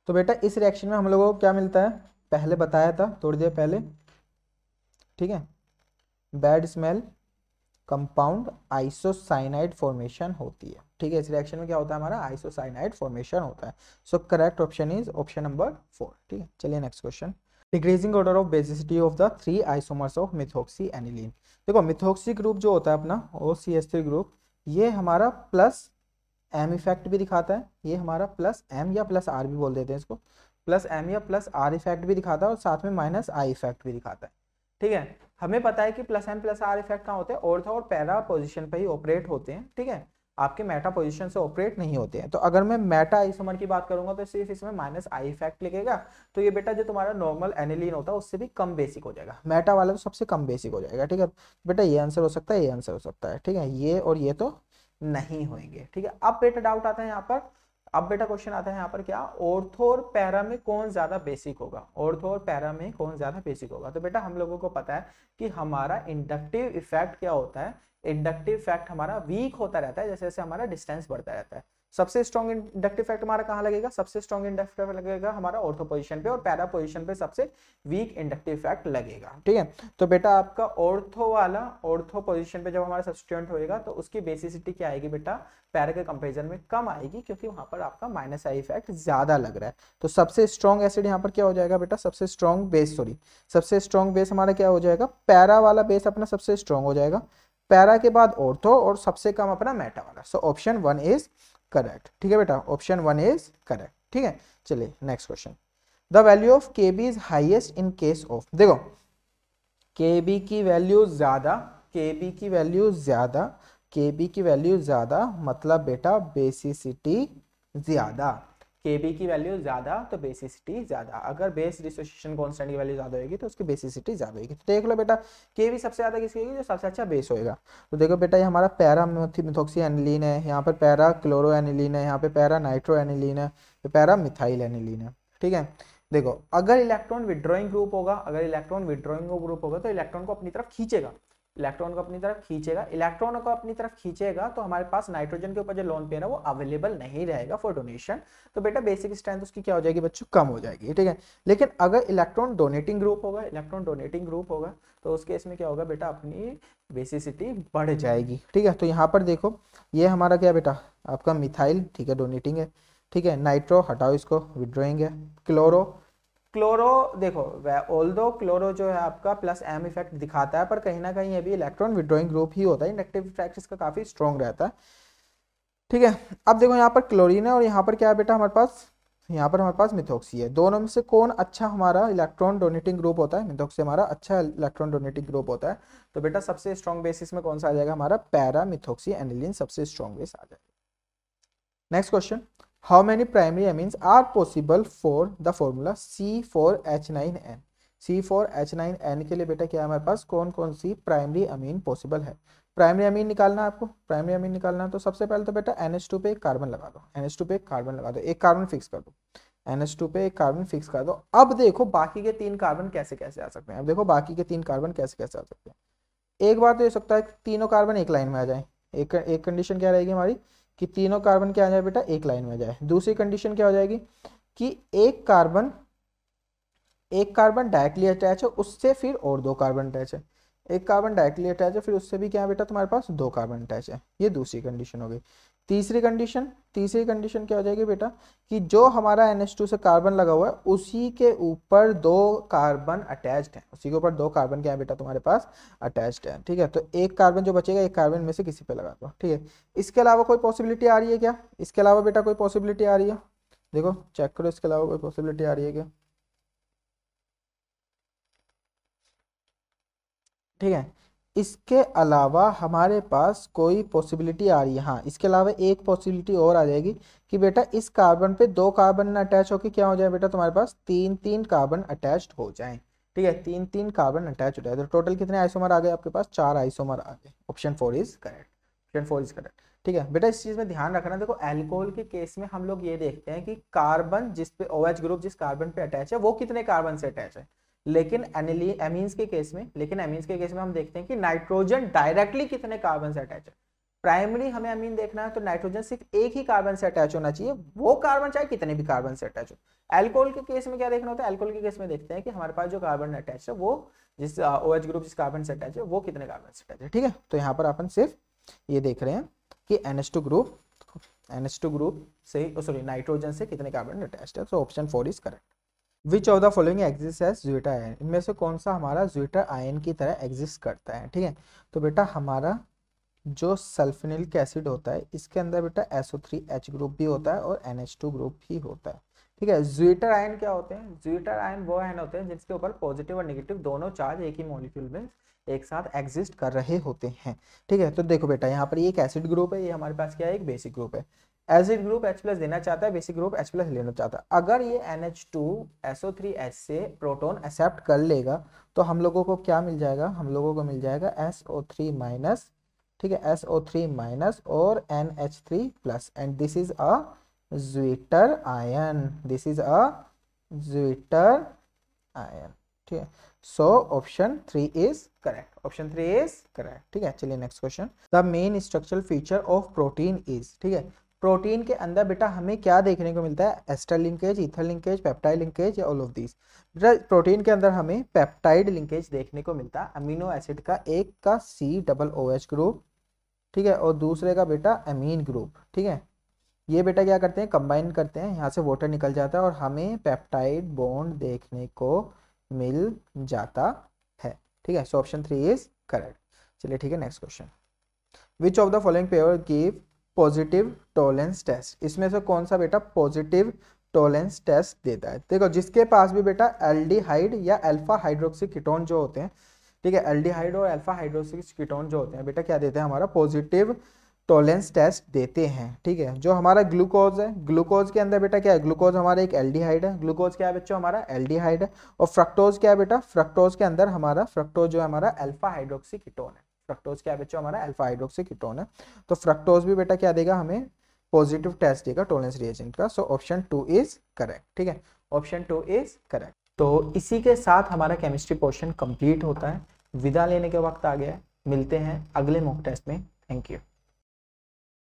तो बेटा इस रिएक्शन में हम लोगों को क्या मिलता है पहले बताया था थोड़ी देर पहले ठीक है bad smell compound isocyanide formation होती है ठीक है इस रिएक्शन में क्या होता है हमारा आइसोसाइनाइड फॉर्मेशन होता है so correct option is option number four ठीक है चलिए next question decreasing order of basicity of the three isomers of methoxy aniline देखो मिथोक्सी ग्रुप जो होता है अपना O C S three group ये हमारा प्लस एम इफेक्ट भी दिखाता है ये हमारा प्लस एम या प्लस आर भी बोल देते हैं इसको प्लस एम या प्लस आर इफेक्ट भी दिखाता है और साथ में माइनस आई इफेक्ट भी दिखाता है ठीक है हमें पता है कि plus M plus R effect कहाँ होते हैं ऑर्थो और पैरा पोजिशन पर ही ऑपरेट होते हैं ठीक है आपके मेटा पोजिशन से ऑपरेट नहीं होते हैं तो अगर मैं मेटा आइसोमर की बात करूंगा तो सिर्फ इसमें माइनस आई इफेक्ट लिखेगा तो ये बेटा जो तुम्हारा नॉर्मल एनिलीन होता है उससे भी कम बेसिक हो जाएगा मेटा वाला तो सबसे कम बेसिक हो जाएगा ठीक है बेटा ये आंसर हो सकता है ये आंसर हो सकता है ठीक है ये और ये तो नहीं होंगे ठीक है अब बेटा डाउट आता है यहाँ पर अब बेटा क्वेश्चन आता है यहाँ पर क्या ऑर्थो और पैरा में कौन ज्यादा बेसिक होगा ऑर्थो और पैरा में कौन ज्यादा बेसिक होगा तो बेटा हम लोगों को पता है कि हमारा इंडक्टिव इफेक्ट क्या होता है इंडक्टिव इफेक्ट हमारा वीक होता रहता है जैसे जैसे हमारा डिस्टेंस बढ़ता रहता है सबसे स्ट्रॉन्ग इंडक्टिव इफेक्ट हमारा कहाँ लगेगा सबसे स्ट्रॉन्ग इंडक्टिव फैक्ट लगेगा हमारा ऑर्थो पोजिशन पे और पैरा पोजिशन पे सबसे वीक इंडक्टिव इफेक्ट लगेगा ठीक है तो बेटा आपका ऑर्थो वाला ऑर्थो पोजिशन पे जब हमारा सब्सटेंट होएगा तो उसकी बेसिसिटी क्या आएगी बेटा पैरा के कंपेरिजन में कम आएगी क्योंकि वहां पर आपका माइनस आई इफेक्ट ज्यादा लग रहा है तो सबसे स्ट्रॉन्ग एसिड यहाँ पर क्या हो जाएगा बेटा सबसे स्ट्रॉन्ग बेस सॉरी सबसे स्ट्रॉन्ग बेस हमारा क्या हो जाएगा पैरा वाला बेस अपना सबसे स्ट्रॉन्ग हो जाएगा पैरा के बाद ऑर्थो और सबसे कम अपना मेटा वाला so option one is correct ठीक है बेटा ऑप्शन वन इज करेक्ट ठीक है चलिए next question the value of K B is highest in case of देखो के बी की वैल्यू ज़्यादा के बी की वैल्यू ज़्यादा के बी की वैल्यू ज़्यादा मतलब बेटा बेसिसिटी ज़्यादा के बी की वैल्यू ज़्यादा तो बेसिसिटी ज़्यादा अगर बेस डिसोसिएशन कॉन्स्टेंट की वैल्यू ज़्यादा होगी तो उसकी बेसिसिटी ज़्यादा होगी तो देख लो बेटा के बी सबसे ज़्यादा किसकी होगी जो सबसे अच्छा बेस होगा तो देखो बेटा ये हमारा पैरा मिथोक्सी एनिलीन है यहाँ पर पैरा क्लोरो एनिलीन है यहाँ पे पैरा नाइट्रो एनिलीन है पैरा मिथाइल एनिलीन है ठीक है देखो अगर इलेक्ट्रॉन विड्रॉइंग ग्रुप होगा अगर इलेक्ट्रॉन विड्रॉइंग ग्रुप होगा तो इलेक्ट्रॉन को अपनी तरफ खींचेगा इलेक्ट्रॉन को अपनी तरफ खींचेगा इलेक्ट्रॉन को अपनी तरफ खींचेगा तो हमारे पास नाइट्रोजन के ऊपर जो लोन पेयर है वो अवेलेबल नहीं रहेगा फॉर डोनेशन तो बेटा बेसिक स्ट्रेंथ उसकी क्या हो जाएगी बच्चों कम हो जाएगी ठीक है लेकिन अगर इलेक्ट्रॉन डोनेटिंग ग्रुप होगा इलेक्ट्रॉन डोनेटिंग ग्रुप होगा तो उसके इसमें क्या होगा बेटा अपनी बेसिसिटी बढ़ जाएगी ठीक है तो यहाँ पर देखो ये हमारा क्या बेटा आपका मिथाइल ठीक है डोनेटिंग है ठीक है नाइट्रो हटाओ इसको विड्रॉइंग है क्लोरो क्लोरो देखो ऑल दो क्लोरो जो है आपका प्लस एम इफेक्ट दिखाता है पर कहीं ना कहीं अभी इलेक्ट्रॉन विड्रॉइंग ग्रुप ही होता है इंडक्टिव इफेक्ट इसका काफ़ी स्ट्रॉन्ग रहता है ठीक है अब देखो यहाँ पर क्लोरीन है और यहाँ पर क्या है बेटा हमारे पास यहाँ पर हमारे पास मिथोक्सी है दोनों में से कौन अच्छा हमारा इलेक्ट्रॉन डोनेटिंग ग्रुप होता है मिथोक्सी हमारा अच्छा इलेक्ट्रॉन डोनेटिंग ग्रुप होता है तो बेटा सबसे स्ट्रॉन्ग बेसिस में कौन सा आ जाएगा हमारा पैरा मिथोक्सी एनिलिन सबसे स्ट्रॉन्ग बेस आ जाएगा next question how many primary amines are possible for the formula C4H9N C4H9N के लिए बेटा क्या हमारे पास कौन कौन सी प्राइमरी अमीन पॉसिबल है प्राइमरी अमीन निकालना है आपको प्राइमरी अमीन निकालना है तो सबसे पहले तो बेटा NH2 पे एक कार्बन लगा दो NH2 पे एक कार्बन लगा दो एक कार्बन फिक्स कर दो NH2 पे एक कार्बन फिक्स कर दो अब देखो बाकी के तीन कार्बन कैसे कैसे आ सकते हैं अब देखो बाकी के तीन कार्बन कैसे कैसे आ सकते हैं एक बार तो ये सकता है तीनों कार्बन एक लाइन में आ जाए एक एक कंडीशन क्या रहेगी हमारी कि तीनों कार्बन क्या आ जाए बेटा एक लाइन में आ जाए दूसरी कंडीशन क्या हो जाएगी कि एक कार्बन एक कार्बन डायरेक्टली अटैच है उससे फिर और दो कार्बन अटैच है एक कार्बन डायरेक्टली अटैच है फिर उससे भी क्या है बेटा तुम्हारे पास दो कार्बन अटैच है ये दूसरी कंडीशन हो गई तीसरी कंडीशन तीसरी कंडीशन क्या हो जाएगी बेटा कि जो हमारा एन से कार्बन लगा हुआ है उसी के ऊपर दो कार्बन अटैच्ड है उसी के ऊपर दो कार्बन क्या है बेटा तुम्हारे पास अटैच्ड है ठीक है तो एक कार्बन जो बचेगा एक कार्बन में से किसी पे लगा दो ठीक है इसके अलावा कोई पॉसिबिलिटी आ रही है क्या इसके अलावा बेटा कोई पॉसिबिलिटी आ रही है देखो चेक करो इसके अलावा कोई पॉसिबिलिटी आ रही है क्या ठीक है इसके अलावा हमारे पास कोई पॉसिबिलिटी आ रही है हाँ इसके अलावा एक पॉसिबिलिटी और आ जाएगी कि बेटा इस कार्बन पे दो कार्बन अटैच होकर क्या हो जाए बेटा तुम्हारे पास तीन तीन कार्बन अटैच हो जाए ठीक है तीन तीन कार्बन अटैच हो जाए तो टोटल कितने आइसोमर आ गए आपके पास चार आइसोमर आ गए option four is correct option four is correct ठीक है बेटा इस चीज़ में ध्यान रखना देखो एल्कोहल के केस में हम लोग ये देखते हैं कि कार्बन जिसपे ओ एच ग्रुप जिस कार्बन पे अटैच OH है वो कितने कार्बन से अटैच है लेकिन एमीन्स के केस में लेकिन एमीन्स के केस में हम देखते हैं कि नाइट्रोजन डायरेक्टली कितने कार्बन से अटैच है प्राइमरी हमें अमीन देखना है तो नाइट्रोजन सिर्फ एक ही कार्बन से अटैच होना चाहिए वो कार्बन चाहे कितने भी कार्बन से अटैच हो एल्कोहल के केस में क्या देखना होता है एल्कोहल के केस में देखते हैं कि हमारे पास जो कार्बन अटैच है वो जिस ओ एच ग्रुप जिस कार्बन से अटैच है वो कितने कार्बन से अटैच है ठीक है तो यहाँ पर अपन सिर्फ ये देख रहे हैं कि N H two group N H two group से सॉरी नाइट्रोजन से कितने कार्बन अटैच है तो option four is correct which of the following exist as zwitter ion इनमें से कौन सा हमारा ज्यूटा आयन की तरह एग्जिस्ट करता है ठीक है तो बेटा हमारा जो सल्फिनिलिक एसिड होता है इसके अंदर बेटा एसओ थ्री एच ग्रुप भी होता है और एन एच टू ग्रुप भी होता है ठीक है ज्यूटर आयन क्या होते हैं ज्यूटर आयन वो आयन होते हैं जिसके ऊपर पॉजिटिव और निगेटिव दोनों चार्ज एक ही मॉलिक्यूल में एक साथ एग्जिस्ट कर रहे होते हैं ठीक है तो देखो बेटा यहाँ पर एक एसिड ग्रुप है ये हमारे पास क्या है एक बेसिक ग्रुप है एसिड ग्रुप H प्लस देना चाहता है बेसिक ग्रुप H प्लस लेना चाहता है अगर ये NH2 एस से प्रोटॉन एक्सेप्ट कर लेगा तो हम लोगों को क्या मिल जाएगा हम लोगों को मिल जाएगा SO3 माइनस ठीक है SO3 माइनस और NH3 plus and this is a zwitter ion this is a zwitter ion ठीक है so option three is correct option three is correct ठीक है चलिए next question the main structural feature of protein is ठीक है प्रोटीन के अंदर बेटा हमें क्या देखने को मिलता है ester linkage ether linkage peptide linkage all of this बेटा प्रोटीन के अंदर हमें पेप्टाइड लिंकेज देखने को मिलता है अमीनो एसिड का एक का C double O H group ठीक है और दूसरे का बेटा अमीन ग्रुप ठीक है ये बेटा क्या करते हैं कंबाइन करते हैं यहाँ से वाटर निकल जाता है और हमें पेप्टाइड बॉन्ड देखने को मिल जाता है ठीक है so option three is correct चलिए ठीक है next question which of the following pair give positive Tollens test इसमें से कौन सा बेटा पॉजिटिव टॉलेंस टेस्ट देता है देखो जिसके पास भी बेटा एल्डिहाइड या अल्फा हाइड्रोक्सी कीटोन जो होते हैं ठीक है एल्डिहाइड और अल्फा हाइड्रोक्सी कीटोन जो होते हैं बेटा क्या देते हैं हमारा पॉजिटिव टॉलेंस टेस्ट देते हैं ठीक है जो हमारा ग्लूकोज है ग्लूकोज के अंदर बेटा क्या है ग्लूकोज हमारा एक एल्डिहाइड है ग्लूकोज क्या है बच्चों हमारा एल्डिहाइड है और फ्रक्टोज क्या है बेटा फ्रक्टोज के अंदर हमारा फ्रक्टोज जो है हमारा अल्फा हाइड्रोक्सी कीटोन है फ्रक्टोज क्या बच्चों हमारा अल्फा हाइड्रोक्सी कीटोन है तो फ्रक्टोज भी बेटा क्या देगा हमें पॉजिटिव टेस्ट देगा टोलेंस रिएजेंट का so option two is correct ठीक है ऑप्शन टू इज करेक्ट तो इसी के साथ हमारा केमिस्ट्री पोर्शन कंप्लीट होता है विदा लेने के वक्त आ गया है मिलते हैं अगले मॉक टेस्ट में थैंक यू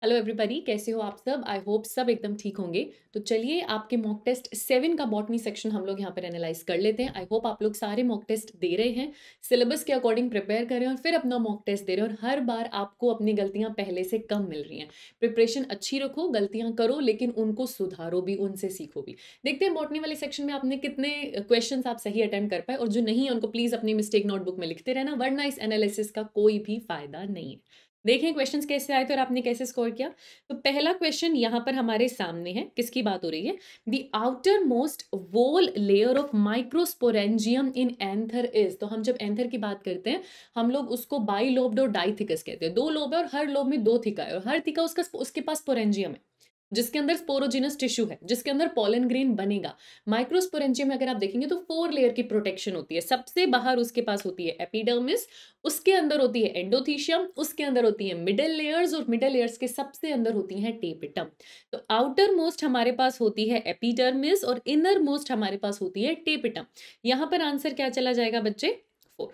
हेलो एवरीबॉडी कैसे हो आप सब आई होप सब एकदम ठीक होंगे तो चलिए आपके मॉक टेस्ट सेवन का बॉटनी सेक्शन हम लोग यहाँ पर एनालाइज कर लेते हैं आई होप आप लोग सारे मॉक टेस्ट दे रहे हैं सिलेबस के अकॉर्डिंग प्रिपेयर कर रहे हैं और फिर अपना मॉक टेस्ट दे रहे हैं और हर बार आपको अपनी गलतियाँ पहले से कम मिल रही हैं प्रिपरेशन अच्छी रखो गलतियाँ करो लेकिन उनको सुधारो भी उनसे सीखो भी देखते हैं बॉटनी वाले सेक्शन में आपने कितने क्वेश्चन आप सही अटेंड कर पाए और जो नहीं है उनको प्लीज़ अपनी मिस्टेक नोटबुक में लिखते रहना वरना इस एनालिसिस का कोई भी फायदा नहीं है देखें क्वेश्चंस कैसे आए थे और आपने कैसे स्कोर किया तो पहला क्वेश्चन यहाँ पर हमारे सामने है किसकी बात हो रही है the outer most wall layer of microsporangium in anther is तो हम जब एंथर की बात करते हैं हम लोग उसको बाई लोब्ड और डाई थिकस कहते हैं दो लोब है और हर लोब में दो थिका है और हर थिका उसका उसके पास स्पोरेंजियम है जिसके अंदर स्पोरोजिनस टिश्यू है जिसके अंदर पॉलन ग्रेन बनेगा माइक्रोस्पोरेंजिया में अगर आप देखेंगे तो फोर लेयर की प्रोटेक्शन होती है सबसे बाहर उसके पास होती है एपिडर्मिस उसके अंदर होती है एंडोथीशियम उसके अंदर होती है मिडल लेयर्स और मिडल लेयर्स के सबसे अंदर होती है टेपिटम तो आउटर मोस्ट हमारे पास होती है एपिडर्मिस और इनर मोस्ट हमारे पास होती है टेपिटम यहाँ पर आंसर क्या चला जाएगा बच्चे फोर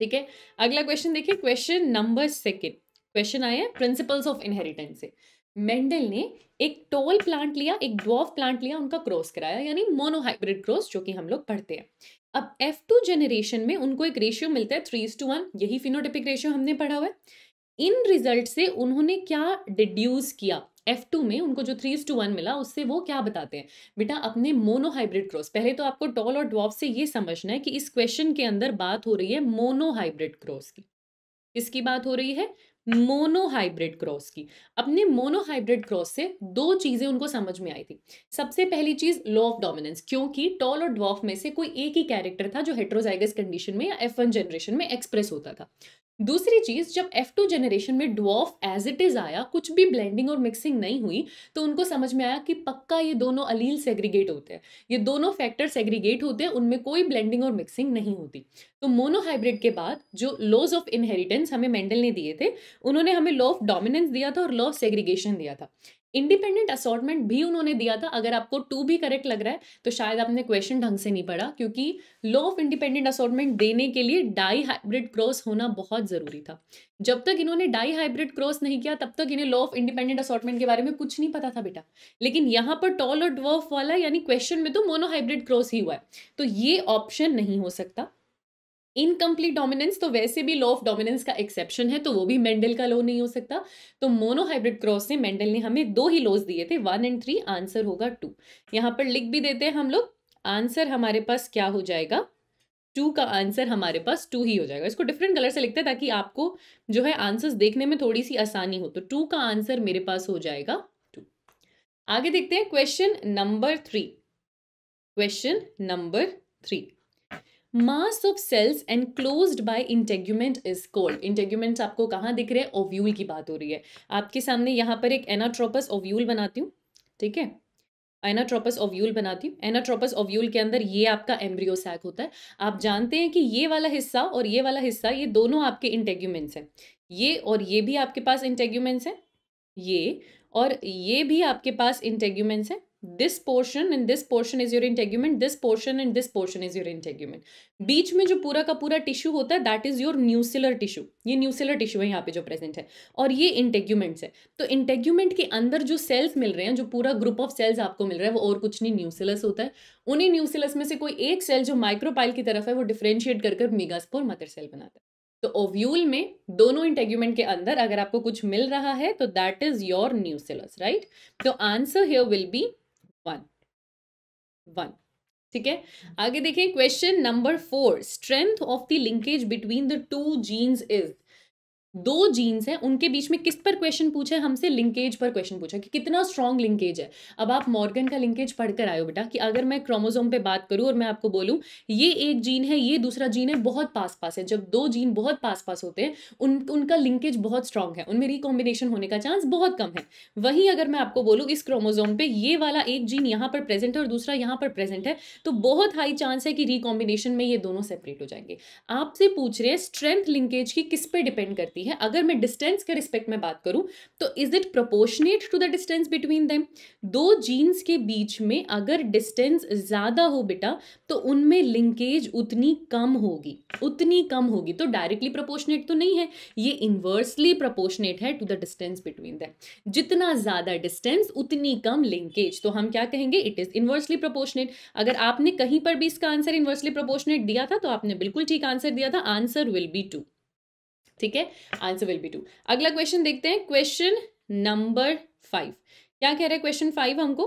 ठीक है अगला क्वेश्चन देखिए क्वेश्चन नंबर सेकेंड क्वेश्चन आया प्रिंसिपल्स ऑफ इनहेरिटेंस से मेंडल ने एक टोल प्लांट लिया एक ड्वॉफ प्लांट लिया उनका क्रॉस कराया यानी मोनोहाइब्रिड क्रॉस जो कि हम लोग पढ़ते हैं अब एफ टू जनरेशन में उनको एक रेशियो मिलता है थ्री इज टू वन यही फिनोटिपिक रेशियो हमने पढ़ा हुआ है इन रिजल्ट से उन्होंने क्या डिड्यूस किया एफ टू में उनको जो थ्री इज टू वन मिला उससे वो क्या बताते हैं बेटा अपने मोनोहाइब्रिड क्रॉस पहले तो आपको टॉल और ड्वॉफ से ये समझना है कि इस क्वेश्चन के अंदर बात हो रही है मोनोहाइब्रिड क्रॉस की इसकी बात हो रही है मोनोहाइब्रिड क्रॉस की अपने मोनोहाइब्रिड क्रॉस से दो चीज़ें उनको समझ में आई थी सबसे पहली चीज़ लॉ ऑफ डोमिनेंस क्योंकि टॉल और ड्वॉफ में से कोई एक ही कैरेक्टर था जो हेट्रोजाइगस कंडीशन में या एफ वन जनरेशन में एक्सप्रेस होता था दूसरी चीज़ जब F2 जनरेशन में डॉफ एज इट इज़ आया कुछ भी ब्लेंडिंग और मिक्सिंग नहीं हुई तो उनको समझ में आया कि पक्का ये दोनों अलील सेग्रीगेट होते हैं ये दोनों फैक्टर सेग्रीगेट होते हैं उनमें कोई ब्लेंडिंग और मिक्सिंग नहीं होती तो मोनोहाइब्रिड के बाद जो लॉज ऑफ इनहेरिटेंस हमें मेंडल ने दिए थे उन्होंने हमें लॉ ऑफ डोमिनेंस दिया था और लॉ ऑफ सेग्रीगेशन दिया था इंडिपेंडेंट असॉटमेंट भी उन्होंने दिया था अगर आपको टू भी करेक्ट लग रहा है तो शायद आपने क्वेश्चन ढंग से नहीं पढ़ा क्योंकि लॉ ऑफ इंडिपेंडेंट असॉटमेंट देने के लिए डाई हाइब्रिड क्रॉस होना बहुत ज़रूरी था जब तक इन्होंने डाई हाइब्रिड क्रॉस नहीं किया तब तक इन्हें लॉ ऑफ इंडिपेंडेंट असॉटमेंट के बारे में कुछ नहीं पता था बेटा लेकिन यहाँ पर टॉल और ड्वर्फ वाला यानी क्वेश्चन में तो मोनो हाइब्रिड क्रॉस ही हुआ है तो ये ऑप्शन नहीं हो सकता इनकम्प्लीट डोमिनेंस तो वैसे भी लॉ ऑफ डोमिनेंस का एक्सेप्शन है तो वो भी मेंडल का लॉ नहीं हो सकता तो मोनोहाइब्रिड क्रॉस से मेंडल ने हमें दो ही लॉज दिए थे वन एंड थ्री आंसर होगा टू यहाँ पर लिख भी देते हैं हम लोग आंसर हमारे पास क्या हो जाएगा टू का आंसर हमारे पास टू ही हो जाएगा इसको डिफरेंट कलर से लिखते हैं ताकि आपको जो है आंसर्स देखने में थोड़ी सी आसानी हो तो टू का आंसर मेरे पास हो जाएगा टू आगे देखते हैं question number three question number three mass of cells enclose by integument is called integument आपको कहाँ दिख रहे हैं ओव्यूल की बात हो रही है आपके सामने यहाँ पर एक एनाट्रोपस ओव्यूल बनाती हूँ ठीक है एनाट्रोपस ओव्यूल बनाती हूँ एनाट्रोपस ओव्यूल के अंदर ये आपका एम्ब्रियोसैक होता है आप जानते हैं कि ये वाला हिस्सा और ये वाला हिस्सा ये दोनों आपके इंटेग्यूमेंट्स हैं ये और ये भी आपके पास इंटेग्यूमेंट्स हैं ये और ये भी आपके पास इंटेग्यूमेंट्स हैं this portion and this portion is your integument this portion and this portion is your integument बीच में जो पूरा का पूरा टिश्यू होता है that is your nucellar tissue ये न्यूसिलर टिश्यू है यहाँ पे जो प्रेजेंट है और ये इंटेग्यूमेंट्स है तो इंटेग्यूमेंट के अंदर जो सेल्स मिल रहे हैं जो पूरा ग्रुप ऑफ सेल्स आपको मिल रहा है वो और कुछ नहीं न्यूसिलस होता है उन्हीं न्यूसिलस में से कोई एक सेल जो माइक्रोपाइल की तरफ है वो डिफ्रेंशिएट कर मेगास्पोर मदर सेल बनाता है तो ओव्यूल में दोनों इंटेग्यूमेंट के अंदर अगर आपको कुछ मिल रहा है तो that is your nucellus right तो answer here will be one one ठीक है आगे देखें question number four strength of the linkage between the two genes is दो जीन्स हैं उनके बीच में किस पर क्वेश्चन पूछा है हमसे लिंकेज पर क्वेश्चन पूछा कि कितना स्ट्रॉन्ग लिंकेज है अब आप मॉर्गन का लिंकेज पढ़कर आयो बेटा कि अगर मैं क्रोमोजोम पे बात करूं और मैं आपको बोलूँ ये एक जीन है ये दूसरा जीन है बहुत पास पास है जब दो जीन बहुत पास पास होते हैं उन उनका लिंकेज बहुत स्ट्रांग है उनमें रिकॉम्बिनेशन होने का चांस बहुत कम है वहीं अगर मैं आपको बोलूँ इस क्रोमोजोम पर ये वाला एक जीन यहाँ पर प्रेजेंट है और दूसरा यहाँ पर प्रेजेंट है तो बहुत हाई चांस है कि रिकॉम्बिनेशन में ये दोनों सेपरेट हो जाएंगे आपसे पूछ रहे हैं स्ट्रेंथ लिंकेज की किस पर डिपेंड करती है है अगर मैं डिस्टेंस के रिस्पेक्ट में बात करूं तो is it proportionate to the distance between them दो जीन्स के बीच में अगर डिस्टेंस ज़्यादा हो बेटा तो उनमें लिंकेज उतनी कम होगी उतनी कम होगी तो डायरेक्टली प्रोपोर्शनेट तो नहीं है ये इन्वर्सली प्रोपोर्शनेट है to the distance between them जितना ज़्यादा डिस्टेंस उतनी कम लिंकेज तो हम क्या कहेंगे इट इज़ इन्वर्सली प्रोपोर्शनेट अगर आपने कहीं पर भी इसका आंसर इन्वर्सली प्रोपोर्शनेट दिया था तो आपने बिल्कुल ठीक आंसर दिया था आंसर विल बी टू ठीक है आंसर विल बी टू अगला क्वेश्चन देखते हैं क्वेश्चन नंबर फाइव क्या कह रहे हैं क्वेश्चन फाइव हमको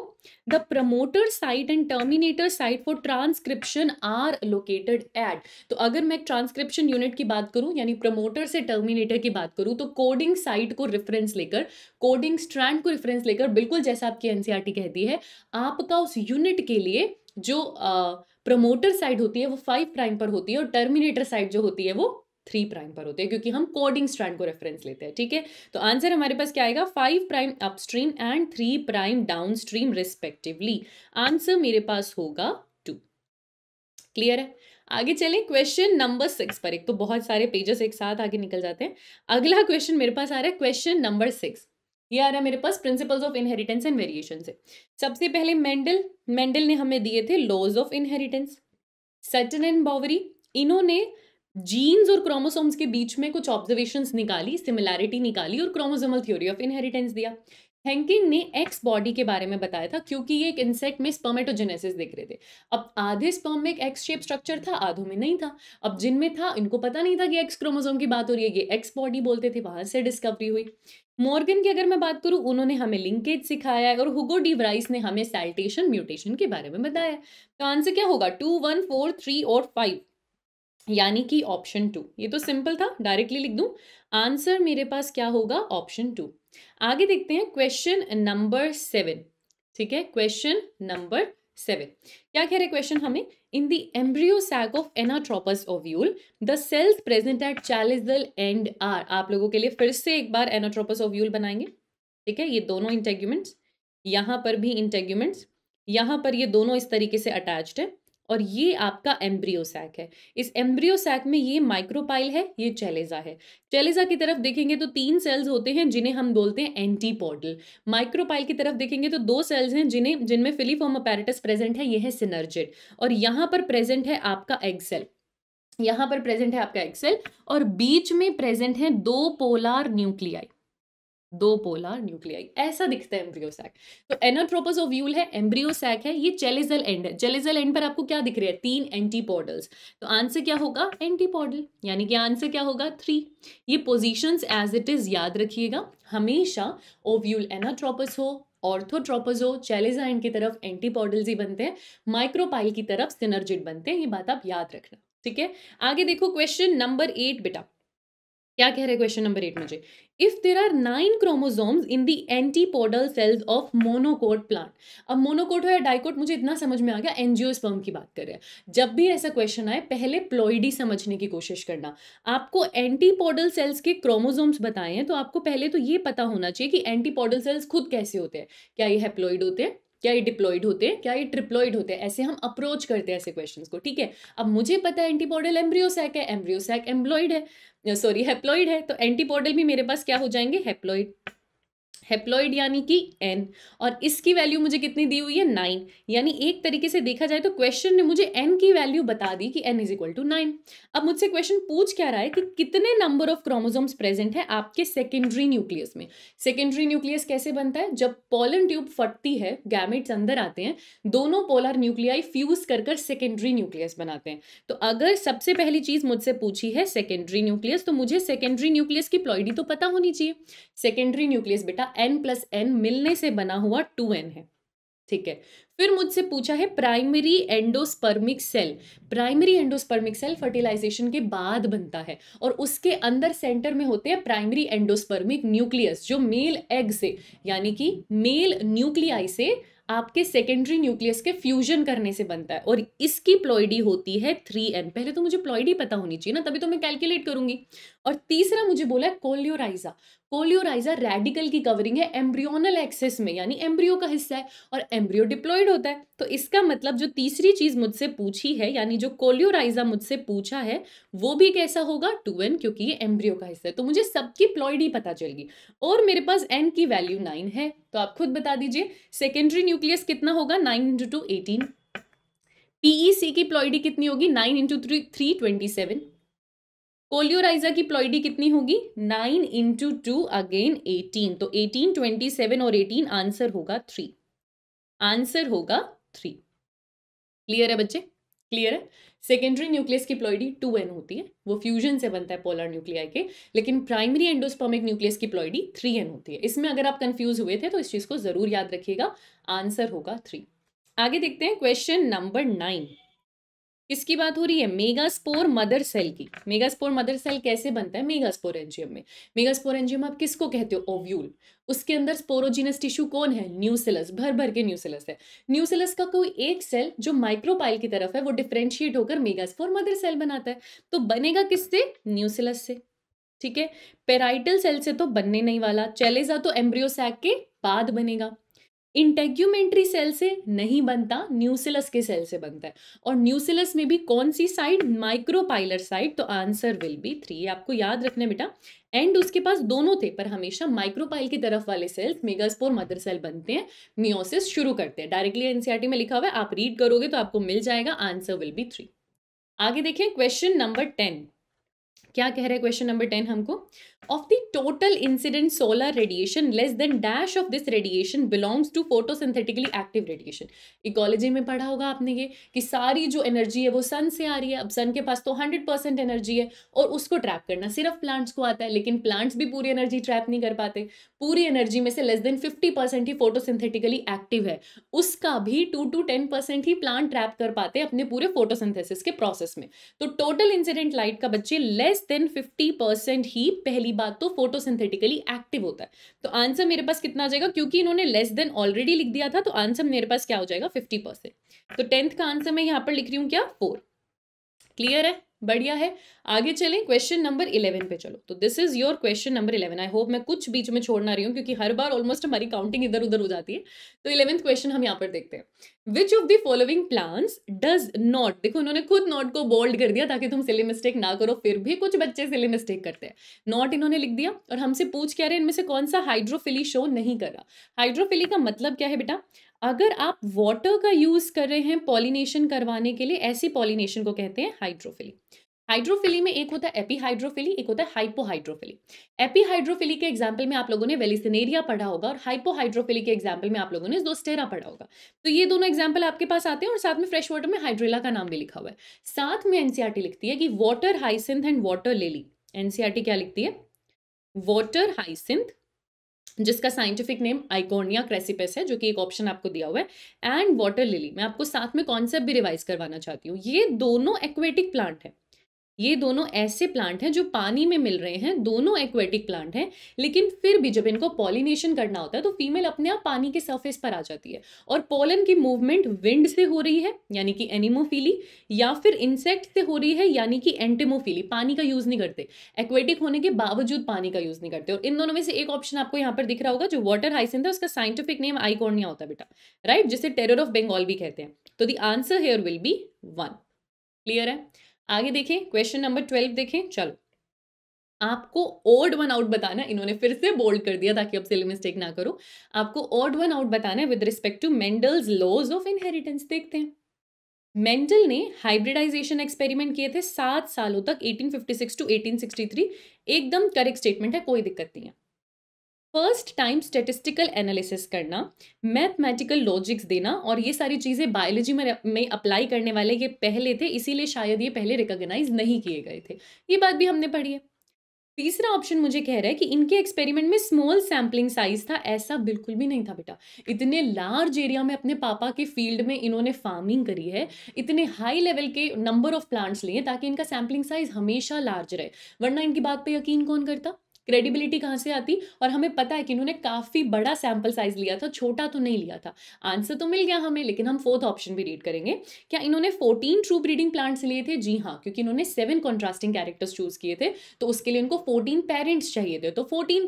the promoter site and terminator site for transcription are located at तो अगर मैं ट्रांसक्रिप्शन यूनिट की बात करूं यानी प्रमोटर से टर्मिनेटर की बात करूं तो कोडिंग साइट को रेफरेंस लेकर कोडिंग स्ट्रैंड को रेफरेंस लेकर बिल्कुल जैसा आपकी एनसीईआरटी e कहती है आपका उस यूनिट के लिए जो प्रमोटर uh, साइड होती है वो फाइव प्राइम पर होती है और टर्मिनेटर साइड जो होती है वो थ्री प्राइम पर होते हैं क्योंकि हम कोडिंग स्ट्रैंड को रेफरेंस लेते हैं ठीक है तो आंसर हमारे पास क्या आएगा five prime upstream and three prime downstream respectively answer मेरे पास होगा टू क्लियर है आगे चलें क्वेश्चन नंबर सिक्स पर एक तो बहुत सारे पेजेस एक साथ आगे निकल जाते हैं अगला क्वेश्चन मेरे पास आ रहा है क्वेश्चन नंबर सिक्स ये आ रहा है मेरे पास principles of inheritance and variation से सबसे पहले मेंडल मेंडल ने हमें दिए थे laws of inheritance Sutton and Boveri इन्होंने जीन्स और क्रोमोसोम्स के बीच में कुछ ऑब्जर्वेशन निकाली सिमिलैरिटी निकाली और क्रोमोजोमल थ्योरी ऑफ इनहेरिटेंस दिया हैंकिंग ने एक्स बॉडी के बारे में बताया था क्योंकि ये एक इंसेक्ट में स्पर्मेटोजेनेसिस देख रहे थे अब आधे स्पर्म में एक एक्स शेप स्ट्रक्चर था आधों में नहीं था अब जिनमें था इनको पता नहीं था कि एक्स क्रोमोसोम की बात हो रही है ये एक्स बॉडी बोलते थे वहां से डिस्कवरी हुई मॉर्गन की अगर मैं बात करूँ उन्होंने हमें लिंकेज सिखाया है और हुगो डी ब्राइस ने हमें सैल्टेशन म्यूटेशन के बारे में बताया तो आंसर क्या होगा टू वन फोर थ्री और फाइव यानी कि ऑप्शन टू ये तो सिंपल था डायरेक्टली लिख दूं आंसर मेरे पास क्या होगा ऑप्शन टू आगे देखते हैं क्वेश्चन नंबर सेवन ठीक है क्वेश्चन नंबर सेवन क्या कह रहे क्वेश्चन हमें in the embryo sac of anatropous ovule the cells present at chalazal end are आप लोगों के लिए फिर से एक बार एनाट्रोपस ओव्यूल बनाएंगे ठीक है ये दोनों इंटेग्यूमेंट्स यहाँ पर भी इंटेग्यूमेंट्स यहाँ पर ये दोनों इस तरीके से अटैच्ड है और ये आपका एम्ब्रियो सैक है इस एम्ब्रियो सैक में ये माइक्रोपाइल है ये चेलेजा है चेलेजा की तरफ देखेंगे तो तीन सेल्स होते हैं जिन्हें हम बोलते हैं एंटीपोडल माइक्रोपाइल की तरफ देखेंगे तो दो सेल्स हैं जिन्हें जिनमें फिलीफॉर्म अपेरेटस प्रेजेंट है ये है सिनर्जिड और यहाँ पर प्रेजेंट है आपका एग सेल यहाँ पर प्रेजेंट है आपका एक्सेल और बीच में प्रेजेंट है दो पोलार न्यूक्लियाई दो पोलर न्यूक्लियाई ऐसा दिखता है एम्ब्रियो सैक तो एनाट्रोपस ओव्यूल है एम्ब्रियो सैक है ये चेलिजल एंड है चेलिजल एंड पर आपको क्या दिख रहा है तीन एंटीपोडल्स तो आंसर क्या होगा एंटीपोडल यानी कि आंसर क्या होगा थ्री ये पोजीशंस एज इट इज याद रखिएगा हमेशा ओव्यूल एनाट्रोपस हो ऑर्थोट्रोपस ऑर्थोट्रोपोजो चैलेजाइन की तरफ एंटीपोडल्स ही बनते हैं माइक्रोपाइल की तरफ सिनर्जिट बनते हैं ये बात आप याद रखना ठीक है आगे देखो क्वेश्चन नंबर एट बेटा क्या कह रहे क्वेश्चन नंबर एट मुझे if there are nine chromosomes in the antipodal cells of monocot plant अब मोनोकोट हो या डाइकोट मुझे इतना समझ में आ गया स्पर्म की बात कर रहे हैं जब भी ऐसा क्वेश्चन आए पहले प्लॉइडी समझने की कोशिश करना आपको एंटीपोडल सेल्स के क्रोमोजोम्स बताए हैं तो आपको पहले तो ये पता होना चाहिए कि एंटीपोडल सेल्स खुद कैसे होते हैं क्या ये हैप्लॉइड होते हैं क्या ये डिप्लॉइड होते हैं क्या ये ट्रिप्लॉइड होते हैं ऐसे हम अप्रोच करते हैं ऐसे क्वेश्चन को ठीक है अब मुझे पता है एंटीपोडल एम्ब्रियोसैक है एम्ब्रियोसैक एम्ब्लॉइड है सॉरी हेप्लॉइड है तो एंटीपॉडल भी मेरे पास क्या हो जाएंगे हेप्लॉइड हेप्लॉइड यानी कि एन और इसकी वैल्यू मुझे कितनी दी हुई है नाइन यानी एक तरीके से देखा जाए तो क्वेश्चन ने मुझे एन की वैल्यू बता दी कि N is equal to nine अब मुझसे क्वेश्चन पूछ क्या रहा है कि कितने नंबर ऑफ क्रोमोजोम्स प्रेजेंट है आपके सेकेंडरी न्यूक्लियस में सेकेंडरी न्यूक्लियस कैसे बनता है जब पोलन ट्यूब फटती है गैमिट्स अंदर आते हैं दोनों पोलर न्यूक्लियाई फ्यूज कर कर सेकेंडरी न्यूक्लियस बनाते हैं तो अगर सबसे पहली चीज मुझसे पूछी है सेकेंडरी न्यूक्लियस तो मुझे सेकेंडरी न्यूक्लियस की प्लॉइडी तो पता होनी चाहिए सेकेंडरी न्यूक्लियस बेटा एन प्लस एन मिलने से बना हुआ टू एन है ठीक है फिर मुझसे पूछा है primary endospermic cell primary endospermic cell fertilization के बाद बनता है और उसके अंदर सेंटर में होते हैं प्राइमरी एंडोस्पर्मिक न्यूक्लियस जो मेल एग से यानी कि मेल न्यूक्लियाई से आपके सेकेंडरी न्यूक्लियस के फ्यूजन करने से बनता है और इसकी प्लॉइडी होती है थ्री एन पहले तो मुझे प्लॉइडी पता होनी चाहिए ना तभी तो मैं कैलकुलेट करूंगी और तीसरा मुझे बोला है कोलियोराइजा कोलियोराइजा रेडिकल की कवरिंग है एम्ब्रियोनल एक्सेस में यानी एम्ब्रियो का हिस्सा है और एम्ब्रियो डिप्लॉयड होता है तो इसका मतलब जो तीसरी चीज़ मुझसे पूछी है यानी जो कोलियोराइजा मुझसे पूछा है वो भी कैसा होगा टू एन क्योंकि ये एम्ब्रियो का हिस्सा है तो मुझे सबकी प्लॉयड ही पता चल और मेरे पास एन की वैल्यू नाइन है तो आप खुद बता दीजिए सेकेंडरी न्यूक्लियस कितना होगा nine into two eighteen PEC की प्लॉयडी कितनी होगी nine into three three twenty seven coleorhiza की प्लॉइडी कितनी होगी nine into two again eighteen तो एटीन ट्वेंटी सेवन और एटीन आंसर होगा थ्री आंसर होगा थ्री क्लियर है बच्चे क्लियर है सेकेंडरी न्यूक्लियस की प्लॉइडी टू एन होती है वो फ्यूजन से बनता है पोलर न्यूक्लियाई के लेकिन प्राइमरी एंडोस्पर्मिक न्यूक्लियस की प्लॉइडी थ्री एन होती है इसमें अगर आप कंफ्यूज हुए थे तो इस चीज़ को ज़रूर याद रखिएगा आंसर होगा थ्री आगे देखते हैं क्वेश्चन नंबर नाइन किसकी बात हो रही है मेगास्पोर मदर सेल की मेगास्पोर मदर सेल कैसे बनता है मेगास्पोर एंजियम में मेगास्पोर एंजियम आप किसको कहते हो ओव्यूल उसके अंदर स्पोरोजिनस टिश्यू कौन है न्यूसिलस भर भर के न्यूसिलस है न्यूसिलस का कोई एक सेल जो माइक्रोपाइल की तरफ है वो डिफ्रेंशिएट होकर मेगास्पोर मदर सेल बनाता है तो बनेगा किससे न्यूसिलस से ठीक है पेराइटल सेल से तो बनने नहीं वाला चलेजा तो एम्ब्रियोसैक के बाद बनेगा इंटेग्यूमेंट्री सेल से नहीं बनता न्यूसिलस के सेल से बनता है और न्यूसिलस में भी कौन सी साइड माइक्रोपाइलर साइड तो आंसर विल बी थ्री आपको याद रखना बेटा एंड उसके पास दोनों थे पर हमेशा माइक्रोपाइल की तरफ वाले सेल्स मेगास्पोर मदर सेल बनते हैं मियोसिस शुरू करते हैं डायरेक्टली एनसीआरटी में लिखा हुआ है आप रीड करोगे तो आपको मिल जाएगा आंसर विल बी थ्री आगे देखें क्वेश्चन नंबर टेन क्या कह रहे हैं क्वेश्चन नंबर टेन हमको of the total incident solar radiation less than dash of this radiation belongs to photosynthetically active radiation ecology में पढ़ा होगा आपने ये कि सारी जो एनर्जी है वो सन से आ रही है अब सन के पास तो हंड्रेड परसेंट एनर्जी है और उसको ट्रैप करना सिर्फ प्लांट्स को आता है लेकिन प्लांट्स भी पूरी एनर्जी ट्रैप नहीं कर पाते पूरी एनर्जी में से लेस देन फिफ्टी परसेंट ही फोटोसिंथेटिकली एक्टिव है उसका भी टू टू टेन परसेंट ही प्लांट ट्रैप कर पाते अपने पूरे फोटोसिंथेसिस के प्रोसेस में तो टोटल इंसिडेंट लाइट का बच्चे लेस देन फिफ्टी परसेंट ही पहली बाद तो फोटोसिंथेटिकली एक्टिव होता है तो आंसर मेरे पास कितना आ जाएगा क्योंकि इन्होंने लेस देन ऑलरेडी लिख दिया था तो आंसर मेरे पास क्या हो जाएगा फिफ्टी परसेंट तो टेंथ का आंसर मैं यहाँ पर लिख रही हूँ क्या फोर क्लियर है बढ़िया है आगे चलें क्वेश्चन नंबर इलेवन पे चलो तो this is your question number eleven I hope मैं कुछ बीच में छोड़ना रही हूँ क्योंकि हर बार ऑलमोस्ट हमारी काउंटिंग इधर उधर हो जाती है तो इलेवेंथ क्वेश्चन हम यहाँ पर देखते हैं which of the following plants does not देखो उन्होंने खुद नॉट को बोल्ड कर दिया ताकि तुम सिले मिस्टेक ना करो फिर भी कुछ बच्चे सिले मिस्टेक करते हैं नॉट इन्होंने लिख दिया और हमसे पूछ क्या रहे इनमें से कौन सा हाइड्रोफिली शो नहीं कर रहा हाइड्रोफिली का मतलब क्या है बेटा अगर आप वाटर का यूज़ कर रहे हैं पॉलिनेशन करवाने के लिए ऐसी पॉलिनेशन को कहते हैं हाइड्रोफिली हाइड्रोफिली में एक होता है एपीहाइड्रोफिली एक होता है हाइपोहाइड्रोफिली एपीहाइड्रोफिली के एग्जाम्पल में आप लोगों ने वेलिसनेरिया पढ़ा होगा और हाइपोहाइड्रोफिली के एग्जाम्पल में आप लोगों ने दोस्टेरा पढ़ा होगा तो ये दोनों एग्जाम्पल आपके पास आते हैं और साथ में फ्रेश वाटर में हाइड्रेला का नाम भी लिखा हुआ है साथ में एनसीआरटी e लिखती है कि water hyacinth and water lily NCERT क्या लिखती है वाटर हाइसिंथ जिसका साइंटिफिक नेम आइकोनिया क्रेसिपेस है जो कि एक ऑप्शन आपको दिया हुआ है एंड वाटर लिली मैं आपको साथ में कॉन्सेप्ट भी रिवाइज करवाना चाहती हूँ ये दोनों एक्वेटिक प्लांट है ये दोनों ऐसे प्लांट हैं जो पानी में मिल रहे हैं दोनों एक्वेटिक प्लांट हैं लेकिन फिर भी जब इनको पॉलिनेशन करना होता है तो फीमेल अपने आप पानी के सरफेस पर आ जाती है और पोलन की मूवमेंट विंड से हो रही है यानी कि एनिमोफीली या फिर इंसेक्ट से हो रही है यानी कि एंटीमोफीली पानी का यूज़ नहीं करते एक्वेटिक होने के बावजूद पानी का यूज़ नहीं करते और इन दोनों में से एक ऑप्शन आपको यहाँ पर दिख रहा होगा जो वाटर हाइसेंथ है उसका साइंटिफिक नेम आईकोर्निया होता है बेटा राइट जिसे टेरर ऑफ बंगाल भी कहते हैं तो the answer here will be one clear है आगे देखिए क्वेश्चन नंबर ट्वेल्व देखें चलो आपको ओल्ड वन आउट बताना इन्होंने फिर से बोल्ड कर दिया ताकि आप सिले मिस्टेक ना करो आपको ओल्ड वन आउट बताना with respect to Mendel's laws of inheritance देखते हैं मेंडल ने हाइब्रिडाइजेशन एक्सपेरिमेंट किए थे सात सालों तक 1856 टू 1863 एकदम करेक्ट स्टेटमेंट है कोई दिक्कत नहीं है फर्स्ट टाइम स्टेटिस्टिकल एनालिसिस करना मैथमेटिकल लॉजिक्स देना और ये सारी चीज़ें बायोलॉजी में में अप्लाई करने वाले ये पहले थे इसीलिए शायद ये पहले रिकॉग्नाइज नहीं किए गए थे ये बात भी हमने पढ़ी है तीसरा ऑप्शन मुझे कह रहा है कि इनके एक्सपेरिमेंट में स्मॉल सैम्पलिंग साइज था ऐसा बिल्कुल भी नहीं था बेटा इतने लार्ज एरिया में अपने पापा के फील्ड में इन्होंने फार्मिंग करी है इतने हाई लेवल के नंबर ऑफ प्लांट्स लिए ताकि इनका सैम्पलिंग साइज हमेशा लार्ज रहे वरना इनकी बात पर यकीन कौन करता क्रेडिबिलिटी कहाँ से आती और हमें पता है कि इन्होंने काफ़ी बड़ा सैम्पल साइज लिया था छोटा तो नहीं लिया था आंसर तो मिल गया हमें लेकिन हम फोर्थ ऑप्शन भी रीड करेंगे क्या इन्होंने फोर्टीन ट्रू ब्रीडिंग प्लांट्स लिए थे जी हाँ क्योंकि इन्होंने सेवन कॉन्ट्रास्टिंग कैरेक्टर्स चूज किए थे तो उसके लिए उनको फोर्टीन पेरेंट्स चाहिए थे तो फोर्टीन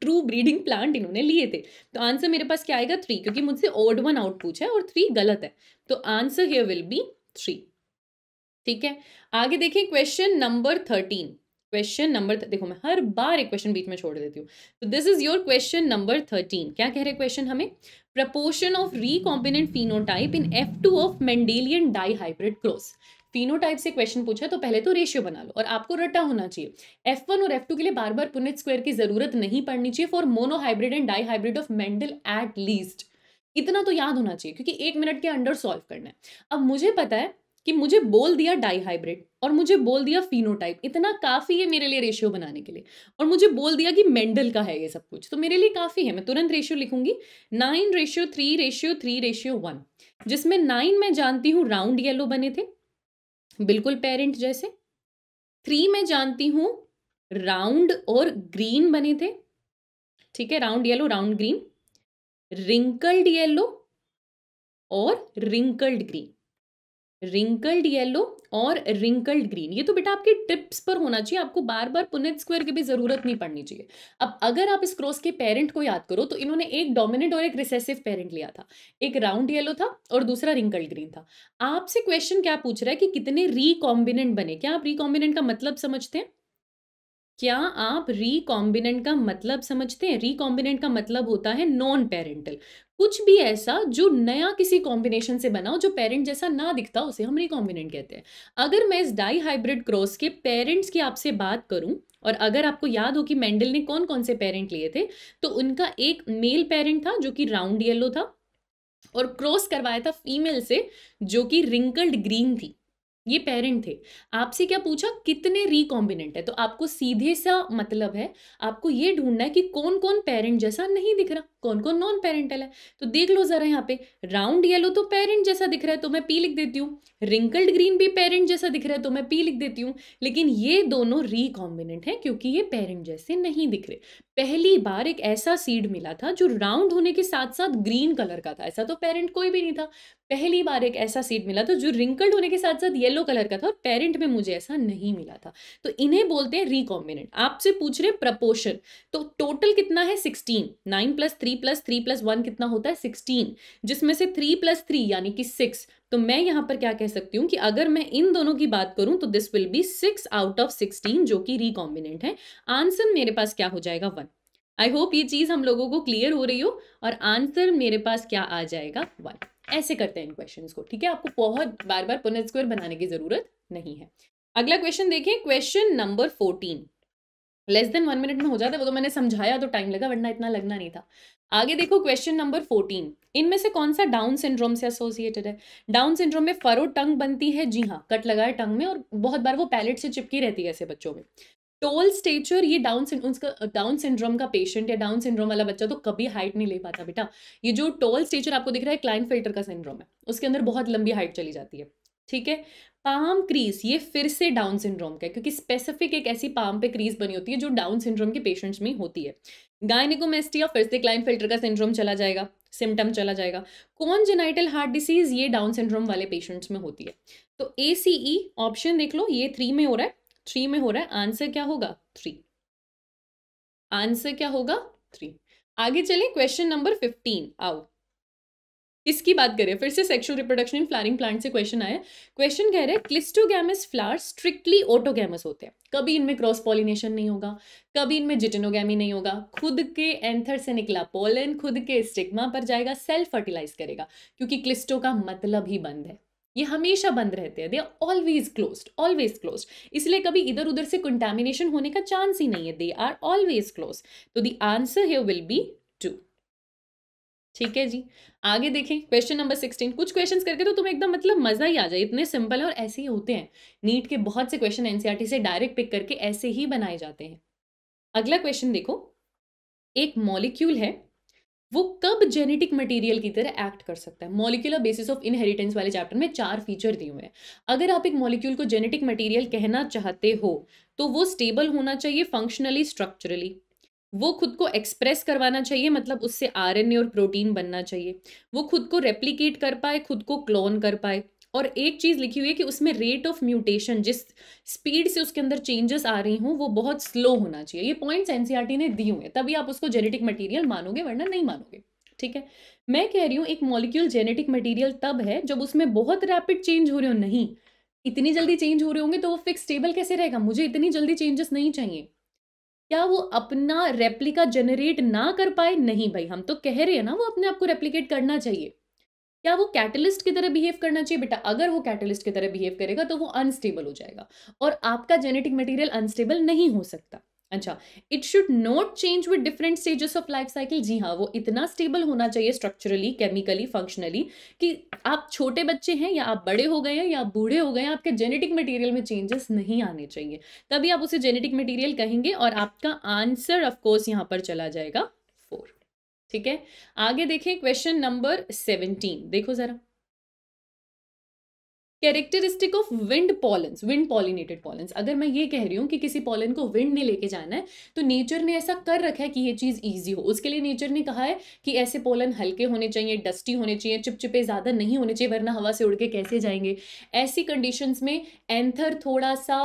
ट्रू ब्रीडिंग प्लांट इन्होंने लिए थे तो आंसर मेरे पास क्या आएगा थ्री क्योंकि मुझसे ओड वन आउट पूछा है और थ्री गलत है तो answer here will be three ठीक है आगे देखें question number thirteen question number देखो मैं हर बार एक क्वेश्चन बीच में छोड़ देती हूँ तो this is your question number thirteen क्या कह रहे क्वेश्चन हमें proportion of recombinant phenotype in F two of Mendelian dihybrid cross phenotype से क्वेश्चन पूछा तो पहले तो रेशियो बना लो और आपको रटा होना चाहिए एफ वन और एफ टू के लिए बार बार पुनित स्क्वायर की जरूरत नहीं पड़नी चाहिए for monohybrid and dihybrid of Mendel at least इतना तो याद होना चाहिए क्योंकि एक मिनट के अंडर सॉल्व करना है अब मुझे पता है कि मुझे बोल दिया डाई हाइब्रिड और मुझे बोल दिया फिनोटाइप इतना काफ़ी है मेरे लिए रेशियो बनाने के लिए और मुझे बोल दिया कि मेंडल का है ये सब कुछ तो मेरे लिए काफ़ी है मैं तुरंत रेशियो लिखूंगी nine ratio three ratio three ratio one जिसमें नाइन मैं जानती हूँ राउंड येलो बने थे बिल्कुल पेरेंट जैसे थ्री मैं जानती हूँ राउंड और ग्रीन बने थे ठीक है round yellow round green wrinkled yellow और रिंकल्ड ग्रीन रिंकल्ड येलो और रिंकल्ड ग्रीन ये तो बेटा आपके टिप्स पर होना चाहिए आपको बार बार पुनेट स्क्वायर की भी जरूरत नहीं पड़नी चाहिए अब अगर आप इस क्रॉस के पेरेंट को याद करो तो इन्होंने एक डोमिनेंट और एक रिसेसिव पेरेंट लिया था एक राउंड येलो था और दूसरा रिंकल्ड ग्रीन था आपसे क्वेश्चन क्या पूछ रहा है कि कितने रिकॉम्बिनेंट बने क्या आप रिकॉम्बिनेंट का मतलब समझते हैं क्या आप रिकॉम्बिनेंट का मतलब समझते हैं रिकॉम्बिनेंट का मतलब होता है नॉन पेरेंटल कुछ भी ऐसा जो नया किसी कॉम्बिनेशन से बना हो जो पेरेंट जैसा ना दिखता उसे हम रिकॉम्बिनेंट कहते हैं अगर मैं इस डाई हाइब्रिड क्रॉस के पेरेंट्स की आपसे बात करूं और अगर आपको याद हो कि मेंडल ने कौन कौन से पेरेंट लिए थे तो उनका एक मेल पेरेंट था जो कि राउंड येलो था और क्रॉस करवाया था फीमेल से जो कि रिंकल्ड ग्रीन थी ये पेरेंट थे आपसे क्या पूछा कितने रिकॉम्बिनेंट है तो आपको सीधे सा मतलब है आपको ये ढूंढना है कि कौन कौन पेरेंट जैसा नहीं दिख रहा कौन कौन नॉन पेरेंटल है तो देख लो जरा यहाँ पे राउंड येलो तो पेरेंट जैसा दिख रहा है तो मैं पी लिख देती हूँ रिंकल्ड ग्रीन भी पेरेंट जैसा दिख रहा है तो मैं पी लिख देती हूँ लेकिन ये दोनों रिकॉम्बिनेंट है क्योंकि ये पेरेंट जैसे नहीं दिख रहे पहली बार एक ऐसा सीड मिला था जो राउंड होने के साथ साथ ग्रीन कलर का था ऐसा तो पेरेंट कोई भी नहीं था पहली बार एक ऐसा सीड मिला था जो रिंकल्ड होने के साथ साथ येलो कलर का था और पेरेंट में मुझे ऐसा नहीं मिला था तो इन्हें बोलते हैं रिकॉम्बिनेंट आपसे पूछ रहे प्रपोर्शन तो टोटल कितना है sixteen nine plus three plus three plus one कितना होता है सिक्सटीन जिसमें से थ्री प्लस थ्री यानी कि सिक्स तो मैं यहां पर क्या कह सकती हूं कि अगर मैं इन दोनों की बात करूं तो this will be six out of sixteen जो कि रिकॉम्बिनेंट है आंसर मेरे पास क्या हो जाएगा वन आई होप ये चीज़ हम लोगों को क्लियर हो रही हो और आंसर मेरे पास क्या आ जाएगा वन ऐसे करते हैं इन क्वेश्चन को ठीक है आपको बहुत बार बार पुनः स्क्वेयर बनाने की ज़रूरत नहीं है अगला क्वेश्चन देखिए question number fourteen less than one minute में हो जाता है वो तो मैंने समझाया तो टाइम लगा वरना इतना लगना नहीं था आगे देखो क्वेश्चन नंबर फोर्टीन इनमें से कौन सा डाउन सिंड्रोम से एसोसिएटेड है डाउन सिंड्रोम में फरो टंग बनती है जी हाँ कट लगा है टंग में और बहुत बार वो पैलेट से चिपकी रहती है ऐसे बच्चों में टोल स्टेचर ये डाउन उसका डाउन सिंड्रोम का पेशेंट या डाउन सिंड्रोम वाला बच्चा तो कभी हाइट नहीं ले पाता बेटा ये जो टोल स्टेचर आपको दिख रहा है क्लाइन फिल्टर का सिंड्रोम है उसके अंदर बहुत लंबी हाइट चली जाती है ठीक है पाम क्रीज ये फिर से डाउन सिंड्रोम का है क्योंकि स्पेसिफिक एक ऐसी पाम पे क्रीज बनी होती है जो डाउन सिंड्रोम के पेशेंट्स में होती है गायनिकोमेस्टिया फिर से क्लाइन फिल्टर का सिंड्रोम चला जाएगा सिम्टम चला जाएगा कौन जेनाइटल हार्ट डिसीज ये डाउन सिंड्रोम वाले पेशेंट्स में होती है तो ए सी ई ऑप्शन देख लो ये थ्री में हो रहा है थ्री में हो रहा है आंसर क्या होगा थ्री आंसर क्या होगा थ्री आगे चले क्वेश्चन नंबर फिफ्टीन आओ इसकी बात करें फिर से sexual reproduction in flowering plant से क्वेश्चन आया क्वेश्चन कह रहे हैं क्लिस्टोगैमस फ्लावर्स स्ट्रिक्टली ओटोगैमस होते हैं कभी इनमें क्रॉस पॉलिनेशन नहीं होगा कभी इनमें जिटनोगैमी नहीं होगा खुद के एंथर से निकला पोलन खुद के स्टिग्मा पर जाएगा सेल्फ फर्टिलाइज करेगा क्योंकि क्लिस्टो का मतलब ही बंद है ये हमेशा बंद रहते हैं they are always close always close इसलिए कभी इधर उधर से कंटेमिनेशन होने का चांस ही नहीं है दे आर ऑलवेज क्लोज तो the answer here will be two ठीक है जी आगे देखें क्वेश्चन नंबर सिक्सटीन कुछ क्वेश्चंस करके तो तुम्हें एकदम मतलब मज़ा ही आ जाए इतने सिंपल है और ऐसे ही होते हैं नीट के बहुत से क्वेश्चन एनसीईआरटी e से डायरेक्ट पिक करके ऐसे ही बनाए जाते हैं अगला क्वेश्चन देखो एक मॉलिक्यूल है वो कब जेनेटिक मटेरियल की तरह एक्ट कर सकता है मॉलिक्यूलर बेसिस ऑफ इनहेरिटेंस वाले चैप्टर में चार फीचर दिए हुए हैं अगर आप एक मॉलिक्यूल को जेनेटिक मटेरियल कहना चाहते हो तो वो स्टेबल होना चाहिए फंक्शनली स्ट्रक्चरली वो खुद को एक्सप्रेस करवाना चाहिए मतलब उससे आरएनए और प्रोटीन बनना चाहिए वो खुद को रेप्लीकेट कर पाए खुद को क्लोन कर पाए और एक चीज़ लिखी हुई है कि उसमें रेट ऑफ म्यूटेशन जिस स्पीड से उसके अंदर चेंजेस आ रही हों वो बहुत स्लो होना चाहिए ये पॉइंट्स एनसीईआरटी e ने दिए हुए हैं तभी आप उसको जेनेटिक मटेरियल मानोगे वरना नहीं मानोगे ठीक है मैं कह रही हूँ एक मॉलिक्यूल जेनेटिक मटीरियल तब है जब उसमें बहुत रैपिड चेंज हो रहे हो नहीं इतनी जल्दी चेंज हो रहे होंगे तो वो फिक्स स्टेबल कैसे रहेगा मुझे इतनी जल्दी चेंजेस नहीं चाहिए क्या वो अपना रेप्लिका जनरेट ना कर पाए नहीं भाई हम तो कह रहे हैं ना वो अपने आप को रेप्लिकेट करना चाहिए क्या वो कैटलिस्ट की तरह बिहेव करना चाहिए बेटा अगर वो कैटलिस्ट की तरह बिहेव करेगा तो वो अनस्टेबल हो जाएगा और आपका जेनेटिक मटेरियल अनस्टेबल नहीं हो सकता अच्छा it should not change with different stages of life cycle जी हाँ वो इतना स्टेबल होना चाहिए स्ट्रक्चरली केमिकली फंक्शनली कि आप छोटे बच्चे हैं या आप बड़े हो गए हैं या आप बूढ़े हो गए हैं आपके जेनेटिक मटेरियल में चेंजेस नहीं आने चाहिए तभी आप उसे जेनेटिक मटेरियल कहेंगे और आपका आंसर ऑफकोर्स यहाँ पर चला जाएगा फोर ठीक है आगे देखें क्वेश्चन नंबर सेवनटीन देखो ज़रा characteristic of wind pollens wind pollinated pollens अगर मैं ये कह रही हूँ कि किसी पॉलन को विंड ने लेके जाना है तो नेचर ने ऐसा कर रखा है कि ये चीज़ ईजी हो उसके लिए नेचर ने कहा है कि ऐसे पॉलन हल्के होने चाहिए डस्टी होने चाहिए चिपचिपे ज़्यादा नहीं होने चाहिए वरना हवा से उड़ के कैसे जाएंगे ऐसी कंडीशन में एंथर थोड़ा सा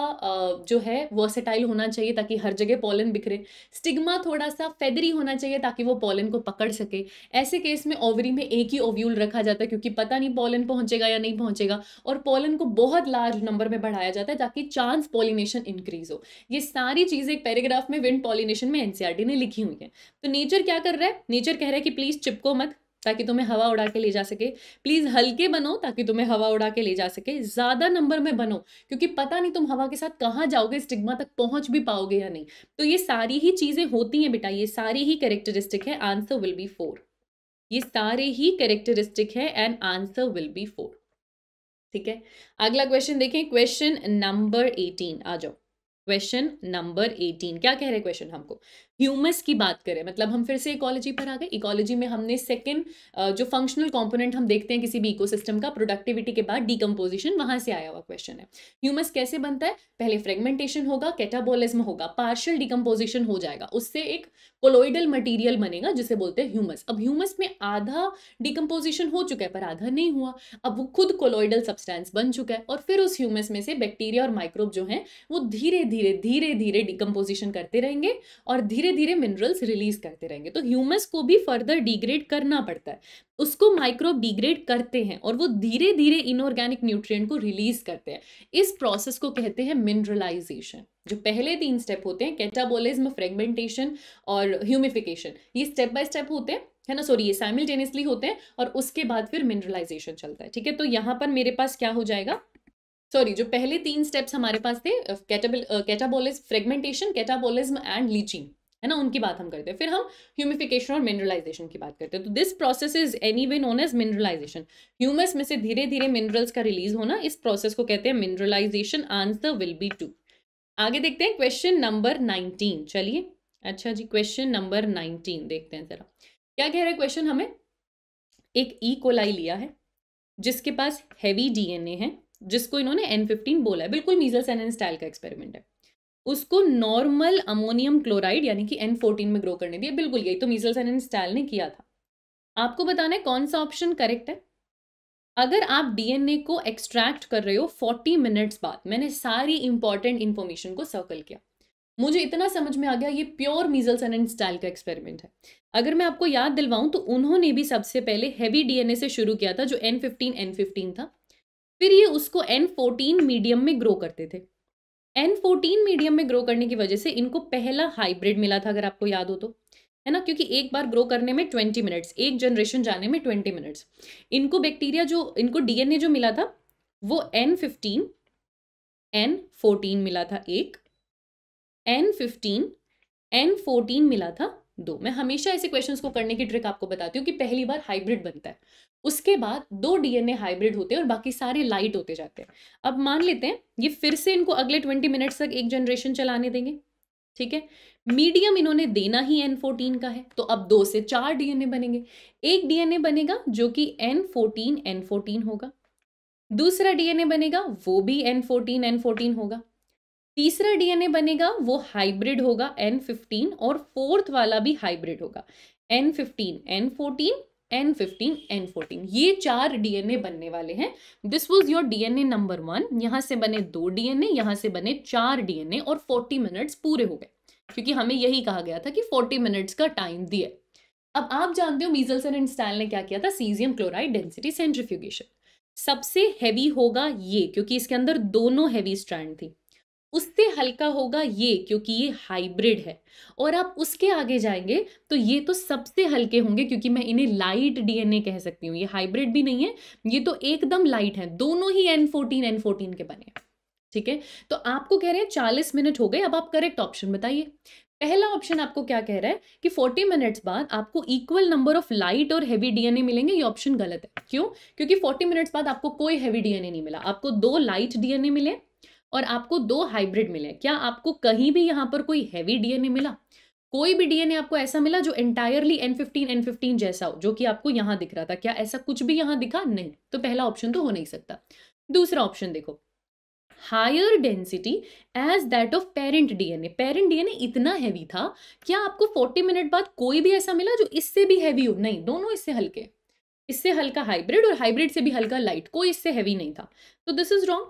जो है वर्सेटाइल होना चाहिए ताकि हर जगह पॉलन बिखरे स्टिग्मा थोड़ा सा फेदरी होना चाहिए ताकि वो पॉलन को पकड़ सके ऐसे केस में ओवरी में एक ही ओव्यूल रखा जाता है क्योंकि पता नहीं पॉलन पहुंचेगा या नहीं पहुंचेगा और पोलन को बहुत लार्ज नंबर में बढ़ाया जाता है ताकि चांस पॉलिनेशन इंक्रीज हो ये सारी चीज़ें एक पैराग्राफ में विंड पॉलिनेशन में एनसीआर e ने लिखी हुई है तो नेचर क्या कर रहा है नेचर कह रहा है कि प्लीज़ चिपको मत ताकि तुम्हें हवा उड़ा के ले जा सके प्लीज़ हल्के बनो ताकि तुम्हें हवा उड़ा के ले जा सके ज़्यादा नंबर में बनो क्योंकि पता नहीं तुम हवा के साथ कहाँ जाओगे स्टिग्मा तक पहुंच भी पाओगे या नहीं तो ये सारी ही चीज़ें होती हैं बेटा ये सारी ही कैरेक्टरिस्टिक है आंसर विल बी फोर ये सारे ही कैरेक्टरिस्टिक है and answer will be four ठीक है अगला क्वेश्चन देखें क्वेश्चन नंबर एटीन आ जाओ क्वेश्चन नंबर एटीन क्या कह रहे क्वेश्चन हमको ह्यूमस की बात करें मतलब हम फिर से इकोलॉजी पर आ गए इकोलॉजी में हमने सेकेंड जो फंक्शनल कॉम्पोनेंट हम देखते हैं किसी भी इकोसिस्टम का प्रोडक्टिविटी के बाद डिकम्पोजिशन वहां से आया हुआ क्वेश्चन है ह्यूमस कैसे बनता है पहले फ्रेगमेंटेशन होगा कैटाबोलिज्म होगा पार्शल डिकम्पोजिशन हो जाएगा उससे एक कोलोइडल मटीरियल बनेगा जिसे बोलते हैं ह्यूमस अब ह्यूमस में आधा डिकम्पोजिशन हो चुका है पर आधा नहीं हुआ अब वो खुद कोलोइडल सब्सटेंस बन चुका है और फिर उस ह्यूमस में से बैक्टीरिया और माइक्रोब जो हैं वो धीरे धीरे धीरे धीरे डिकम्पोजिशन करते रहेंगे और धीरे धीरे धीरे मिनरल्स रिलीज करते रहेंगे तो ह्यूमस को भी फर्दर डिग्रेड करना पड़ता है उसको माइक्रोब डिग्रेड करते हैं और वो धीरे धीरे इनऑर्गेनिक न्यूट्रिएंट को रिलीज करते हैं इस प्रोसेस को कहते हैं मिनरलाइजेशन जो पहले तीन स्टेप होते हैं कैटाबोलिज्म फ्रेगमेंटेशन और ह्यूमिफिकेशन ये स्टेप बाय स्टेप होते हैं है ना सॉरी ये साइमिलटेनियसली होते हैं और उसके बाद फिर मिनरलाइजेशन चलता है ठीक है तो यहाँ पर मेरे पास क्या हो जाएगा सॉरी जो पहले तीन स्टेप्स हमारे पास थे catabolism fragmentation catabolism and leaching है ना उनकी बात हम करते हैं फिर हम ह्यूमिफिकेशन और मिनरलाइजेशन की बात करते हैं तो this process is anyway known as mineralization humus में से धीरे धीरे मिनरल्स का रिलीज होना इस प्रोसेस को कहते हैं mineralization answer will be two आगे देखते हैं क्वेश्चन नंबर नाइनटीन चलिए अच्छा जी क्वेश्चन नंबर नाइनटीन देखते हैं जरा क्या कह रहा है क्वेश्चन हमें एक ई e कोलाई लिया है जिसके पास हैवी डीएनए है जिसको इन्होंने एन फिफ्टीन बोला है बिल्कुल मीजल एन स्टाइल का एक्सपेरिमेंट है उसको नॉर्मल अमोनियम क्लोराइड यानी कि एन फोर्टीन में ग्रो करने दिया बिल्कुल यही तो मीजल्स एंड स्टाइल ने किया था आपको बताना है कौन सा ऑप्शन करेक्ट है अगर आप डीएनए को एक्सट्रैक्ट कर रहे हो 40 मिनट्स बाद मैंने सारी इंपॉर्टेंट इन्फॉर्मेशन को सर्कल किया मुझे इतना समझ में आ गया ये प्योर मीजल्स एंड स्टाइल का एक्सपेरिमेंट है अगर मैं आपको याद दिलवाऊं तो उन्होंने भी सबसे पहले हैवी डीएनए से शुरू किया था जो एन फिफ्टीन एन फिफ्टीन था फिर ये उसको एन फोर्टीन मीडियम में ग्रो करते थे एन फोर्टीन मीडियम में ग्रो करने की वजह से इनको पहला हाइब्रिड मिला था अगर आपको याद हो तो है ना क्योंकि एक बार ग्रो करने में ट्वेंटी मिनट्स एक जनरेशन जाने में ट्वेंटी मिनट्स इनको बैक्टीरिया जो इनको डीएनए जो मिला था वो एन फिफ्टीन एन फोर्टीन मिला था एक एन फिफ्टीन एन फोर्टीन मिला था दो मैं हमेशा ऐसे क्वेश्चंस को करने की ट्रिक आपको बताती हूँ कि पहली बार हाइब्रिड बनता है उसके बाद दो डीएनए हाइब्रिड होते हैं और बाकी सारे लाइट होते जाते हैं अब मान लेते हैं ये फिर से इनको अगले ट्वेंटी मिनट्स तक एक जनरेशन चलाने देंगे ठीक है मीडियम इन्होंने देना ही एन फोर्टीन का है तो अब दो से चार डीएनए बनेंगे एक डीएनए बनेगा जो कि एन फोर्टीन एन फोर्टीन होगा दूसरा डीएनए बनेगा वो भी एन फोर्टीन एन फोर्टीन होगा तीसरा डीएनए बनेगा वो हाइब्रिड होगा एन फिफ्टीन और फोर्थ वाला भी हाइब्रिड होगा N fifteen N fourteen N fifteen N fourteen ये चार डीएनए बनने वाले हैं this was your DNA number one यहाँ से बने दो डीएनए यहाँ से बने चार डीएनए और फोर्टी मिनट्स पूरे हो गए क्योंकि हमें यही कहा गया था कि फोर्टी मिनट्स का टाइम दिया अब आप जानते हो मीजल्स एंड स्टाइल ने क्या किया था सीजियम क्लोराइड डेंसिटी सेंट्रीफ्यूगेशन सबसे हैवी होगा ये क्योंकि इसके अंदर दोनों हैवी स्ट्रैंड थी उससे हल्का होगा ये क्योंकि ये हाइब्रिड है और आप उसके आगे जाएंगे तो ये तो सबसे हल्के होंगे क्योंकि मैं इन्हें लाइट डीएनए कह सकती हूँ ये हाइब्रिड भी नहीं है ये तो एकदम लाइट है दोनों ही एन फोर्टीन एन फोर्टीन के बने ठीक है तो आपको कह रहे हैं चालीस मिनट हो गए अब आप करेक्ट ऑप्शन बताइए पहला ऑप्शन आपको क्या कह रहा है कि 40 मिनट्स बाद आपको इक्वल नंबर ऑफ लाइट और हैवी डीएनए मिलेंगे ये ऑप्शन गलत है क्यों क्योंकि 40 मिनट्स बाद आपको कोई हैवी डीएनए नहीं मिला आपको दो लाइट डीएनए मिले और आपको दो हाइब्रिड मिले क्या आपको कहीं भी यहाँ पर कोई हैवी डीएनए मिला कोई भी डीएनए आपको ऐसा मिला जो entirely N fifteen N fifteen जैसा हो जो कि आपको यहां दिख रहा था क्या ऐसा कुछ भी यहां दिखा नहीं तो पहला ऑप्शन तो हो नहीं सकता दूसरा ऑप्शन देखो higher density as that of parent DNA parent DNA इतना हैवी था क्या आपको 40 मिनट बाद कोई भी ऐसा मिला जो इससे भी हैवी हो नहीं दोनों इससे हल्के इससे हल्का हाइब्रिड और हाइब्रिड से भी हल्का लाइट कोई इससे हैवी नहीं था तो दिस इज रॉन्ग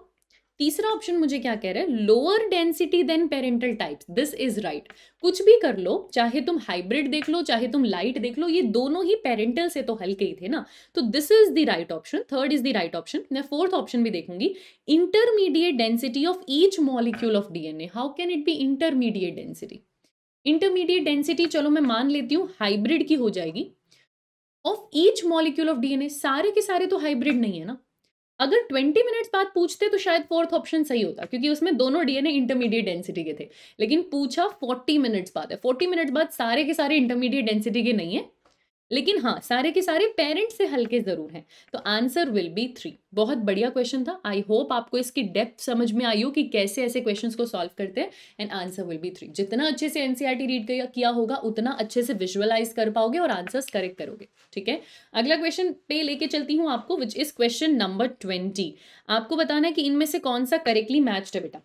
तीसरा ऑप्शन मुझे क्या कह रहा है lower density than parental types this is right कुछ भी कर लो चाहे तुम हाइब्रिड देख लो चाहे तुम लाइट देख लो ये दोनों ही पेरेंटल से तो हल्के ही थे ना तो this is the right option third is the right option मैं फोर्थ ऑप्शन भी देखूंगी intermediate density of each molecule of DNA how can it be intermediate density intermediate density चलो मैं मान लेती हूँ हाइब्रिड की हो जाएगी of each molecule of DNA सारे के सारे तो हाइब्रिड नहीं है ना अगर 20 मिनट्स बाद पूछते तो शायद फोर्थ ऑप्शन सही होता क्योंकि उसमें दोनों डीएनए इंटरमीडिएट डेंसिटी के थे लेकिन पूछा 40 मिनट्स बाद है 40 मिनट्स बाद सारे के सारे इंटरमीडिएट डेंसिटी के नहीं है लेकिन हाँ सारे के सारे पेरेंट्स से हल्के ज़रूर हैं तो आंसर विल बी थ्री बहुत बढ़िया क्वेश्चन था आई होप आपको इसकी डेप्थ समझ में आई हो कि कैसे ऐसे क्वेश्चन को सॉल्व करते हैं and answer will be three जितना अच्छे से एन रीड e किया होगा उतना अच्छे से विजुअलाइज कर पाओगे और आंसर्स करेक्ट करोगे ठीक है अगला क्वेश्चन पे लेके चलती हूँ आपको which is question number twenty आपको बताना है कि इनमें से कौन सा करेक्टली मैच्ड है बेटा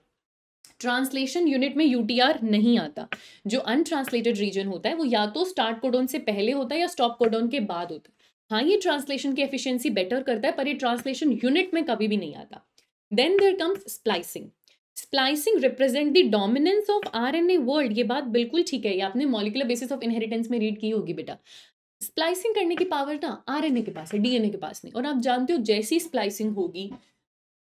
ट्रांसलेशन यूनिट में यूटीआर नहीं आता जो अनट्रांसलेटेड रीजन होता है वो या तो स्टार्ट कोडोन से पहले होता है या स्टॉप कोडोन के बाद होता है हाँ ये ट्रांसलेशन की एफिशिएंसी बेटर करता है पर ये ट्रांसलेशन यूनिट में कभी भी नहीं आता then there comes splicing splicing represent the dominance of R N A world ये बात बिल्कुल ठीक है ये आपने मॉलिकुलर बेसिस ऑफ इनहेरिटेंस में रीड की होगी बेटा स्प्लाइसिंग करने की पावर ना आरएनए के पास है डीएनए के पास नहीं और आप जानते हो जैसी स्प्लाइसिंग होगी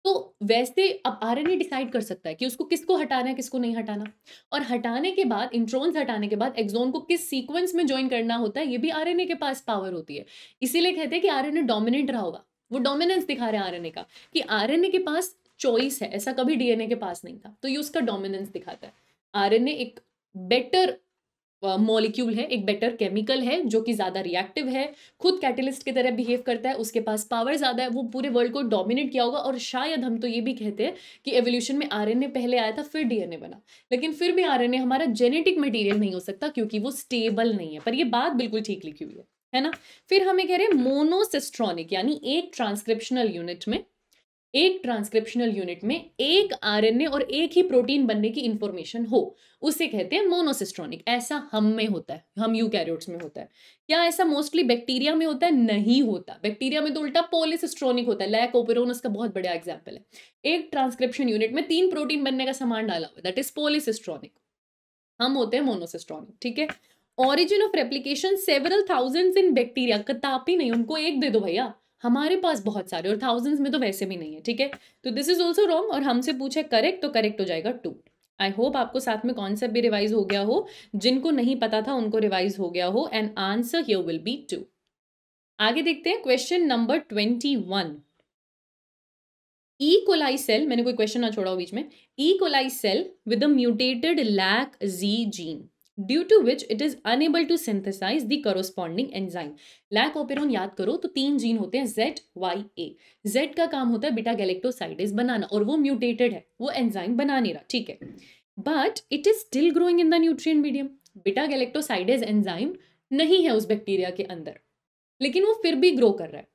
तो वैसे अब आरएनए डिसाइड कर सकता है कि उसको किसको हटाना है किसको नहीं हटाना और हटाने के बाद इंट्रोन्स हटाने के बाद एक्जोन को किस सीक्वेंस में ज्वाइन करना होता है ये भी ए के पास पावर होती है इसीलिए कहते हैं कि ए डोमिनेंट रहा होगा वो डोमिनेंस दिखा रहे हैं ए का कि ए के पास चॉइस है ऐसा कभी डीएनए के पास नहीं था तो ये उसका डोमिनेंस दिखाता है ए एक बेटर मॉलिक्यूल है एक बेटर केमिकल है जो कि ज़्यादा रिएक्टिव है खुद कैटलिस्ट की तरह बिहेव करता है उसके पास पावर ज़्यादा है वो पूरे वर्ल्ड को डोमिनेट किया होगा और शायद हम तो ये भी कहते हैं कि एवोल्यूशन में आरएनए पहले आया था फिर डीएनए बना लेकिन फिर भी आरएनए हमारा जेनेटिक मटीरियल नहीं हो सकता क्योंकि वो स्टेबल नहीं है पर यह बात बिल्कुल ठीक लिखी हुई है है ना फिर हमें कह रहे हैं मोनोसिस्ट्रॉनिक यानी एक ट्रांसक्रिप्शनल यूनिट में एक ट्रांसक्रिप्शनल यूनिट में एक आरएनए और एक ही प्रोटीन बनने की इंफॉर्मेशन हो उसे कहते हैं मोनोसिस्ट्रॉनिक ऐसा हम में होता है हम यू में होता है क्या ऐसा मोस्टली बैक्टीरिया में होता है नहीं होता बैक्टीरिया में तो उल्टा पोलिसिस्ट्रॉनिक होता है लैक ओपेरोन उसका बहुत बड़ा एग्जाम्पल है एक ट्रांसक्रिप्शन यूनिट में तीन प्रोटीन बनने का सामान डाला हुआ दैट इज पोलिसिस्ट्रॉनिक हम होते हैं मोनोसिस्ट्रॉनिक ठीक है origin of replication several thousand in bacteria कताप ही नहीं उनको एक दे दो भैया हमारे पास बहुत सारे और थाउजेंड्स में तो वैसे भी नहीं है ठीक है तो दिस इज ऑल्सो रॉन्ग और हमसे पूछे करेक्ट तो करेक्ट हो जाएगा टू आई होप आपको साथ में कॉन्सेप्ट भी रिवाइज हो गया हो जिनको नहीं पता था उनको रिवाइज हो गया हो and answer here will be two आगे देखते हैं question number twenty one E coli cell मैंने कोई क्वेश्चन ना छोड़ा हो बीच में E coli cell with a mutated lac Z gene due to which it is unable to synthesize the corresponding enzyme lac operon याद करो तो तीन जीन होते हैं जेड वाई ए जेड का काम होता है बिटा गैलेक्टोसाइडिस बनाना और वो म्यूटेटेड है वो एंजाइम बना नहीं रहा ठीक है but it is still growing in the nutrient medium beta galactosidase enzyme नहीं है उस बैक्टीरिया के अंदर लेकिन वो फिर भी ग्रो कर रहा है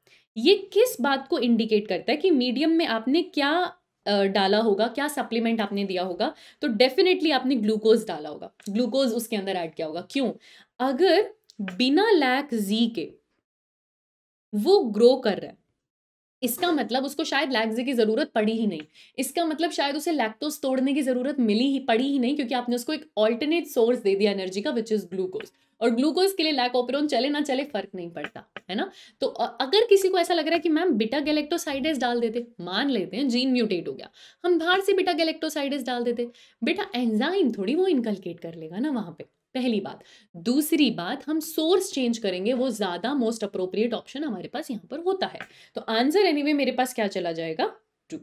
ये किस बात को इंडिकेट करता है कि मीडियम में आपने क्या डाला होगा क्या सप्लीमेंट आपने दिया होगा तो डेफिनेटली आपने ग्लूकोज डाला होगा ग्लूकोज उसके अंदर ऐड किया होगा क्यों अगर बिना लैक जी के वो ग्रो कर रहा है इसका मतलब उसको शायद लैक्जे की ज़रूरत पड़ी ही नहीं इसका मतलब शायद उसे लैक्टोज तोड़ने की ज़रूरत मिली ही पड़ी ही नहीं क्योंकि आपने उसको एक ऑल्टरनेट सोर्स दे दिया एनर्जी का विच इज़ ग्लूकोज और ग्लूकोज के लिए लैकोपेरोन चले ना चले फर्क नहीं पड़ता है ना तो अगर किसी को ऐसा लग रहा है कि मैम बिटा गैलेक्टोसाइडेस डाल देते मान लेते हैं जीन म्यूटेट हो गया हम बाहर से बिटा गैलेक्टोसाइडेस डाल देते बेटा एंजाइम थोड़ी वो इनकलकेट कर लेगा ना वहाँ पर पहली बात दूसरी बात हम सोर्स चेंज करेंगे वो ज़्यादा मोस्ट अप्रोप्रिएट ऑप्शन हमारे पास यहाँ पर होता है तो आंसर एनी anyway, मेरे पास क्या चला जाएगा टू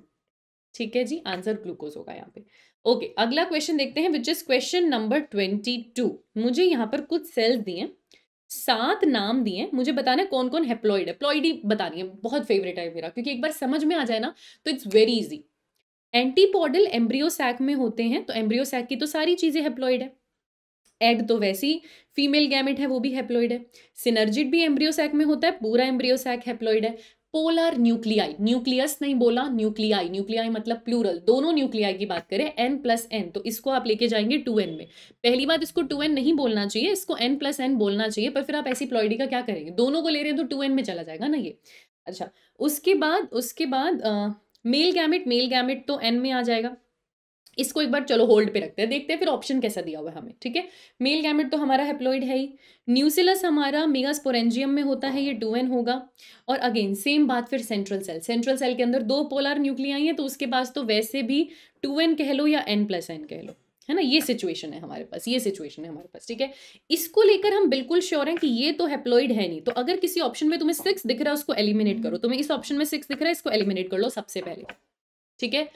ठीक है जी आंसर ग्लूकोज होगा यहाँ पे ओके okay, अगला क्वेश्चन देखते हैं which is question number twenty two मुझे यहाँ पर कुछ सेल्स दिए सात नाम दिए मुझे बताना है कौन कौन हेप्लॉइड हेप्लॉइड ही बतानी है बहुत फेवरेट है मेरा क्योंकि एक बार समझ में आ जाए ना तो it's very easy antipodal embryo sac में होते हैं तो एम्ब्रियोसैक की तो सारी चीज़ें हेप्लॉइड है एग तो वैसी फीमेल गैमेट है वो भी हैप्लोइड है सिनर्जिड भी एम्ब्रियोसैक में होता है पूरा एम्ब्रियोसैक हैप्लोइड है पोलर न्यूक्लियाई न्यूक्लियस नहीं बोला न्यूक्लियाई न्यूक्लियाई मतलब प्लूरल दोनों न्यूक्लियाई की बात करें एन प्लस एन तो इसको आप लेके जाएंगे टू एन में पहली बात इसको टू एन नहीं बोलना चाहिए इसको एन प्लस एन बोलना चाहिए पर फिर आप ऐसी प्लॉइडी का क्या करेंगे दोनों को ले रहे हैं तो टू एन में चला जाएगा ना ये अच्छा उसके बाद उसके बाद मेल गैमिट मेल गैमिट तो एन में आ जाएगा इसको एक बार चलो होल्ड पे रखते हैं देखते हैं फिर ऑप्शन कैसा दिया हुआ है हमें ठीक है मेल गैमेट तो हमारा हेप्लोइड है ही न्यूसिलस हमारा मेगास्पोरेंजियम में होता है ये टू एन होगा और अगेन सेम बात फिर सेंट्रल सेल सेंट्रल सेल के अंदर दो पोलर न्यूक्लियाई हैं तो उसके पास तो वैसे भी टू एन कह लो या एन प्लस एन कह लो है ना ये सिचुएशन है हमारे पास ये सिचुएशन है हमारे पास ठीक है इसको लेकर हम बिल्कुल श्योर हैं कि ये तो हैप्लोइड है नहीं तो अगर किसी ऑप्शन में तुम्हें सिक्स दिख रहा है उसको एलिमिनेट करो तुम्हें इस ऑप्शन में सिक्स दिख रहा है इसको एलिमिनेट कर लो सबसे पहले ठीक है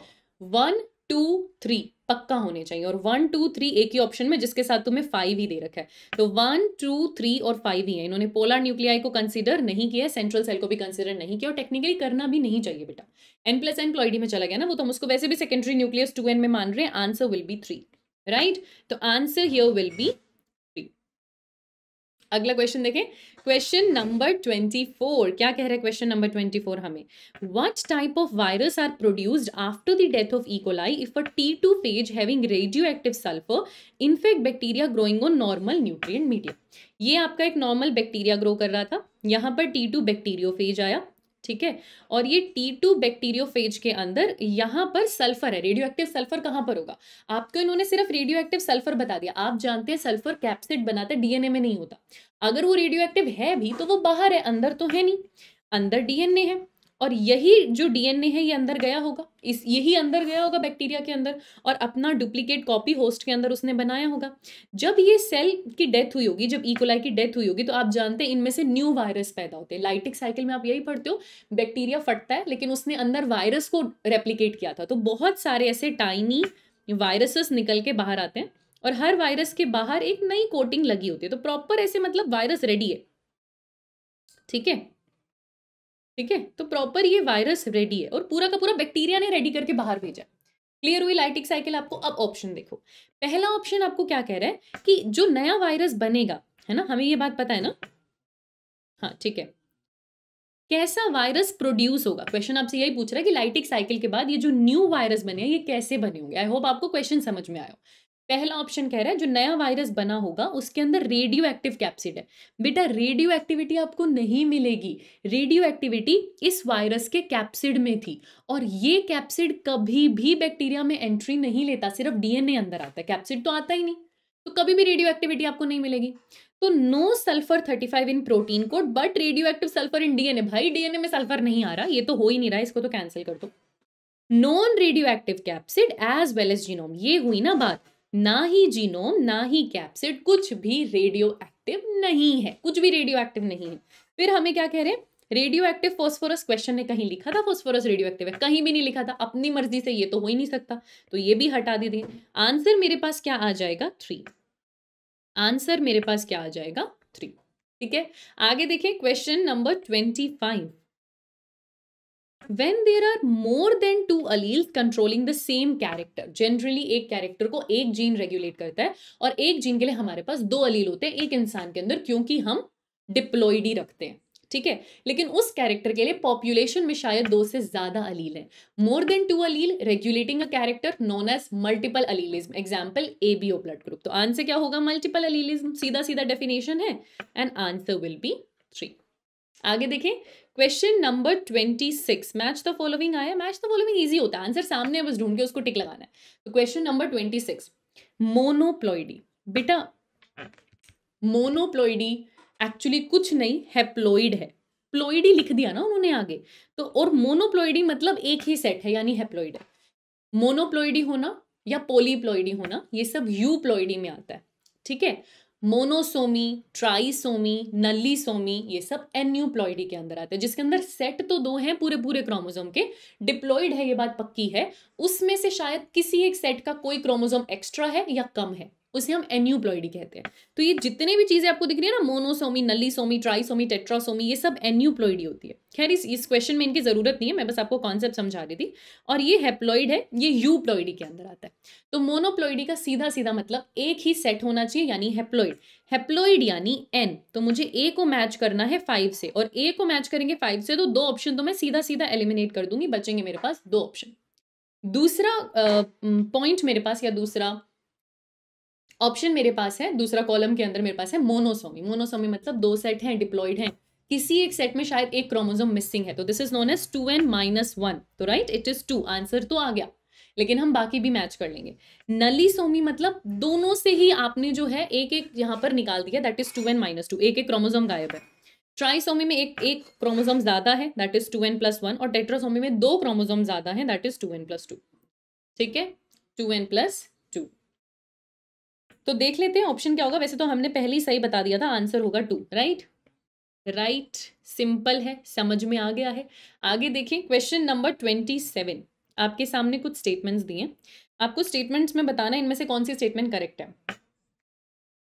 वन टू थ्री पक्का होने चाहिए और वन टू थ्री एक ही ऑप्शन में जिसके साथ तुम्हें फाइव ही दे रखा है तो वन टू थ्री और फाइव ही है इन्होंने पोलर न्यूक्लियाई को कंसिडर नहीं किया सेंट्रल सेल को भी कंसिडर नहीं किया और टेक्निकली करना भी नहीं चाहिए बेटा एन प्लस एन क्लॉइडी में चला गया ना वो तो हम उसको वैसे भी सेकेंडरी न्यूक्लियस टू एन में मान रहे हैं answer will be three right तो answer here will be three अगला क्वेश्चन देखें क्वेश्चन नंबर ट्वेंटी फोर क्या कह रहे हैं क्वेश्चन नंबर ट्वेंटी फोर हमें what type of virus are produced after the death of E coli if a T two phage having radioactive sulphur infect bacteria growing on normal nutrient medium ये आपका एक नॉर्मल बैक्टीरिया ग्रो कर रहा था यहाँ पर टी टू बैक्टीरियोफेज आया ठीक है और ये टी टू बैक्टीरियोफेज के अंदर यहां पर सल्फर है रेडियो एक्टिव सल्फर कहां पर होगा आपको इन्होंने सिर्फ रेडियो एक्टिव सल्फर बता दिया आप जानते हैं सल्फर कैप्सिड बनाता है डीएनए में नहीं होता अगर वो रेडियो एक्टिव है भी तो वो बाहर है अंदर तो है नहीं अंदर डीएनए है और यही जो डीएनए है ये अंदर गया होगा इस यही अंदर गया होगा बैक्टीरिया के अंदर और अपना डुप्लीकेट कॉपी होस्ट के अंदर उसने बनाया होगा जब ये सेल की डेथ हुई होगी जब इकोलाई e. की डेथ हुई होगी तो आप जानते हैं इनमें से न्यू वायरस पैदा होते हैं लाइटिक साइकिल में आप यही पढ़ते हो बैक्टीरिया फटता है लेकिन उसने अंदर वायरस को रेप्लीकेट किया था तो बहुत सारे ऐसे टाइनी वायरसेस निकल के बाहर आते हैं और हर वायरस के बाहर एक नई कोटिंग लगी होती है तो प्रॉपर ऐसे मतलब वायरस रेडी है ठीक है ठीक है तो प्रॉपर ये वायरस रेडी है और पूरा का पूरा बैक्टीरिया ने रेडी करके बाहर भेजा क्लियर हुई लाइटिक साइकिल आपको अब ऑप्शन देखो पहला ऑप्शन आपको क्या कह रहा है कि जो नया वायरस बनेगा है ना हमें ये बात पता है ना हाँ ठीक है कैसा वायरस प्रोड्यूस होगा क्वेश्चन आपसे यही पूछ रहा है कि लाइटिक साइकिल के बाद ये जो न्यू वायरस बने हैं ये कैसे बने होंगे आई होप आपको क्वेश्चन समझ में आया पहला ऑप्शन कह रहा है जो नया वायरस बना होगा उसके अंदर रेडियो एक्टिव कैप्सिड है बेटा रेडियो एक्टिविटी आपको नहीं मिलेगी रेडियो एक्टिविटी इस वायरस के कैप्सिड में थी और ये कैप्सिड कभी भी बैक्टीरिया में एंट्री नहीं लेता सिर्फ डीएनए अंदर आता है कैप्सिड तो आता ही नहीं तो कभी भी रेडियो एक्टिविटी आपको नहीं मिलेगी तो no sulphur thirty five in protein coat but radioactive sulphur in DNA भाई डीएनए में सल्फर नहीं आ रहा ये तो हो ही नहीं रहा इसको तो कैंसिल कर दो non radioactive capsid as well as genome ये हुई ना बात ना ही जीनोम ना ही कैप्सिड कुछ भी रेडियो एक्टिव नहीं है कुछ भी रेडियो एक्टिव नहीं है फिर हमें क्या कह रहे हैं रेडियो एक्टिव फॉस्फोरस क्वेश्चन ने कहीं लिखा था फॉस्फोरस रेडियो एक्टिव है कहीं भी नहीं लिखा था अपनी मर्जी से ये तो हो ही नहीं सकता तो ये भी हटा दीजिए आंसर मेरे पास क्या आ जाएगा थ्री आंसर मेरे पास क्या आ जाएगा थ्री ठीक है आगे देखिए question number twenty five when there are more than two allele controlling the same character generally एक कैरेक्टर को एक जीन रेगुलेट करता है और एक जीन के लिए हमारे पास दो अलील होते हैं एक इंसान के अंदर क्योंकि हम डिप्लॉइडी रखते हैं ठीक है लेकिन उस कैरेक्टर के लिए पॉपुलेशन में शायद दो से ज्यादा अलील है more than two allele regulating a character known as multiple allelism example A B O blood group तो आंसर क्या होगा मल्टीपल अलीलिज्म सीधा सीधा डेफिनेशन है and answer will be three आगे देखें question number twenty six match the following आया मैच द फॉलोइंग ईजी होता है आंसर सामने बस ढूंढ के उसको टिक लगाना है तो question number twenty six monoploidy बेटा मोनोप्लॉइडी एक्चुअली कुछ नहीं हैप्लॉइड है प्लोइडी लिख दिया ना उन्होंने आगे तो और मोनोप्लॉइडी मतलब एक ही सेट है यानी हैप्लॉइड है मोनोप्लॉइडी होना या पोलीप्लॉइडी होना ये सब यूप्लॉइडी में आता है ठीक है मोनोसोमी ट्राइसोमी नलीसोमी ये सब एन्यूप्लॉइडी के अंदर आते हैं जिसके अंदर सेट तो दो हैं पूरे पूरे क्रोमोजोम के डिप्लॉइड है ये बात पक्की है उसमें से शायद किसी एक सेट का कोई क्रोमोजोम एक्स्ट्रा है या कम है उसे हम एन्यूप्लॉइडी कहते हैं तो ये जितने भी चीज़ें आपको दिख रही है ना मोनोसोमी नलीसोमी ट्राईसोमी टेट्रासोमी ये सब एन्यूप्लॉइडी होती है खैर इस इस क्वेश्चन में इनकी ज़रूरत नहीं है मैं बस आपको कॉन्सेप्ट समझा रही थी और ये हेप्लॉइड है ये यूप्लॉइडी के अंदर आता है तो मोनोप्लॉइडी का सीधा सीधा मतलब एक ही सेट होना चाहिए यानी हेप्लॉइड हेप्लॉइड यानी एन तो मुझे ए को मैच करना है फाइव से और ए को मैच करेंगे फाइव से तो दो ऑप्शन तो मैं सीधा सीधा एलिमिनेट कर दूंगी बचेंगे मेरे पास दो ऑप्शन दूसरा पॉइंट मेरे पास या दूसरा ऑप्शन मेरे पास है दूसरा कॉलम के अंदर मेरे पास है मोनोसोमी मोनोसोमी मतलब दो सेट हैं डिप्लॉइड हैं किसी एक सेट में शायद एक क्रोमोजोम मिसिंग है तो this is known as two N minus one तो right it is two answer तो आ गया लेकिन हम बाकी भी मैच कर लेंगे नली सोमी मतलब दोनों से ही आपने जो है एक एक यहाँ पर निकाल दिया that is two N minus two एक एक क्रोमोजोम गायब है ट्राइसोमी में एक एक क्रोमोजोम ज्यादा है that is two n plus one और टेट्रोसोमी में दो क्रोमोजोम ज्यादा है that is two n plus two ठीक है टू एन प्लस तो देख लेते हैं ऑप्शन क्या होगा वैसे तो हमने पहले ही सही बता दिया था आंसर होगा टू राइट राइट सिंपल है समझ में आ गया है आगे देखिए क्वेश्चन नंबर ट्वेंटी सेवन आपके सामने कुछ स्टेटमेंट्स दिए हैं आपको स्टेटमेंट्स में बताना इनमें से कौन सी स्टेटमेंट करेक्ट है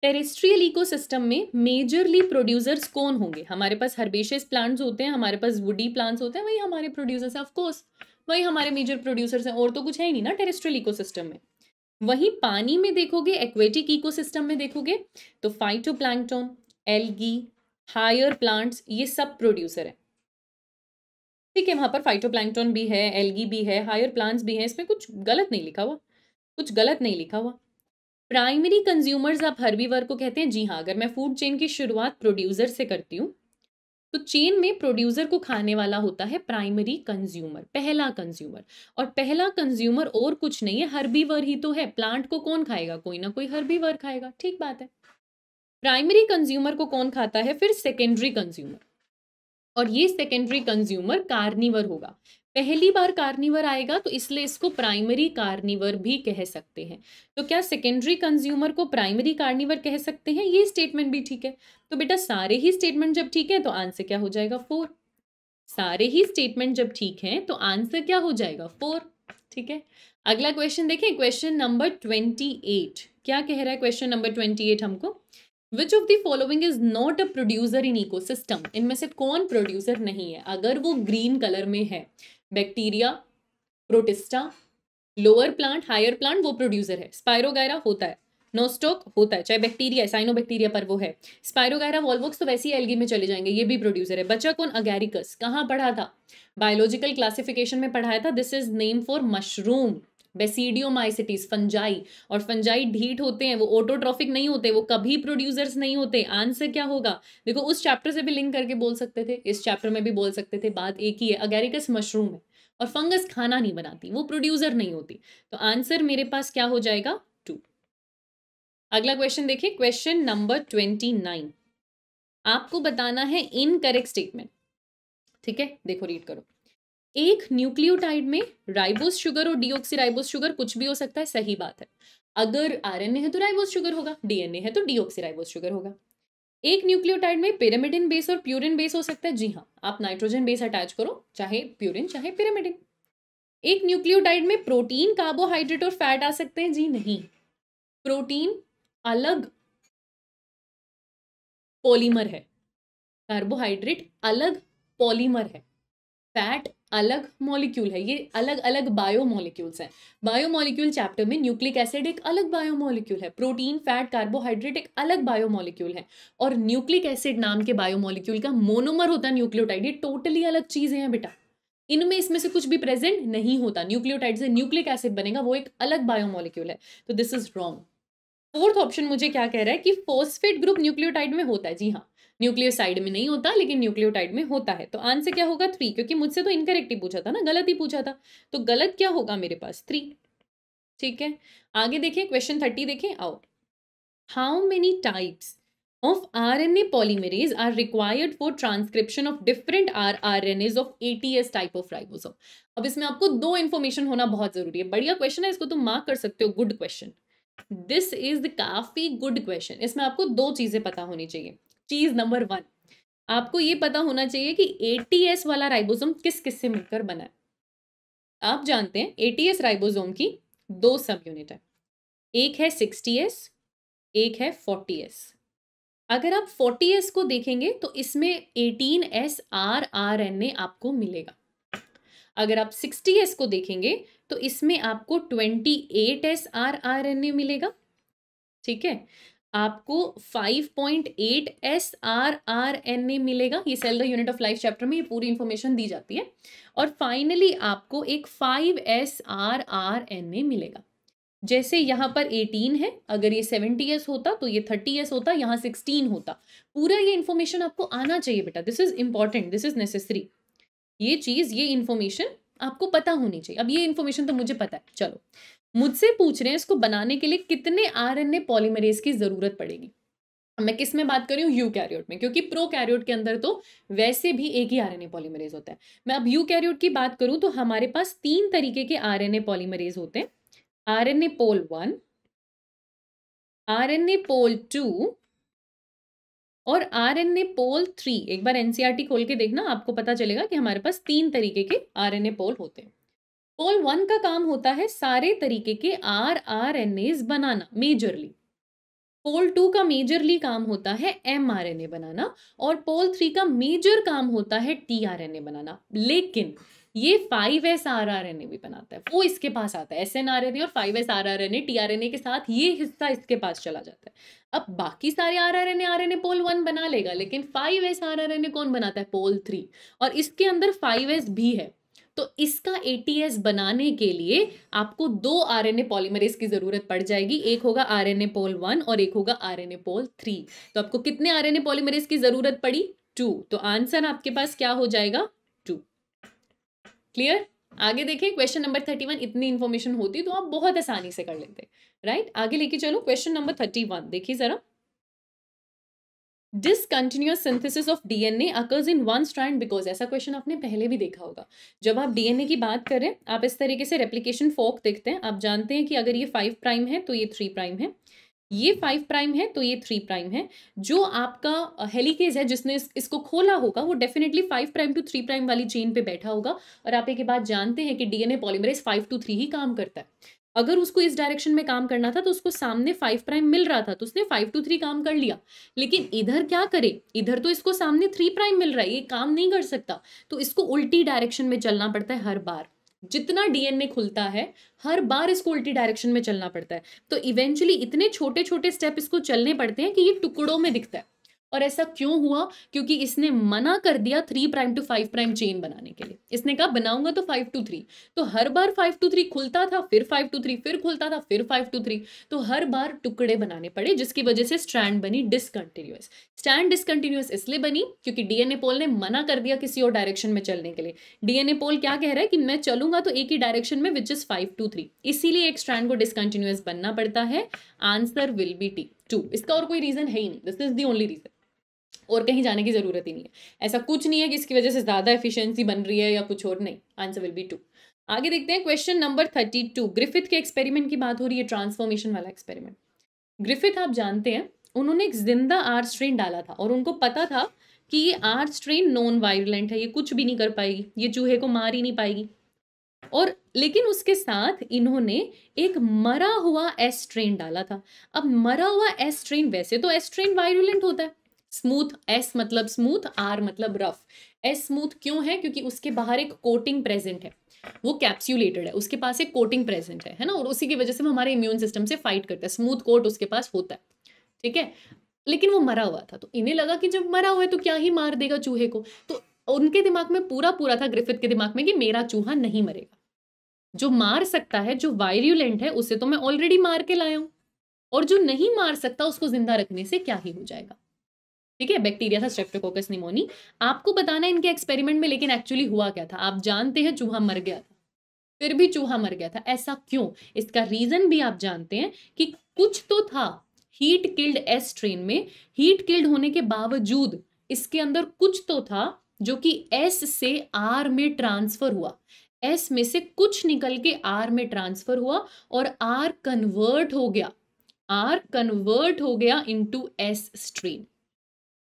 टेरेस्ट्रियल इकोसिस्टम में मेजरली प्रोड्यूसर्स कौन होंगे हमारे पास हर्बेशियस प्लांट्स होते हैं हमारे पास वुडी प्लांट्स होते हैं वही हमारे प्रोड्यूसर्स हैं ऑफकोर्स वही हमारे मेजर प्रोड्यूसर्स हैं और तो कुछ है ही नहीं ना टेरेस्ट्रियल इकोसिस्टम में वहीं पानी में देखोगे एक्वेटिक इकोसिस्टम में देखोगे तो प्लांटोन एल्गी हायर प्लांट्स ये सब प्रोड्यूसर है ठीक है वहां पर फाइटोप्लैंक्टन भी है एल्गी भी है हायर प्लांट्स भी है इसमें कुछ गलत नहीं लिखा हुआ कुछ गलत नहीं लिखा हुआ प्राइमरी कंज्यूमर्स आप हर्बीवर को कहते हैं जी हाँ अगर मैं फूड चेन की शुरुआत प्रोड्यूसर से करती हूँ तो चेन में प्रोड्यूसर को खाने वाला होता है प्राइमरी कंज्यूमर पहला कंज्यूमर और पहला कंज्यूमर और कुछ नहीं है हर्बीवर ही तो है प्लांट को कौन खाएगा कोई ना कोई हर्बीवर खाएगा ठीक बात है प्राइमरी कंज्यूमर को कौन खाता है फिर सेकेंडरी कंज्यूमर और ये सेकेंडरी कंज्यूमर कार्निवर होगा पहली बार कार्निवर आएगा तो इसलिए इसको प्राइमरी कार्निवर भी कह सकते हैं तो क्या सेकेंडरी कंज्यूमर को प्राइमरी कार्निवर कह सकते हैं ये स्टेटमेंट भी ठीक है तो बेटा सारे ही स्टेटमेंट जब ठीक है तो आंसर क्या हो जाएगा फोर सारे ही स्टेटमेंट जब ठीक है तो आंसर क्या हो जाएगा फोर ठीक है अगला क्वेश्चन देखें क्वेश्चन नंबर ट्वेंटी एट क्या कह रहा है क्वेश्चन नंबर ट्वेंटी एट हमको which of the following is not a producer in ecosystem इनमें से कौन प्रोड्यूसर नहीं है अगर वो ग्रीन कलर में है bacteria protista lower plant higher plant वो प्रोड्यूसर है स्पायरोगैरा होता है नोस्टोक होता है चाहे बैक्टीरिया साइनो बैक्टीरिया पर वो है स्पायरोगैरा वॉल्वोक्स तो वैसे ही एलगी में चले जाएंगे ये भी प्रोड्यूसर है बच्चा कौन अगैरिकस कहाँ पढ़ा था बायोलॉजिकल क्लासिफिकेशन में पढ़ाया था this is name for mushroom basidiomycetes fungi और फंजाई ढीठ होते हैं वो ऑटोट्रॉफिक नहीं होते वो कभी प्रोड्यूसर्स नहीं होते आंसर क्या होगा देखो उस चैप्टर से भी लिंक करके बोल सकते थे इस चैप्टर में भी बोल सकते थे बात एक ही है अगेरिकस मशरूम है और फंगस खाना नहीं बनाती वो प्रोड्यूसर नहीं होती तो आंसर मेरे पास क्या हो जाएगा टू अगला क्वेश्चन देखिए क्वेश्चन नंबर ट्वेंटी नाइन आपको बताना है इनकरेक्ट स्टेटमेंट ठीक है देखो रीड करो एक न्यूक्लियोटाइड में राइबोस शुगर और डीऑक्सीराइबोस शुगर कुछ भी हो सकता है सही बात है अगर आरएनए है तो राइबोस शुगर होगा डीएनए है तो डीऑक्सीराइबोस शुगर होगा एक न्यूक्लियोटाइड में पिरामिडिन बेस और प्यूरिन बेस हो सकता है जी हाँ आप नाइट्रोजन बेस अटैच करो चाहे प्यूरिन चाहे पिरामिडिन एक न्यूक्लियोटाइड में प्रोटीन कार्बोहाइड्रेट और फैट आ सकते हैं जी नहीं प्रोटीन अलग पॉलीमर है कार्बोहाइड्रेट अलग पॉलीमर है फैट अलग मॉलिक्यूल है ये अलग अलग बायो मॉलिक्यूल्स हैं बायो मॉलिक्यूल चैप्टर में न्यूक्लिक एसिड एक अलग बायो मॉलिक्यूल है प्रोटीन फैट कार्बोहाइड्रेट एक अलग बायो मॉलिक्यूल है और न्यूक्लिक एसिड नाम के बायो मॉलिक्यूल का मोनोमर होता है न्यूक्लियोटाइड ये टोटली अलग चीज़ें हैं बेटा इनमें इसमें से कुछ भी प्रेजेंट नहीं होता न्यूक्लियोटाइड से न्यूक्लिक एसिड बनेगा वो एक अलग बायोमोलिक्यूल है तो this is wrong fourth option मुझे क्या कह रहा है कि फोस्फेट ग्रुप न्यूक्लियोटाइड में होता है जी हाँ न्यूक्लियोसाइड में नहीं होता लेकिन न्यूक्लियोटाइड में होता है तो आंसर क्या होगा थ्री क्योंकि मुझसे तो इनकरेक्ट ही पूछा था ना गलत ही पूछा था तो गलत क्या होगा मेरे पास थ्री ठीक है आगे देखें क्वेश्चन थर्टी देखें आओ how many types of R R N A required for transcription of different R R N As of eighty S type of ribosome अब इसमें आपको दो इन्फॉर्मेशन होना बहुत जरूरी है बढ़िया क्वेश्चन है इसको तुम मार्क कर सकते हो good question this is the काफी गुड क्वेश्चन इसमें आपको दो चीजें पता होनी चाहिए चीज नंबर वन आपको ये पता होना चाहिए कि एटीएस वाला राइबोसोम किस किस से मिलकर बना है आप जानते हैं एटीएस राइबोसोम की दो सब यूनिट है एक है सिक्सटी एक है फोर्टी अगर आप फोर्टी को देखेंगे तो इसमें eighteen S R R N A आपको मिलेगा अगर आप सिक्सटी को देखेंगे तो इसमें आपको twenty eight S R R N A मिलेगा ठीक है आपको 5.8 S R R N A मिलेगा ये cell the unit of life chapter में ये पूरी इंफॉर्मेशन दी जाती है और फाइनली आपको एक 5 S R R N A मिलेगा जैसे यहाँ पर 18 है अगर ये ईयर्स होता तो ये ईयर्स होता यहाँ 16 होता पूरा ये इन्फॉर्मेशन आपको आना चाहिए बेटा this is important this is necessary ये चीज़ ये इन्फॉर्मेशन आपको पता होनी चाहिए अब ये इन्फॉर्मेशन तो मुझे पता है चलो मुझसे पूछ रहे हैं इसको बनाने के लिए कितने आर एन ए पॉलीमरेज की ज़रूरत पड़ेगी मैं किस में बात कर रही हूँ यू कैरियोट में क्योंकि प्रो कैरियोट के अंदर तो वैसे भी एक ही आरएनए पॉलीमरेज होता है मैं अब यू कैरियोट की बात करूँ तो हमारे पास तीन तरीके के आरएनए पॉलीमरेज होते हैं RNA pol one RNA pol two और आरएनए पोल थ्री एक बार एनसीईआरटी e खोल के देखना आपको पता चलेगा कि हमारे पास तीन तरीके के आर पोल होते हैं पोल वन का काम होता है सारे तरीके के आर आर एन एज बनाना मेजरली पोल टू का मेजरली काम होता है एम आर एन ए बनाना और पोल थ्री का मेजर काम होता है टी आर एन ए बनाना लेकिन ये five S R R N A भी बनाता है वो इसके पास आता है S N R N A और five S R R N A T R N A के साथ ये हिस्सा इसके पास चला जाता है अब बाकी सारे R R N A R N A pol one बना लेगा लेकिन five S R R N A कौन बनाता है पोल थ्री और इसके अंदर फाइव एस भी है तो इसका एटीएस बनाने के लिए आपको दो आरएनए पॉलीमरेज की ज़रूरत पड़ जाएगी एक होगा आरएनए पोल वन और एक होगा आरएनए पोल थ्री तो आपको कितने आरएनए पॉलीमरेज की ज़रूरत पड़ी टू तो आंसर आपके पास क्या हो जाएगा टू क्लियर आगे देखें क्वेश्चन नंबर थर्टी वन इतनी इन्फॉर्मेशन होती तो आप बहुत आसानी से कर लेते राइट आगे लेके चलो क्वेश्चन नंबर थर्टी वन देखिए ज़रा discontinuous synthesis of DNA occurs in one strand because ऐसा क्वेश्चन आपने पहले भी देखा होगा जब आप डीएनए की बात करें आप इस तरीके से रेप्लीकेशन फोक देखते हैं आप जानते हैं कि अगर ये फाइव प्राइम है तो ये थ्री प्राइम है ये फाइव प्राइम है तो ये थ्री प्राइम है जो आपका हेलीकेज है जिसने इस, इसको खोला होगा वो definitely five prime to three prime वाली चेन पे बैठा होगा और आप एक बात जानते हैं कि DNA polymerase five to three ही काम करता है अगर उसको इस डायरेक्शन में काम करना था तो उसको सामने फाइव प्राइम मिल रहा था तो उसने फाइव टू थ्री काम कर लिया लेकिन इधर क्या करे इधर तो इसको सामने थ्री प्राइम मिल रहा है ये काम नहीं कर सकता तो इसको उल्टी डायरेक्शन में चलना पड़ता है हर बार जितना डीएनए खुलता है हर बार इसको उल्टी डायरेक्शन में चलना पड़ता है तो इवेंचुअली इतने छोटे छोटे स्टेप इसको चलने पड़ते हैं कि ये टुकड़ों में दिखता है और ऐसा क्यों हुआ क्योंकि इसने मना कर दिया three prime to five prime chain बनाने के लिए इसने कहा बनाऊंगा तो फाइव टू थ्री तो हर बार फाइव टू थ्री खुलता था फिर फाइव टू थ्री फिर खुलता था फिर फाइव टू थ्री तो हर बार टुकड़े बनाने पड़े जिसकी वजह से स्टैंड बनी डिसकंटिन्यूस स्टैंड डिसकंटिन्यूस इसलिए बनी क्योंकि डीएनए पोल ने मना कर दिया किसी और डायरेक्शन में चलने के लिए डीएनए पोल क्या कह रहा है कि मैं चलूंगा तो एक ही डायरेक्शन में which is five to three इसीलिए एक स्टैंड को डिसकंटिन्यूस बनना पड़ता है answer will be T two इसका और कोई रीज़न है ही नहीं this is the only reason और कहीं जाने की ज़रूरत ही नहीं है ऐसा कुछ नहीं है कि इसकी वजह से ज़्यादा एफिशिएंसी बन रही है या कुछ और नहीं आंसर विल बी टू आगे देखते हैं question number thirty two Griffith के एक्सपेरिमेंट की बात हो रही है ट्रांसफॉर्मेशन वाला एक्सपेरिमेंट ग्रिफिथ आप जानते हैं उन्होंने एक जिंदा आर स्ट्रेन डाला था और उनको पता था कि ये आर स्ट्रेन नॉन वायरलेंट है ये कुछ भी नहीं कर पाएगी ये चूहे को मार ही नहीं पाएगी और लेकिन उसके साथ इन्होंने एक मरा हुआ एस ट्रेन डाला था अब मरा हुआ एस ट्रेन वैसे तो एस ट्रेन वायरुलेंट होता है स्मूथ एस मतलब स्मूथ आर मतलब रफ एस स्मूथ क्यों है क्योंकि उसके बाहर एक कोटिंग प्रेजेंट है वो कैप्सुलेटेड है उसके पास एक कोटिंग प्रेजेंट है है ना और उसी की वजह से वो हमारे इम्यून सिस्टम से फाइट करता है स्मूथ कोट उसके पास होता है ठीक है लेकिन वो मरा हुआ था तो इन्हें लगा कि जब मरा हुआ है तो क्या ही मार देगा चूहे को तो उनके दिमाग में पूरा पूरा था ग्रिफिथ के दिमाग में कि मेरा चूहा नहीं मरेगा जो मार सकता है जो वायरुलेंट है उसे तो मैं ऑलरेडी मार के लाया हूं और जो नहीं मार सकता उसको जिंदा रखने से क्या ही हो जाएगा ठीक है बैक्टीरिया था स्ट्रेप्टोकोकस निमोनी आपको बताना इनके एक्सपेरिमेंट में लेकिन एक्चुअली हुआ क्या था आप जानते हैं चूहा मर गया था फिर भी चूहा मर गया था ऐसा क्यों इसका रीजन भी आप जानते हैं कि कुछ तो था हीट किल्ड एस स्ट्रेन में हीट किल्ड होने के बावजूद इसके अंदर कुछ तो था जो कि एस से आर में ट्रांसफर हुआ एस में से कुछ निकल के आर में ट्रांसफर हुआ और आर कन्वर्ट हो गया आर कन्वर्ट हो गया इनटू एस स्ट्रीम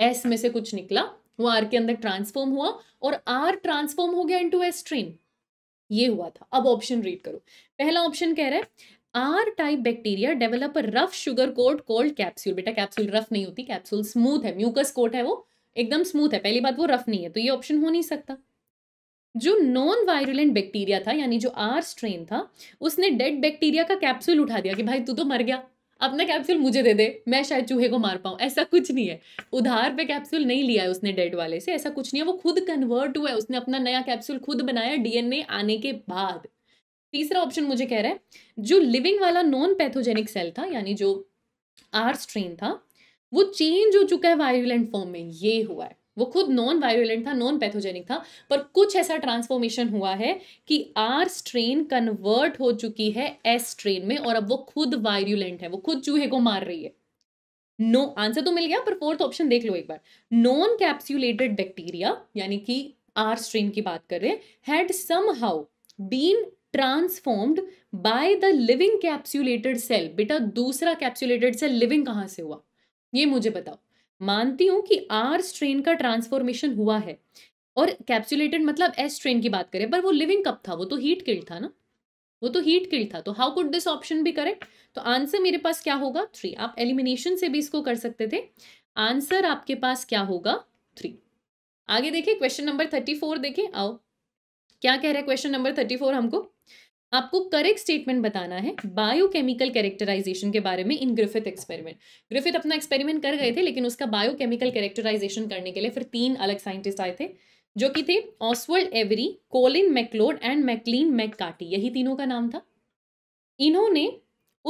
एस में से कुछ निकला वो आर के अंदर ट्रांसफॉर्म हुआ और आर ट्रांसफॉर्म हो गया इनटू एस स्ट्रीम ये हुआ था अब ऑप्शन रीड करो पहला ऑप्शन कह रहा है R type bacteria develop a rough sugar coat called capsule बेटा कैप्सूल रफ नहीं होती कैप्सूल स्मूथ है म्यूकस कोट है वो एकदम स्मूथ है पहली बात वो रफ नहीं है तो ये ऑप्शन हो नहीं सकता जो नॉन वायरुलेंट बैक्टीरिया था यानी जो आर स्ट्रेन था उसने डेड बैक्टीरिया का कैप्सूल उठा दिया कि भाई तू तो मर गया अपना कैप्सूल मुझे दे दे मैं शायद चूहे को मार पाऊँ ऐसा कुछ नहीं है उधार पे कैप्सूल नहीं लिया है उसने डेड वाले से ऐसा कुछ नहीं है वो खुद कन्वर्ट हुआ है उसने अपना नया कैप्सूल खुद बनाया डीएनए आने के बाद तीसरा ऑप्शन मुझे कह रहा है जो लिविंग वाला नॉन पैथोजेनिक सेल था यानी जो आर स्ट्रेन था वो चेंज हो चुका है वायरुलेंट फॉर्म में ये हुआ है वो खुद नॉन वायोलेंट था नॉन पैथोजेनिक था पर कुछ ऐसा ट्रांसफॉर्मेशन हुआ है कि आर स्ट्रेन कन्वर्ट हो चुकी है एस स्ट्रेन में और अब वो खुद वायरुलेंट है वो खुद चूहे को मार रही है नो no, आंसर तो मिल गया पर फोर्थ ऑप्शन देख लो एक बार नॉन कैप्सुलेटेड बैक्टीरिया यानी कि आर स्ट्रेन की बात कर रहे had somehow been transformed by the living capsulated cell बेटा दूसरा कैप्सुलेटेड सेल लिविंग कहाँ से हुआ ये मुझे बताओ मानती हूँ कि आर स्ट्रेन का ट्रांसफॉर्मेशन हुआ है और कैप्सुलेटेड मतलब एस स्ट्रेन की बात करें पर वो लिविंग कब था वो तो हीट किल्ड था ना वो तो हीट किल्ड था तो हाउ कुड दिस ऑप्शन भी करेक्ट तो आंसर मेरे पास क्या होगा थ्री आप एलिमिनेशन से भी इसको कर सकते थे आंसर आपके पास क्या होगा थ्री आगे देखिए क्वेश्चन नंबर थर्टी फोर देखिए आओ क्या कह रहा है क्वेश्चन नंबर थर्टी फोर हमको आपको करेक्ट स्टेटमेंट बताना है बायोकेमिकल कैरेक्टराइजेशन के बारे में इन ग्रिफिथ एक्सपेरिमेंट ग्रिफिथ अपना एक्सपेरिमेंट कर गए थे लेकिन उसका बायोकेमिकल कैरेक्टराइजेशन करने के लिए फिर तीन अलग साइंटिस्ट आए थे जो कि थे Oswald Avery Colin MacLeod and Maclyn McCarty यही तीनों का नाम था इन्होंने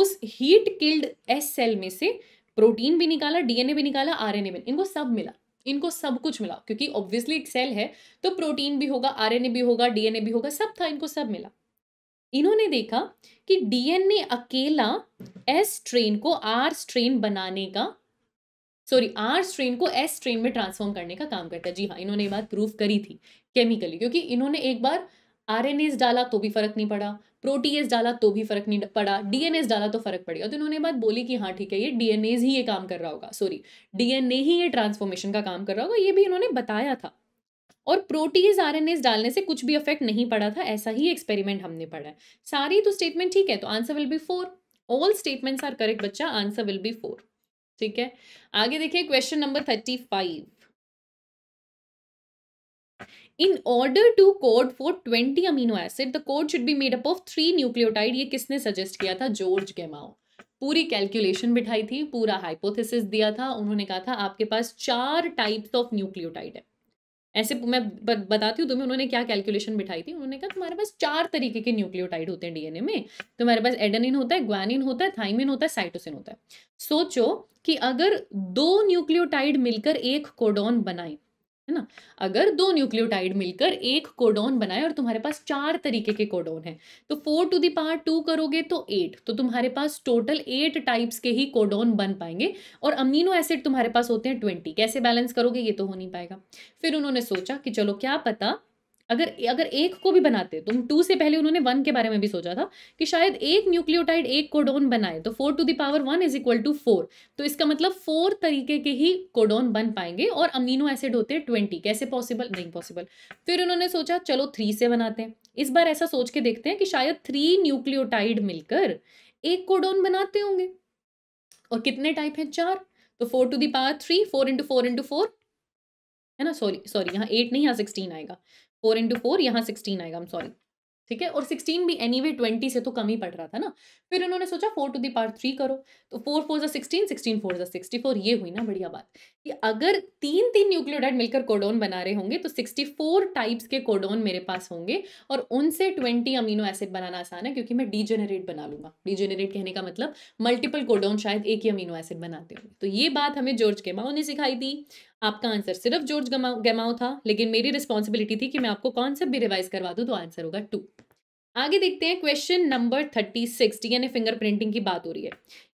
उस हीट किल्ड एस सेल में से प्रोटीन भी निकाला डीएनए भी निकाला आरएनए भी इनको सब मिला इनको सब कुछ मिला क्योंकि ऑब्वियसली एक सेल है तो प्रोटीन भी होगा आरएनए भी होगा डीएनए भी होगा सब था इनको सब मिला इन्होंने देखा कि डीएनए अकेला एस स्ट्रेन को आर स्ट्रेन बनाने का सॉरी आर स्ट्रेन को एस स्ट्रेन में ट्रांसफॉर्म करने का काम करता है जी हाँ इन्होंने ये बात प्रूव करी थी केमिकली क्योंकि इन्होंने एक बार आर डाला तो भी फर्क नहीं पड़ा प्रोटीएस डाला तो भी फर्क नहीं पड़ा डीएनएस डाला तो फर्क पड़ गया तो इन्होंने बात बोली कि हाँ ठीक है ये डीएनए ही ये काम कर रहा होगा सॉरी डीएनए ही ये ट्रांसफॉर्मेशन का काम कर रहा होगा ये भी इन्होंने बताया था और प्रोटीज आर डालने से कुछ भी इफेक्ट नहीं पड़ा था ऐसा ही एक्सपेरिमेंट हमने पढ़ा है सारी तो स्टेटमेंट ठीक है तो answer will be four all statements are correct बच्चा आंसर विल बी फोर ठीक है आगे देखिए question number thirty five in order to code for twenty amino acid the code should be made up of three nucleotide ये किसने सजेस्ट किया था जॉर्ज गेमाओ पूरी कैलकुलेशन बिठाई थी पूरा हाइपोथेसिस दिया था उन्होंने कहा था आपके पास चार टाइप्स ऑफ न्यूक्लियोटाइड है ऐसे मैं बताती हूँ तुम्हें उन्होंने क्या कैलकुलेशन बिठाई थी उन्होंने कहा तुम्हारे पास चार तरीके के न्यूक्लियोटाइड होते हैं डीएनए में तुम्हारे पास एडेनिन होता है ग्वानिन होता है थाइमिन होता है साइटोसिन होता है सोचो कि अगर दो न्यूक्लियोटाइड मिलकर एक कोडोन बनाए है ना अगर दो न्यूक्लियोटाइड मिलकर एक कोडोन बनाए और तुम्हारे पास चार तरीके के कोडोन हैं तो four to the power two करोगे तो एट तो तुम्हारे पास टोटल एट टाइप्स के ही कोडोन बन पाएंगे और अमीनो एसिड तुम्हारे पास होते हैं ट्वेंटी कैसे बैलेंस करोगे ये तो हो नहीं पाएगा फिर उन्होंने सोचा कि चलो क्या पता अगर अगर एक को भी बनाते तुम तो टू से पहले उन्होंने वन के बारे में भी सोचा था कि शायद एक न्यूक्लियोटाइड एक कोडोन बनाए तो four to the power one is equal to four तो इसका मतलब फोर तरीके के ही कोडोन बन पाएंगे और अमीनो एसिड होते हैं ट्वेंटी कैसे पॉसिबल नहीं पॉसिबल फिर उन्होंने सोचा चलो थ्री से बनाते हैं इस बार ऐसा सोच के देखते हैं कि शायद थ्री न्यूक्लियोटाइड मिलकर एक कोडोन बनाते होंगे और कितने टाइप हैं चार तो four to the power three four into four into four है ना सॉरी सॉरी यहाँ एट नहीं यहाँ सिक्सटीन आएगा फोर इंटू फोर यहाँ सिक्सटीन आएगा हम सॉरी ठीक है और सिक्सटीन भी एनी वे ट्वेंटी से तो कम ही पड़ रहा था ना फिर उन्होंने सोचा four to the power three करो तो फोर फोर ज़ा सिक्सटीन सिक्सटीन फोर ज़ा सिक्सटी फोर ये हुई ना बढ़िया बात कि अगर तीन तीन न्यूक्लियोडाइड मिलकर कोडोन बना रहे होंगे तो सिक्सटी फोर टाइप्स के कोडोन मेरे पास होंगे और उनसे ट्वेंटी अमीनो एसिड बनाना आसान है क्योंकि मैं डीजेनरेट बना लूँगा डीजेनरेट कहने का मतलब मल्टीपल कोडोन शायद एक ही अमीनो एसिड बनाते होंगे तो ये बात हमें जॉर्ज केमाओ ने सिखाई थी आपका आंसर सिर्फ जॉर्ज गमाओ था लेकिन मेरी रिस्पॉन्सिबिलिटी थी कि मैं आपको कॉन्सेप्ट भी रिवाइज करवा दूँ तो आंसर होगा टू आगे देखते हैं question number thirty six DNA fingerprinting की बात हो रही है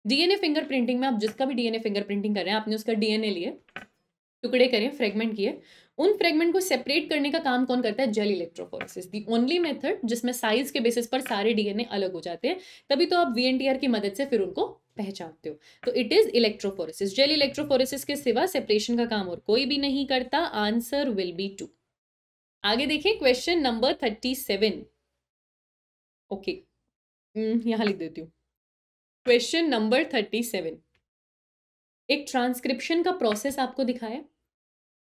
डीएनए फिंगर प्रिंटिंग में आप जिसका भी डीएनए फिंगर प्रिंटिंग कर रहे हैं आपने उसका डीएनए लिए टुकड़े करें फ्रेगमेंट किए उन फ्रेगमेंट को सेपरेट करने का काम कौन करता है gel electrophoresis the only method जिसमें साइज के बेसिस पर सारे डीएनए अलग हो जाते हैं तभी तो आप वी की मदद से फिर उनको पहचानते हो तो it is electrophoresis gel electrophoresis के सिवा सेपरेशन का काम और कोई भी नहीं करता आंसर विल बी टू आगे देखिए question number thirty seven okay यहां लिख देती हूँ क्वेश्चन नंबर थर्टी सेवन एक ट्रांसक्रिप्शन का प्रोसेस आपको दिखाया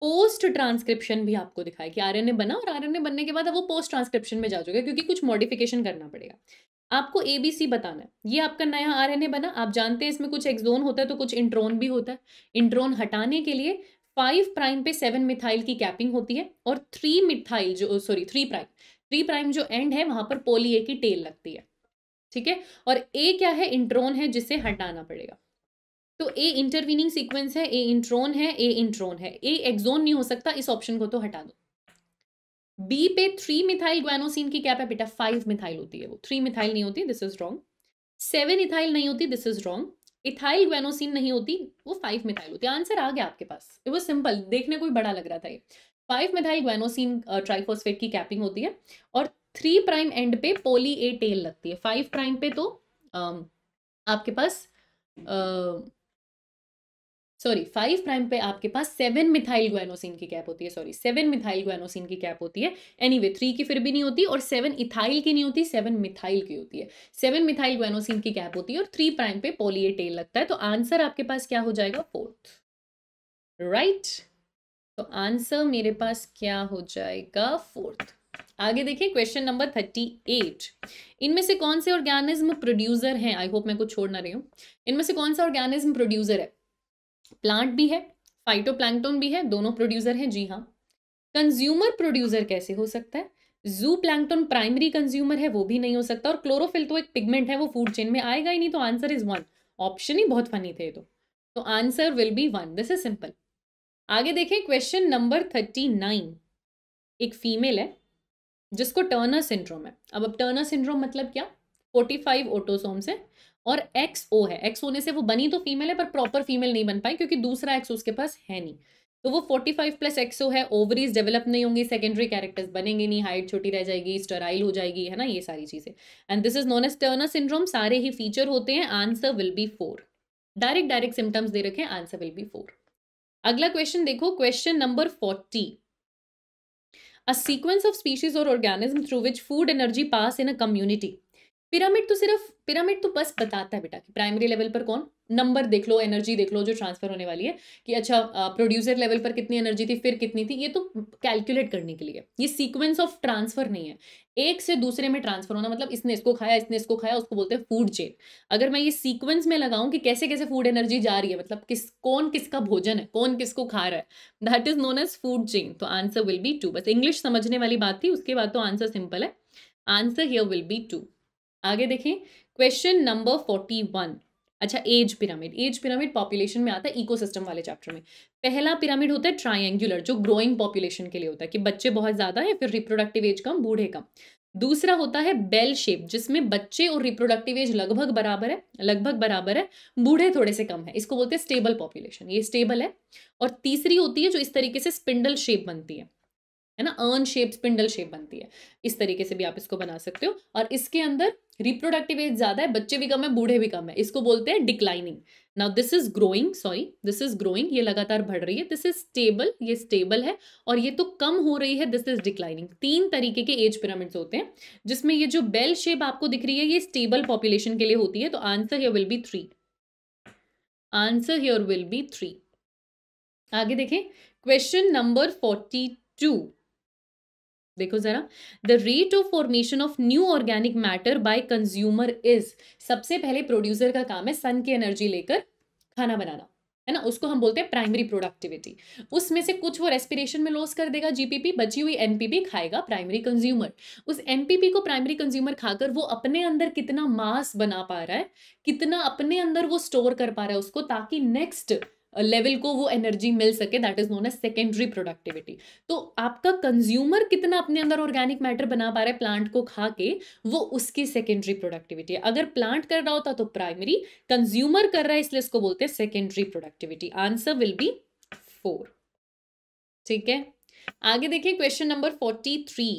पोस्ट ट्रांसक्रिप्शन भी आपको दिखाया कि आरएनए बना और आरएनए बनने के बाद अब वो पोस्ट ट्रांसक्रिप्शन में जा चुके क्योंकि कुछ मॉडिफिकेशन करना पड़ेगा आपको ए बी सी बताना है ये आपका नया आरएनए बना आप जानते हैं इसमें कुछ एक्सोन होता है तो कुछ इंट्रोन भी होता है इंट्रोन हटाने के लिए फाइव प्राइम पे सेवन मिथाइल की कैपिंग होती है और थ्री मिथाइल जो sorry three prime three prime जो एंड है वहां पर पोलिए की टेल लगती है ठीक है और ए क्या है इंट्रोन है जिसे हटाना पड़ेगा तो ए इंटरवीनिंग सीक्वेंस है ए इंट्रोन है ए इंट्रोन है ए एक्सोन नहीं हो सकता इस ऑप्शन को तो हटा दो बी पे थ्री मिथाइल ग्वानोसिन की कैप है बेटा फाइव मिथाइल होती है वो थ्री मिथाइल नहीं होती this is wrong seven ethyl नहीं होती this is wrong ethyl guanosine नहीं होती वो फाइव मिथाइल होती आंसर आ गया आपके पास इट वो सिंपल देखने को बड़ा लग रहा था ये फाइव मिथाइल ग्वेनोसिन ट्राइफोस्फेट की कैपिंग होती है और थ्री प्राइम एंड पे पोली ए टेल लगती है फाइव प्राइम पे तो आ, आपके पास आ, सॉरी फाइव प्राइम पे आपके पास सेवन मिथाइल ग्वेनोसिन की कैप होती है सॉरी सेवन मिथाइल ग्वेनोसिन की कैप होती है एनी वे थ्री की फिर भी नहीं होती और सेवन इथाइल की नहीं होती सेवन मिथाइल की होती है सेवन मिथाइल ग्वेनोसिन की कैप होती है और थ्री प्राइम पे पोलिए टेल लगता है तो आंसर आपके पास क्या हो जाएगा फोर्थ राइट right? तो आंसर मेरे पास क्या हो जाएगा फोर्थ आगे देखिए क्वेश्चन नंबर थर्टी एट इनमें से कौन से ऑर्गेनिज्म प्रोड्यूसर हैं आई होप मैं कुछ छोड़ ना रही हूँ इनमें से कौन सा ऑर्गेनिज्म प्रोड्यूसर है प्लांट भी है फाइटोप्लैंक्टोन भी है दोनों प्रोड्यूसर हैं जी हाँ कंज्यूमर प्रोड्यूसर कैसे हो सकता है जू प्लैंकटोन प्राइमरी कंज्यूमर है वो भी नहीं हो सकता और क्लोरोफिल तो एक पिगमेंट है वो फूड चेन में आएगा ही नहीं तो आंसर इज वन ऑप्शन ही बहुत फनी थे तो तो answer will be one this is simple आगे देखें क्वेश्चन नंबर थर्टी नाइन एक फीमेल है जिसको टर्नर सिंड्रोम है अब अब टर्नर सिंड्रोम मतलब क्या फोर्टी फाइव ओटोसोम्स हैं और एक्स ओ है एक्स होने से वो बनी तो फीमेल है पर प्रॉपर फीमेल नहीं बन पाई क्योंकि दूसरा एक्स उसके पास है नहीं तो वो 45 फाइव प्लस एक्सो है ओवरीज डेवलप नहीं होंगी सेकेंडरी कैरेक्टर्स बनेंगे नहीं हाइट छोटी रह जाएगी स्टराइल हो जाएगी है ना ये सारी चीज़ें and this is known as Turner syndrome सारे ही फीचर होते हैं answer will be four direct direct symptoms दे रखे आंसर विल बी फोर अगला क्वेश्चन देखो question number forty a sequence of species और organism through which food energy pass in a community pyramid तो सिर्फ पिरामिड तो बस बताता है बेटा कि प्राइमरी लेवल पर कौन नंबर देख लो एनर्जी देख लो जो ट्रांसफर होने वाली है कि अच्छा प्रोड्यूसर लेवल पर कितनी एनर्जी थी फिर कितनी थी ये तो कैलकुलेट करने के लिए ये सीक्वेंस ऑफ ट्रांसफर नहीं है एक से दूसरे में ट्रांसफर होना मतलब इसने इसको खाया इसने इसको खाया उसको बोलते हैं फूड चेन अगर मैं ये सीक्वेंस में लगाऊं कि कैसे कैसे फूड एनर्जी जा रही है मतलब किस कौन किसका भोजन है कौन किसको खा रहा है that is known as food chain तो आंसर विल बी टू बस इंग्लिश समझने वाली बात थी उसके बाद तो आंसर सिंपल है answer here will be two आगे देखें क्वेश्चन नंबर फोर्टी वन अच्छा age pyramid age pyramid population में आता है इकोसिस्टम वाले चैप्टर में पहला पिरामिड होता है ट्रायंगुलर जो ग्रोइंग पॉपुलेशन के लिए होता है कि बच्चे बहुत ज़्यादा है फिर रिप्रोडक्टिव एज कम बूढ़े कम दूसरा होता है बेल शेप जिसमें बच्चे और रिप्रोडक्टिव एज लगभग बराबर है लगभग बराबर है बूढ़े थोड़े से कम है इसको बोलते हैं स्टेबल पॉपुलेशन ये स्टेबल है और तीसरी होती है जो इस तरीके से स्पिंडल शेप बनती है है ना अर्न शेप स्पिंडल शेप बनती है इस तरीके से भी आप इसको बना सकते हो और इसके अंदर रिप्रोडक्टिव एज ज़्यादा है बच्चे भी कम है बूढ़े भी कम है इसको बोलते हैं declining now this is growing sorry this is growing ये लगातार बढ़ रही है दिस इज स्टेबल ये स्टेबल है और ये तो कम हो रही है दिस इज डिक्लाइनिंग तीन तरीके के एज पिरामिड्स होते हैं जिसमें ये जो बेल शेप आपको दिख रही है ये स्टेबल पॉपुलेशन के लिए होती है तो answer here will be three answer here will be three आगे देखें क्वेश्चन नंबर फोर्टी टू देखो ज़रा the rate of formation of new organic matter by consumer is सबसे पहले प्रोड्यूसर का काम है सन की एनर्जी लेकर खाना बनाना है ना उसको हम बोलते हैं प्राइमरी प्रोडक्टिविटी उसमें से कुछ वो रेस्पिरेशन में लॉस कर देगा जीपीपी बची हुई एनपीपी खाएगा प्राइमरी कंज्यूमर उस एनपीपी को प्राइमरी कंज्यूमर खाकर वो अपने अंदर कितना मास बना पा रहा है कितना अपने अंदर वो स्टोर कर पा रहा है उसको ताकि नेक्स्ट लेवल को वो एनर्जी मिल सके that is known as secondary productivity तो आपका कंज्यूमर कितना अपने अंदर ऑर्गेनिक मैटर बना पा रहा है प्लांट को खा के वो उसकी सेकेंडरी प्रोडक्टिविटी है अगर प्लांट कर रहा होता तो प्राइमरी कंज्यूमर कर रहा है इसलिए इसको बोलते हैं secondary productivity answer will be four ठीक है आगे देखिए question number forty three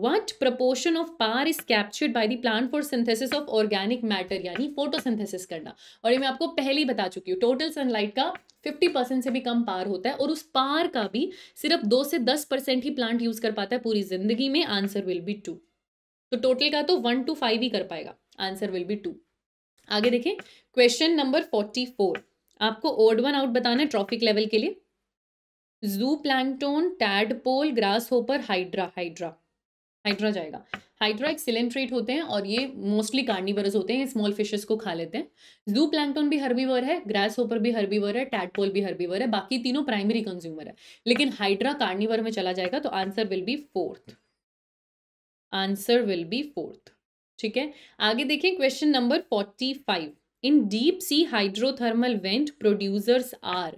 what proportion of power is captured by the plant for synthesis of organic matter यानी photosynthesis करना और ये मैं आपको पहले ही बता चुकी हूँ टोटल सनलाइट का 50 परसेंट से भी कम पार होता है और उस पार का भी सिर्फ दो से दस परसेंट ही प्लांट यूज कर पाता है पूरी जिंदगी में आंसर विल बी टू तो टोटल का तो वन टू फाइव ही कर पाएगा आंसर विल बी टू आगे देखें क्वेश्चन नंबर फोर्टी फोर आपको ओड वन आउट बताना है ट्रॉफिक लेवल के लिए zooplankton tadpole grasshopper hydra hydra hydra जाएगा हाइड्रा एक सिलेंट्रेट होते हैं और ये मोस्टली कार्निवर्स होते हैं स्मॉल फिशेस को खा लेते हैं जू प्लैंकटन भी हर्बीवर है ग्रास होपर भी हर्बीवर है टैटपोल भी हर्बीवर है बाकी तीनों प्राइमरी कंज्यूमर है लेकिन हाइड्रा कार्निवर में चला जाएगा तो answer will be fourth answer will be fourth ठीक है आगे देखिए question number forty five in deep sea hydrothermal vent producers are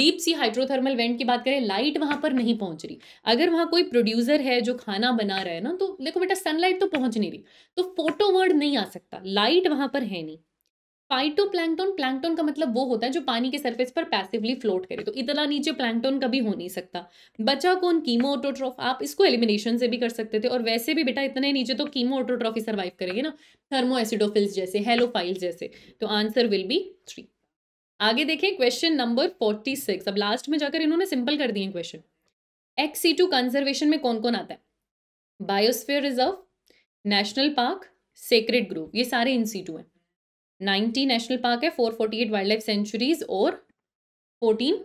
deep sea hydrothermal vent की बात करें लाइट वहां पर नहीं पहुंच रही अगर वहां कोई प्रोड्यूसर है जो खाना बना रहा है ना तो देखो बेटा सनलाइट तो पहुंच नहीं रही तो फोटो वर्ड नहीं आ सकता लाइट वहां पर है नहीं फाइटोप्लैंकटोन प्लैंकटोन का मतलब वो होता है जो पानी के सरफेस पर पैसिवली फ्लोट करे तो इतना नीचे प्लैंकटोन कभी हो नहीं सकता बचा कौन कीमोटोट्रॉफ आप इसको एलिमिनेशन से भी कर सकते थे और वैसे भी बेटा इतने नीचे तो कीमोटोट्रॉफ ही सर्वाइव करेंगे ना थर्मोएसिडोफिल्स जैसे हेलोफाइल्स जैसे तो आंसर विल बी थ्री आगे देखें क्वेश्चन नंबर फोर्टी सिक्स अब लास्ट में जाकर इन्होंने सिंपल कर दिए question ex situ conservation में कौन कौन आता है biosphere reserve national park sacred group ये सारे इन सी टू हैं नाइनटी नेशनल पार्क है four forty eight wildlife sanctuaries और फोर्टीन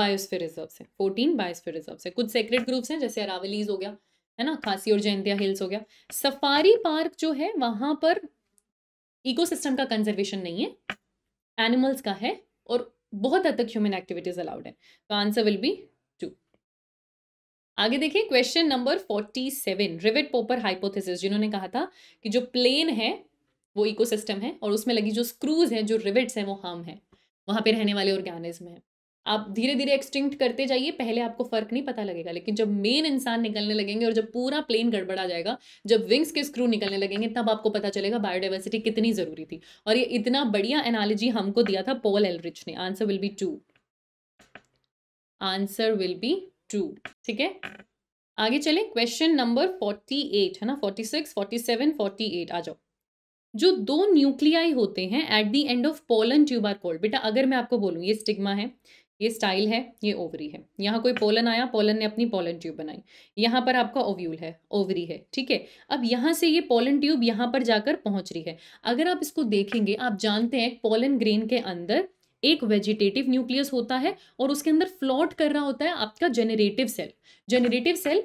बायोस्फीयर रिजर्व है फोर्टीन बायोस्फीयर रिजर्व है कुछ सेक्रेट ग्रुप्स हैं जैसे अरावलीज हो गया है ना खासी और जयंतिया हिल्स हो गया सफारी पार्क जो है वहां पर इकोसिस्टम का कंजर्वेशन नहीं है एनिमल्स का है और बहुत हद तक ह्यूमन एक्टिविटीज अलाउड है तो आंसर विल बी टू आगे देखिए question number forty seven rivet popper hypothesis जिन्होंने कहा था कि जो प्लेन है वो इको है और उसमें लगी जो स्क्रूज हैं जो रिविट्स हैं वो हम हैं वहाँ पर रहने वाले ऑर्गेनिज्म हैं आप धीरे धीरे एक्सटिंक्ट करते जाइए पहले आपको फर्क नहीं पता लगेगा लेकिन जब मेन इंसान निकलने लगेंगे और जब पूरा प्लेन गड़बड़ा जाएगा जब विंग्स के स्क्रू निकलने लगेंगे तब आपको पता चलेगा बायोडाइवर्सिटी कितनी ज़रूरी थी और ये इतना बढ़िया एनालॉजी हमको दिया था पॉल एलरिच ने answer will be two answer will be two ठीक है आगे चले क्वेश्चन नंबर फोर्टी एट है ना forty six forty seven forty eight आ जाओ जो दो न्यूक्लियाई होते हैं at the end of pollen tube are called बेटा अगर मैं आपको बोलूँ ये स्टिग्मा है ये स्टाइल है ये ओवरी है यहाँ कोई पोलन आया पोलन ने अपनी पोलन ट्यूब बनाई यहाँ पर आपका ओव्यूल है ओवरी है ठीक है अब यहाँ से ये पोलन ट्यूब यहाँ पर जाकर पहुँच रही है अगर आप इसको देखेंगे आप जानते हैं पोलन ग्रेन के अंदर एक वेजिटेटिव न्यूक्लियस होता है और उसके अंदर फ्लॉट कर रहा होता है आपका generative cell generative cell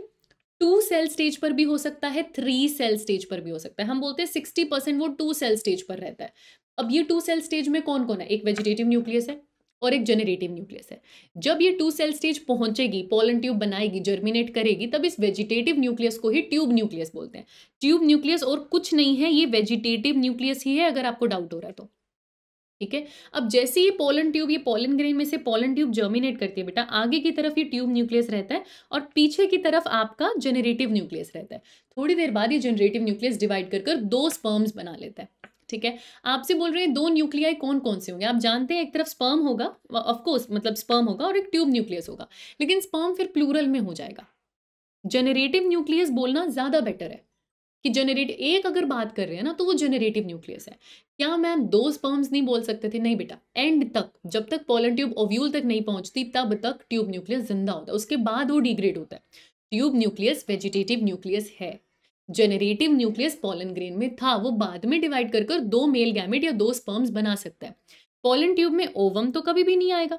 two cell stage पर भी हो सकता है थ्री सेल स्टेज पर भी हो सकता है हम बोलते हैं सिक्सटी परसेंट वो टू सेल स्टेज पर रहता है अब ये टू सेल स्टेज में कौन कौन है एक वेजिटेटिव न्यूक्लियस है और एक जनरेटिव न्यूक्लियस है जब ये टू सेल स्टेज पहुंचेगी पोलन ट्यूब बनाएगी जर्मिनेट करेगी तब इस वेजिटेटिव न्यूक्लियस को ही ट्यूब न्यूक्लियस बोलते हैं ट्यूब न्यूक्लियस और कुछ नहीं है ये वेजिटेटिव न्यूक्लियस ही है अगर आपको डाउट हो रहा है तो ठीक है अब जैसे ही पोलन ट्यूब ये पोलन ग्रेन में से पोलन ट्यूब जर्मिनेट करती है बेटा आगे की तरफ ये ट्यूब न्यूक्लियस रहता है और पीछे की तरफ आपका जनरेटिव न्यूक्लियस रहता है थोड़ी देर बाद ये जनरेटिव न्यूक्लियस डिवाइड कर कर दो स्पर्म्स बना लेता है ठीक है आपसे बोल रहे हैं दो न्यूक्लियाई कौन कौन से होंगे आप जानते हैं एक तरफ स्पर्म होगा ऑफकोर्स मतलब स्पर्म होगा और एक ट्यूब न्यूक्लियस होगा लेकिन स्पर्म फिर प्लूरल में हो जाएगा जनरेटिव न्यूक्लियस बोलना ज़्यादा बेटर है कि जनरेटिव एक अगर बात कर रहे हैं ना तो वो जनरेटिव न्यूक्लियस है क्या मैम दो स्पर्म्स नहीं बोल सकते थे नहीं बेटा एंड तक जब तक पोलन ट्यूब ओव्यूल तक नहीं पहुंचती तब तक ट्यूब न्यूक्लियस जिंदा होता है उसके बाद वो डिग्रेड होता है ट्यूब न्यूक्लियस वेजिटेटिव न्यूक्लियस है जेनरेटिव न्यूक्लियस पोलन ग्रेन में था वो बाद में डिवाइड कर कर दो मेल गैमेट या दो स्पर्म्स बना सकता है पोलन ट्यूब में ओवम तो कभी भी नहीं आएगा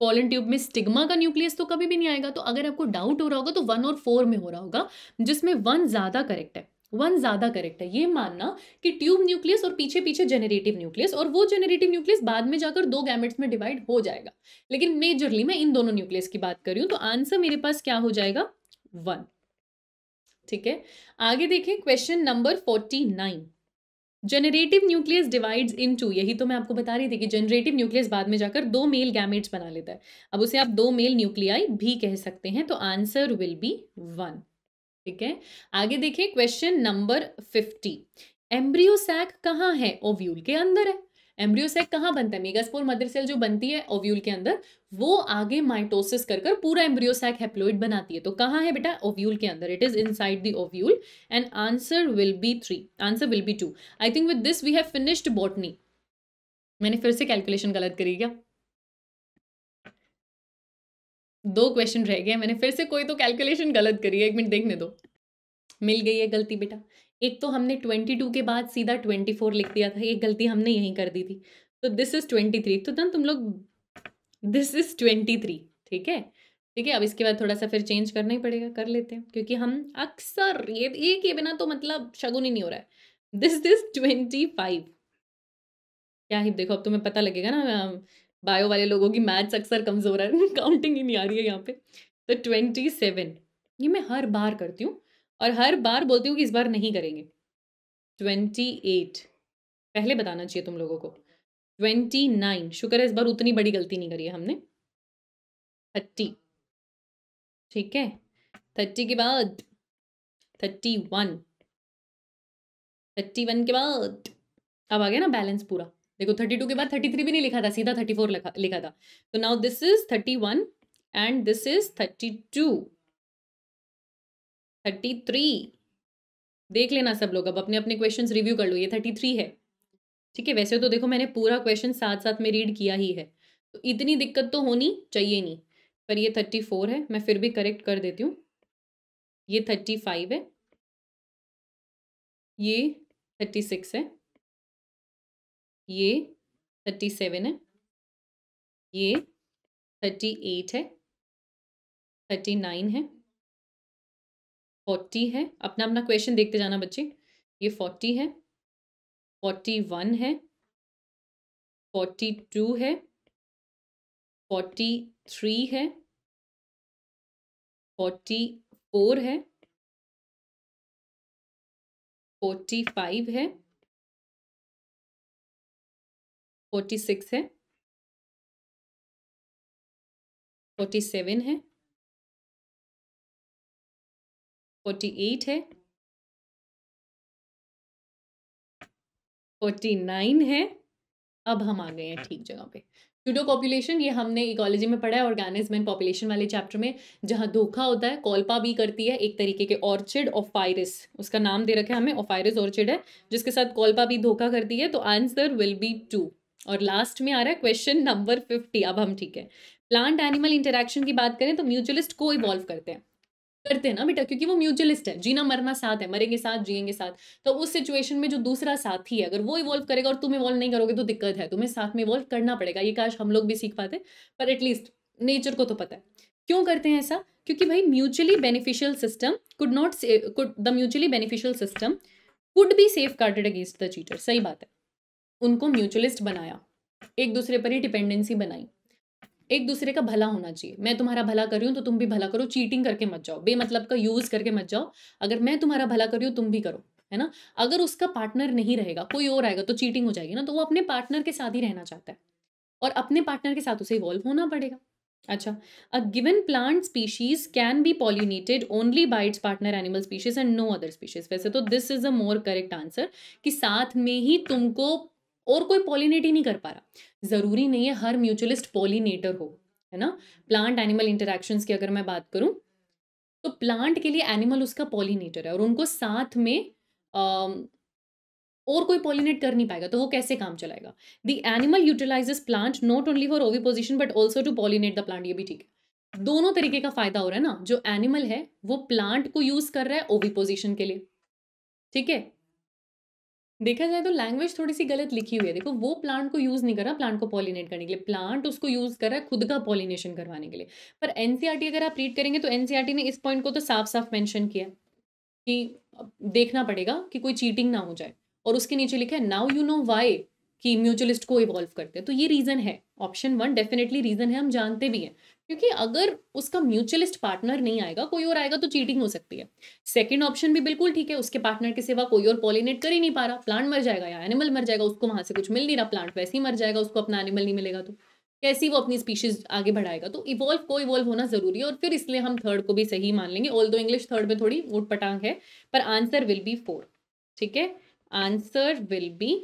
पोलन ट्यूब में स्टिग्मा का न्यूक्लियस तो कभी भी नहीं आएगा तो अगर आपको डाउट हो रहा होगा तो वन और फोर में हो रहा होगा जिसमें वन ज़्यादा करेक्ट है वन ज़्यादा करेक्ट है ये मानना कि ट्यूब न्यूक्लियस और पीछे पीछे जेनरेटिव न्यूक्लियस और वो जेनरेटिव न्यूक्लियस बाद में जाकर दो गैमेट्स में डिवाइड हो जाएगा लेकिन मेजरली मैं इन दोनों न्यूक्लियस की बात करी तो आंसर मेरे पास क्या हो जाएगा वन ठीक है आगे देखें question number forty nine generative nucleus divides into यही तो मैं आपको बता रही थी कि जेनरेटिव न्यूक्लियस बाद में जाकर दो मेल गैमेट्स बना लेता है अब उसे आप दो मेल न्यूक्लियाई भी कह सकते हैं तो आंसर विल बी वन ठीक है आगे देखिए क्वेश्चन नंबर फिफ्टी एम्ब्रियोसैक कहाँ है ओव्यूल के अंदर है एम्ब्रियोसैक कहाँ बनता है मेगास्पोर मदर सेल जो बनती है ओव्यूल के अंदर वो आगे माइटोसिस कर कर पूरा एम्ब्रियोसैक हैप्लोइड बनाती है तो कहाँ है बेटा ओव्यूल के अंदर it is inside the ovule and answer will be three answer will be two I think with this we have finished botany मैंने फिर से कैलकुलेशन गलत करी क्या दो क्वेश्चन रह गए मैंने फिर से कोई तो कैलकुलेशन गलत करी है एक मिनट देखने दो मिल गई है गलती बेटा एक तो हमने ट्वेंटी टू के बाद सीधा ट्वेंटी फोर लिख दिया था ये गलती हमने यहीं कर दी थी तो दिस इज़ ट्वेंटी थ्री तो ना तुम लोग दिस इज़ ट्वेंटी थ्री ठीक है ठीक है अब इसके बाद थोड़ा सा फिर चेंज करना ही पड़ेगा कर लेते हैं क्योंकि हम अक्सर ये ये के बिना तो मतलब शगुन ही नहीं हो रहा है दिस इज ट्वेंटी फाइव क्या ही देखो अब तुम्हें पता लगेगा ना बायो वाले लोगों की मैथ्स अक्सर कमज़ोर है काउंटिंग ही नहीं आ रही है यहाँ पे तो ट्वेंटी सेवन ये मैं हर बार करती हूँ और हर बार बोलती हूँ कि इस बार नहीं करेंगे ट्वेंटी एट पहले बताना चाहिए तुम लोगों को ट्वेंटी नाइन शुक्र है इस बार उतनी बड़ी गलती नहीं करी है हमने थर्टी ठीक है थर्टी के बाद थर्टी वन थर्टी वन के बाद अब आ गया ना बैलेंस पूरा देखो थर्टी टू के बाद थर्टी थ्री भी नहीं लिखा था सीधा थर्टी फोर लिखा लिखा था तो now this is thirty one and this is thirty two thirty three देख लेना सब लोग अब अपने अपने क्वेश्चंस रिव्यू कर लो ये थर्टी थ्री है ठीक है वैसे तो देखो मैंने पूरा क्वेश्चन साथ साथ में रीड किया ही है तो इतनी दिक्कत तो होनी चाहिए नहीं पर ये थर्टी फोर है मैं फिर भी करेक्ट कर देती हूँ ये थर्टी फाइव है ये थर्टी सिक्स है ये थर्टी सेवन है ये थर्टी एट है थर्टी नाइन है फोर्टी है अपना अपना क्वेश्चन देखते जाना बच्चे ये फोर्टी है फोर्टी वन है फोर्टी टू है फोर्टी थ्री है फोर्टी फोर है फोर्टी फाइव है फोर्टी सिक्स है फोर्टी सेवन है फोर्टी एट है फोर्टी नाइन है अब हम आ गए हैं ठीक जगह पे स्टूडो पॉपुलेशन ये हमने इकोलॉजी में पढ़ा है ऑर्गेनिज्म एंड पॉपुलेशन वाले चैप्टर में जहाँ धोखा होता है कॉलपा भी करती है एक तरीके के ऑर्चिड ऑफायरस उसका नाम दे रखा है हमें ऑफायरस ऑर्चिड है जिसके साथ कॉलपा भी धोखा करती है तो आंसर विल बी टू और लास्ट में आ रहा है क्वेश्चन नंबर फिफ्टी अब हम ठीक है प्लांट एनिमल इंटरेक्शन की बात करें तो म्यूचुअलिस्ट को इवॉल्व करते हैं करते हैं ना बेटा क्योंकि वो म्यूचुअलिस्ट है जीना मरना साथ है मरेंगे साथ जिएंगे साथ तो उस सिचुएशन में जो दूसरा साथी है अगर वो इवॉल्व करेगा और तुम इवॉल्व नहीं करोगे तो दिक्कत है तुम्हें साथ में इवॉल्व करना पड़ेगा ये काश हम लोग भी सीख पाते पर एटलीस्ट नेचर को तो पता है क्यों करते हैं ऐसा क्योंकि भाई mutually beneficial system could not से the mutually beneficial system could be safeguarded against the cheater सही बात है उनको म्यूचुअलिस्ट बनाया एक दूसरे पर ही डिपेंडेंसी बनाई एक दूसरे का भला होना चाहिए मैं तुम्हारा भला कर रही हूँ तो तुम भी भला करो चीटिंग करके मत जाओ बेमतलब का यूज़ करके मत जाओ अगर मैं तुम्हारा भला कर रही हूँ तुम भी करो है ना अगर उसका पार्टनर नहीं रहेगा कोई और आएगा तो चीटिंग हो जाएगी ना तो वो अपने पार्टनर के साथ ही रहना चाहता है और अपने पार्टनर के साथ उसे इवॉल्व होना पड़ेगा अच्छा a given plant species can be pollinated only by its partner animal species and no other species वैसे तो this is a more correct answer कि साथ में ही तुमको और कोई पॉलिनेट ही नहीं कर पा रहा ज़रूरी नहीं है हर म्यूचुअलिस्ट पॉलिनेटर हो है ना प्लांट एनिमल इंटरेक्शंस की अगर मैं बात करूं तो प्लांट के लिए एनिमल उसका पॉलिनेटर है और उनको साथ में आ, और कोई पॉलिनेट कर नहीं पाएगा तो वो कैसे काम चलाएगा the animal utilises plant not only for oviposition but also to pollinate the plant ये भी ठीक है दोनों तरीके का फायदा हो रहा है ना जो एनिमल है वो प्लांट को यूज कर रहा है ओवी पोजिशन के लिए ठीक है देखा जाए तो लैंग्वेज थोड़ी सी गलत लिखी हुई है देखो वो प्लांट को यूज़ नहीं कर रहा प्लांट को पॉलिनेट करने के लिए प्लांट उसको यूज़ कर रहा है खुद का पॉलिनेशन करवाने के लिए पर एनसीईआरटी e अगर आप रीड करेंगे तो एनसीईआरटी e ने इस पॉइंट को तो साफ साफ मेंशन किया कि देखना पड़ेगा कि कोई चीटिंग ना हो जाए और उसके नीचे लिखा है नाउ यू नो वाई कि म्यूचुअलिस्ट को इवॉल्व करते हैं तो ये रीज़न है ऑप्शन वन डेफिनेटली रीज़न है हम जानते भी हैं क्योंकि अगर उसका म्यूचुअलिस्ट पार्टनर नहीं आएगा कोई और आएगा तो चीटिंग हो सकती है सेकंड ऑप्शन भी बिल्कुल ठीक है उसके पार्टनर के सिवा कोई और पॉलिनेट कर ही नहीं पा रहा प्लांट मर जाएगा या एनिमल मर जाएगा उसको वहां से कुछ मिल नहीं रहा प्लांट वैसे ही मर जाएगा उसको अपना एनिमल नहीं मिलेगा तो कैसी वो अपनी स्पीशीज आगे बढ़ाएगा तो इवॉल्व को इवॉल्व होना जरूरी है और फिर इसलिए हम थर्ड को भी सही मान लेंगे ऑल दो इंग्लिश थर्ड में थोड़ी ऊट पटांग है पर आंसर विल बी फोर ठीक है answer will be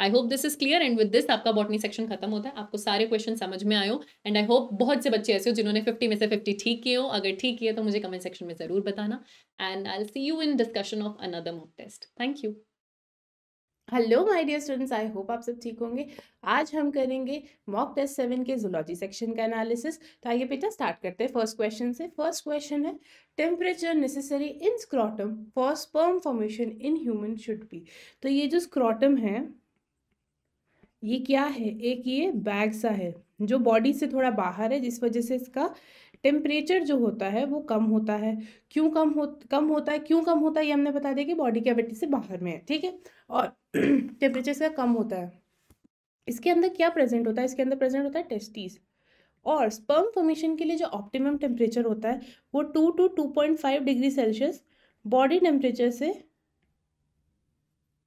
I hope this is clear and with this आपका बॉटनी सेक्शन खत्म होता है आपको सारे क्वेश्चन समझ में आयो एंड आई होप बहुत से बच्चे ऐसे हो जिन्होंने फिफ्टी में से फिफ्टी ठीक किए हो अगर ठीक किए तो मुझे कमेंट सेक्शन में जरूर बताना and I see you in discussion of another mock test thank you hello my dear students I hope आप सब ठीक होंगे आज हम करेंगे मॉक टेस्ट सेवन के जुलॉजी सेक्शन का एनालिसिस तो आइए बेटा स्टार्ट करते हैं फर्स्ट क्वेश्चन से फर्स्ट क्वेश्चन है temperature necessary in scrotum for sperm formation in human should be तो ये जो स्क्रॉटम है ये क्या है एक ये बैग सा है जो बॉडी से थोड़ा बाहर है जिस वजह से इसका टेम्परेचर जो होता है वो कम होता है क्यों कम हो कम होता है क्यों कम होता है ये हमने बता दिया कि बॉडी कैविटी से बाहर में है ठीक है और टेम्परेचर इसका कम होता है इसके अंदर क्या प्रेजेंट होता है इसके अंदर प्रेजेंट होता है टेस्टीज़ और स्पर्म फॉर्मेशन के लिए जो ऑप्टिमम टेम्परेचर होता है वो two two two point five degree Celsius body temperature से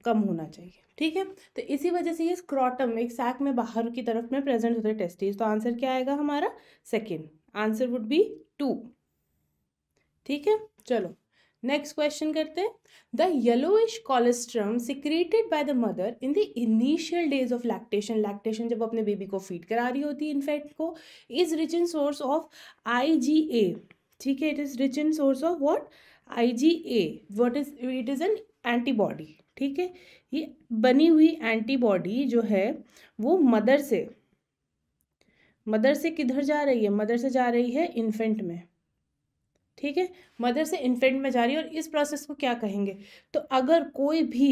कम होना चाहिए ठीक है तो इसी वजह से ये स्क्रॉटम एक सैक में बाहर की तरफ में प्रेजेंट होते हैं टेस्टिस तो आंसर क्या आएगा हमारा second answer would be two ठीक है चलो नेक्स्ट क्वेश्चन करते हैं the yellowish colostrum secreted by the mother in the initial days of lactation lactation जब अपने बेबी को फीड करा रही होती है इनफेक्ट को is rich in source of I G A ठीक है it is rich in source of what I G A what is it is an antibody ठीक है ये बनी हुई एंटीबॉडी जो है वो मदर से मदर से किधर जा रही है मदर से जा रही है इन्फेंट में ठीक है मदर से इन्फेंट में जा रही है और इस प्रोसेस को क्या कहेंगे तो अगर कोई भी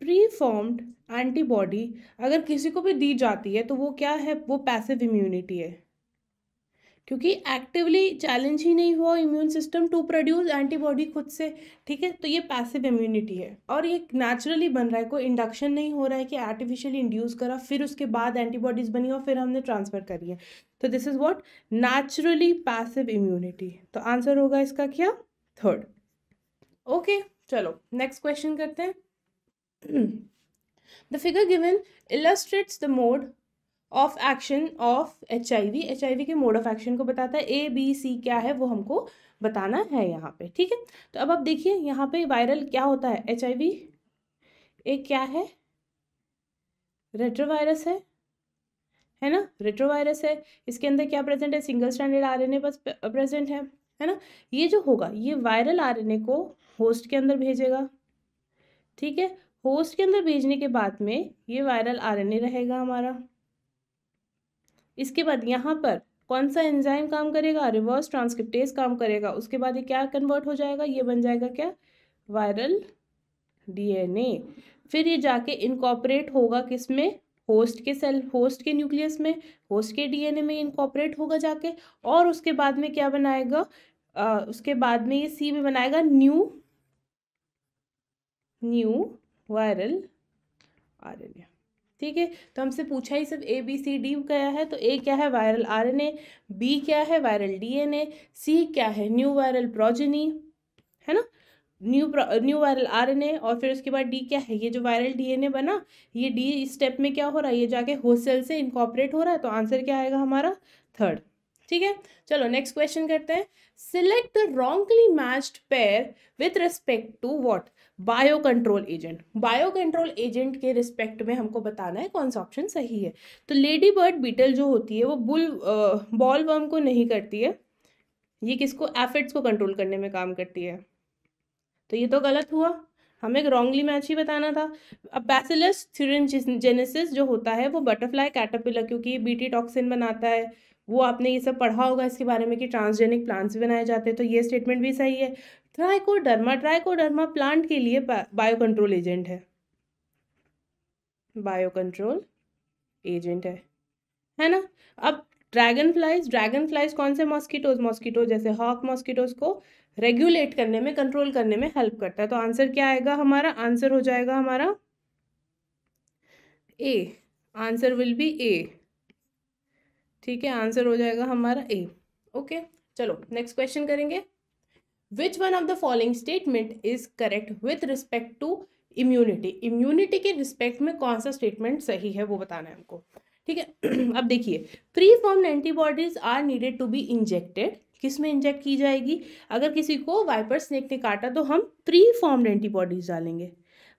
प्रीफॉर्म्ड एंटीबॉडी अगर किसी को भी दी जाती है तो वो क्या है वो पैसिव इम्यूनिटी है क्योंकि एक्टिवली चैलेंज ही नहीं हुआ immune system to produce antibody खुद से ठीक है तो ये पैसिव इम्यूनिटी है और ये नेचुरली बन रहा है कोई इंडक्शन नहीं हो रहा है कि आर्टिफिशियली इंड्यूस करा फिर उसके बाद एंटीबॉडीज़ बनी और फिर हमने ट्रांसफ़र करी है तो this is what naturally passive immunity तो आंसर होगा इसका क्या थर्ड ओके चलो नेक्स्ट क्वेश्चन करते हैं the figure given illustrates the mode of action of H I V H I V के मोड ऑफ एक्शन को बताता है ए बी सी क्या है वो हमको बताना है यहाँ पे ठीक है तो अब आप देखिए यहाँ पे वायरल क्या होता है एच आई वी एक क्या है रेट्रोवायरस है है ना रेट्रोवायरस है इसके अंदर क्या प्रेजेंट है सिंगल स्टैंडर्ड आर ए बस प्रेजेंट है है ना ये जो होगा ये वायरल ए को होस्ट के अंदर भेजेगा ठीक है होस्ट के अंदर भेजने के बाद में ये वायरल ए रहेगा हमारा इसके बाद यहाँ पर कौन सा एंजाइम काम करेगा रिवर्स ट्रांसक्रिप्टेज काम करेगा उसके बाद ये क्या कन्वर्ट हो जाएगा ये बन जाएगा क्या वायरल डीएनए फिर ये जाके इनकॉपरेट होगा किस में होस्ट के सेल होस्ट के न्यूक्लियस में होस्ट के डीएनए में इनकॉपरेट होगा जाके और उसके बाद में क्या बनाएगा आ, उसके बाद में ये सी में बनाएगा न्यू न्यू वायरल ए ठीक है तो हमसे पूछा ही सब ए बी सी डी क्या है तो ए क्या है वायरल आरएनए बी क्या है वायरल डीएनए सी क्या है न्यू वायरल प्रोजेनी है ना न्यू न्यू वायरल आरएनए और फिर उसके बाद डी क्या है ये जो वायरल डीएनए बना ये डी स्टेप में क्या हो रहा है ये जाके होस्ट सेल से इनकॉपरेट हो रहा है तो आंसर क्या आएगा हमारा थर्ड ठीक है चलो नेक्स्ट क्वेश्चन करते हैं select the wrongly matched pair with respect to what bio control agent bio control agent के रिस्पेक्ट में हमको बताना है कौन सा ऑप्शन सही है तो लेडी बर्ड बीटल जो होती है वो बुल बॉल वर्म को नहीं करती है ये किसको एफिड्स को कंट्रोल करने में काम करती है तो ये तो गलत हुआ हमें रॉन्गली मैच ही बताना था अब बैसिलस थ्यूरजेनेसिस जो होता है वो बटरफ्लाई कैटरपिलर क्योंकि ये बीटी टॉक्सिन बनाता है वो आपने ये सब पढ़ा होगा इसके बारे में कि ट्रांसजेनिक प्लांट्स बनाए जाते हैं तो ये स्टेटमेंट भी सही है ट्राइकोडर्मा ट्राइकोडर्मा प्लांट के लिए बायो कंट्रोल एजेंट है बायो कंट्रोल एजेंट है है ना अब ड्रैगन फ्लाइज ड्रैगन फ्लाइज कौन से मॉस्किटोज मॉस्किटो जैसे हॉक मॉस्किटोज को रेगुलेट करने में कंट्रोल करने में हेल्प करता है तो आंसर क्या आएगा हमारा आंसर हो जाएगा हमारा A answer will be A ठीक है आंसर हो जाएगा हमारा ए ओके चलो नेक्स्ट क्वेश्चन करेंगे which one of the following statement is correct with respect to immunity immunity के रिस्पेक्ट में कौन सा स्टेटमेंट सही है वो बताना है हमको ठीक है अब देखिए pre form antibodies are needed to be injected किस में इंजेक्ट की जाएगी अगर किसी को वाइपर स्नेक ने काटा तो हम प्री फॉर्म एंटीबॉडीज डालेंगे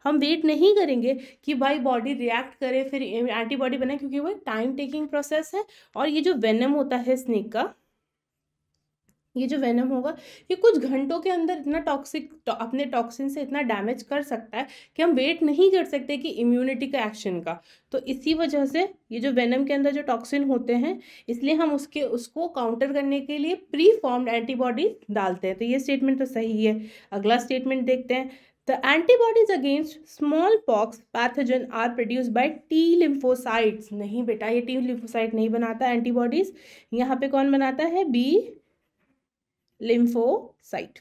हम वेट नहीं करेंगे कि भाई बॉडी रिएक्ट करे फिर एंटीबॉडी बने क्योंकि वो टाइम टेकिंग प्रोसेस है और ये जो वेनम होता है स्नेक का ये जो वेनम होगा ये कुछ घंटों के अंदर इतना टॉक्सिक तो, अपने टॉक्सिन से इतना डैमेज कर सकता है कि हम वेट नहीं कर सकते कि इम्यूनिटी का एक्शन का तो इसी वजह से ये जो वेनम के अंदर जो टॉक्सिन होते हैं इसलिए हम उसके उसको काउंटर करने के लिए प्री फॉर्म्ड एंटीबॉडीज डालते हैं तो ये स्टेटमेंट तो सही है अगला स्टेटमेंट देखते हैं antibodies against smallpox pathogen are produce by T lymphocytes. नहीं बेटा ये टी लिम्फोसाइड नहीं बनाता एंटीबॉडीज़ यहाँ पे कौन बनाता है बी लिम्फोसाइट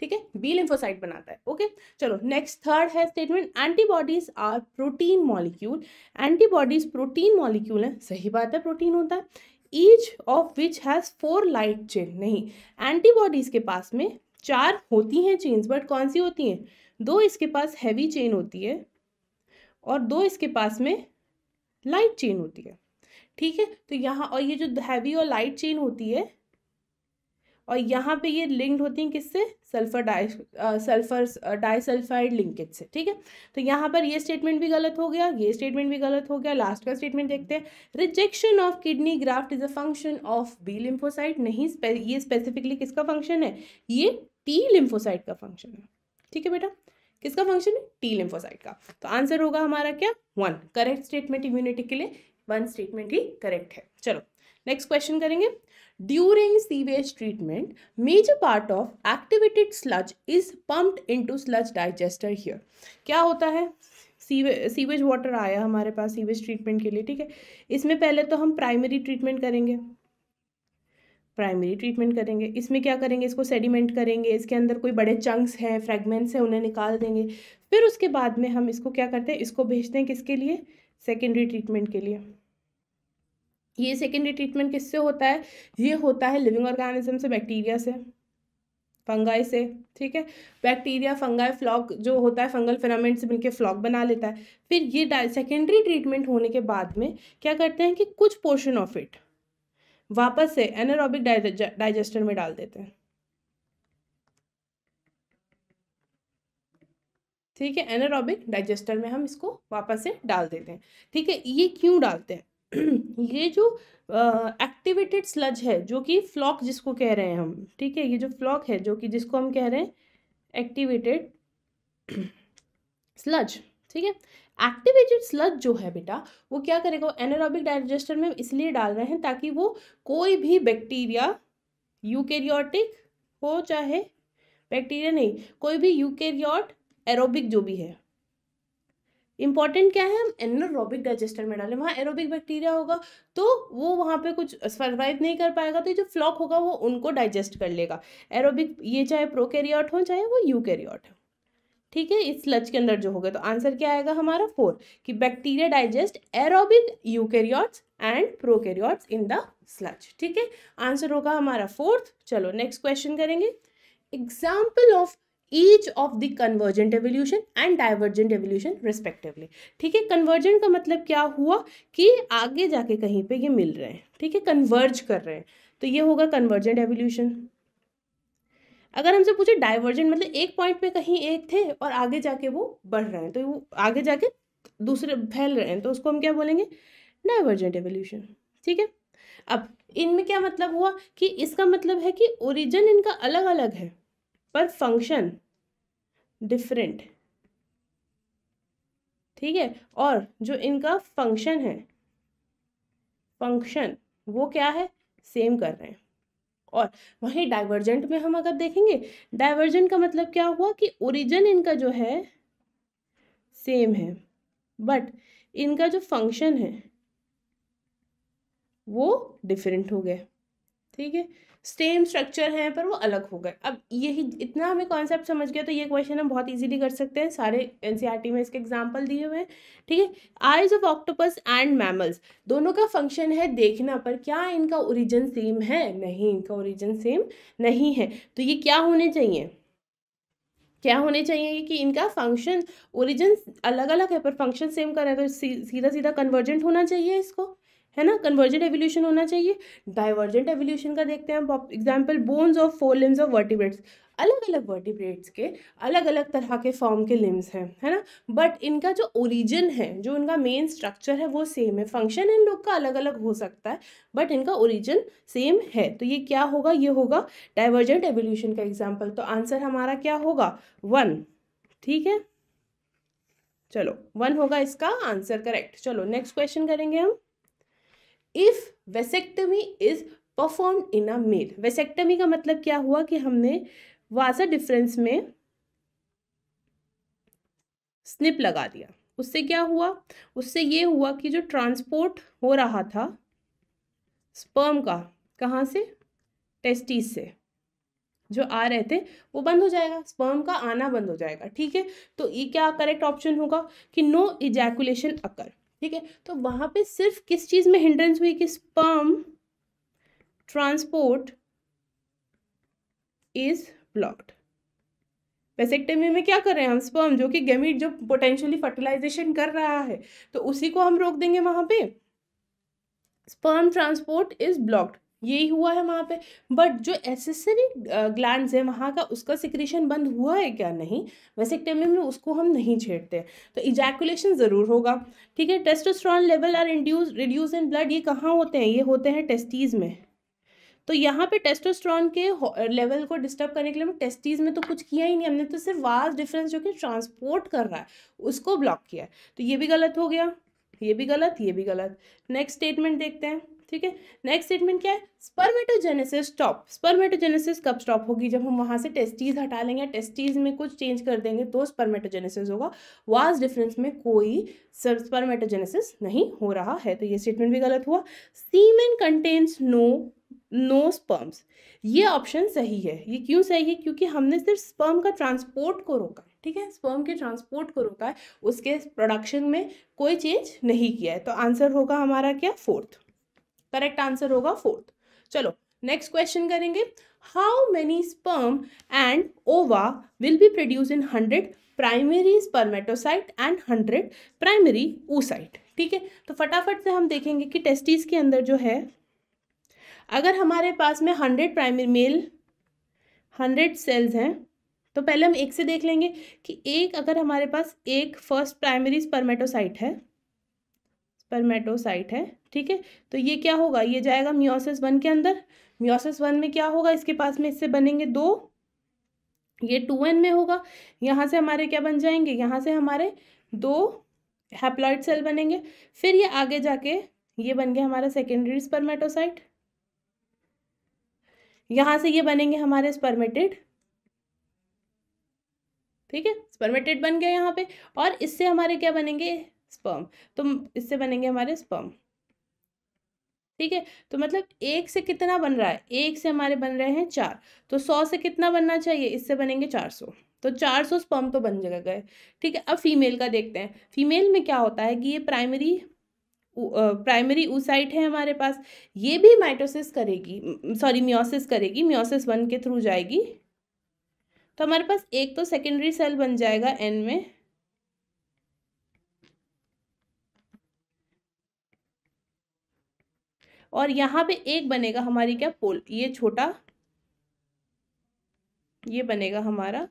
ठीक है बी लिम्फोसाइट बनाता है ओके चलो नेक्स्ट थर्ड है statement antibodies are protein molecule antibodies protein molecule है सही बात है प्रोटीन होता है each of which has four light chain नहीं एंटीबॉडीज़ के पास में चार होती हैं चेन्स बट कौन सी होती हैं दो इसके पास हैवी चेन होती है और दो इसके पास में लाइट चेन होती है ठीक है तो यहाँ और ये जो हैवी और लाइट चेन होती है और यहाँ पे ये लिंक्ड होती हैं किससे sulphur di sulphur disulphide linkage से ठीक है तो यहाँ पर ये स्टेटमेंट भी गलत हो गया ये स्टेटमेंट भी गलत हो गया लास्ट का स्टेटमेंट देखते हैं rejection of kidney graft is a function of B lymphocyte नहीं ये स्पेसिफिकली किसका फंक्शन है ये टी लिम्फोसाइट का फंक्शन है ठीक है बेटा किसका फंक्शन है टी लिम्फोसाइट का तो आंसर होगा हमारा क्या वन करेक्ट स्टेटमेंट इम्यूनिटी के लिए वन स्टेटमेंट ही करेक्ट है चलो नेक्स्ट क्वेश्चन करेंगे During sewage treatment, major part of activated sludge is pumped into sludge digester here. क्या होता है सीवेज वाटर आया हमारे पास सीवेज ट्रीटमेंट के लिए ठीक है इसमें पहले तो हम प्राइमरी ट्रीटमेंट करेंगे प्राइमरी ट्रीटमेंट करेंगे इसमें क्या करेंगे इसको सेडिमेंट करेंगे इसके अंदर कोई बड़े चंक्स हैं फ्रेगमेंट्स हैं उन्हें निकाल देंगे फिर उसके बाद में हम इसको क्या करते हैं इसको भेजते हैं किसके लिए सेकेंडरी ट्रीटमेंट के लिए ये सेकेंडरी ट्रीटमेंट किससे होता है ये होता है लिविंग ऑर्गेनिज्म से बैक्टीरिया से फंगाई से ठीक है बैक्टीरिया फंगाई फ्लॉक जो होता है फंगल फिनामेंट से मिलकर फ्लॉक बना लेता है फिर ये सेकेंडरी ट्रीटमेंट होने के बाद में क्या करते हैं कि कुछ पोर्शन ऑफ इट वापस से एनारोबिक डाइजेस्टर में डाल देते हैं ठीक है एनारोबिक डाइजेस्टर में हम इसको वापस से डाल देते हैं ठीक है ये क्यों डालते हैं ये जो एक्टिवेटेड स्लज है जो कि फ्लॉक जिसको कह रहे हैं हम ठीक है ये जो फ्लॉक है जो कि जिसको हम कह रहे हैं एक्टिवेटेड स्लज ठीक है एक्टिवेटेड स्लज जो है बेटा वो क्या करेगा एनारोबिक डाइजेस्टर में इसलिए डाल रहे हैं ताकि वो कोई भी बैक्टीरिया यूकेरियोटिक हो चाहे बैक्टीरिया नहीं कोई भी यूकेरियोट एरोबिक जो भी है इंपॉर्टेंट क्या है हम एनरोबिक डाइजेस्टर में डालें वहाँ एरोबिक बैक्टीरिया होगा तो वो वहाँ पे कुछ सर्वाइव नहीं कर पाएगा तो ये जो फ्लॉक होगा वो उनको डाइजेस्ट कर लेगा एरोबिक ये चाहे प्रोकैरियोट हो चाहे वो यूकैरियोट हो ठीक है इस लच के अंदर जो होगा तो आंसर क्या आएगा हमारा फोर कि bacteria digest aerobic eukaryotes and prokaryotes in the sludge ठीक है आंसर होगा हमारा फोर्थ चलो नेक्स्ट क्वेश्चन करेंगे example of each of the convergent evolution and divergent evolution respectively ठीक है कन्वर्जेंट का मतलब क्या हुआ कि आगे जाके कहीं पे ये मिल रहे हैं ठीक है कन्वर्ज कर रहे हैं तो ये होगा कन्वर्जेंट एवोल्यूशन अगर हमसे पूछे डाइवर्जेंट मतलब एक पॉइंट पे कहीं एक थे और आगे जाके वो बढ़ रहे हैं तो वो आगे जाके दूसरे फैल रहे हैं तो उसको हम क्या बोलेंगे डाइवर्जेंट एवोल्यूशन ठीक है अब इनमें क्या मतलब हुआ कि इसका मतलब है कि ओरिजिन इनका अलग अलग है पर फंक्शन डिफरेंट ठीक है और जो इनका फंक्शन है फंक्शन वो क्या है सेम कर रहे हैं और वहीं डाइवर्जेंट में हम अगर देखेंगे डाइवर्जेंट का मतलब क्या हुआ कि ओरिजिन इनका जो है सेम है बट इनका जो फंक्शन है वो डिफरेंट हो गया ठीक है सेम स्ट्रक्चर हैं पर वो अलग हो गए अब यही इतना हमें कॉन्सेप्ट समझ गया तो ये क्वेश्चन हम बहुत इजीली कर सकते हैं सारे एन e में इसके एग्जांपल दिए हुए हैं ठीक है eyes of octopus and mammals दोनों का फंक्शन है देखना पर क्या इनका ओरिजिन सेम है नहीं इनका ओरिजिन सेम नहीं है तो ये क्या होने चाहिए क्या होने चाहिए कि इनका फंक्शन ओरिजिन अलग अलग है पर फंक्शन सेम कर रहे हैं तो सीधा सीधा कन्वर्जेंट होना चाहिए इसको है ना कन्वर्जेंट एवोल्यूशन होना चाहिए डाइवर्जेंट एवोल्यूशन का देखते हैं हम example bones of forelimbs of vertebrates अलग अलग वर्टिब्रेट्स के अलग अलग तरह के फॉर्म के लिम्स हैं है ना बट इनका जो ओरिजिन है जो इनका मेन स्ट्रक्चर है वो सेम है फंक्शन इन लोग का अलग अलग हो सकता है बट इनका ओरिजिन सेम है तो ये क्या होगा ये होगा डाइवर्जेंट एवोल्यूशन का एग्जाम्पल तो आंसर हमारा क्या होगा वन ठीक है चलो वन होगा इसका आंसर करेक्ट चलो नेक्स्ट क्वेश्चन करेंगे हम if vasectomy is perform in a male vasectomy का मतलब क्या हुआ कि हमने वाजा डिफरेंस में स्निप लगा दिया उससे क्या हुआ उससे ये हुआ कि जो ट्रांसपोर्ट हो रहा था स्पर्म का कहाँ से टेस्टिस से जो आ रहे थे वो बंद हो जाएगा स्पर्म का आना बंद हो जाएगा ठीक है तो ये क्या करेक्ट ऑप्शन होगा कि नो इजैकुलेशन अकर ठीक है तो वहां पे सिर्फ किस चीज़ में हिंड्रेंस हुई कि स्पर्म ट्रांसपोर्ट इज ब्लॉक्ड टेमी में क्या कर रहे हैं हम स्पर्म जो कि गेमिट जो पोटेंशियली फर्टिलाइजेशन कर रहा है तो उसी को हम रोक देंगे वहां पे स्पर्म ट्रांसपोर्ट इज ब्लॉक्ड यही हुआ है वहाँ पे बट जो एसेसरी ग्लैंड है वहाँ का उसका सिक्रेशन बंद हुआ है क्या नहीं वैसे वेसेक्टेमी में उसको हम नहीं छेड़ते तो इजैकुलेशन ज़रूर होगा ठीक है testosterone level are induce reduce in blood ये कहाँ होते हैं ये होते हैं टेस्टीज़ में तो यहाँ पे टेस्टोस्ट्रॉन के लेवल को डिस्टर्ब करने के लिए हम टेस्टीज़ में तो कुछ किया ही नहीं हमने तो सिर्फ वास डिफरेंस जो कि ट्रांसपोर्ट कर रहा है उसको ब्लॉक किया है तो ये भी गलत हो गया ये भी गलत ये भी गलत नेक्स्ट स्टेटमेंट देखते हैं ठीक है नेक्स्ट स्टेटमेंट क्या है स्पर्मेटोजेनेसिस स्टॉप स्पर्मेटोजेनेसिस कब स्टॉप होगी जब हम वहाँ से टेस्टीज हटा लेंगे टेस्टीज में कुछ चेंज कर देंगे तो स्पर्मेटोजेनेसिस होगा वाज डिफरेंस में कोई स्पर्मेटोजेनेसिस नहीं हो रहा है तो ये स्टेटमेंट भी गलत हुआ semen contents no no sperms ये ऑप्शन सही है ये क्यों सही है क्योंकि हमने सिर्फ स्पर्म का ट्रांसपोर्ट को रोका है ठीक है स्पर्म के ट्रांसपोर्ट को रोका है उसके प्रोडक्शन में कोई चेंज नहीं किया है तो आंसर होगा हमारा क्या फोर्थ करेक्ट आंसर होगा फोर्थ चलो नेक्स्ट क्वेश्चन करेंगे how many sperm and ova will be produce in hundred primary spermatocyte and hundred primary oocyte ठीक है तो फटाफट से हम देखेंगे कि टेस्टिस के अंदर जो है अगर हमारे पास में hundred primary male hundred cells हैं तो पहले हम एक से देख लेंगे कि एक अगर हमारे पास एक फर्स्ट प्राइमरी स्पर्मेटोसाइट है स्पर्मेटोसाइट है ठीक है तो ये क्या होगा ये जाएगा म्योसिस वन के अंदर म्योसिस वन में क्या होगा इसके पास में इससे बनेंगे दो ये टू एन में होगा यहाँ से हमारे क्या बन जाएंगे यहाँ से हमारे दो हैप्लॉइड सेल बनेंगे फिर ये आगे जाके ये बन गया हमारा सेकेंडरी स्पर्मेटोसाइट यहाँ से ये बनेंगे हमारे स्पर्मेटेड ठीक है स्पर्मेटेड बन गया यहाँ पे और इससे हमारे क्या बनेंगे स्पर्म तो इससे बनेंगे हमारे स्पर्म ठीक है तो मतलब एक से कितना बन रहा है एक से हमारे बन रहे हैं चार तो सौ से कितना बनना चाहिए इससे बनेंगे चार सौ तो चार सौ स्पर्म तो बन जगह गए ठीक है अब फीमेल का देखते हैं फीमेल में क्या होता है कि ये प्राइमरी प्राइमरी ऊसाइट है हमारे पास ये भी माइटोसिस करेगी सॉरी म्योसिस करेगी म्योसिस वन के थ्रू जाएगी तो हमारे पास एक तो सेकेंडरी सेल बन जाएगा एन में और यहाँ पे एक बनेगा हमारी क्या पोल ये छोटा ये बनेगा हमारा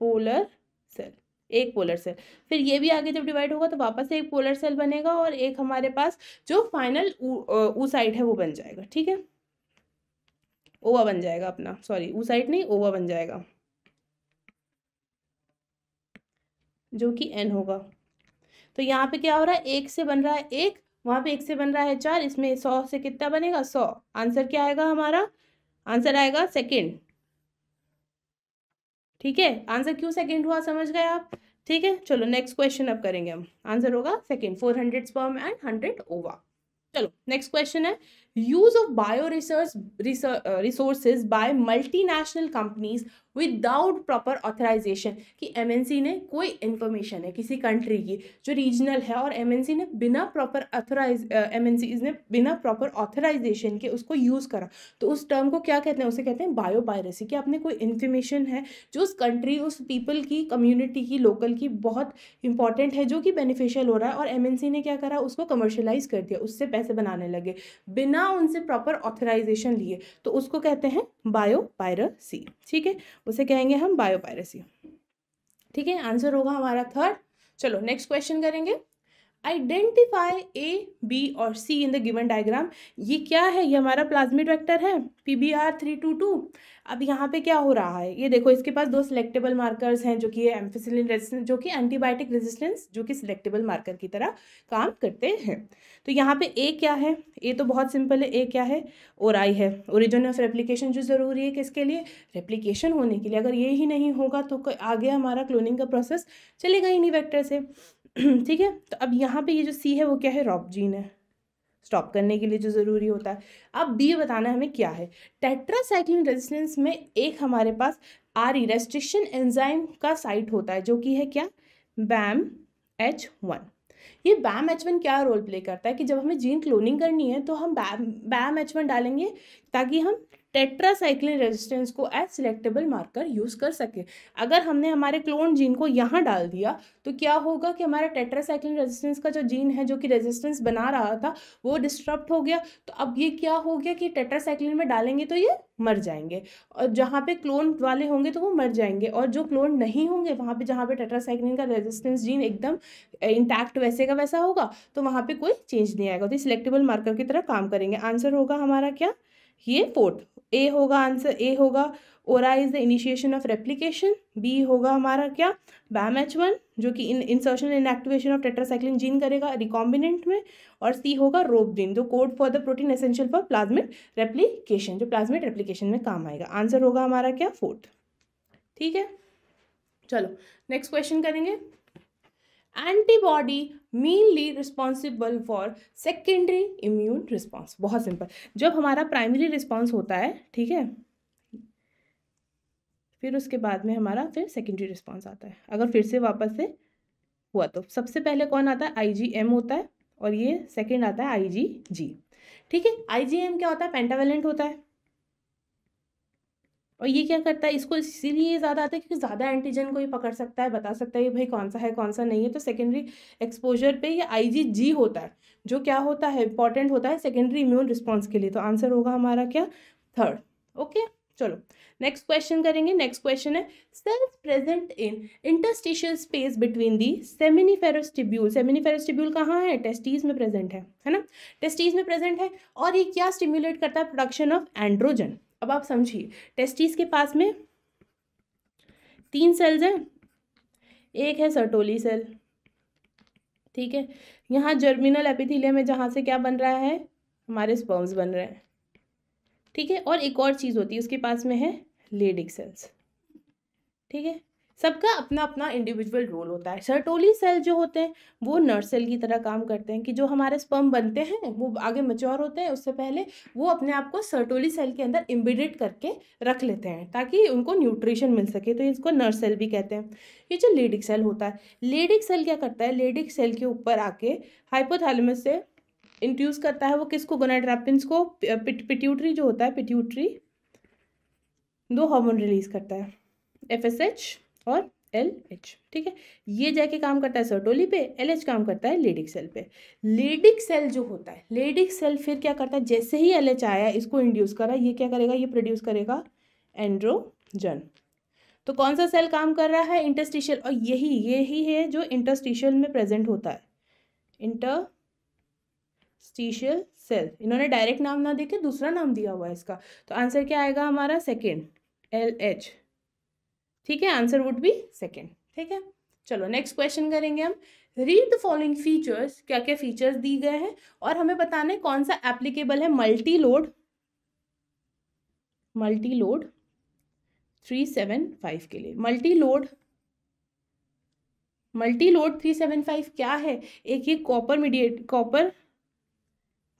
पोलर सेल एक पोलर सेल फिर ये भी आगे जब डिवाइड होगा तो वापस एक पोलर सेल बनेगा और एक हमारे पास जो फाइनल ऊ साइड है वो बन जाएगा ठीक है ओवा बन जाएगा अपना सॉरी ऊ साइड नहीं ओवा बन जाएगा जो कि एन होगा तो यहाँ पे क्या हो रहा है एक से बन रहा है एक वहाँ पे एक से बन रहा है चार इसमें सौ से कितना बनेगा सौ आंसर क्या आएगा हमारा आंसर आएगा सेकेंड ठीक है आंसर क्यों सेकेंड हुआ समझ गए आप ठीक है चलो नेक्स्ट क्वेश्चन अब करेंगे हम आंसर होगा second four hundred sperm and hundred ova चलो नेक्स्ट क्वेश्चन है use of bio research resources by multinational companies without proper authorisation कि एम ने कोई इन्फॉर्मेशन है किसी कंट्री की जो रीजनल है और एम ने बिना प्रॉपर ऑथराइज एमएनसी ने बिना प्रॉपर ऑथराइजेशन के उसको यूज़ करा तो उस टर्म को क्या कहते हैं उसे कहते हैं बायो पायरेसी कि आपने कोई इन्फॉर्मेशन है जो उस कंट्री उस पीपल की कम्युनिटी की लोकल की बहुत इंपॉर्टेंट है जो कि बेनिफिशियल हो रहा है और एम ने क्या करा उसको कमर्शलाइज कर दिया उससे पैसे बनाने लगे बिना उनसे प्रॉपर ऑथराइजेशन लिए तो उसको कहते हैं बायो पायरसी ठीक है उसे कहेंगे हम बायोपायरेसी ठीक है आंसर होगा हमारा थर्ड चलो नेक्स्ट क्वेश्चन करेंगे आइडेंटिफाई ए बी और C in the given diagram ये क्या है ये हमारा प्लाज्मिड वेक्टर है P B R three two two अब यहाँ पे क्या हो रहा है ये देखो इसके पास दो सिलेक्टेबल मार्कर्स हैं जो कि है एम्फिसिलिन रेजिस्टेंस जो कि एंटीबायोटिक रेजिस्टेंस जो कि सिलेक्टेबल मार्कर की तरह काम करते हैं तो यहाँ पे ए क्या है ए तो बहुत सिंपल है ए क्या है और आई है ओरिजिन ऑफ रेप्लीकेशन जो ज़रूरी है किसके लिए रेप्लीकेशन होने के लिए अगर ये ही नहीं होगा तो आगे हमारा क्लोनिंग का प्रोसेस चलेगा ही नहीं वैक्टर से ठीक है तो अब यहाँ पे ये जो सी है वो क्या है रॉबजीन है स्टॉप करने के लिए जो ज़रूरी होता है अब बी बताना हमें क्या है टेट्रासाइक्लिन रेजिस्टेंस में एक हमारे पास आर ई रेस्ट्रिक्शन एंजाइम का साइट होता है जो कि है क्या बैम एच वन ये बैम एच वन क्या रोल प्ले करता है कि जब हमें जीन क्लोनिंग करनी है तो हम बैम बैम एच वन डालेंगे ताकि हम टेट्रासाइक्लिन रेजिस्टेंस को एज सिलेक्टेबल मार्कर यूज़ कर सके अगर हमने हमारे क्लोन जीन को यहाँ डाल दिया तो क्या होगा कि हमारा टेट्रासाइक्लिन रेजिस्टेंस का जो जीन है जो कि रेजिस्टेंस बना रहा था वो डिस्टर्ब हो गया तो अब ये क्या हो गया कि टेट्रासाइक्लिन में डालेंगे तो ये मर जाएंगे और जहाँ पे क्लोन वाले होंगे तो वो मर जाएंगे और जो क्लोन नहीं होंगे वहाँ पे जहाँ पे टेट्रासाइक्लिन का रेजिस्टेंस जीन एकदम इंटैक्ट वैसे का वैसा होगा तो वहाँ पे कोई चेंज नहीं आएगा तो सिलेक्टेबल मार्कर की तरह काम करेंगे आंसर होगा हमारा क्या ये फोर्थ ए होगा आंसर ए होगा ori is the initiation of replication B होगा हमारा क्या बैम एच वन जो कि in insertion inactivation of tetracycline gene करेगा रिकॉम्बिनेंट में और सी होगा रोप रोबडिन जो code for the protein essential for plasmid replication जो प्लाज्मिक रेप्लीकेशन में काम आएगा आंसर होगा हमारा क्या फोर्थ ठीक है चलो नेक्स्ट क्वेश्चन करेंगे antibody mainly responsible for secondary immune response बहुत सिंपल जब हमारा प्राइमरी रिस्पॉन्स होता है ठीक है फिर उसके बाद में हमारा फिर सेकेंडरी रिस्पॉन्स आता है अगर फिर से वापस से हुआ तो सबसे पहले कौन आता है एम होता है और ये सेकेंड आता है जी ठीक है एम क्या होता है पेंटावेलेंट होता है और ये क्या करता है इसको इसीलिए ज़्यादा आता है क्योंकि ज़्यादा एंटीजन को ही पकड़ सकता है बता सकता है कि भाई कौन सा है कौन सा नहीं है तो सेकेंडरी एक्सपोजर पे ये आई होता है जो क्या होता है इंपॉर्टेंट होता है सेकेंडरी इम्यून रिस्पॉन्स के लिए तो आंसर होगा हमारा क्या थर्ड ओके चलो नेक्स्ट क्वेश्चन करेंगे नेक्स्ट क्वेश्चन है cells present in interstitial space between the सेमिनी फेरोस्टिब्यूल सेमिनी tubule कहाँ है टेस्टीज में प्रेजेंट है है ना टेस्टीज में प्रेजेंट है और ये क्या स्टिम्युलेट करता है प्रोडक्शन ऑफ एंड्रोजन अब आप समझिए टेस्टिस के पास में तीन सेल्स हैं एक है सर्टोली सेल ठीक है यहाँ जर्मिनल एपिथीलिया में जहाँ से क्या बन रहा है हमारे स्पर्म्स बन रहे हैं ठीक है और एक और चीज़ होती है उसके पास में है लेडिक सेल्स ठीक है सबका अपना अपना इंडिविजुअल रोल होता है सर्टोली सेल जो होते हैं वो नर्स सेल की तरह काम करते हैं कि जो हमारे स्पर्म बनते हैं वो आगे मच्योर होते हैं उससे पहले वो अपने आप को सर्टोली सेल के अंदर इम्बिडेट करके रख लेते हैं ताकि उनको न्यूट्रिशन मिल सके तो इसको नर्स सेल भी कहते हैं ये जो लेडिक सेल होता है लेडिक सेल क्या करता है लेडिक सेल के ऊपर आके हाइपोथैलेमस से इंट्यूस करता है वो किसको गोनाड्रेपिन्स को पिट, पिट्यूटरी जो होता है पिट्यूटरी दो हार्मोन रिलीज करता है एफ एस एच और एल एच ठीक है ये जाके काम करता है सर्टोली पे एल एच काम करता है लेडिक सेल पे लेडिक सेल जो होता है लेडिक सेल फिर क्या करता है जैसे ही एल एच आया इसको इंड्यूस करा ये क्या करेगा ये प्रोड्यूस करेगा एंड्रोजन तो कौन सा सेल काम कर रहा है इंटरस्टिशियल और यही यही है जो इंटरस्टिशियल में प्रेजेंट होता है इंटर स्टीशियल सेल इन्होंने डायरेक्ट नाम ना देके दूसरा नाम दिया हुआ है इसका तो आंसर क्या आएगा हमारा सेकेंड एल एच ठीक है आंसर वुड बी सेकेंड ठीक है चलो नेक्स्ट क्वेश्चन करेंगे हम रीड द फॉलोइंग फीचर्स क्या क्या फीचर्स दी गए हैं और हमें बताना है कौन सा एप्लीकेबल है multi load multi load three seven five के लिए multi load multi load three seven five क्या है एक ये कॉपर मीडिएट कॉपर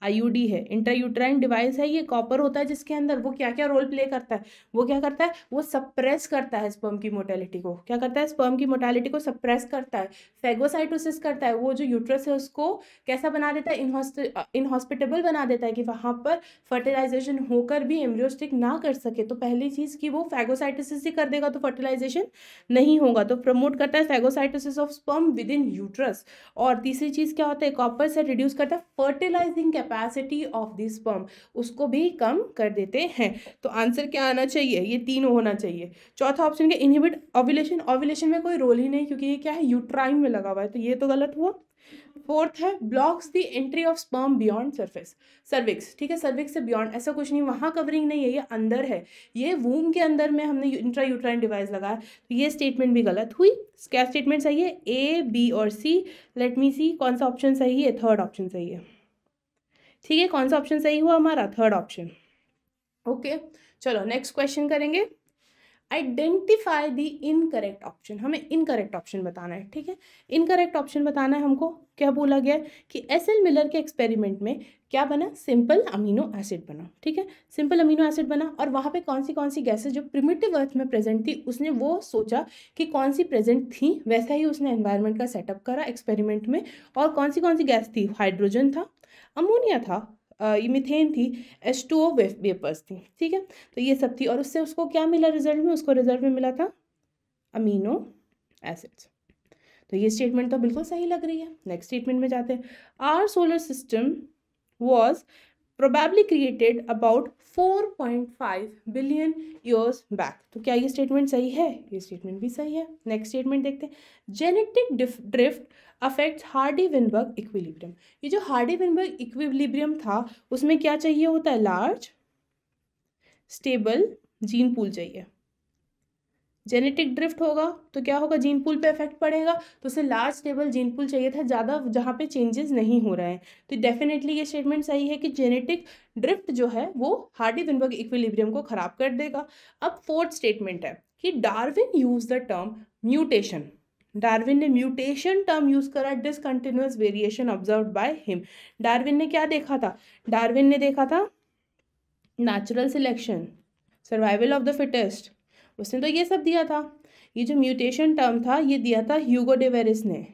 आईयूडी है यूट्राइन डिवाइस है ये कॉपर होता है जिसके अंदर वो क्या क्या रोल प्ले करता है वो क्या करता है वो सप्रेस करता है स्पर्म की मोटेलिटी को क्या करता है स्पर्म की मोटेलिटी को सप्रेस करता है फेगोसाइटोसिस करता है वो जो यूट्रस है उसको कैसा बना देता है इनहॉस्पिटेबल बना देता है कि वहाँ पर फर्टिलाइजेशन होकर भी एम्ब्रियोस्टिक ना कर सके तो पहली चीज़ कि वो फैगोसाइटोसिस ही कर देगा तो फर्टिलाइजेशन नहीं होगा तो प्रमोट करता है phagocytosis of sperm within uterus और तीसरी चीज़ क्या होता है कॉपर से रिड्यूस करता है fertilising capacity capacity of this sperm उसको भी कम कर देते हैं तो आंसर क्या आना चाहिए ये तीनों होना चाहिए चौथा ऑप्शन क्या इनहिबिट ऑविलेशन ऑविलेशन में कोई रोल ही नहीं क्योंकि ये क्या है यूट्राइन में लगा हुआ है तो ये तो गलत हुआ फोर्थ है blocks the entry of sperm beyond surface cervix ठीक है सर्विक्स से बियॉन्ड ऐसा कुछ नहीं वहाँ कवरिंग नहीं है ये अंदर है ये वूम के अंदर में हमने इंट्रा यूट्राइन डिवाइस लगाया तो ये स्टेटमेंट भी गलत हुई क्या स्टेटमेंट सही है ए बी और सी लेट मी सी कौन सा ऑप्शन सही है थर्ड ऑप्शन सही है ठीक है कौन सा ऑप्शन सही हुआ हमारा थर्ड ऑप्शन ओके चलो नेक्स्ट क्वेश्चन करेंगे आइडेंटिफाई दी इनकरेक्ट ऑप्शन हमें इनकरेक्ट ऑप्शन बताना है ठीक है इनकरेक्ट ऑप्शन बताना है हमको क्या बोला गया कि एस एल मिलर के एक्सपेरिमेंट में क्या बना सिंपल अमीनो एसिड बना ठीक है सिंपल अमीनो एसिड बना और वहाँ पे कौन सी कौन सी गैसेज जो प्रिमिटिव अर्थ में प्रेजेंट थी उसने वो सोचा कि कौन सी प्रेजेंट थी वैसा ही उसने एन्वायरमेंट का सेटअप करा एक्सपेरिमेंट में और कौन सी कौन सी गैस थी हाइड्रोजन था अमोनिया था ये मिथेन थी एस टू ओ वेपर्स थी ठीक है तो ये सब थी और उससे उसको क्या मिला रिजल्ट में उसको रिजल्ट में मिला था अमीनो एसिड्स तो ये स्टेटमेंट तो बिल्कुल सही लग रही है नेक्स्ट स्टेटमेंट में जाते हैं our solar system was probably created about four point five billion years back तो क्या ये स्टेटमेंट सही है ये स्टेटमेंट भी सही है नेक्स्ट स्टेटमेंट देखते हैं genetic drift affect Hardy Weinberg equilibrium ये जो हार्डी विनबर्ग इक्विलिब्रियम था उसमें क्या चाहिए होता है लार्ज स्टेबल जीन पूल चाहिए जेनेटिक ड्रिफ्ट होगा तो क्या होगा जीन पूल पे इफेक्ट पड़ेगा तो उसे लार्ज स्टेबल जीन पूल चाहिए था ज़्यादा जहाँ पे चेंजेस नहीं हो रहे हैं तो डेफिनेटली ये स्टेटमेंट सही है कि जेनेटिक ड्रिफ्ट जो है वो हार्डी विनबर्ग इक्विलिब्रियम को ख़राब कर देगा अब फोर्थ स्टेटमेंट है कि Darwin use the term mutation Darwin ने म्यूटेशन टर्म यूज करा discontinuous variation observe by him Darwin ने क्या देखा था डार्विन ने देखा था natural selection survival of the fittest उसने तो ये सब दिया था ये जो म्यूटेशन टर्म था ये दिया था ह्यूगो डेवेरिस ने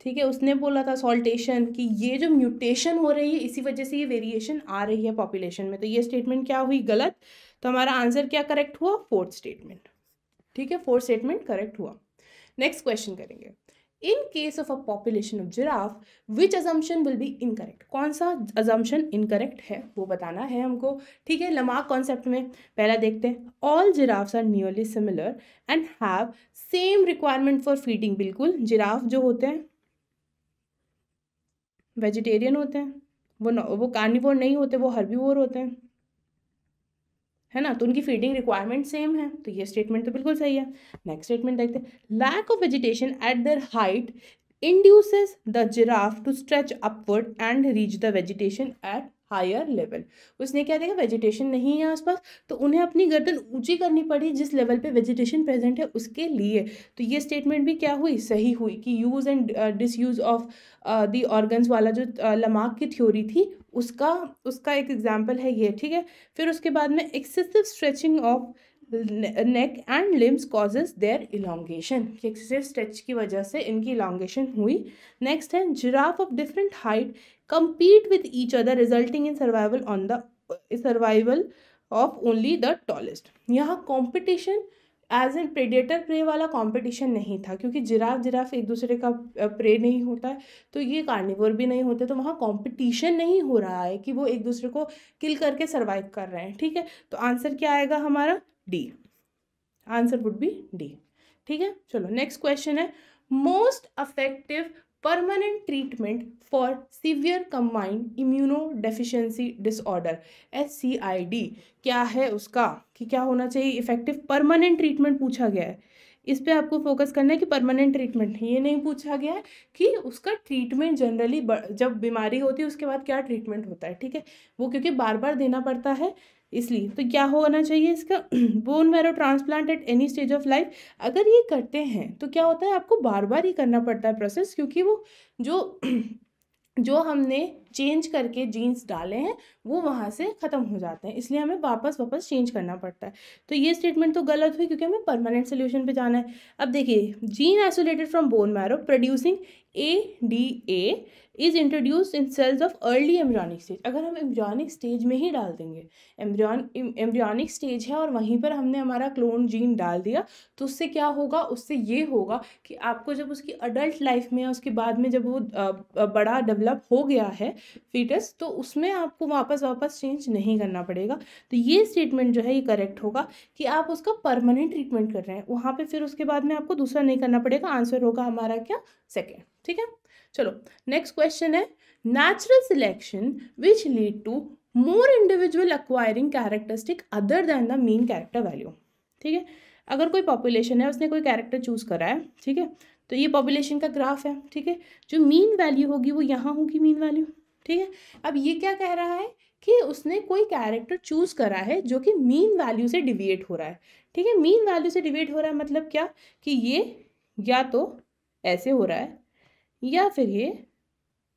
ठीक है उसने बोला था सॉल्टेशन कि ये जो म्यूटेशन हो रही है इसी वजह से ये वेरिएशन आ रही है पॉपुलेशन में तो ये स्टेटमेंट क्या हुई गलत तो हमारा आंसर क्या करेक्ट हुआ फोर्थ स्टेटमेंट ठीक है फोर्थ स्टेटमेंट करेक्ट हुआ नेक्स्ट क्वेश्चन करेंगे in case of a population of giraffe which assumption will be incorrect कौन सा अजम्पन इनकरेक्ट है वो बताना है हमको ठीक है लमाक कॉन्सेप्ट में पहला देखते हैं all giraffes are nearly similar and have same requirement for feeding बिल्कुल जिराफ जो होते हैं वेजिटेरियन होते हैं वो वो कार्निवोर नहीं होते वो हर्बीवोर होते हैं है ना तो उनकी फीडिंग रिक्वायरमेंट सेम है तो ये स्टेटमेंट तो बिल्कुल सही है नेक्स्ट स्टेटमेंट देखते हैं lack of vegetation at their height induces the giraffe to stretch upward and reach the vegetation at higher level उसने क्या देखा वेजिटेशन नहीं है आसपास तो उन्हें अपनी गर्दन ऊंची करनी पड़ी जिस लेवल पे वेजिटेशन प्रेजेंट है उसके लिए तो ये स्टेटमेंट भी क्या हुई सही हुई कि use and disuse of the organs वाला जो uh, लमाक की थ्योरी थी उसका उसका एक एग्जाम्पल है ये ठीक है फिर उसके बाद में excessive stretching of neck and limbs causes their elongation excessive stretch की वजह से इनकी इलांगेशन हुई नेक्स्ट है giraffe of different height compete with each other resulting in survival on the survival of only the tallest यहाँ competition as an predator prey वाला कॉम्पिटिशन नहीं था क्योंकि जिराफ जिराफ एक दूसरे का प्रे नहीं होता है तो ये कार्निवर भी नहीं होते तो वहाँ कॉम्पिटिशन नहीं हो रहा है कि वो एक दूसरे को किल करके सर्वाइव कर रहे हैं ठीक है तो आंसर क्या आएगा हमारा D answer would be D ठीक है चलो नेक्स्ट क्वेश्चन है most effective permanent treatment for severe combined immunodeficiency disorder S C I D क्या है उसका कि क्या होना चाहिए इफेक्टिव परमानेंट ट्रीटमेंट पूछा गया है इस पर आपको फोकस करना है कि परमानेंट ट्रीटमेंट ये नहीं पूछा गया है कि उसका ट्रीटमेंट जनरली जब बीमारी होती है उसके बाद क्या ट्रीटमेंट होता है ठीक है वो क्योंकि बार बार देना पड़ता है इसलिए तो क्या होना चाहिए इसका bone marrow transplant at any stage of life अगर ये करते हैं तो क्या होता है आपको बार बार ही करना पड़ता है प्रोसेस क्योंकि वो जो जो हमने चेंज करके जीन्स डाले हैं वो वहाँ से ख़त्म हो जाते हैं इसलिए हमें वापस वापस चेंज करना पड़ता है तो ये स्टेटमेंट तो गलत हुई क्योंकि हमें परमानेंट सोल्यूशन पर जाना है अब देखिए gene isolated from bone marrow producing A D A is introduce in cells of early embryonic stage अगर हम एम्ब्रियोनिक स्टेज में ही डाल देंगे एम्ब्रियन एम्ब्रियोनिक स्टेज है और वहीं पर हमने हमारा क्लोन जीन डाल दिया तो उससे क्या होगा उससे ये होगा कि आपको जब उसकी अडल्ट लाइफ में या उसके बाद में जब वो बड़ा डेवलप हो गया है फीटस तो उसमें आपको वापस वापस चेंज नहीं करना पड़ेगा तो ये स्टेटमेंट जो है ये करेक्ट होगा कि आप उसका परमानेंट ट्रीटमेंट कर रहे हैं वहाँ पर फिर उसके बाद में आपको दूसरा नहीं करना पड़ेगा आंसर होगा हमारा क्या सेकेंड ठीक है चलो नेक्स्ट क्वेश्चन है natural selection which lead to more individual acquiring characteristic other than the mean character value ठीक है अगर कोई पॉपुलेशन है उसने कोई कैरेक्टर चूज करा है ठीक है तो ये पॉपुलेशन का ग्राफ है ठीक है जो मीन वैल्यू होगी वो यहाँ होगी मीन वैल्यू ठीक है अब ये क्या कह रहा है कि उसने कोई कैरेक्टर चूज़ करा है जो कि मीन वैल्यू से डिविएट हो रहा है ठीक है मीन वैल्यू से डिविएट हो रहा है मतलब क्या कि ये या तो ऐसे हो रहा है या फिर ये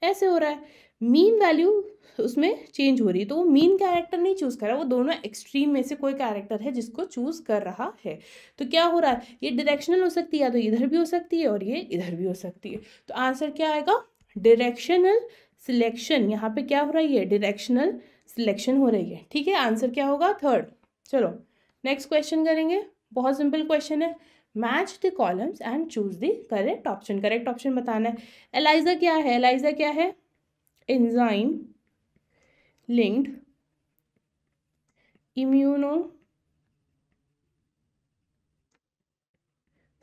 ऐसे हो रहा है मीन वैल्यू उसमें चेंज हो रही है तो वो मीन कैरेक्टर नहीं चूज़ कर रहा वो दोनों एक्सट्रीम में से कोई कैरेक्टर है जिसको चूज़ कर रहा है तो क्या हो रहा है ये डायरेक्शनल हो सकती है या तो इधर भी हो सकती है और ये इधर भी हो सकती है तो आंसर क्या आएगा डायरेक्शनल सिलेक्शन यहाँ पे क्या हो रही है डायरेक्शनल सिलेक्शन हो रही है ठीक है आंसर क्या होगा थर्ड चलो नेक्स्ट क्वेश्चन करेंगे बहुत सिंपल क्वेश्चन है match the columns and choose the correct option correct option बताना है एलाइजा क्या है एलाइजा क्या है एंजाइम लिंक्ड इम्यूनो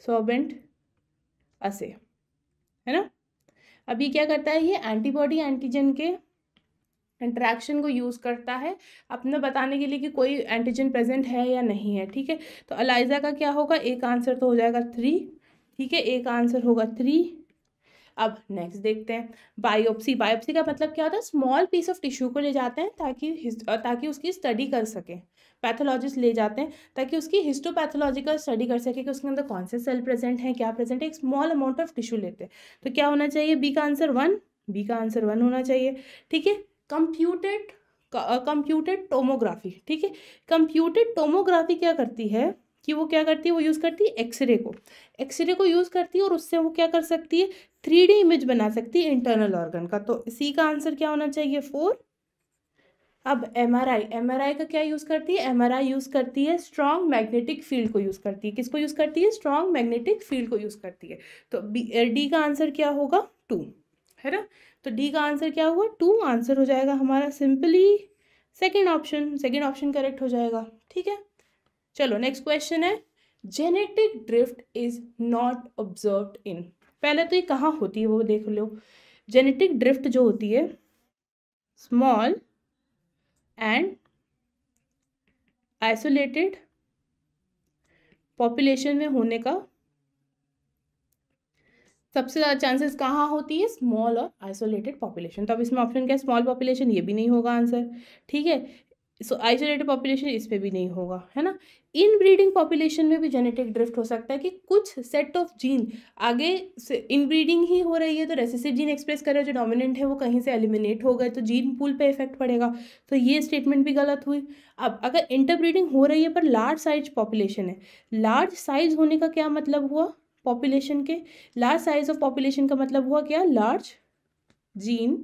सॉबेंट असे है ना अब ये क्या करता है ये एंटीबॉडी एंटीजन के इंट्रैक्शन को यूज़ करता है अपने बताने के लिए कि कोई एंटीजन प्रेजेंट है या नहीं है ठीक है तो अलाइजा का क्या होगा एक आंसर तो हो जाएगा थ्री ठीक है एक आंसर होगा थ्री अब नेक्स्ट देखते हैं बायोप्सी बायोप्सी का मतलब क्या होता है स्मॉल पीस ऑफ टिश्यू को ले जाते हैं ताकि ताकि उसकी स्टडी कर सकें पैथोलॉजिस्ट ले जाते हैं ताकि उसकी हिस्टोपैथोलॉजिकल स्टडी कर सके कि उसके अंदर कौन से सेल प्रेजेंट हैं क्या प्रेजेंट है एक स्मॉल अमाउंट ऑफ टिश्यू लेते हैं तो क्या होना चाहिए बी का आंसर वन बी का आंसर वन होना चाहिए ठीक है कंप्यूटेड कंप्यूटेड टोमोग्राफी ठीक है कंप्यूटेड टोमोग्राफी क्या करती है कि वो क्या करती है वो यूज़ करती है एक्सरे को एक्सरे को यूज़ करती है और उससे वो क्या कर सकती है थ्री डी इमेज बना सकती है इंटरनल ऑर्गन का तो सी का आंसर क्या होना चाहिए फोर अब M R I M R I का क्या यूज़ करती है एम आर आई यूज़ करती है स्ट्रॉन्ग मैग्नेटिक फील्ड को यूज़ करती है किसको यूज़ करती है स्ट्रॉन्ग मैग्नेटिक फील्ड को यूज़ करती है तो डी का आंसर क्या होगा टू है ना तो डी का आंसर क्या हुआ टू आंसर हो जाएगा हमारा simply second option second option correct हो जाएगा ठीक है चलो नेक्स्ट क्वेश्चन है genetic drift is not observe in पहले तो ये कहाँ होती है वो देख लो जेनेटिक ड्रिफ्ट जो होती है स्मॉल and isolated population में होने का सबसे ज़्यादा चांसेस कहाँ होती है स्मॉल और आइसोलेटेड पॉपुलेशन तो अब इसमें ऑप्शन क्या है स्मॉल पॉपुलेशन ये भी नहीं होगा आंसर ठीक है सो आइसोलेटेड पॉपुलेशन इस पर भी नहीं होगा है ना इन ब्रीडिंग पॉपुलेशन में भी जेनेटिक ड्रिफ्ट हो सकता है कि कुछ सेट ऑफ जीन आगे से इन ब्रीडिंग ही हो रही है तो रेसिसिव जीन एक्सप्रेस कर रहे हो जो डोमिनेंट है वो कहीं से एलिमिनेट हो गए तो जीन पूल पे इफेक्ट पड़ेगा तो ये स्टेटमेंट भी गलत हुई अब अगर इंटर ब्रीडिंग हो रही है पर लार्ज साइज पॉपुलेशन है लार्ज साइज होने का क्या मतलब हुआ पॉपुलेशन के लार्ज साइज ऑफ पॉपुलेशन का मतलब हुआ क्या लार्ज जीन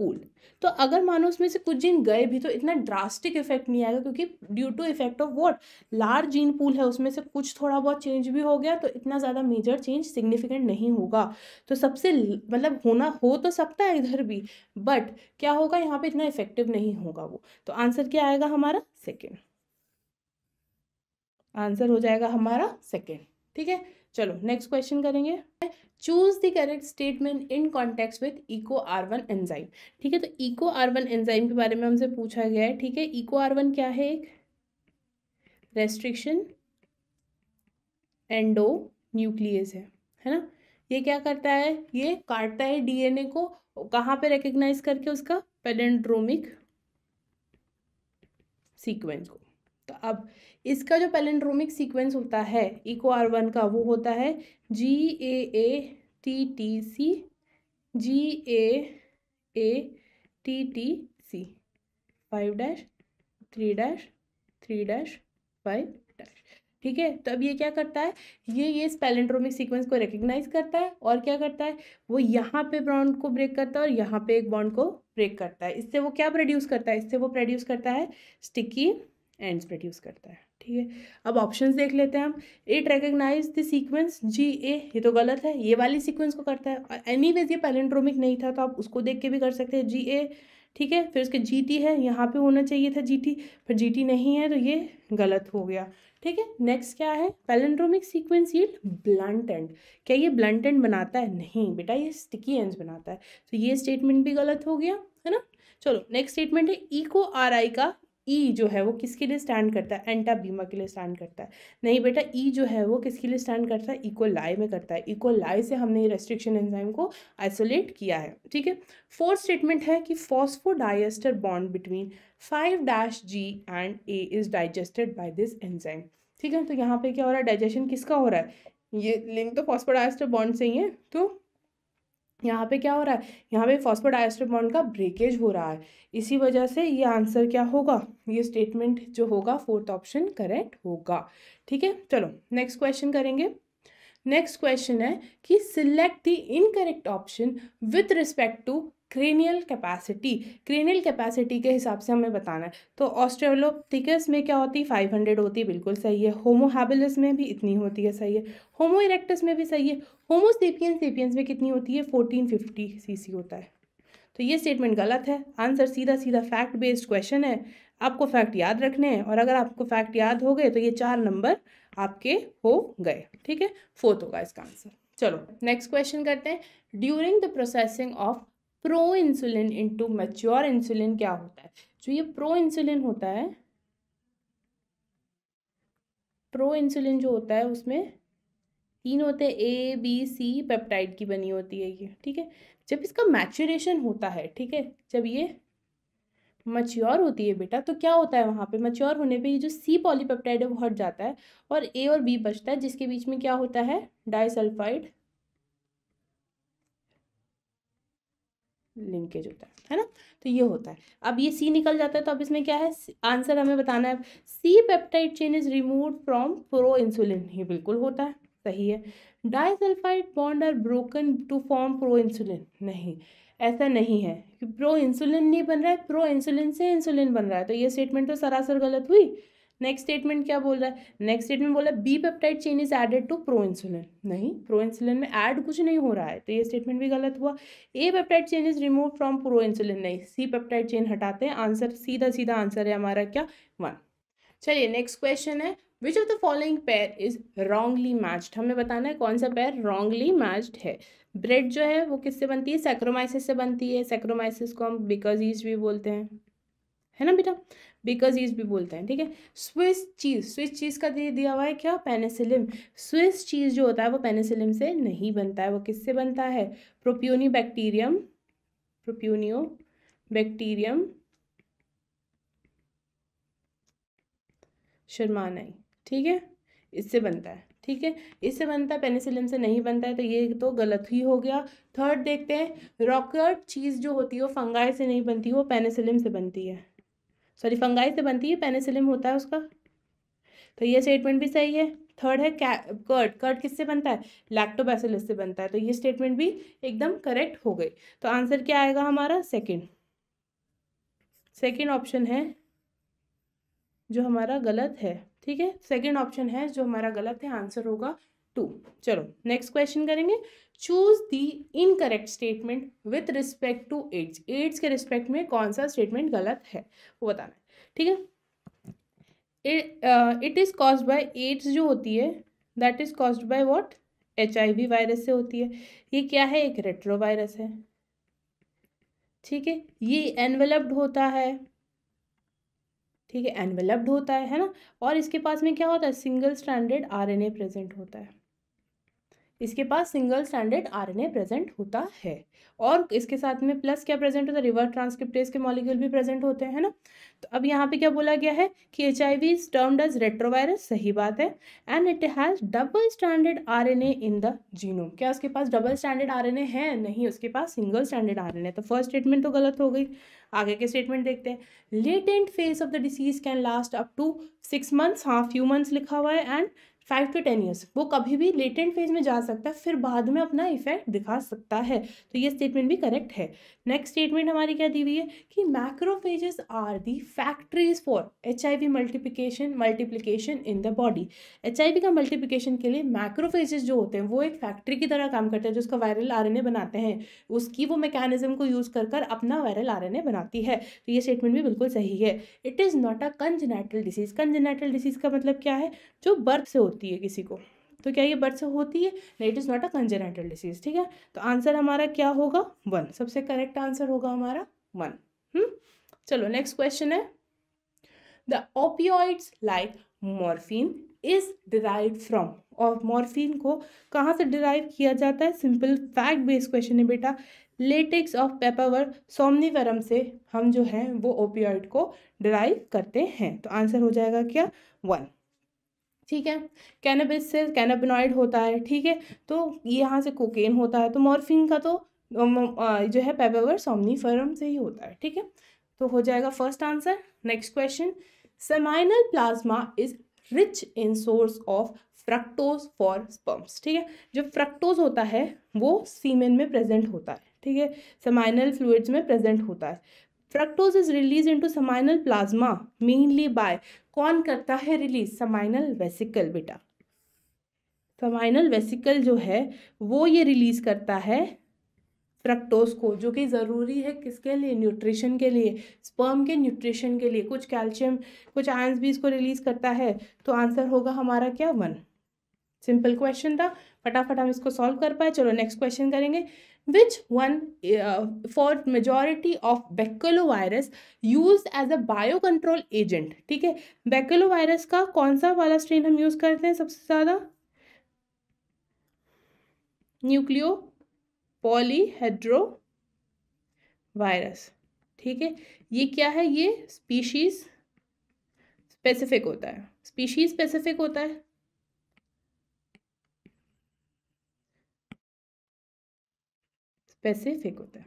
पूल तो अगर मानो उसमें से कुछ जीन गए भी तो इतना ड्रास्टिक इफेक्ट नहीं आएगा क्योंकि due to effect of what large gene pool है उसमें से कुछ थोड़ा बहुत चेंज भी हो गया तो इतना ज़्यादा मेजर चेंज सिग्निफिकेंट नहीं होगा तो सबसे मतलब होना हो तो सकता है इधर भी बट क्या होगा यहाँ पे इतना इफेक्टिव नहीं होगा वो तो आंसर क्या आएगा हमारा सेकेंड आंसर हो जाएगा हमारा सेकेंड ठीक है चलो नेक्स्ट क्वेश्चन करेंगे choose the correct statement in context with Eco R one enzyme ठीक है तो इको आर वन एनजाइम के बारे में हमसे पूछा गया है ठीक है इको आर वन क्या है एक रेस्ट्रिक्शन एंडो न्यूक्लियस है है ना ये क्या करता है ये काटता है डीएनए को कहाँ पे रिकग्नाइज करके उसका पेडेंड्रोमिक सीक्वेंस को तो अब इसका जो पैलेंड्रोमिक सीक्वेंस होता है इको आर वन का वो होता है G A A T T C G A A T T C five dash three dash three dash five dash ठीक है तो अब ये क्या करता है ये ये इस पैलेंड्रोमिक सीक्वेंस को रिकग्नाइज करता है और क्या करता है वो यहाँ पे बॉन्ड को ब्रेक करता है और यहाँ पे एक बॉन्ड को ब्रेक करता है इससे वो क्या प्रोड्यूस करता है इससे वो प्रोड्यूस करता है स्टिकी एंड्स प्रोड्यूस करता है ठीक है अब ऑप्शंस देख लेते हैं हम it recognise the sequence G A ये तो गलत है ये वाली सीक्वेंस को करता है एनी ये पैलेंड्रोमिक नहीं था तो आप उसको देख के भी कर सकते हैं जी ए ठीक है फिर उसके जी टी है यहाँ पे होना चाहिए था जी टी पर जी टी नहीं है तो ये गलत हो गया ठीक है नेक्स्ट क्या है palindromic sequence yield blunt end क्या ये ब्लंट एंड बनाता है नहीं बेटा ये स्टिकी एंड बनाता है तो ये स्टेटमेंट भी गलत हो गया है ना चलो नेक्स्ट स्टेटमेंट है इको आर आई का ई जो है वो किसके लिए स्टैंड करता है एंटा बीमा के लिए स्टैंड करता है नहीं बेटा ई जो है वो किसके लिए स्टैंड करता है इको e लाई में करता है इको e लाई से हमने ये रेस्ट्रिक्शन एंजाइम को आइसोलेट किया है ठीक है फोर्थ स्टेटमेंट है कि phosphodiester bond between five dash G and A is digested by this enzyme ठीक है तो यहाँ पर क्या हो रहा है डाइजेशन किसका हो रहा है ये लिंक तो फॉस्फोडाइस्टर बॉन्ड से ही है तो यहाँ पे क्या हो रहा है यहाँ पे फॉस्फोडाइस्टर बॉन्ड का ब्रेकेज हो रहा है इसी वजह से ये आंसर क्या होगा ये स्टेटमेंट जो होगा फोर्थ ऑप्शन करेक्ट होगा ठीक है चलो नेक्स्ट क्वेश्चन करेंगे नेक्स्ट क्वेश्चन है कि select the incorrect option with respect to cranial capacity cranial capacity के हिसाब से हमें बताना है तो ऑस्ट्रेलोपथिकस में क्या होती फाइव हंड्रेड होती बिल्कुल सही है होमोहैबिलस में भी इतनी होती है सही है होमो इरेक्टस में भी सही है होमोसेपियन सेपियंस में कितनी होती है फोर्टीन फिफ्टी सी होता है तो ये स्टेटमेंट गलत है आंसर सीधा सीधा फैक्ट बेस्ड क्वेश्चन है आपको फैक्ट याद रखने हैं और अगर आपको फैक्ट याद हो गए तो ये चार नंबर आपके हो गए ठीक है फोर्थ होगा इसका आंसर चलो नेक्स्ट क्वेश्चन करते हैं during the processing of proinsulin into mature insulin क्या होता है जो ये प्रो इंसुलिन होता है प्रो इंसुलिन जो होता है उसमें तीन होते हैं ए बी सी पेप्टाइड की बनी होती है ये ठीक है जब इसका मैच्योरेशन होता है ठीक है जब ये मच्योर होती है बेटा तो क्या होता है वहाँ पे मच्योर होने पे ये जो सी पॉलीपेप्टाइड है वो हट जाता है और ए और बी बचता है जिसके बीच में क्या होता है डाइसल्फाइड लिंकेज होता है है ना तो ये होता है अब ये सी निकल जाता है तो अब इसमें क्या है आंसर हमें बताना है C peptide chain is remove from proinsulin ये बिल्कुल होता है सही है disulphide bond are broken to form proinsulin नहीं ऐसा नहीं है कि प्रो इंसुलिन नहीं बन रहा है प्रो इंसुलिन से इंसुलिन बन रहा है तो ये स्टेटमेंट तो सरासर गलत हुई नेक्स्ट स्टेटमेंट क्या बोल रहा है नेक्स्ट स्टेटमेंट बोला B peptide chain is added to proinsulin नहीं प्रो इंसुलिन में ऐड कुछ नहीं हो रहा है तो ये स्टेटमेंट भी गलत हुआ A peptide chain is remove from proinsulin नहीं सी पेप्टाइड चेन हटाते हैं आंसर सीधा सीधा आंसर है हमारा क्या वन चलिए नेक्स्ट क्वेश्चन है which of the following pair is wrongly matched हमें बताना है कौन सा पेयर रॉन्गली मैच्ड है ब्रेड जो है वो किससे बनती है सेक्रोमाइसिस से बनती है सेक्रोमाइसिस को हम बिकॉज ईज भी बोलते हैं है ना बेटा बिकॉज ईज भी बोलते हैं ठीक है स्विस चीज़ स्विस चीज़ का दे दिया हुआ है क्या पेनेसिलिम स्विस चीज़ जो होता है वो पेनेसिलिम से नहीं बनता है वो किससे बनता है प्रोप्यूनी बैक्टीरियम प्रोप्यूनियो बैक्टीरियम शर्मानाई ठीक है इससे बनता है ठीक है इससे बनता है पेनिसिलिन से नहीं बनता है तो ये तो गलत ही हो गया थर्ड देखते हैं रॉकर चीज़ जो होती है वो फंगाई से नहीं बनती वो पेनिसिलिन से बनती है सॉरी फंगाई से बनती है पेनिसिलिन होता है उसका तो ये स्टेटमेंट भी सही है थर्ड है कर्ट कर्ट किससे बनता है लैक्टोबैसिलस से बनता है तो ये स्टेटमेंट भी एकदम करेक्ट हो गई तो आंसर क्या आएगा हमारा सेकेंड सेकेंड ऑप्शन है जो हमारा गलत है ठीक है सेकेंड ऑप्शन है जो हमारा गलत है आंसर होगा टू चलो नेक्स्ट क्वेश्चन करेंगे choose the incorrect statement with respect to AIDS AIDS के रिस्पेक्ट में कौन सा स्टेटमेंट गलत है वो बताना है ठीक है it is cause by AIDS जो होती है that is cause by what H virus से होती है ये क्या है एक रेट्रो वायरस है ठीक है ये एनवेलप्ड होता है ठीक है एनवेलप्ड होता है है ना और इसके पास में क्या होता है सिंगल स्टैंडर्ड आरएनए प्रेजेंट होता है इसके पास सिंगल स्टैंडर्ड आरएनए प्रेजेंट होता है और इसके साथ में प्लस क्या प्रेजेंट होता है रिवर्स ट्रांसक्रिप्टेज के मॉलिक्यूल भी प्रेजेंट होते हैं ना तो अब यहाँ पे क्या बोला गया है कि H I V is termed as retrovirus सही बात है and it has double standard R N A in the genome क्या उसके पास double standard R N A है नहीं उसके पास single standard R N A तो फर्स्ट स्टेटमेंट तो गलत हो गई आगे के स्टेटमेंट देखते हैं latent phase of the disease can last up to six months हाँ फ्यू मंथ्स लिखा हुआ है and five to ten years वो कभी भी लेटेंट फेज में जा सकता है फिर बाद में अपना इफेक्ट दिखा सकता है तो ये स्टेटमेंट भी करेक्ट है नेक्स्ट स्टेटमेंट हमारी क्या दी हुई है कि macrophages are the factories for H I V multiplication multiplication in the body H I V का मल्टीप्लीकेशन के लिए मैक्रोफेजेस जो होते हैं वो एक फैक्ट्री की तरह काम करते हैं जो उसका वायरल आर एन ए बनाते हैं उसकी वो मैकेनिज्म को यूज़ कर कर अपना वायरल आर एन ए बनाती है तो ये स्टेटमेंट भी बिल्कुल सही है it is not a congenital disease congenital disease का मतलब क्या है जो बर्फ से होती है किसी को तो क्या ये बर्थ से होती है नहीं it is not a congenital disease ठीक है तो आंसर हमारा क्या होगा वन सबसे करेक्ट आंसर होगा हमारा वन हम्म? चलो नेक्स्ट क्वेश्चन है the opioids like morphine is derive from और मॉर्फिन को कहाँ से डिराइव किया जाता है सिंपल फैक्ट बेस्ड क्वेश्चन है बेटा लेटेक्स ऑफ पेपावर सोमनीवरम से हम जो हैं वो ओपियोइड को डिराइव करते हैं तो आंसर हो जाएगा क्या वन ठीक है कैनबिस से कैनबिनॉइड होता है ठीक है तो यहाँ से कोकेन होता है तो मॉर्फिन का तो जो है पेपेवर सोमनीफरम से ही होता है ठीक है तो हो जाएगा first answer next question seminal plasma is rich in source of fructose for sperms ठीक है जो फ्रक्टोज होता है वो सीमेन में प्रेजेंट होता है ठीक है सेमाइनल फ्लूड्स में प्रेजेंट होता है fructose is release into seminal plasma mainly by कौन करता है रिलीज समाइनल वेसिकल बेटा समाइनल वेसिकल जो है वो ये रिलीज करता है फ्रक्टोज को जो कि ज़रूरी है किसके लिए न्यूट्रिशन के लिए स्पर्म के न्यूट्रिशन के लिए कुछ कैल्शियम कुछ आयंस भी इसको रिलीज़ करता है तो आंसर होगा हमारा क्या वन सिंपल क्वेश्चन था फटाफट हम इसको सॉल्व कर पाए चलो नेक्स्ट क्वेश्चन करेंगे which one for majority of baculovirus use as a bio control agent ठीक है बैक्लो वायरस का कौन सा वाला स्ट्रेन हम यूज करते हैं सबसे ज़्यादा न्यूक्लियो पॉलीहेड्रो वायरस ठीक है ये क्या है ये स्पीशीज स्पेसिफिक होता है स्पीशीज स्पेसिफिक होता है स्पेसिफिक होता है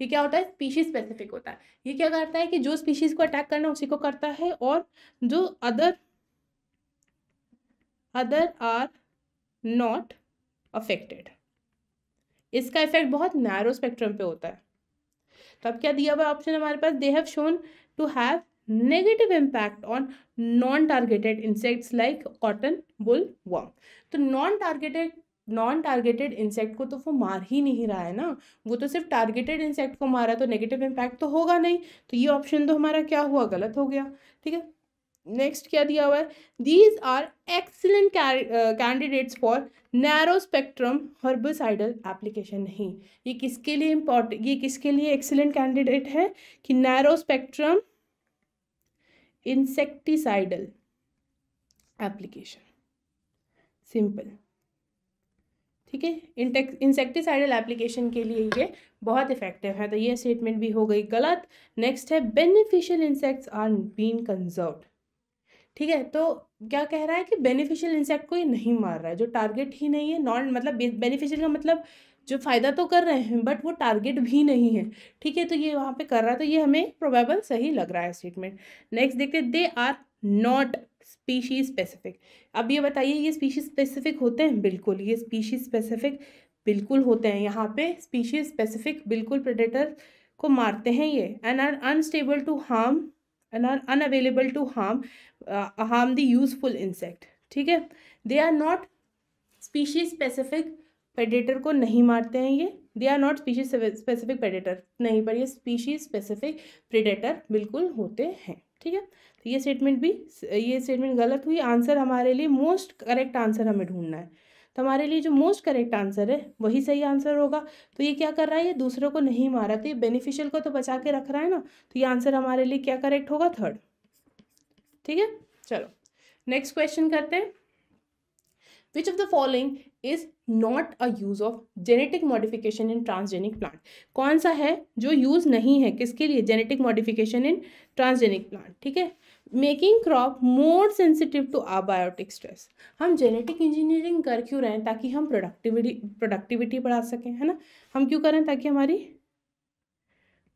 ये क्या होता है स्पीशी स्पेसिफिक होता है ये क्या करता है कि जो स्पीशीज़ को अटैक करना उसी को करता है और जो other other are not affected इसका इफेक्ट बहुत नैरो स्पेक्ट्रम पे होता है तो अब क्या दिया हुआ ऑप्शन हमारे पास they have shown to have negative impact on non targeted insects like cotton bollworm तो non targeted non targeted insect को तो वो मार ही नहीं रहा है ना वो तो सिर्फ टारगेटेड इंसेक्ट को मारा तो नेगेटिव इम्पैक्ट तो होगा नहीं तो ये ऑप्शन तो हमारा क्या हुआ गलत हो गया ठीक है नेक्स्ट क्या दिया हुआ है these are excellent candidates for narrow spectrum herbicidal application नहीं ये किसके लिए इम्पॉर्टेंट ये किसके लिए एक्सीलेंट कैंडिडेट है कि narrow spectrum insecticidal application simple ठीक है इंटेक् इंसेक्टिसाइडल एप्लीकेशन के लिए ये बहुत इफेक्टिव है तो ये स्टेटमेंट भी हो गई गलत नेक्स्ट है beneficial insects are been conserve ठीक है तो क्या कह रहा है कि बेनिफिशियल इंसेक्ट को ये नहीं मार रहा है जो टारगेट ही नहीं है नॉन मतलब बेनिफिशियल का मतलब जो फ़ायदा तो कर रहे हैं बट वो टारगेट भी नहीं है ठीक है तो ये वहाँ पे कर रहा है तो ये हमें प्रोबेबल सही लग रहा है स्टेटमेंट नेक्स्ट देखते they are not species specific अब ये बताइए ये स्पीशीज स्पेसिफिक होते हैं बिल्कुल ये स्पीशीज स्पेसिफिक बिल्कुल होते हैं यहाँ पे स्पीशीज स्पेसिफिक बिल्कुल प्रेडेटर को मारते हैं ये and are unstable to harm and are unavailable to harm harm the useful insect ठीक है they are not species specific predator को नहीं मारते हैं ये they are not species specific predator नहीं पर ये स्पीशीज स्पेसिफिक प्रेडेटर बिल्कुल होते हैं ठीक है तो ये स्टेटमेंट भी ये स्टेटमेंट गलत हुई आंसर हमारे लिए मोस्ट करेक्ट आंसर हमें ढूंढना है तो हमारे लिए जो मोस्ट करेक्ट आंसर है वही सही आंसर होगा तो ये क्या कर रहा है ये दूसरों को नहीं मारा तो ये बेनिफिशियल को तो बचा के रख रहा है ना तो ये आंसर हमारे लिए क्या करेक्ट होगा थर्ड ठीक है चलो नेक्स्ट क्वेश्चन करते हैं which of the following is not a use of genetic modification in transgenic plant कौन सा है जो यूज़ नहीं है किसके लिए genetic modification in transgenic plant ठीक है making crop more sensitive to abiotic stress हम जेनेटिक इंजीनियरिंग कर क्यों रहे हैं ताकि हम प्रोडक्टिविटी प्रोडक्टिविटी बढ़ा सकें है ना हम क्यों करें ताकि हमारी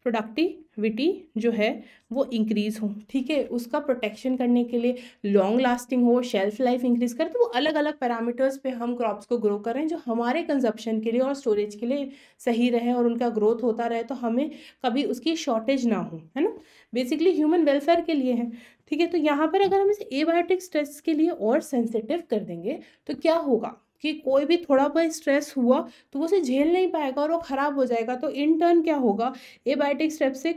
प्रोडक्टिविटी जो है वो इंक्रीज़ हो ठीक है उसका प्रोटेक्शन करने के लिए लॉन्ग लास्टिंग हो शेल्फ लाइफ इंक्रीज़ करें तो वो अलग अलग पैरामीटर्स पे हम क्रॉप्स को ग्रो कर रहे हैं जो हमारे कंजप्शन के लिए और स्टोरेज के लिए सही रहे और उनका ग्रोथ होता रहे तो हमें कभी उसकी शॉर्टेज ना हो है ना बेसिकली ह्यूमन वेलफेयर के लिए है ठीक है तो यहाँ पर अगर हम इसे एबायोटिक स्ट्रेस के लिए और सेंसिटिव कर देंगे तो क्या होगा कि कोई भी थोड़ा बहुत स्ट्रेस हुआ तो वो उसे झेल नहीं पाएगा और वो ख़राब हो जाएगा तो इन टर्न क्या होगा एबायोटिक स्ट्रेप से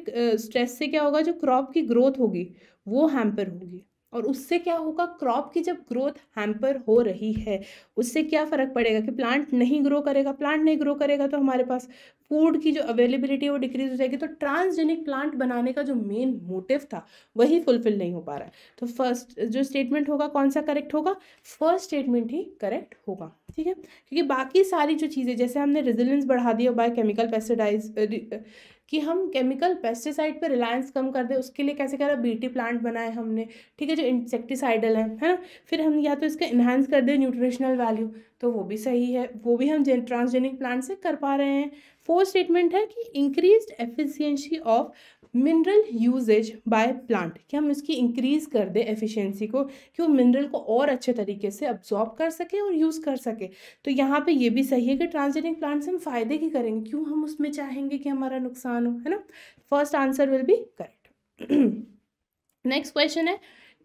स्ट्रेस से क्या होगा जो क्रॉप की ग्रोथ होगी वो हैम्पर होगी और उससे क्या होगा क्रॉप की जब ग्रोथ हैम्पर हो रही है उससे क्या फ़र्क पड़ेगा कि प्लांट नहीं ग्रो करेगा प्लांट नहीं ग्रो करेगा तो हमारे पास फूड की जो अवेलेबिलिटी है वो डिक्रीज हो जाएगी तो ट्रांसजेनिक प्लांट बनाने का जो मेन मोटिव था वही फुलफिल नहीं हो पा रहा है तो फर्स्ट जो स्टेटमेंट होगा कौन सा करेक्ट होगा फर्स्ट स्टेटमेंट ही करेक्ट होगा ठीक है क्योंकि बाकी सारी जो चीज़ें जैसे हमने रेजिलेंस बढ़ा दी और केमिकल पेस्टिडाइज कि हम केमिकल पेस्टिसाइड पे रिलायंस कम कर दें उसके लिए कैसे करा बीटी प्लांट बनाए हमने ठीक है जो इंसेक्टिसाइडल है है ना फिर हम या तो इसका इन्हांस कर दें न्यूट्रिशनल वैल्यू तो वो भी सही है वो भी हम ट्रांसजेनिक प्लांट से कर पा रहे हैं फोर्थ स्टेटमेंट है कि increase efficiency of mineral usage by plant कि हम इसकी इंक्रीज़ कर दें एफिशिएंसी को कि वो मिनरल को और अच्छे तरीके से अब्जॉर्ब कर सके और यूज़ कर सके तो यहाँ पे ये भी सही है कि ट्रांसजेनिक प्लांट से हम फ़ायदे की करेंगे क्यों हम उसमें चाहेंगे कि हमारा नुकसान हो है ना first answer will be correct next question है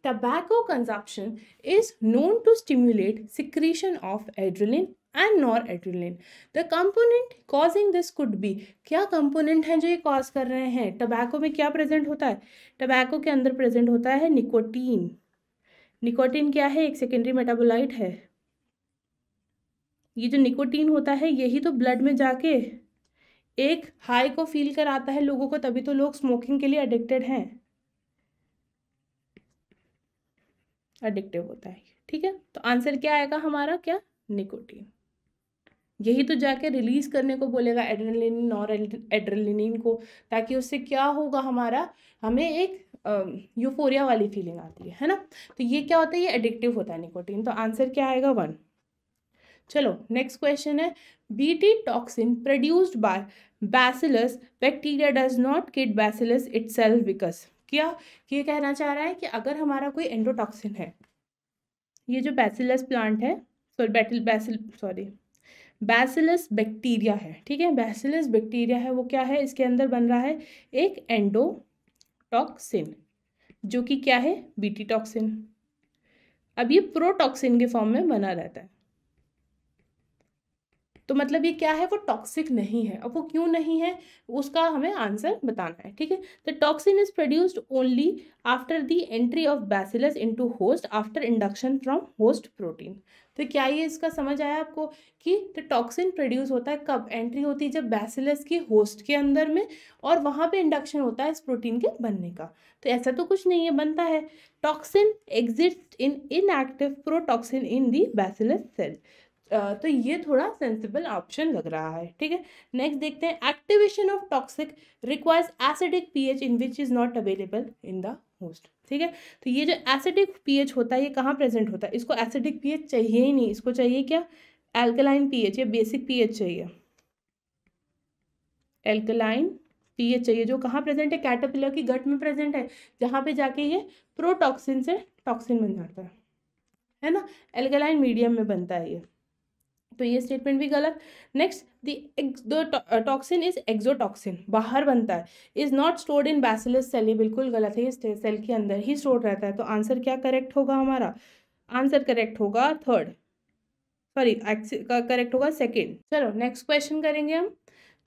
tobacco consumption is known to stimulate secretion of adrenaline and noradrenaline the component causing this could be क्या कंपोनेंट हैं जो ये कॉज कर रहे हैं टबैको में क्या प्रेजेंट होता है टबैको के अंदर प्रेजेंट होता है निकोटीन निकोटीन क्या है एक सेकेंडरी मेटाबोलाइट है ये जो निकोटीन होता है यही तो ब्लड में जाके एक हाई को फील कराता है लोगों को तभी तो लोग स्मोकिंग के लिए एडिक्टेड हैं एडिक्टिव होता है ठीक है तो आंसर क्या आएगा हमारा क्या निकोटीन यही तो जाके रिलीज़ करने को बोलेगा एड्रेलिन और एड्रेलिन को ताकि उससे क्या होगा हमारा हमें एक यूफोरिया वाली फीलिंग आती है है ना तो ये क्या होता है ये एडिक्टिव होता है निकोटीन तो आंसर क्या आएगा वन चलो नेक्स्ट क्वेश्चन है BT toxin produced by bacillus bacteria does not kill bacillus self because क्या ये कहना चाह रहा है कि अगर हमारा कोई एंडोटॉक्सिन है ये जो बैसिलस प्लांट है सॉरी बैटिल बैसिल सॉरी बैसिलस बैक्टीरिया है ठीक है बैसिलस बैक्टीरिया है वो क्या है इसके अंदर बन रहा है एक एंडोटॉक्सिन जो कि क्या है बीटी टॉक्सिन अब ये प्रोटॉक्सिन के फॉर्म में बना रहता है तो मतलब ये क्या है वो टॉक्सिक नहीं है अब वो क्यों नहीं है उसका हमें आंसर बताना है ठीक है the toxin is produced only after the entry of bacillus into host after induction from host protein तो क्या ये इसका समझ आया आपको कि द टॉक्सिन प्रोड्यूस होता है कब एंट्री होती है जब बैसिलस की होस्ट के अंदर में और वहाँ पे इंडक्शन होता है इस प्रोटीन के बनने का तो ऐसा तो कुछ नहीं है बनता है toxin exist in inactive protoxin in the bacillus cell तो ये थोड़ा सेंसिबल ऑप्शन लग रहा है ठीक है नेक्स्ट देखते हैं activation of toxic requires acidic pH in which is not available in the host ठीक है तो ये जो एसिडिक पीएच होता है ये कहाँ प्रेजेंट होता है इसको एसिडिक पीएच चाहिए ही नहीं इसको चाहिए क्या एल्कलाइन पीएच या बेसिक पीएच चाहिए एल्कलाइन पीएच चाहिए जो कहाँ प्रेजेंट है कैटापिलर की गट में प्रेजेंट है जहाँ पे जाके ये प्रोटॉक्सिन से टॉक्सिन बन जाता है है ना एल्कलाइन मीडियम में बनता है ये तो ये स्टेटमेंट भी गलत next the toxin is exotoxin बाहर बनता है is not stored in bacillus cell ये बिल्कुल गलत है ये सेल के अंदर ही स्टोर रहता है तो आंसर क्या करेक्ट होगा हमारा आंसर करेक्ट होगा थर्ड सॉरी करेक्ट होगा सेकेंड चलो नेक्स्ट क्वेश्चन करेंगे हम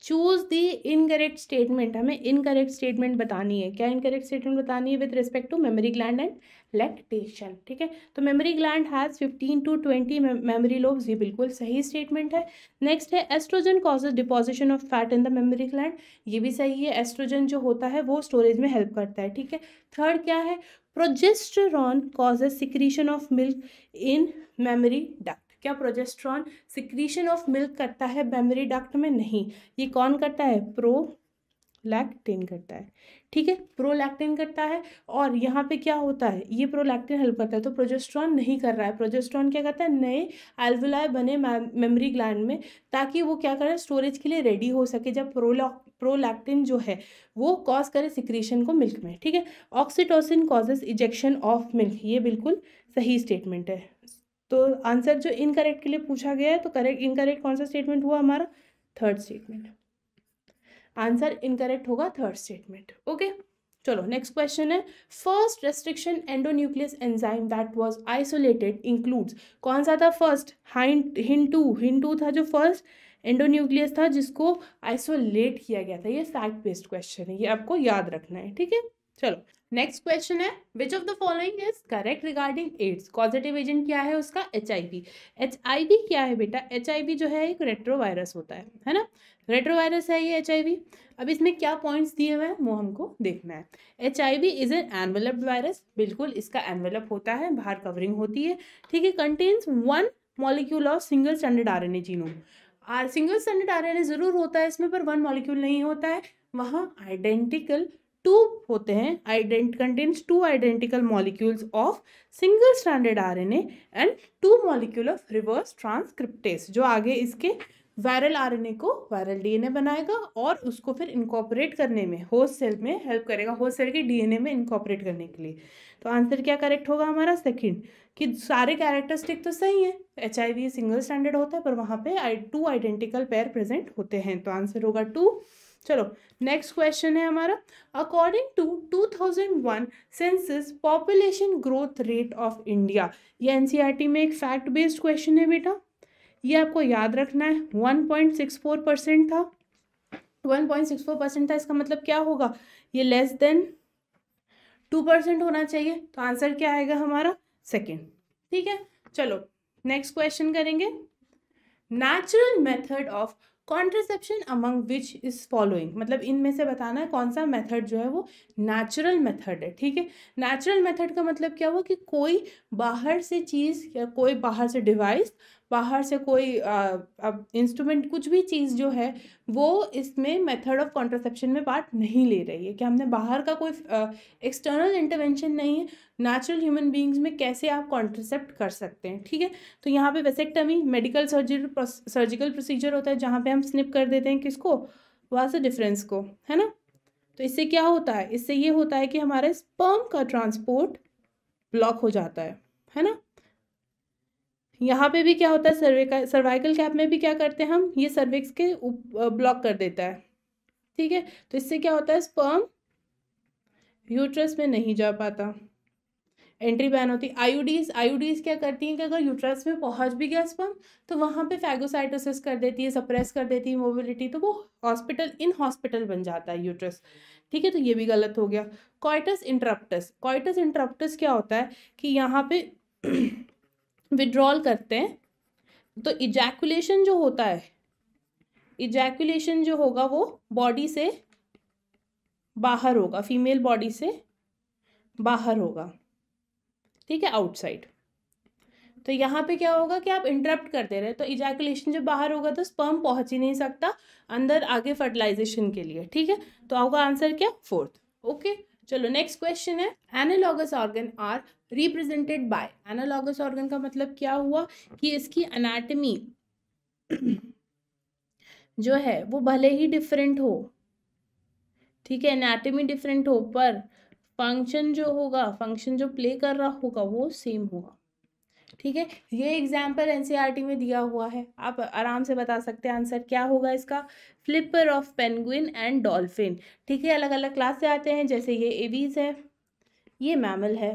चूज़ दी इनकरेक्ट स्टेटमेंट हमें इनकरेक्ट स्टेटमेंट बतानी है क्या इनकरेक्ट स्टेटमेंट बतानी है with respect to memory gland and lactation ठीक है तो memory gland has fifteen to twenty memory lobes ये बिल्कुल सही स्टेटमेंट है नेक्स्ट है estrogen causes deposition of fat in the memory gland ये भी सही है एस्ट्रोजन जो होता है वो स्टोरेज में हेल्प करता है ठीक है थर्ड क्या है progesterone causes secretion of milk in memory duct क्या प्रोजेस्ट्रॉन सिक्रीशन ऑफ मिल्क करता है मेमरी डक्ट में नहीं ये कौन करता है प्रो लैक्टिन करता है ठीक है प्रोलैक्टिन करता है और यहाँ पे क्या होता है ये प्रोलैक्टिन हेल्प करता है तो प्रोजेस्ट्रॉन नहीं कर रहा है प्रोजेस्ट्रॉन क्या करता है नए एल्वुलाय बने मेमोरी ग्लैंड में ताकि वो क्या करें स्टोरेज के लिए रेडी हो सके जब प्रोलॉक प्रोलैक्टिन जो है वो कॉज करे सिक्रीशन को मिल्क में ठीक है oxytocin causes ejection of milk ये बिल्कुल सही स्टेटमेंट है तो आंसर जो इनकरेक्ट के लिए पूछा गया है तो करेक्ट इनकरेक्ट कौन सा स्टेटमेंट हुआ हमारा थर्ड स्टेटमेंट आंसर इनकरेक्ट होगा थर्ड स्टेटमेंट ओके चलो नेक्स्ट क्वेश्चन है first restriction endonuclease enzyme that was isolated includes कौन सा था फर्स्ट हाइंट हिंटू हिंटू था जो फर्स्ट एंडोन्यूक्लियस था जिसको आइसोलेट किया गया था ये फैक्ट बेस्ड क्वेश्चन है ये आपको याद रखना है ठीक है चलो नेक्स्ट क्वेश्चन है which of the following is correct regarding AIDS positive agent क्या है उसका H I V H I V क्या है बेटा एच आई वी जो है एक रेट्रोवायरस होता है है ना रेट्रोवायरस है ये एच आई वी अब इसमें क्या पॉइंट्स दिए हुए हैं वो हमको देखना है H I V is an enveloped virus बिल्कुल इसका एनवेलप होता है बाहर कवरिंग होती है ठीक है contains one molecule of single standard R N A genome R single standard R N A जरूर होता है इसमें पर वन मॉलिक्यूल नहीं होता है वहाँ आइडेंटिकल टू होते हैं आइडेंट contains two identical molecules of single standard RNA and two molecule of reverse transcriptase जो आगे इसके वायरल आरएनए को वायरल डीएनए बनाएगा और उसको फिर इनकॉपरेट करने में होस्ट सेल में हेल्प करेगा होस्ट सेल के डीएनए में इनकॉपरेट करने के लिए तो आंसर क्या करेक्ट होगा हमारा सेकंड कि सारे कैरेक्टरिस्टिक तो सही है एच सिंगल स्टैंडर्ड होता है पर वहाँ पे टू आइडेंटिकल पेयर प्रेजेंट होते हैं तो आंसर होगा टू चलो नेक्स्ट क्वेश्चन है हमारा according to 2001 census population growth rate of India ये एनसीईआरटी e में एक फैक्ट बेस्ड क्वेश्चन है बेटा ये आपको याद रखना है 1.64 परसेंट था 1.64 परसेंट था इसका मतलब क्या होगा ये लेस देन 2 परसेंट होना चाहिए तो आंसर क्या आएगा हमारा सेकेंड ठीक है चलो नेक्स्ट क्वेश्चन करेंगे natural method of contraception among which is following मतलब इनमें से बताना है कौन सा मेथड जो है वो नेचुरल मेथड है ठीक है नेचुरल मेथड का मतलब क्या हुआ कि कोई बाहर से चीज़ या कोई बाहर से डिवाइस बाहर से कोई इंस्ट्रूमेंट कुछ भी चीज़ जो है वो इसमें मेथड ऑफ कॉन्ट्रासेप्शन में पार्ट नहीं ले रही है कि हमने बाहर का कोई एक्सटर्नल इंटरवेंशन नहीं है नेचुरल ह्यूमन बींग्स में कैसे आप कॉन्ट्रसेप्ट कर सकते हैं ठीक है तो यहाँ पे vasectomy medical surgery surgical procedure होता है जहाँ पे हम स्निप कर देते हैं किसको वहाँ से डिफरेंस को है ना तो इससे क्या होता है इससे ये होता है कि हमारे स्पर्म का ट्रांसपोर्ट ब्लॉक हो जाता है है ना यहाँ पे भी क्या होता है सर्वे का सर्वाइकल कैप में भी क्या करते हैं हम ये सर्विक्स के ब्लॉक कर देता है ठीक है तो इससे क्या होता है स्पर्म यूट्रस में नहीं जा पाता एंट्री बैन होती है आईयूडीज आईयूडीज क्या करती हैं कि अगर यूट्रस में पहुंच भी गया स्पर्म तो वहाँ पे फैगोसाइटोसिस कर देती है सप्रेस कर देती है मोबिलिटी तो वो हॉस्पिटल इन हॉस्पिटल बन जाता है यूट्रस ठीक है तो ये भी गलत हो गया कॉइटस इंटरप्टस कॉइटस इंटरप्टस क्या होता है कि यहाँ पे विड्रॉल करते हैं तो इजैकुलेशन जो होता है इजैकुलेशन जो होगा वो बॉडी से बाहर होगा फीमेल बॉडी से बाहर होगा ठीक है आउटसाइड तो यहाँ पे क्या होगा कि आप इंटरप्ट करते रहे तो इजैकुलेशन जब बाहर होगा तो स्पर्म पहुँच ही नहीं सकता अंदर आगे फर्टिलाइजेशन के लिए ठीक है तो आपका आंसर क्या फोर्थ ओके चलो नेक्स्ट क्वेश्चन है analogous organ are represented by analogous organ का मतलब क्या हुआ कि इसकी अनाटमी जो है वो भले ही डिफरेंट हो ठीक है एनाटमी डिफरेंट हो पर फंक्शन जो होगा फंक्शन जो प्ले कर रहा होगा वो सेम होगा ठीक है ये एग्जाम्पल एनसीईआरटी e में दिया हुआ है आप आराम से बता सकते हैं आंसर क्या होगा इसका flipper of penguin and dolphin ठीक है अलग अलग क्लास से आते हैं जैसे ये एवीज है ये मैमल है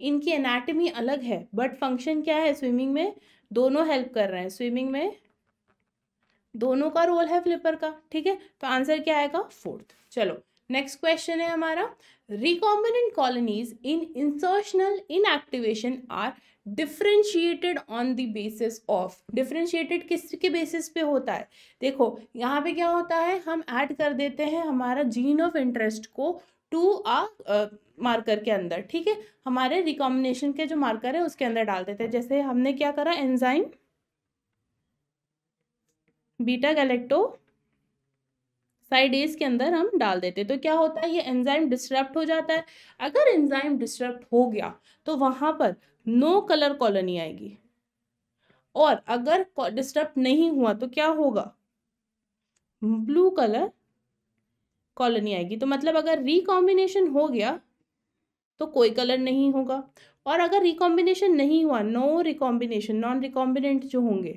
इनकी एनाटमी अलग है बट फंक्शन क्या है स्विमिंग में दोनों हेल्प कर रहे हैं स्विमिंग में दोनों का रोल है फ्लिपर का ठीक है तो आंसर क्या आएगा फोर्थ चलो नेक्स्ट क्वेश्चन है हमारा recombinant colonies in insertional inactivation are differentiated on the basis of differentiated किसके बेसिस पे होता है देखो यहाँ पे क्या होता है हम ऐड कर देते हैं हमारा जीन ऑफ इंटरेस्ट को टू आ मार्कर के अंदर ठीक है हमारे रिकॉम्बिनेशन के जो मार्कर है उसके अंदर डाल देते हैं जैसे हमने क्या करा एंजाइम बीटा गैलेक्टो साइडेज के अंदर हम डाल देते तो क्या होता है ये एंजाइम डिस्टर्ब हो जाता है अगर एंजाइम डिस्टर्ब हो गया तो वहां पर नो कलर कॉलोनी आएगी और अगर डिस्टर्ब नहीं हुआ तो क्या होगा ब्लू कलर कॉलोनी आएगी तो मतलब अगर रिकॉम्बिनेशन हो गया तो कोई कलर नहीं होगा और अगर रिकॉम्बिनेशन नहीं हुआ नो रिकॉम्बिनेशन नॉन रिकॉम्बिनेंट जो होंगे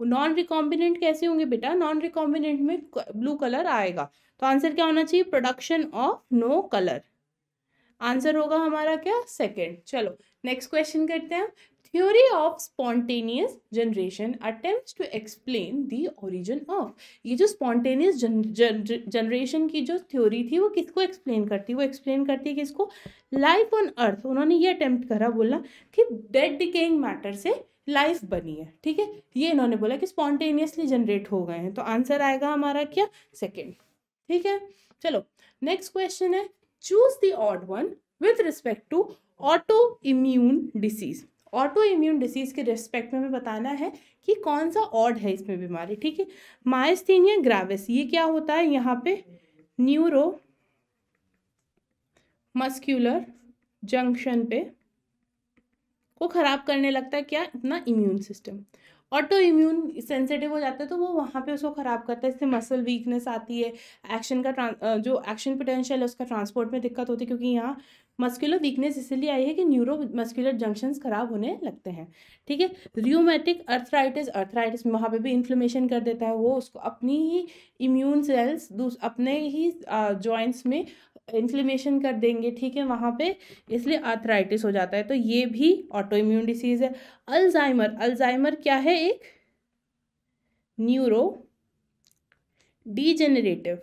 वो नॉन रिकॉम्बिनेंट कैसे होंगे बेटा नॉन रिकॉम्बिनेंट में ब्लू कलर आएगा तो आंसर क्या होना चाहिए production of no colour answer होगा हमारा क्या सेकेंड चलो नेक्स्ट क्वेश्चन करते हैं theory of spontaneous generation attempt to explain the origin of ये जो स्पॉन्टेनियस जनरेशन की जो थ्योरी थी वो किसको एक्सप्लेन करती वो एक्सप्लेन करती है किसको लाइफ ऑन अर्थ उन्होंने ये अटेम्प्ट करा बोला कि डेड डिकेइंग मैटर से लाइफ बनी है ठीक है ये इन्होंने बोला कि स्पॉन्टेनियसली जनरेट हो गए हैं तो आंसर आएगा हमारा क्या सेकेंड ठीक है चलो नेक्स्ट क्वेश्चन है choose the odd one with respect to auto immune disease auto immune disease के रिस्पेक्ट में हमें बताना है कि कौन सा ऑड है इसमें बीमारी ठीक है माइस्थीनिया ग्राविस ये क्या होता है यहाँ पे न्यूरो मस्क्यूलर जंक्शन पे को ख़राब करने लगता है क्या इतना immune system auto immune sensitive हो जाता है तो वो वहाँ पे उसको ख़राब करता है इससे मसल वीकनेस आती है एक्शन का जो एक्शन पोटेंशियल है उसका ट्रांसपोर्ट में दिक्कत होती है क्योंकि यहाँ मस्कुलर वीकनेस इसलिए आई है कि न्यूरो मस्कुलर जंक्शंस खराब होने लगते हैं ठीक है रियोमेटिक अर्थराइटिस अर्थराइटिस वहाँ पे भी इन्फ्लेमेशन कर देता है वो उसको अपनी ही इम्यून सेल्स अपने ही जॉइंट्स में इन्फ्लेमेशन कर देंगे ठीक है वहाँ पे इसलिए अर्थराइटिस हो जाता है तो ये भी ऑटो इम्यून डिसीज़ है अल्जाइमर अल्जाइमर क्या है एक न्यूरो डीजेनरेटिव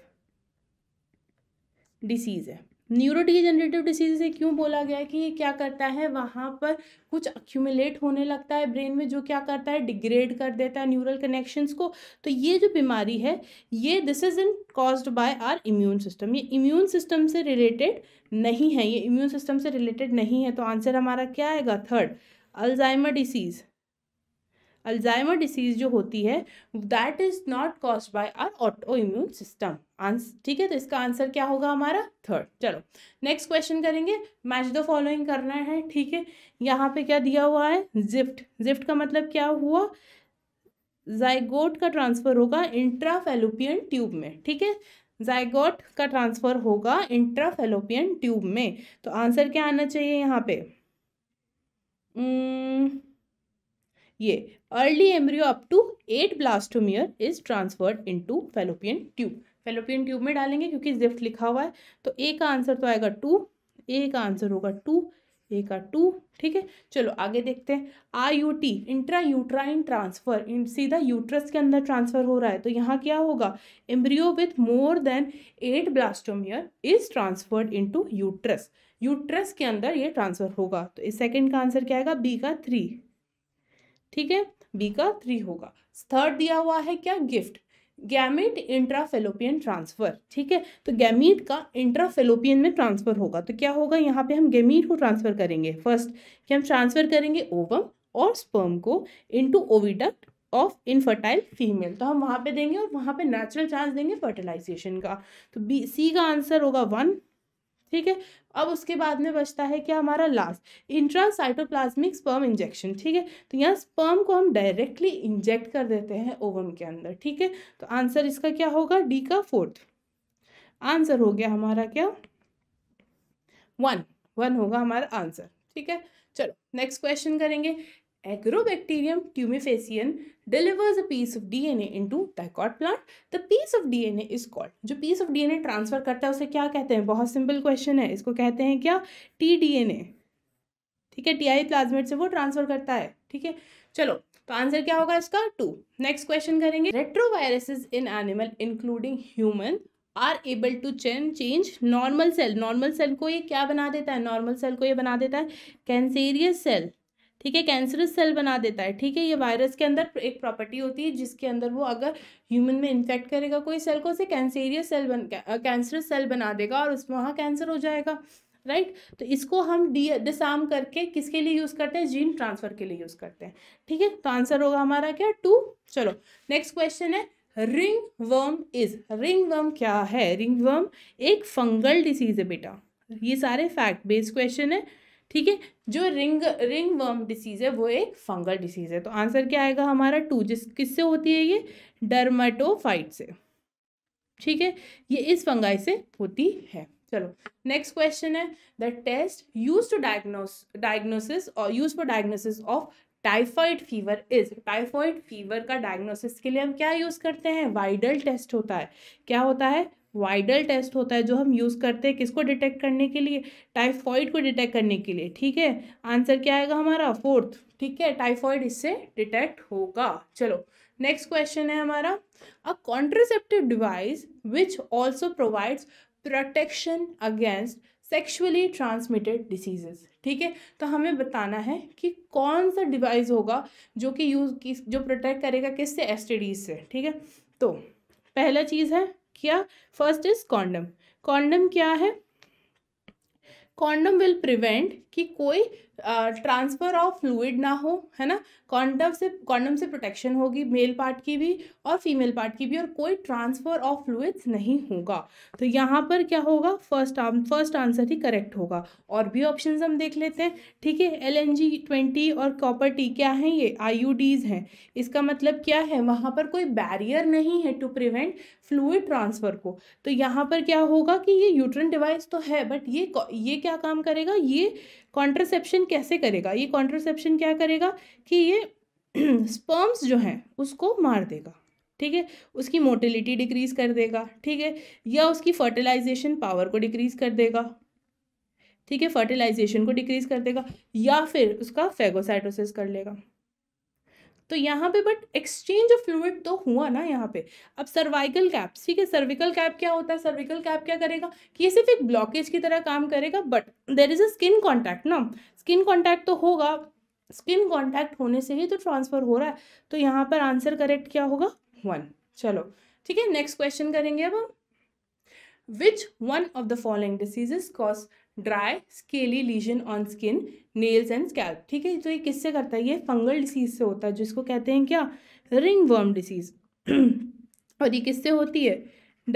डिसीज़ है न्यूरोडिजेनरेटिव डिसीज से क्यों बोला गया है कि ये क्या करता है वहाँ पर कुछ अक्यूमुलेट होने लगता है ब्रेन में जो क्या करता है डिग्रेड कर देता है न्यूरल कनेक्शंस को तो ये जो बीमारी है ये this is in caused by our immune system ये इम्यून सिस्टम से रिलेटेड नहीं है ये इम्यून सिस्टम से रिलेटेड नहीं है तो आंसर हमारा क्या आएगा third Alzheimer disease Alzheimer disease जो होती है that is not cause by our auto immune system ठीक है तो इसका आंसर क्या होगा हमारा थर्ड चलो नेक्स्ट क्वेश्चन करेंगे मैच द फॉलोइंग करना है ठीक है यहाँ पे क्या दिया हुआ है जिफ्ट जिफ्ट का मतलब क्या हुआ जाइगोट का ट्रांसफर होगा इंट्राफेलोपियन ट्यूब में ठीक है जाइगोट का ट्रांसफर होगा इंट्राफेलोपियन ट्यूब में तो आंसर क्या आना चाहिए यहाँ पे hmm. ये early embryo up to eight blastomere is transferred into fallopian tube fallopian tube में डालेंगे क्योंकि जिफ्ट लिखा हुआ है तो ए का आंसर तो आएगा टू ए का आंसर होगा टू ए का टू ठीक है चलो आगे देखते हैं I U T intra uterine transfer in सीधा यूट्रस के अंदर ट्रांसफर हो रहा है तो यहाँ क्या होगा embryo with more than eight blastomere is transferred into uterus uterus के अंदर ये ट्रांसफर होगा तो इस सेकेंड का आंसर क्या आएगा बी का थ्री ठीक है बी का थ्री होगा थर्ड दिया हुआ है क्या गिफ्ट गैमिट इंट्राफेलोपियन ट्रांसफर ठीक है तो गैमिट का इंट्राफेलोपियन में ट्रांसफर होगा तो क्या होगा यहाँ पे हम गैमिट को ट्रांसफर करेंगे फर्स्ट कि हम ट्रांसफर करेंगे ओवम और स्पर्म को into oviduct of infertile female तो हम वहाँ पे देंगे और वहाँ पे नेचुरल चांस देंगे फर्टिलाइजेशन का तो बी सी का आंसर होगा वन ठीक है अब उसके बाद में बचता है क्या हमारा last intra cytoplasmic sperm injection ठीक है तो यहाँ स्पर्म को हम डायरेक्टली इंजेक्ट कर देते हैं ओवम के अंदर ठीक है तो आंसर इसका क्या होगा डी का फोर्थ आंसर हो गया हमारा क्या वन वन होगा हमारा आंसर ठीक है चलो नेक्स्ट क्वेश्चन करेंगे Agrobacterium tumefaciens delivers a piece of DNA into dicot plant. The piece of DNA is called जो piece of DNA transfer करता है उसे क्या कहते हैं बहुत simple question है इसको कहते हैं क्या टी ए ठीक है टी आई प्लाज्मेट से वो ट्रांसफर करता है ठीक है चलो तो आंसर क्या होगा इसका टू नेक्स्ट क्वेश्चन करेंगे retroviruses in animal including human are able to chain change normal cell normal cell को ये क्या बना देता है नॉर्मल सेल को ये बना देता है कैंसेरियस सेल ठीक है कैंसरस सेल बना देता है ठीक है ये वायरस के अंदर एक प्रॉपर्टी होती है जिसके अंदर वो अगर ह्यूमन में इन्फेक्ट करेगा कोई सेल को उसे कैंसेरियस सेल बन कैंसरस सेल बना देगा और उसमें वहाँ कैंसर हो जाएगा राइट right? तो इसको हम डी डिसम करके किसके लिए यूज़ करते हैं जीन ट्रांसफ़र के लिए यूज़ करते हैं ठीक है तो आंसर होगा हमारा क्या टू चलो नेक्स्ट क्वेश्चन है ringworm is ringworm क्या है रिंग वर्म एक फंगल डिसीज़ है बेटा ये सारे फैक्ट बेस्ड क्वेश्चन है ठीक है जो रिंग रिंग वर्म डिसीज़ है वो एक फंगल डिसीज़ है तो आंसर क्या आएगा हमारा टू जिस किससे होती है ये डर्माटोफाइट से ठीक है ये इस फंगाई से होती है चलो नेक्स्ट क्वेश्चन है the test use to diagnose diagnosis और use for diagnosis of typhoid fever is typhoid fever का डायग्नोसिस के लिए हम क्या यूज़ करते हैं वाइडल टेस्ट होता है क्या होता है वाइडल टेस्ट होता है जो हम यूज़ करते हैं किसको डिटेक्ट करने के लिए टाइफॉइड को डिटेक्ट करने के लिए ठीक है आंसर क्या आएगा हमारा फोर्थ ठीक है टाइफॉइड इससे डिटेक्ट होगा चलो नेक्स्ट क्वेश्चन है हमारा a contraceptive device which also provides protection against sexually transmitted diseases ठीक है तो हमें बताना है कि कौन सा डिवाइस होगा जो कि यूज़ की जो प्रोटेक्ट करेगा किससे एस से ठीक है तो पहला चीज़ है क्या फर्स्ट इज कॉन्डम कॉन्डम क्या है कॉन्डम विल प्रिवेंट कि कोई ट्रांसफ़र ऑफ फ्लूड ना हो है ना कॉन्डम से कॉन्डम से प्रोटेक्शन होगी मेल पार्ट की भी और फीमेल पार्ट की भी और कोई ट्रांसफ़र ऑफ फ्लूड्स नहीं होगा तो यहाँ पर क्या होगा फर्स्ट फर्स्ट आंसर ही करेक्ट होगा और भी ऑप्शन हम देख लेते हैं ठीक है एल एन जी ट्वेंटी और कॉपर टी क्या है ये आई यू डीज़ हैं इसका मतलब क्या है वहाँ पर कोई बैरियर नहीं है टू प्रिवेंट फ्लूड ट्रांसफ़र को तो यहाँ पर क्या होगा कि ये यूट्रन डिवाइस तो है बट ये ये क्या काम करेगा ये कॉन्ट्रसेप्शन कैसे करेगा ये कॉन्ट्रसेप्शन क्या करेगा कि ये स्पर्म्स जो हैं उसको मार देगा ठीक है उसकी मोटिलिटी डिक्रीज़ कर देगा ठीक है या उसकी फर्टिलाइजेशन पावर को डिक्रीज़ कर देगा ठीक है फर्टिलाइजेशन को डिक्रीज़ कर देगा या फिर उसका फेगोसाइटोसिस कर लेगा तो यहाँ पे बट एक्सचेंज ऑफ फ्लूड तो हुआ ना यहाँ पे अब सर्वाइकल कैप ठीक है सर्विकल कैप क्या होता है सर्विकल कैप क्या करेगा कि ये सिर्फ एक ब्लॉकेज की तरह काम करेगा but there is a skin contact ना स्किन कॉन्टैक्ट तो होगा स्किन कॉन्टैक्ट होने से ही तो ट्रांसफ़र हो रहा है तो यहाँ पर आंसर करेक्ट क्या होगा वन चलो ठीक है नेक्स्ट क्वेश्चन करेंगे अब हम which one of the following diseases cause dry scaly lesion on skin nails and scalp ठीक है तो ये किससे करता है ये फंगल डिसीज से होता है जिसको कहते हैं क्या रिंग वर्म डिसीज और ये किससे होती है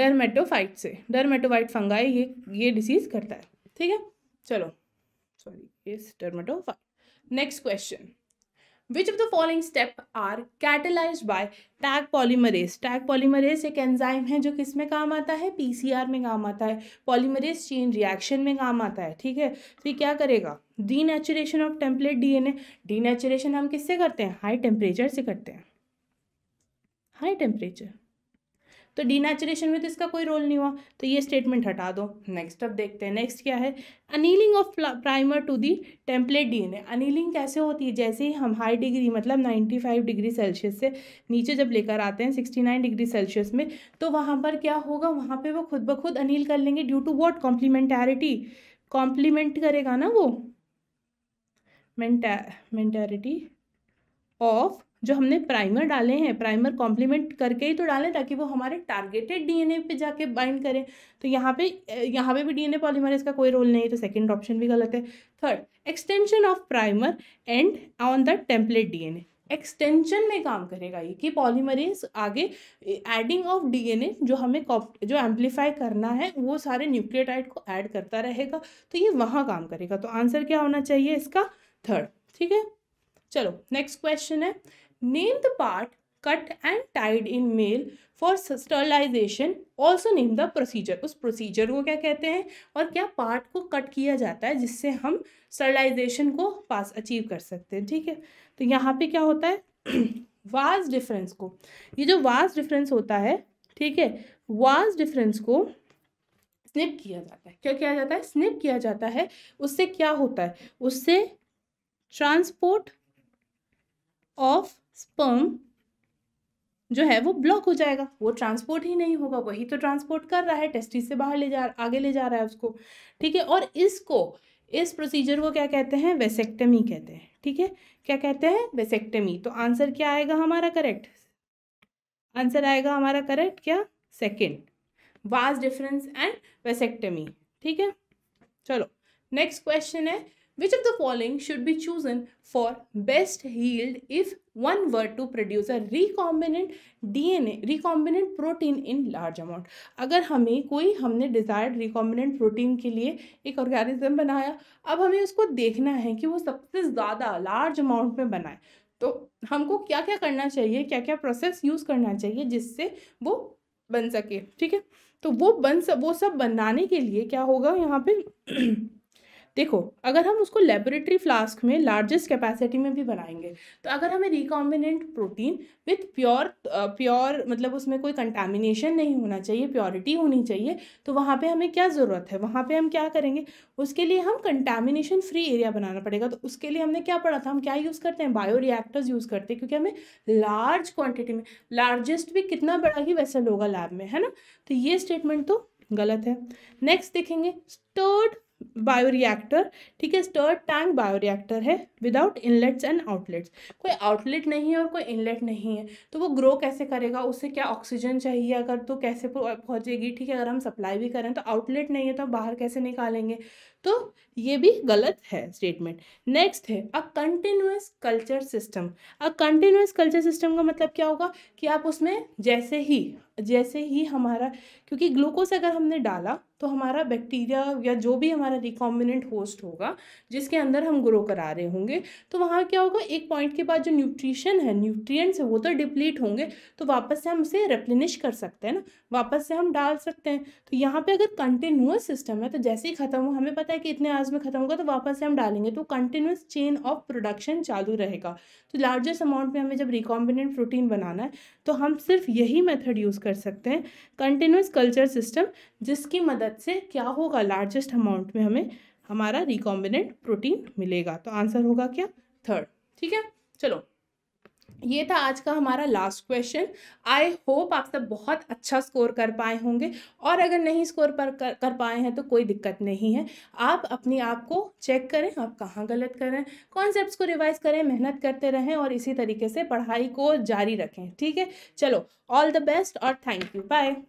डरमेटोफाइट से डरमेटोफाइट फंगाई ये ये डिसीज करता है ठीक है चलो sorry yes dermatophyte next question which of the following step are catalyse by Taq polymerase Taq polymerase एक एंजाइम है जो किस में काम आता है आर में काम आता है पॉलीमरेज चेन रिएक्शन में काम आता है ठीक है तो ये क्या करेगा naturation of template denaturation हम किससे करते हैं हाई टेम्परेचर से करते हैं हाई टेम्परेचर तो डीनेचुरेशन में तो इसका कोई रोल नहीं हुआ तो ये स्टेटमेंट हटा दो नेक्स्ट अब देखते हैं नेक्स्ट क्या है annealing of primer to the template DNA annealing कैसे होती है जैसे ही हम हाई डिग्री मतलब नाइन्टी फाइव डिग्री सेल्सियस से नीचे जब लेकर आते हैं सिक्सटी नाइन डिग्री सेल्सियस में तो वहाँ पर क्या होगा वहाँ पर वो खुद ब खुद अनिल कर लेंगे due to what complementarity complement करेगा ना वो मेंटा मेंटेरिटी ऑफ जो हमने प्राइमर डाले हैं प्राइमर कॉम्प्लीमेंट करके ही तो डालें ताकि वो हमारे टारगेटेड डीएनए पे जाके बाइंड करें तो यहाँ पे यहाँ पे भी डीएनए पॉलीमरेज का कोई रोल नहीं है तो सेकंड ऑप्शन भी गलत है third extension of primer end on the template DNA extension में काम करेगा ये कि पॉलीमरेज आगे एडिंग ऑफ डीएनए जो हमें जो एम्पलीफाई करना है वो सारे न्यूक्लियोटाइड को ऐड करता रहेगा तो ये वहाँ काम करेगा तो आंसर क्या होना चाहिए इसका थर्ड ठीक है चलो नेक्स्ट क्वेश्चन है Name the part cut and tied in male for sterilization also name the procedure उस procedure को क्या कहते हैं और क्या part को cut किया जाता है जिससे हम sterilization को पास achieve कर सकते हैं ठीक है तो यहाँ पे क्या होता है वाज डिफरेंस को ये जो वाज डिफरेंस होता है ठीक है वाज डिफरेंस को स्निप किया जाता है क्या किया जाता है स्निप किया जाता है उससे क्या होता है उससे ट्रांसपोर्ट ऑफ स्पर्म जो है वो ब्लॉक हो जाएगा वो ट्रांसपोर्ट ही नहीं होगा वही तो ट्रांसपोर्ट कर रहा है टेस्टिस से बाहर ले जा आगे ले जा रहा है उसको ठीक है और इसको इस प्रोसीजर को क्या कहते हैं वेसेक्टमी कहते हैं ठीक है क्या कहते हैं वेसेक्टमी तो आंसर क्या आएगा हमारा करेक्ट आंसर आएगा हमारा करेक्ट क्या second vas deferens and vasectomy ठीक है चलो नेक्स्ट क्वेश्चन है Which of the following should be chosen for best yield if one were to produce a recombinant DNA, recombinant protein in large amount? अगर हमें कोई हमने desired recombinant protein के लिए एक organism बनाया अब हमें उसको देखना है कि वो सबसे ज़्यादा large amount में बनाए तो हमको क्या क्या करना चाहिए क्या क्या process use करना चाहिए जिससे वो बन सके ठीक है तो वो बन सब वो सब बनाने के लिए क्या होगा यहाँ पे देखो अगर हम उसको लेबोरेटरी फ्लास्क में लार्जेस्ट कैपेसिटी में भी बनाएंगे तो अगर हमें recombinant protein with pure pure मतलब उसमें कोई कंटामिनेशन नहीं होना चाहिए प्योरिटी होनी चाहिए तो वहाँ पे हमें क्या ज़रूरत है वहाँ पे हम क्या करेंगे उसके लिए हम कंटामिनेशन फ्री एरिया बनाना पड़ेगा तो उसके लिए हमने क्या पढ़ा था हम क्या यूज़ करते हैं बायो रिएक्टर्स यूज़ करते हैं क्योंकि हमें लार्ज क्वान्टिटी में लार्जेस्ट भी कितना बड़ा ही वैसा होगा लैब में है ना तो ये स्टेटमेंट तो गलत है नेक्स्ट देखेंगे स्टर्ड बायोरिएक्टर ठीक है स्टर्ड टैंक बायोरिएक्टर है विदाउट इनलेट्स एंड आउटलेट्स कोई आउटलेट नहीं है और कोई इनलेट नहीं है तो वो ग्रो कैसे करेगा उससे क्या ऑक्सीजन चाहिए अगर तो कैसे पहुंचेगी ठीक है अगर हम सप्लाई भी करें तो आउटलेट नहीं है तो हम बाहर कैसे निकालेंगे तो ये भी गलत है स्टेटमेंट नेक्स्ट है a continuous culture system a continuous culture system का मतलब क्या होगा कि आप उसमें जैसे ही जैसे ही हमारा क्योंकि ग्लूकोज अगर हमने डाला तो हमारा बैक्टीरिया या जो भी हमारा रिकॉम्बिनेंट होस्ट होगा जिसके अंदर हम ग्रो करा रहे होंगे तो वहाँ क्या होगा एक पॉइंट के बाद जो न्यूट्रिशन है न्यूट्रिएंट्स है वो तो डिप्लीट होंगे तो वापस से हम उसे रेप्लिनिश कर सकते हैं ना वापस से हम डाल सकते हैं तो यहाँ पे अगर कंटिन्यूस सिस्टम है तो जैसे ही ख़त्म हो हमें पता पता है कि इतने आवर्स में ख़त्म होगा तो वापस से हम डालेंगे तो कंटिन्यूस चेन ऑफ प्रोडक्शन चालू रहेगा तो लार्जेस्ट अमाउंट में हमें जब रिकॉम्बिनेंट प्रोटीन बनाना है तो हम सिर्फ यही मेथड यूज़ कर सकते हैं कंटिन्यूस कल्चर सिस्टम जिसकी मदद से क्या होगा लार्जेस्ट अमाउंट में हमें हमारा रिकॉम्बिनेंट प्रोटीन मिलेगा तो आंसर होगा क्या थर्ड ठीक है चलो ये था आज का हमारा लास्ट क्वेश्चन आई होप आप सब बहुत अच्छा स्कोर कर पाए होंगे और अगर नहीं स्कोर पर कर, कर पाए हैं तो कोई दिक्कत नहीं है आप अपनी आप को चेक करें आप कहाँ गलत कर रहे हैं कॉन्सेप्ट को रिवाइज करें मेहनत करते रहें और इसी तरीके से पढ़ाई को जारी रखें ठीक है चलो ऑल द बेस्ट और थैंक यू बाय